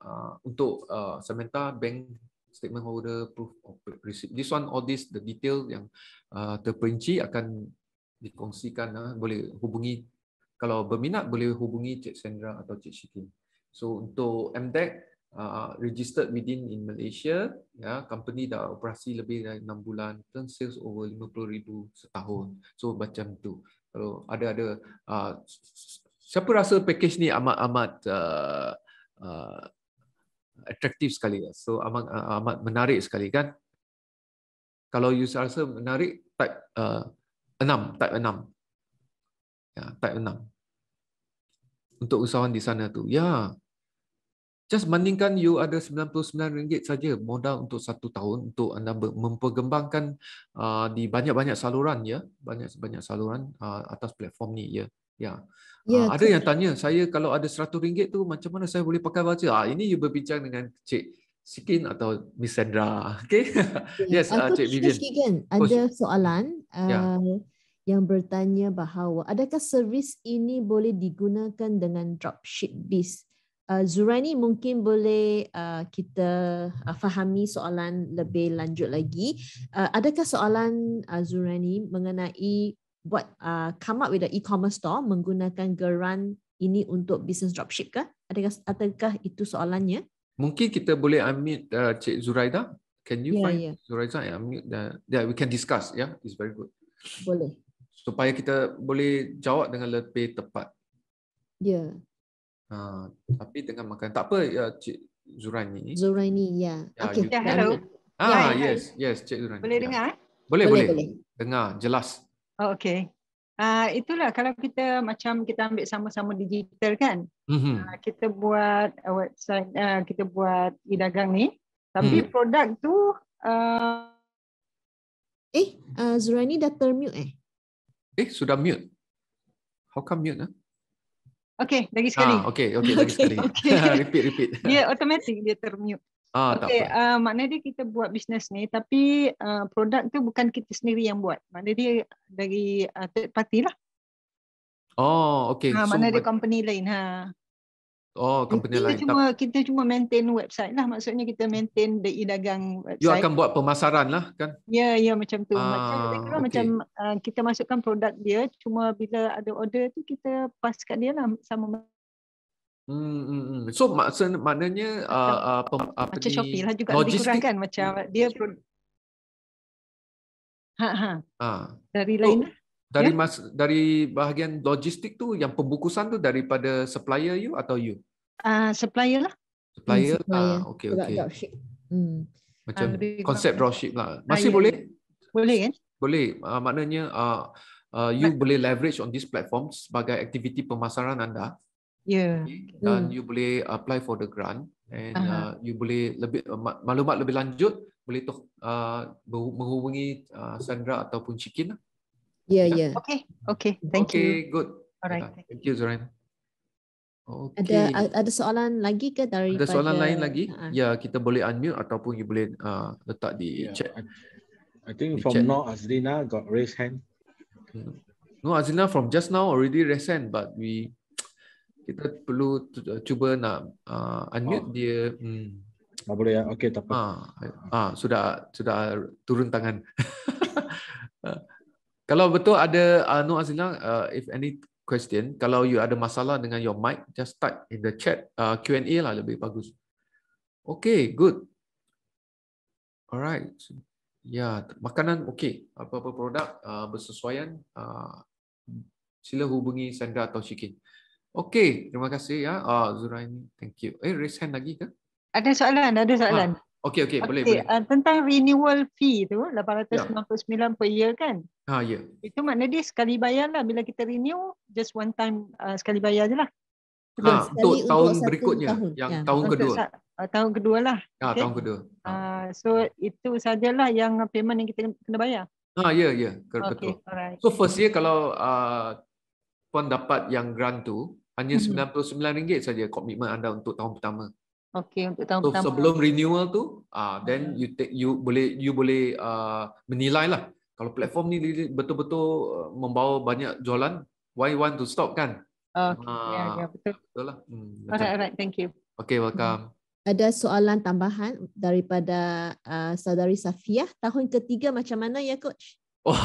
uh, untuk uh, Samantha bank statement holder proof of receipt. This one, all this, the detail yang uh, terperinci akan dikongsikan. Uh, boleh hubungi, kalau berminat, boleh hubungi Cik Sandra atau Cik Shikin. So untuk MDEC, uh, registered within in Malaysia, ya, yeah, company dah operasi lebih dari 6 bulan, turn sales over 50,000 setahun. So macam tu. Kalau ada-ada, uh, siapa rasa package ni amat-amat uh, uh, atraktif sekali. ya, So amat amat menarik sekali kan? Kalau you rasa menarik type uh, 6, type 6. Ya, type enam Untuk usahawan di sana tu. Ya. Just bandingkan you ada sembilan puluh sembilan ringgit saja modal untuk satu tahun untuk anda memperkembangkan uh, di banyak-banyak saluran ya, banyak-banyak saluran uh, atas platform ni ya. Yeah. Ya. ya uh, ada yang tanya saya kalau ada RM100 tu macam mana saya boleh pakai baca? Ah ini you berbincang dengan Cik Sikin atau Miss Sandra. Okay. Ya. yes, uh, Cik Vivian. Sikin, ada oh, soalan uh, yang bertanya bahawa adakah servis ini boleh digunakan dengan dropship biz? Uh, eh, Zurani mungkin boleh uh, kita uh, fahami soalan lebih lanjut lagi. Uh, adakah soalan uh, Zurani mengenai buat uh, come up with the e-commerce store menggunakan geran ini untuk business dropship ke? Adakah adakah itu soalannya? Mungkin kita boleh unmute uh, Cik Zuraida. Can you yeah, find yeah. Zuraida Yeah, the yeah we can discuss yeah it's very good. Boleh. Supaya kita boleh jawab dengan lebih tepat. Ya. Yeah. Ha, uh, tapi dengan makan tak apa ya Cik Zuraini. Zuraini ya. Yeah. Okay. Yeah, ya, hello. Ah yeah, ya, ya. yes, yes Cik Zuraini. Boleh yeah. dengar? Boleh, boleh, boleh. Dengar jelas. Oh, okay. Uh, itulah kalau kita macam kita ambil sama-sama digital kan. Mm-hmm. Uh, kita buat ah, website, uh, kita buat e-dagang ni. Tapi mm. produk tu... Uh... Eh, uh, Zurani dah termute eh? Eh, sudah mute. How come mute lah? Okay, lagi sekali. Ah, okay, okay, lagi okay, sekali. Okay. repeat, repeat. Dia automatic, dia termute. Ah, okay, Uh, ah, maknanya dia kita buat bisnes ni tapi uh, produk tu bukan kita sendiri yang buat. Maknanya dia dari uh, third party lah. Oh, okay. Ha, so, dia company lain. Ha. Oh, company kita lain. Cuma, tak. Kita cuma maintain website lah. Maksudnya kita maintain the e-dagang website. You akan buat pemasaran lah kan? Ya, yeah, ya yeah, macam tu. Ah, macam, okay. macam uh, kita masukkan produk dia cuma bila ada order tu kita pass kat dia lah sama Hmm, hmm, hmm, So maksud maknanya uh, macam, uh, uh, apa macam Shopee lah juga logistik. dikurangkan macam hmm. dia pun. Ha, ha. ha. Dari so, lain dari yeah? mas, dari bahagian logistik tu yang pembukusan tu daripada supplier you atau you? Ah uh, supplier lah. Supplier. Hmm, supplier. Ah, okay okay. Hmm. Macam uh, ah, konsep dropship lah. Masih ah, boleh? Boleh kan? Boleh. Uh, maknanya uh, uh, you But, boleh leverage on this platform sebagai aktiviti pemasaran anda. Yeah. Ya. Dan hmm. you boleh apply for the grant and uh-huh. uh, you boleh lebih uh, maklumat lebih lanjut boleh toh uh, menghubungi uh, Sandra ataupun Chikin. Yeah, yeah. yeah. Ya. Okay, okay. Thank okay, you. Okay, good. Alright. Uh, thank you, Zoran. Okay. Ada ada soalan lagi ke dari? Ada soalan lain lagi? Uh-huh. Ya, kita boleh unmute ataupun you boleh uh, letak di yeah. chat. I, think from now Azrina got raise hand. No, Azrina from just now already raise hand but we kita perlu uh, cuba nak uh, unmute oh. dia. Hmm. Tak boleh ya. Okey, tak apa. Ah, ah, sudah sudah turun tangan. Ah, kalau betul ada uh, no Azila, uh, if any question, kalau you ada masalah dengan your mic, just type in the chat uh, Q&A lah lebih bagus. Okey, good. Alright. ya, yeah, makanan okey. Apa-apa produk uh, bersesuaian uh, sila hubungi Sandra atau Shikin. Okey, terima kasih ya. Ah oh, Zura Thank you. Eh raise hand lagi ke? Ada soalan, ada soalan. Ah. Okey okey okay. boleh boleh. Ah, tentang renewal fee tu 899 yeah. per year kan? Ha ya. Yeah. Ya. Itu maknanya dia sekali bayar lah bila kita renew just one time uh, sekali bayar je lah. Ha, untuk tahun untuk berikutnya tahun. yang yeah. tahun kedua. uh, tahun kedua lah. Ha, okay. tahun kedua. Ah, Uh, so itu sajalah yang payment yang kita kena bayar. Ha ya yeah, ya yeah. betul. Okay, So first year kalau uh, puan dapat yang grant tu hanya mm-hmm. RM99 hmm. saja komitmen anda untuk tahun pertama. Okey, untuk tahun so, pertama. sebelum renewal tu, ah uh, then you take, you boleh you boleh uh, menilai lah. Kalau platform ni betul-betul ah, membawa banyak jualan, why you want to stop kan? Okay, uh, ah, ya, ya, betul. Betul lah. Hmm, alright, alright, thank you. Okay, welcome. Mm-hmm. Ada soalan tambahan daripada uh, saudari Safia. Tahun ketiga macam mana ya, Coach? Oh,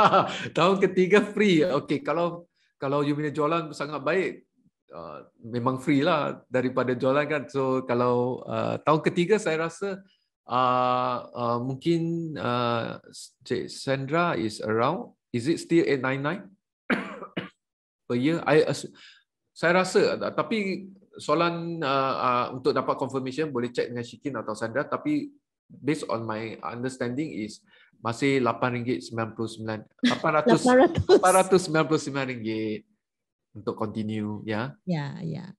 tahun ketiga free. Okey kalau kalau you punya jualan sangat baik, uh, memang free lah daripada jualan kan. So kalau uh, tahun ketiga saya rasa uh, uh, mungkin uh, Cik Sandra is around. Is it still 899 per year? I, saya rasa, uh, tapi soalan uh, uh, untuk dapat confirmation boleh check dengan Shikin atau Sandra. Tapi based on my understanding is masih RM8.99 800 899 ringgit untuk continue ya ya ya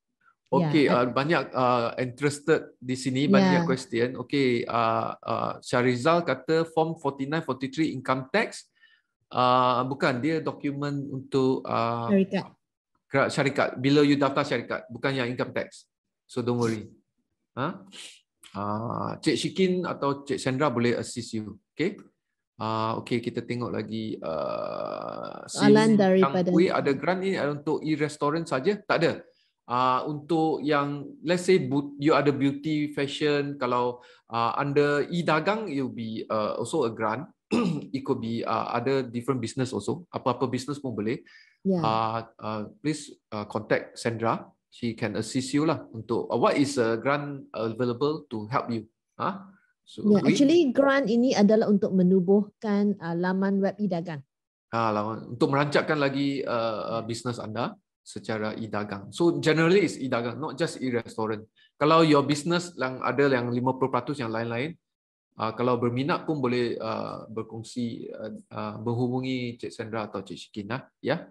okey yeah. uh, eh. banyak uh, interested di sini yeah. banyak ya. question okey uh, uh, Syarizal kata form 4943 income tax uh, bukan dia dokumen untuk uh, syarikat syarikat bila you daftar syarikat bukan yang income tax so don't worry ha huh? Uh, Cik Shikin atau Cik Sandra boleh assist you. Okay? Uh, okay, kita tengok lagi. Uh, Soalan daripada... Kui, ada grant ini untuk e-restaurant saja? Tak ada. Uh, untuk yang, let's say you ada beauty, fashion, kalau uh, under e-dagang, you be uh, also a grant. it could be uh, other different business also. Apa-apa business pun boleh. Yeah. Ya. Uh, uh, please uh, contact Sandra. She can assist you lah. Untuk uh, what is a grant available to help you? Huh? So, yeah, actually grant ini adalah untuk menubuhkan uh, laman web e-dagang. Ah, laman untuk merancakkan lagi uh, uh bisnes anda secara e-dagang. So generally is e-dagang, not just e-restaurant. Kalau your business yang ada yang 50% yang lain-lain, uh, kalau berminat pun boleh uh, berkongsi uh, uh, berhubungi Cik Sandra atau Cik Shikina, ah, ya. Yeah?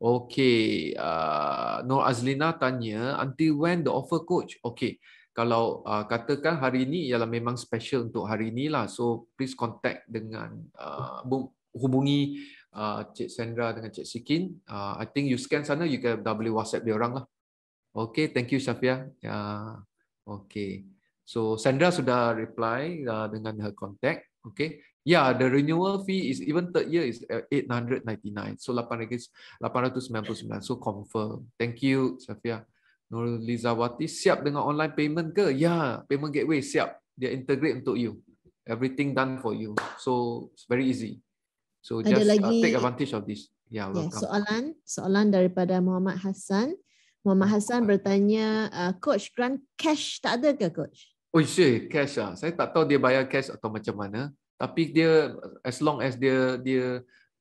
Okay, uh, Nur Azlina tanya, until when the offer coach? Okay, kalau uh, katakan hari ini ialah memang special untuk hari ini lah. so please contact dengan uh, hubungi uh, Cik Sandra dengan Cik Sikin uh, I think you scan sana you can dah boleh WhatsApp dia orang lah okay thank you Safia uh, okay so Sandra sudah reply uh, dengan her contact okay Yeah, the renewal fee is even third year is eight hundred ninety nine. So lapan ratus sembilan puluh sembilan. So confirm. Thank you, Safia. Nur Lizawati siap dengan online payment ke? Ya, payment gateway siap. Dia integrate untuk you. Everything done for you. So it's very easy. So Ada just uh, lagi... uh, take advantage of this. Yeah, Yeah, ya, soalan, soalan daripada Muhammad Hassan. Muhammad hmm. Hassan bertanya, uh, Coach grant cash tak ada ke Coach? Oh sure, cash ah. Saya tak tahu dia bayar cash atau macam mana. Tapi dia as long as dia dia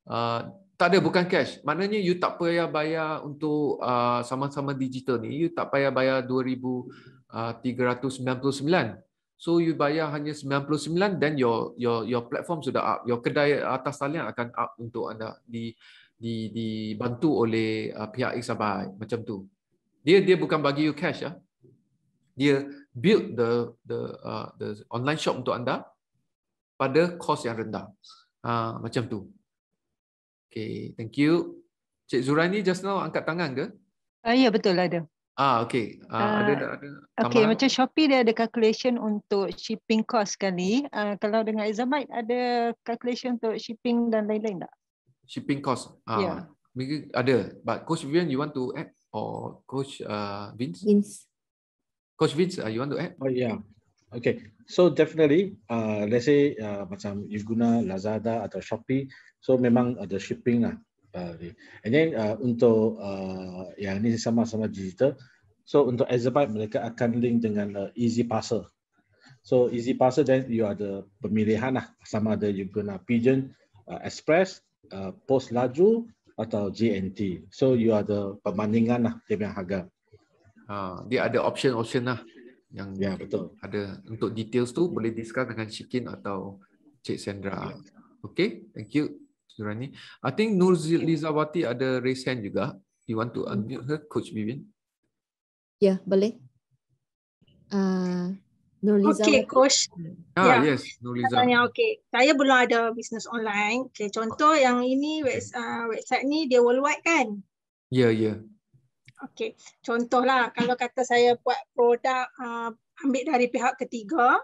uh, tak ada, bukan cash. Maknanya you tak payah bayar untuk uh, sama-sama digital ni. You tak payah bayar 2,399. Uh, so you bayar hanya 99 dan your your your platform sudah up. Your kedai atas talian akan up untuk anda di di dibantu oleh uh, pihak Xabay macam tu. Dia dia bukan bagi you cash ya. Dia build the the uh, the online shop untuk anda pada kos yang rendah. Uh, macam tu. Okay, thank you. Cik Zurani just now angkat tangan ke? Uh, ya, betul ada. Ah, okay. Uh, ada, ah, ada, ada okay, macam Shopee dia ada calculation untuk shipping cost kali. Uh, kalau dengan Izamite, ada calculation untuk shipping dan lain-lain tak? Shipping cost? Uh, ah, yeah. Ada. But Coach Vian, you want to add? Or Coach uh, Vince? Vince. Coach Vince, uh, you want to add? Oh, yeah. Okay. So definitely, uh, let's say uh, macam you guna Lazada atau Shopee, So memang ada shipping lah. Uh, And then uh, untuk uh, yang ini sama-sama digital. So untuk Azerbaijan mereka akan link dengan uh, Easy Parcel. So Easy Parcel then you ada pemilihan lah sama ada you guna lah Pigeon uh, Express, uh, Post Laju atau GNT. So you ada perbandingan lah dia punya harga. Ha, dia ada option-option lah yang ya, betul. ada untuk details tu boleh discuss dengan Chikin atau Cik Sandra. Ya. Okay, thank you. Surani. I think Nur Lizawati ada raise hand juga. You want to unmute her, Coach Vivian? Ya, yeah, boleh. Uh, Nur Lizawati. Okay, Coach. Ah, yeah. yes, Nur Lizawati. okay. Saya belum ada business online. Okay, contoh okay. yang ini, uh, website ni dia worldwide kan? Ya, yeah, ya. Yeah. Okay, contohlah kalau kata saya buat produk uh, ambil dari pihak ketiga.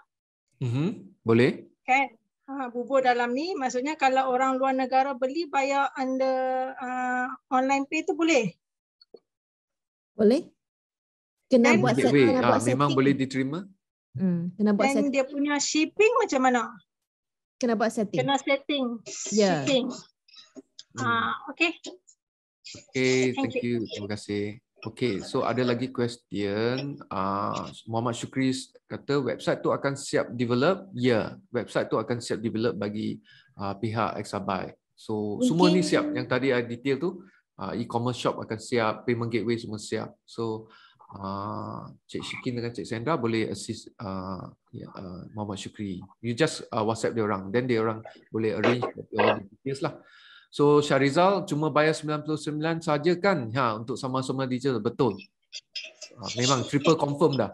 Mm-hmm. Boleh. Kan? Okay. Ha, bubur dalam ni maksudnya kalau orang luar negara beli bayar under uh, online pay tu boleh? Boleh. Kena Then, buat set, ha, memang setting. boleh diterima. Hmm, kena buat Then setting. dia punya shipping macam mana? Kena buat setting. Kena setting. Yeah. Shipping. Hmm. Ah, hmm. uh, okay. Okay, thank, thank you. you. Terima kasih. Okay, so ada lagi question. Ah, uh, Muhammad Shukri kata website tu akan siap develop. Ya, yeah, website tu akan siap develop bagi uh, pihak Exabyte. So Mungkin. semua ni siap. Yang tadi ada detail tu, uh, e-commerce shop akan siap, payment gateway semua siap. So ah, uh, Cik Shikin dengan Cik Sandra boleh assist uh, ah, yeah, ya, uh, Muhammad Shukri. You just uh, WhatsApp dia orang, then dia orang boleh arrange all the details lah. So Syarizal cuma bayar 99 saja kan ha untuk sama-sama digital betul. Ha, memang triple confirm dah.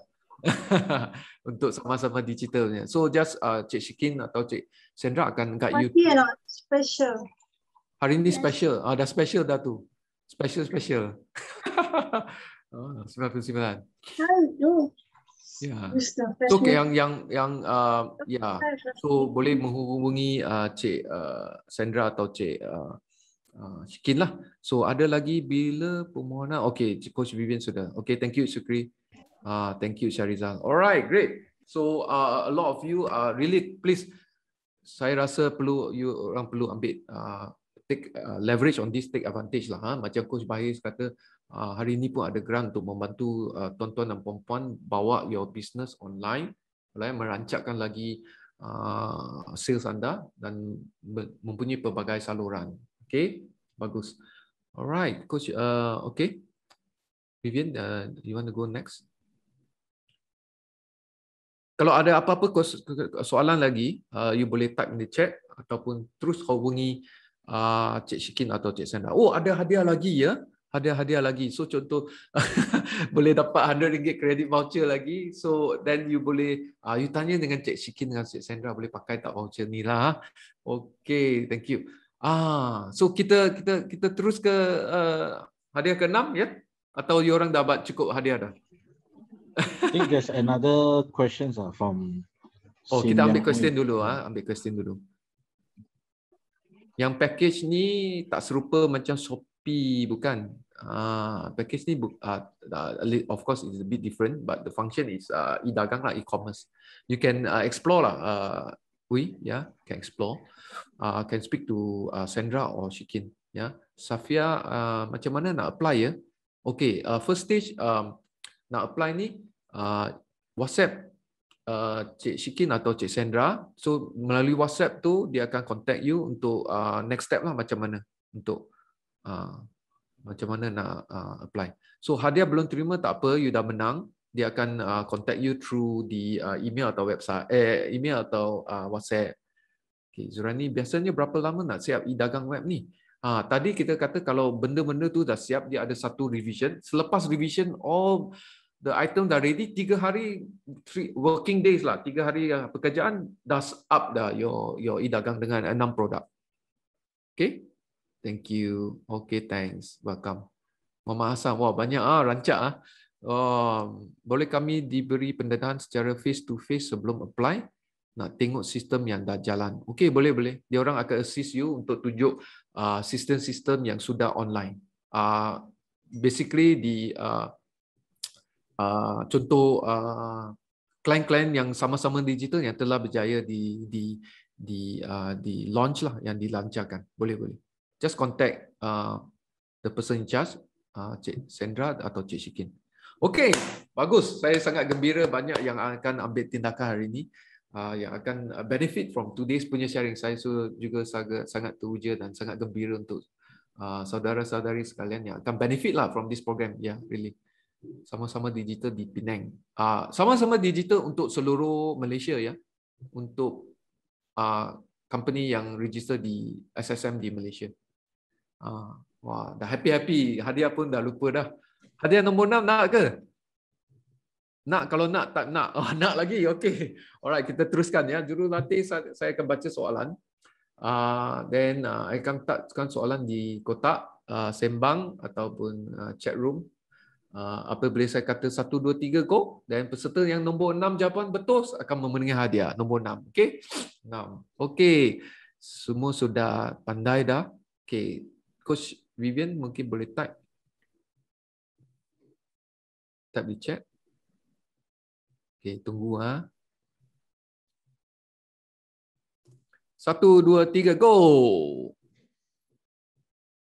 untuk sama-sama digitalnya. So just uh, Cik Shikin atau Cik Sandra akan guide Hari Pasti ya, special. Hari ini ya. special. Ah, dah special dah tu. Special special. oh, 99. Hello. Yeah. Ya. So okay, yang yang yang uh, ya. Yeah. So boleh menghubungi uh, Cik uh, Sandra atau Cik uh, uh, Kin lah. So ada lagi bila permohonan. Okay, Cik Coach Vivian sudah. Okay, thank you Sukri. Uh, thank you Syarizal. Alright, great. So uh, a lot of you uh, really please. Saya rasa perlu you orang perlu ambil uh, take uh, leverage on this take advantage lah. Ha? Macam Coach Bahis kata Ah, hari ini pun ada grant untuk membantu ah, tuan-tuan dan puan-puan bawa your business online, boleh merancangkan lagi ah, sales anda dan mempunyai pelbagai saluran. Okay, bagus. Alright, coach. Uh, okay, Vivian, uh, you want to go next? Kalau ada apa-apa soalan lagi, uh, you boleh type in the chat ataupun terus hubungi uh, Cik Shikin atau Cik Sandra. Oh, ada hadiah lagi ya hadiah-hadiah lagi. So contoh boleh dapat RM100 kredit voucher lagi. So then you boleh uh, you tanya dengan Cik Shikin dengan Cik Sandra boleh pakai tak voucher ni lah. Okay, thank you. Ah, so kita kita kita terus ke uh, hadiah ke-6 ya? Yeah? Atau you orang dapat cukup hadiah dah? I think there's another questions ah from Oh, Sin kita ambil question dulu ah, ambil question dulu. Yang package ni tak serupa macam shop P bukan. Ah, uh, package ni uh, uh, of course is a bit different, but the function is uh, e-dagang lah, e-commerce. You can uh, explore lah. Uh, we yeah can explore. Ah, uh, can speak to uh, Sandra or Shikin. Yeah, Safia. Uh, macam mana nak apply ya? Okay, uh, first stage um, nak apply ni uh, WhatsApp uh, Cik Shikin atau Cik Sandra. So melalui WhatsApp tu dia akan contact you untuk uh, next step lah macam mana untuk Ah, macam mana nak uh, apply. So hadiah belum terima tak apa, you dah menang, dia akan uh, contact you through the uh, email atau website eh email atau uh, WhatsApp. Okay, Zurani biasanya berapa lama nak siap e-dagang web ni? Ah tadi kita kata kalau benda-benda tu dah siap dia ada satu revision, selepas revision all the item dah ready tiga hari three working days lah tiga hari pekerjaan dah up dah your your e-dagang dengan enam produk okay Thank you. Okay, thanks. Welcome. Mama Hassan, wah banyak ah rancak ah. Oh, boleh kami diberi pendedahan secara face to face sebelum apply? Nak tengok sistem yang dah jalan. Okay, boleh boleh. Dia orang akan assist you untuk tunjuk uh, sistem-sistem yang sudah online. Uh, basically di uh, uh, contoh uh, klien-klien yang sama-sama digital yang telah berjaya di di di uh, di launch lah yang dilancarkan. Boleh boleh just contact uh, the person in charge, uh, Cik Sandra atau Cik Shikin. Okay, bagus. Saya sangat gembira banyak yang akan ambil tindakan hari ini uh, yang akan benefit from today's punya sharing. Saya so, juga sangat, sangat teruja dan sangat gembira untuk uh, saudara-saudari sekalian yang akan benefit lah from this program. Yeah, really. Sama-sama digital di Penang. Uh, sama-sama digital untuk seluruh Malaysia ya. Untuk uh, company yang register di SSM di Malaysia. Ah, wah, dah happy-happy. Hadiah pun dah lupa dah. Hadiah nombor enam nak ke? Nak kalau nak, tak nak. Oh, nak lagi, okey. Alright, kita teruskan. ya. Juru Jurulatih, saya akan baca soalan. Ah, then, saya ah, akan tatkan soalan di kotak sembang ataupun chat room. Apa boleh saya kata, satu, dua, tiga, go. Dan peserta yang nombor enam jawapan betul akan memenangi hadiah. Nombor enam, okey? Enam. Okey. Semua sudah pandai dah. Okey. Coach Vivian mungkin boleh type. Type di chat. Okay, tunggu. Ha. Satu, dua, tiga, go!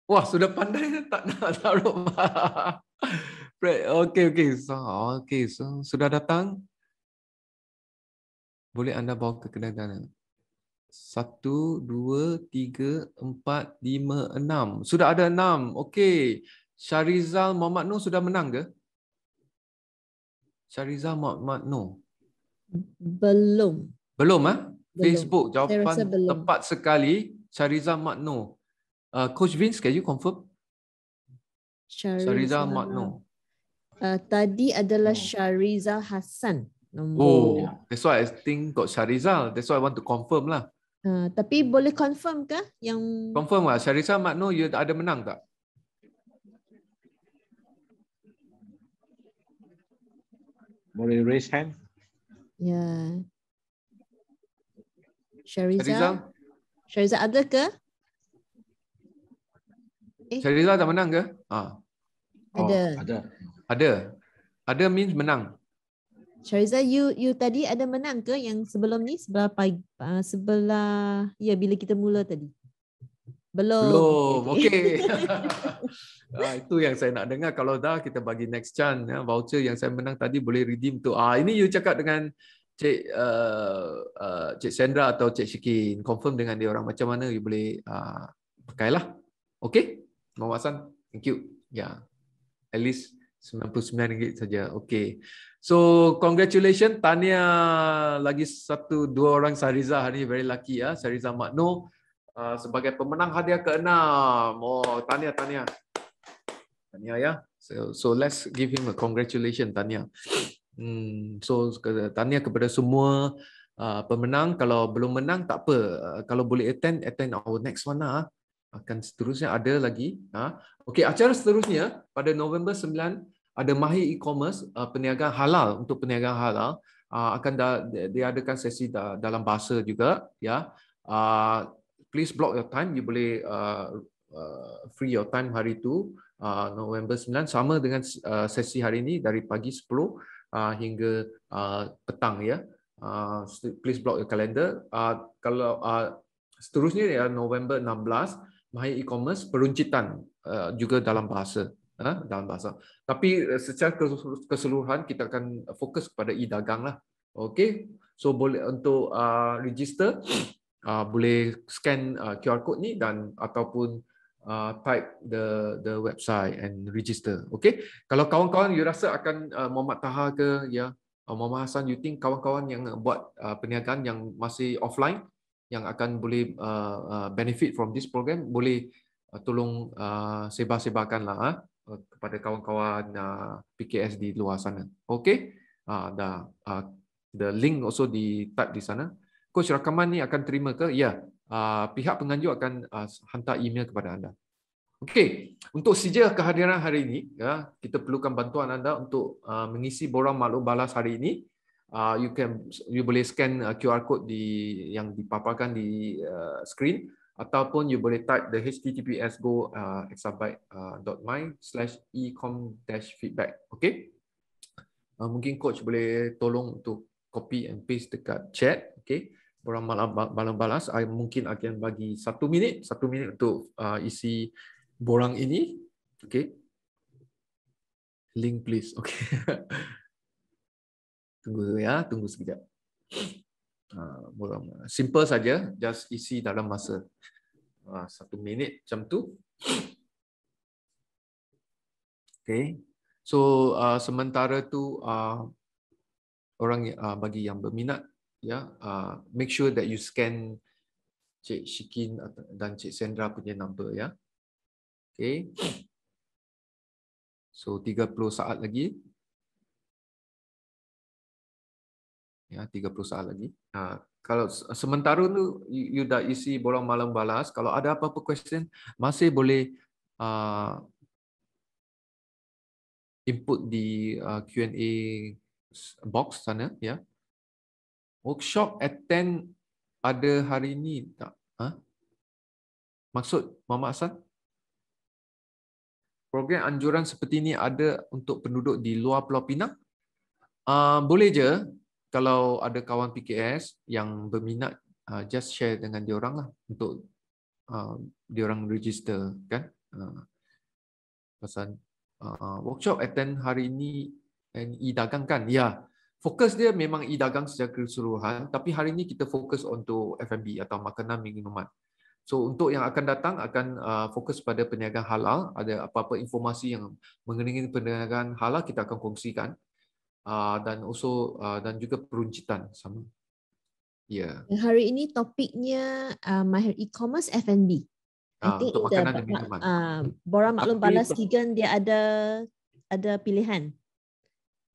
Wah, sudah pandai tak nak taruh. okay, okay. So, okay, so, sudah datang? Boleh anda bawa ke kedai-kedai? Satu, dua, tiga, empat, lima, enam. Sudah ada enam. Okey. Syarizal Muhammad Noor sudah menang ke? Syarizal Muhammad Noor. Belum. Belum? Ha? Facebook jawapan tepat sekali. Syarizal Muhammad Noor. Uh, Coach Vince, can you confirm? Syarizal Muhammad Noor. Uh, tadi adalah hmm. Syarizal Hassan. Oh, that's why I think got Syarizal. That's why I want to confirm lah. Ha, tapi boleh confirm ke yang Confirm lah Syarisa Maknu you ada menang tak? Boleh raise hand? Ya. Syariza Syariza ada ke? Eh. Syariza tak menang ke? Ha. Ada. Oh, ada. Ada. Ada means menang. Syariza, you you tadi ada menang ke yang sebelum ni sebelah pagi uh, sebelah ya bila kita mula tadi. Belum. Belum. Okey. Okay. uh, ah, itu yang saya nak dengar kalau dah kita bagi next chance ya voucher yang saya menang tadi boleh redeem tu. Ah ini you cakap dengan Cik uh, uh, Cik Sandra atau Cik Shikin confirm dengan dia orang macam mana you boleh uh, ah, pakailah. Okey. Mohd thank you. Yeah. At least 99 ringgit saja. Okay. So congratulations, Tania lagi satu dua orang Sariza hari ini very lucky ya, ah. Sariza Makno ah, sebagai pemenang hadiah keenam. Oh, Tania, Tania. Tania ya. So, so let's give him a congratulations, Tania. Hmm, so Tania kepada semua uh, pemenang, kalau belum menang tak apa. Uh, kalau boleh attend, attend our next one lah. Akan seterusnya ada lagi. Ha? Okay, acara seterusnya pada November 9, ada mahir e-commerce uh, peniagaan halal untuk peniaga halal uh, akan da- diadakan sesi da- dalam bahasa juga ya yeah. uh, please block your time you boleh uh, uh, free your time hari tu uh, November 9 sama dengan uh, sesi hari ini dari pagi 10 uh, hingga uh, petang ya yeah. uh, please block your calendar uh, kalau uh, seterusnya ya November 16 Mahir e-commerce peruncitan uh, juga dalam bahasa Ah, dalam bahasa. Tapi eh, secara keseluruhan kita akan fokus kepada e-dagang lah. Okey. So boleh untuk ah, register ah, boleh scan QR code ni dan ataupun type the the website and register. Okey. Kalau kawan-kawan you rasa akan uh, Muhammad Taha ke ya yeah, uh, Muhammad Hasan you think kawan-kawan yang buat uh, perniagaan yang masih offline yang akan boleh benefit from this program boleh tolong uh, sebar-sebarkanlah ah. Lah, Eh, kepada kawan-kawan uh, eh, PKS di luar sana. Okey? uh, dah uh, the link also di tap di sana. Coach rakaman ni akan terima ke? Ya. Yeah. Uh, pihak penganjur akan uh, hantar email kepada anda. Okay, Untuk sija kehadiran hari ini, ya, uh, kita perlukan bantuan anda untuk uh, mengisi borang maklum balas hari ini. Uh, you can you boleh scan QR code di yang dipaparkan di uh, screen ataupun you boleh type the https go uh, exabyte.my uh, slash ecom dash feedback okay uh, mungkin coach boleh tolong untuk copy and paste dekat chat okay orang malam malam balas saya mungkin akan bagi satu minit satu minit untuk uh, isi borang ini okay link please okay tunggu ya tunggu sekejap Ah, murung. Simple saja, just isi dalam masa ah, satu minit macam tu. Okay, so uh, sementara tu uh, orang uh, bagi yang berminat, ya, yeah, uh, make sure that you scan Cik Shikin dan Cik Sandra punya number, ya. Yeah. Okay, so 30 saat lagi, ya, yeah, 30 saat lagi. Ha, kalau sementara tu you dah isi bolong malam balas kalau ada apa-apa question masih boleh uh, input di uh, ha, Q&A box sana ya workshop attend ada hari ini tak huh? maksud Mama Asan? program anjuran seperti ini ada untuk penduduk di luar Pulau Pinang uh, boleh je kalau ada kawan PKS yang berminat uh, just share dengan dia lah untuk uh, dia orang register kan uh, uh, workshop attend hari ini and e dagang kan ya yeah. fokus dia memang e dagang secara keseluruhan tapi hari ini kita fokus untuk F&B atau makanan minuman so untuk yang akan datang akan uh, fokus pada perniagaan halal ada apa-apa informasi yang mengenai perniagaan halal kita akan kongsikan Ah, dan also ah, dan juga peruncitan sama. Ya. Yeah. Hari ini topiknya uh, mahir e-commerce F&B. Uh, untuk makanan dan minuman. Uh, Borang maklum Tapi, balas Kigen dia ada ada pilihan.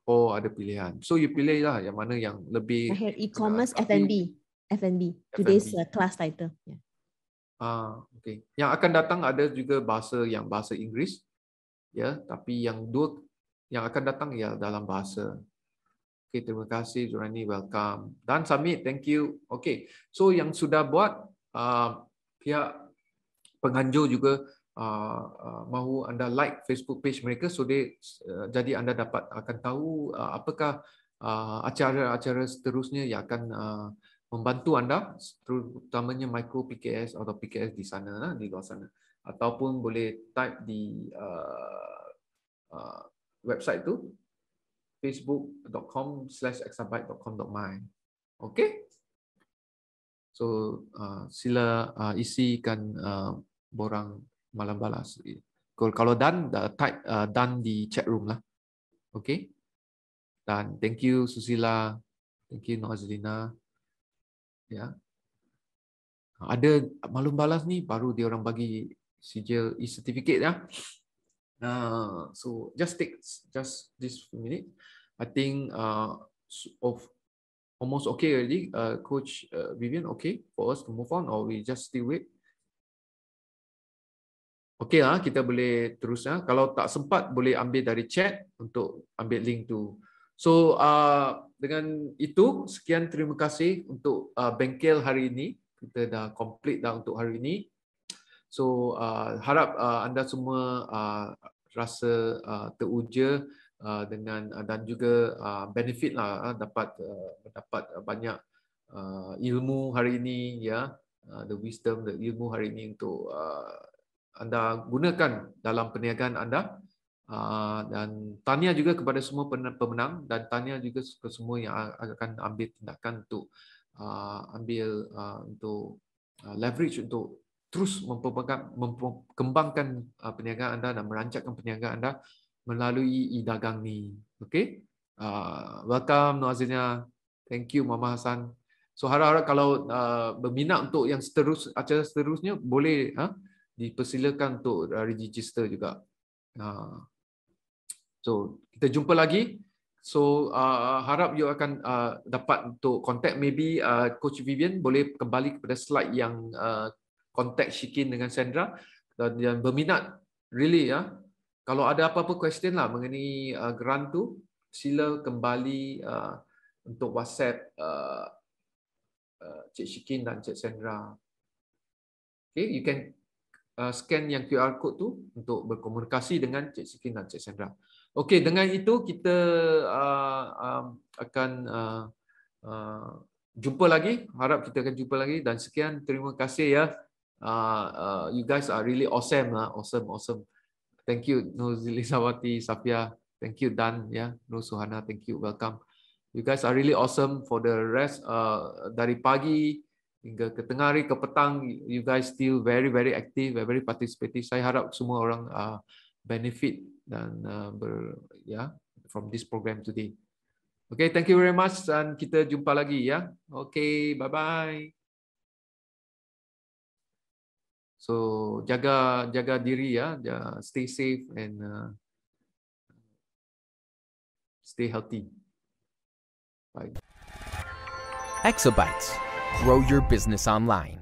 Oh, ada pilihan. So you pilih lah yang mana yang lebih Mahir e-commerce F&B. F&B. Today's uh, class title. Yeah. Uh, okay. Yang akan datang ada juga bahasa yang bahasa Inggeris. Ya, yeah, tapi yang dua yang akan datang ya dalam bahasa. Okay, terima kasih Zurani, welcome. Dan Samit, thank you. Okay, so yang sudah buat uh, pihak penganjur juga uh, uh, mahu anda like Facebook page mereka so they, uh, jadi anda dapat akan tahu uh, apakah uh, acara-acara seterusnya yang akan uh, membantu anda terutamanya micro PKS atau PKS di sana di luar sana ataupun boleh type di uh, uh, website tu facebook.com slash exabyte.com.my Okay? So, uh, sila uh, isikan uh, borang malam balas. Kalau, kalau dan, uh, type uh, dan di chat room lah. Okay? Dan thank you Susila. Thank you Noazlina. Ya. Yeah. Ada malam balas ni baru dia orang bagi sijil e-certificate lah. Ya. Uh, so just take just this minute. I think uh, of almost okay already. Uh, Coach uh, Vivian, okay for us to move on or we just still wait? Okay lah, kita boleh terus ya. Kalau tak sempat, boleh ambil dari chat untuk ambil link tu. So uh, dengan itu, sekian terima kasih untuk uh, bengkel hari ini. Kita dah complete dah untuk hari ini. So uh, harap uh, anda semua uh, rasa uh, teruja uh, dengan uh, dan juga uh, benefit lah dapat dapat banyak ilmu hari ini ya the wisdom the ilmu hari ini untuk anda gunakan dalam perniagaan anda dan tanya juga kepada semua pemenang dan tanya juga ke semua yang akan ambil tindakan untuk ambil untuk leverage untuk terus memperkembangkan uh, perniagaan anda dan merancangkan perniagaan anda melalui e-dagang ni. Okey. Uh, welcome Nur Thank you Mama Hasan. So harap-harap kalau uh, berminat untuk yang seterus acara seterusnya boleh huh, ha, dipersilakan untuk uh, register juga. Uh, so kita jumpa lagi. So uh, harap you akan uh, dapat untuk contact maybe uh, coach Vivian boleh kembali kepada slide yang uh, Kontak Shikin dengan Sandra dan yang berminat really ya. Kalau ada apa-apa question lah mengenai uh, grant tu, sila kembali uh, untuk WhatsApp uh, uh Cik Shikin dan Cik Sandra. Okay, you can uh, scan yang QR code tu untuk berkomunikasi dengan Cik Shikin dan Cik Sandra. Okay, dengan itu kita um, akan jumpa lagi. Harap kita akan jumpa lagi dan sekian terima kasih ya uh, you guys are really awesome, huh? Ah, awesome, awesome. Thank you, no Zilisawati, Safia. Thank you, Dan. Yeah, no Suhana. Thank you, welcome. You guys are really awesome for the rest uh, dari pagi hingga ke tengah hari ke petang. You guys still very very active, very, very participative. Saya harap semua orang uh, benefit dan uh, ber, yeah, from this program today. Okay, thank you very much, and kita jumpa lagi ya. Okay, bye bye. So jaga jaga diri ya, stay safe and uh, stay healthy. Bye. Exabytes, grow your business online.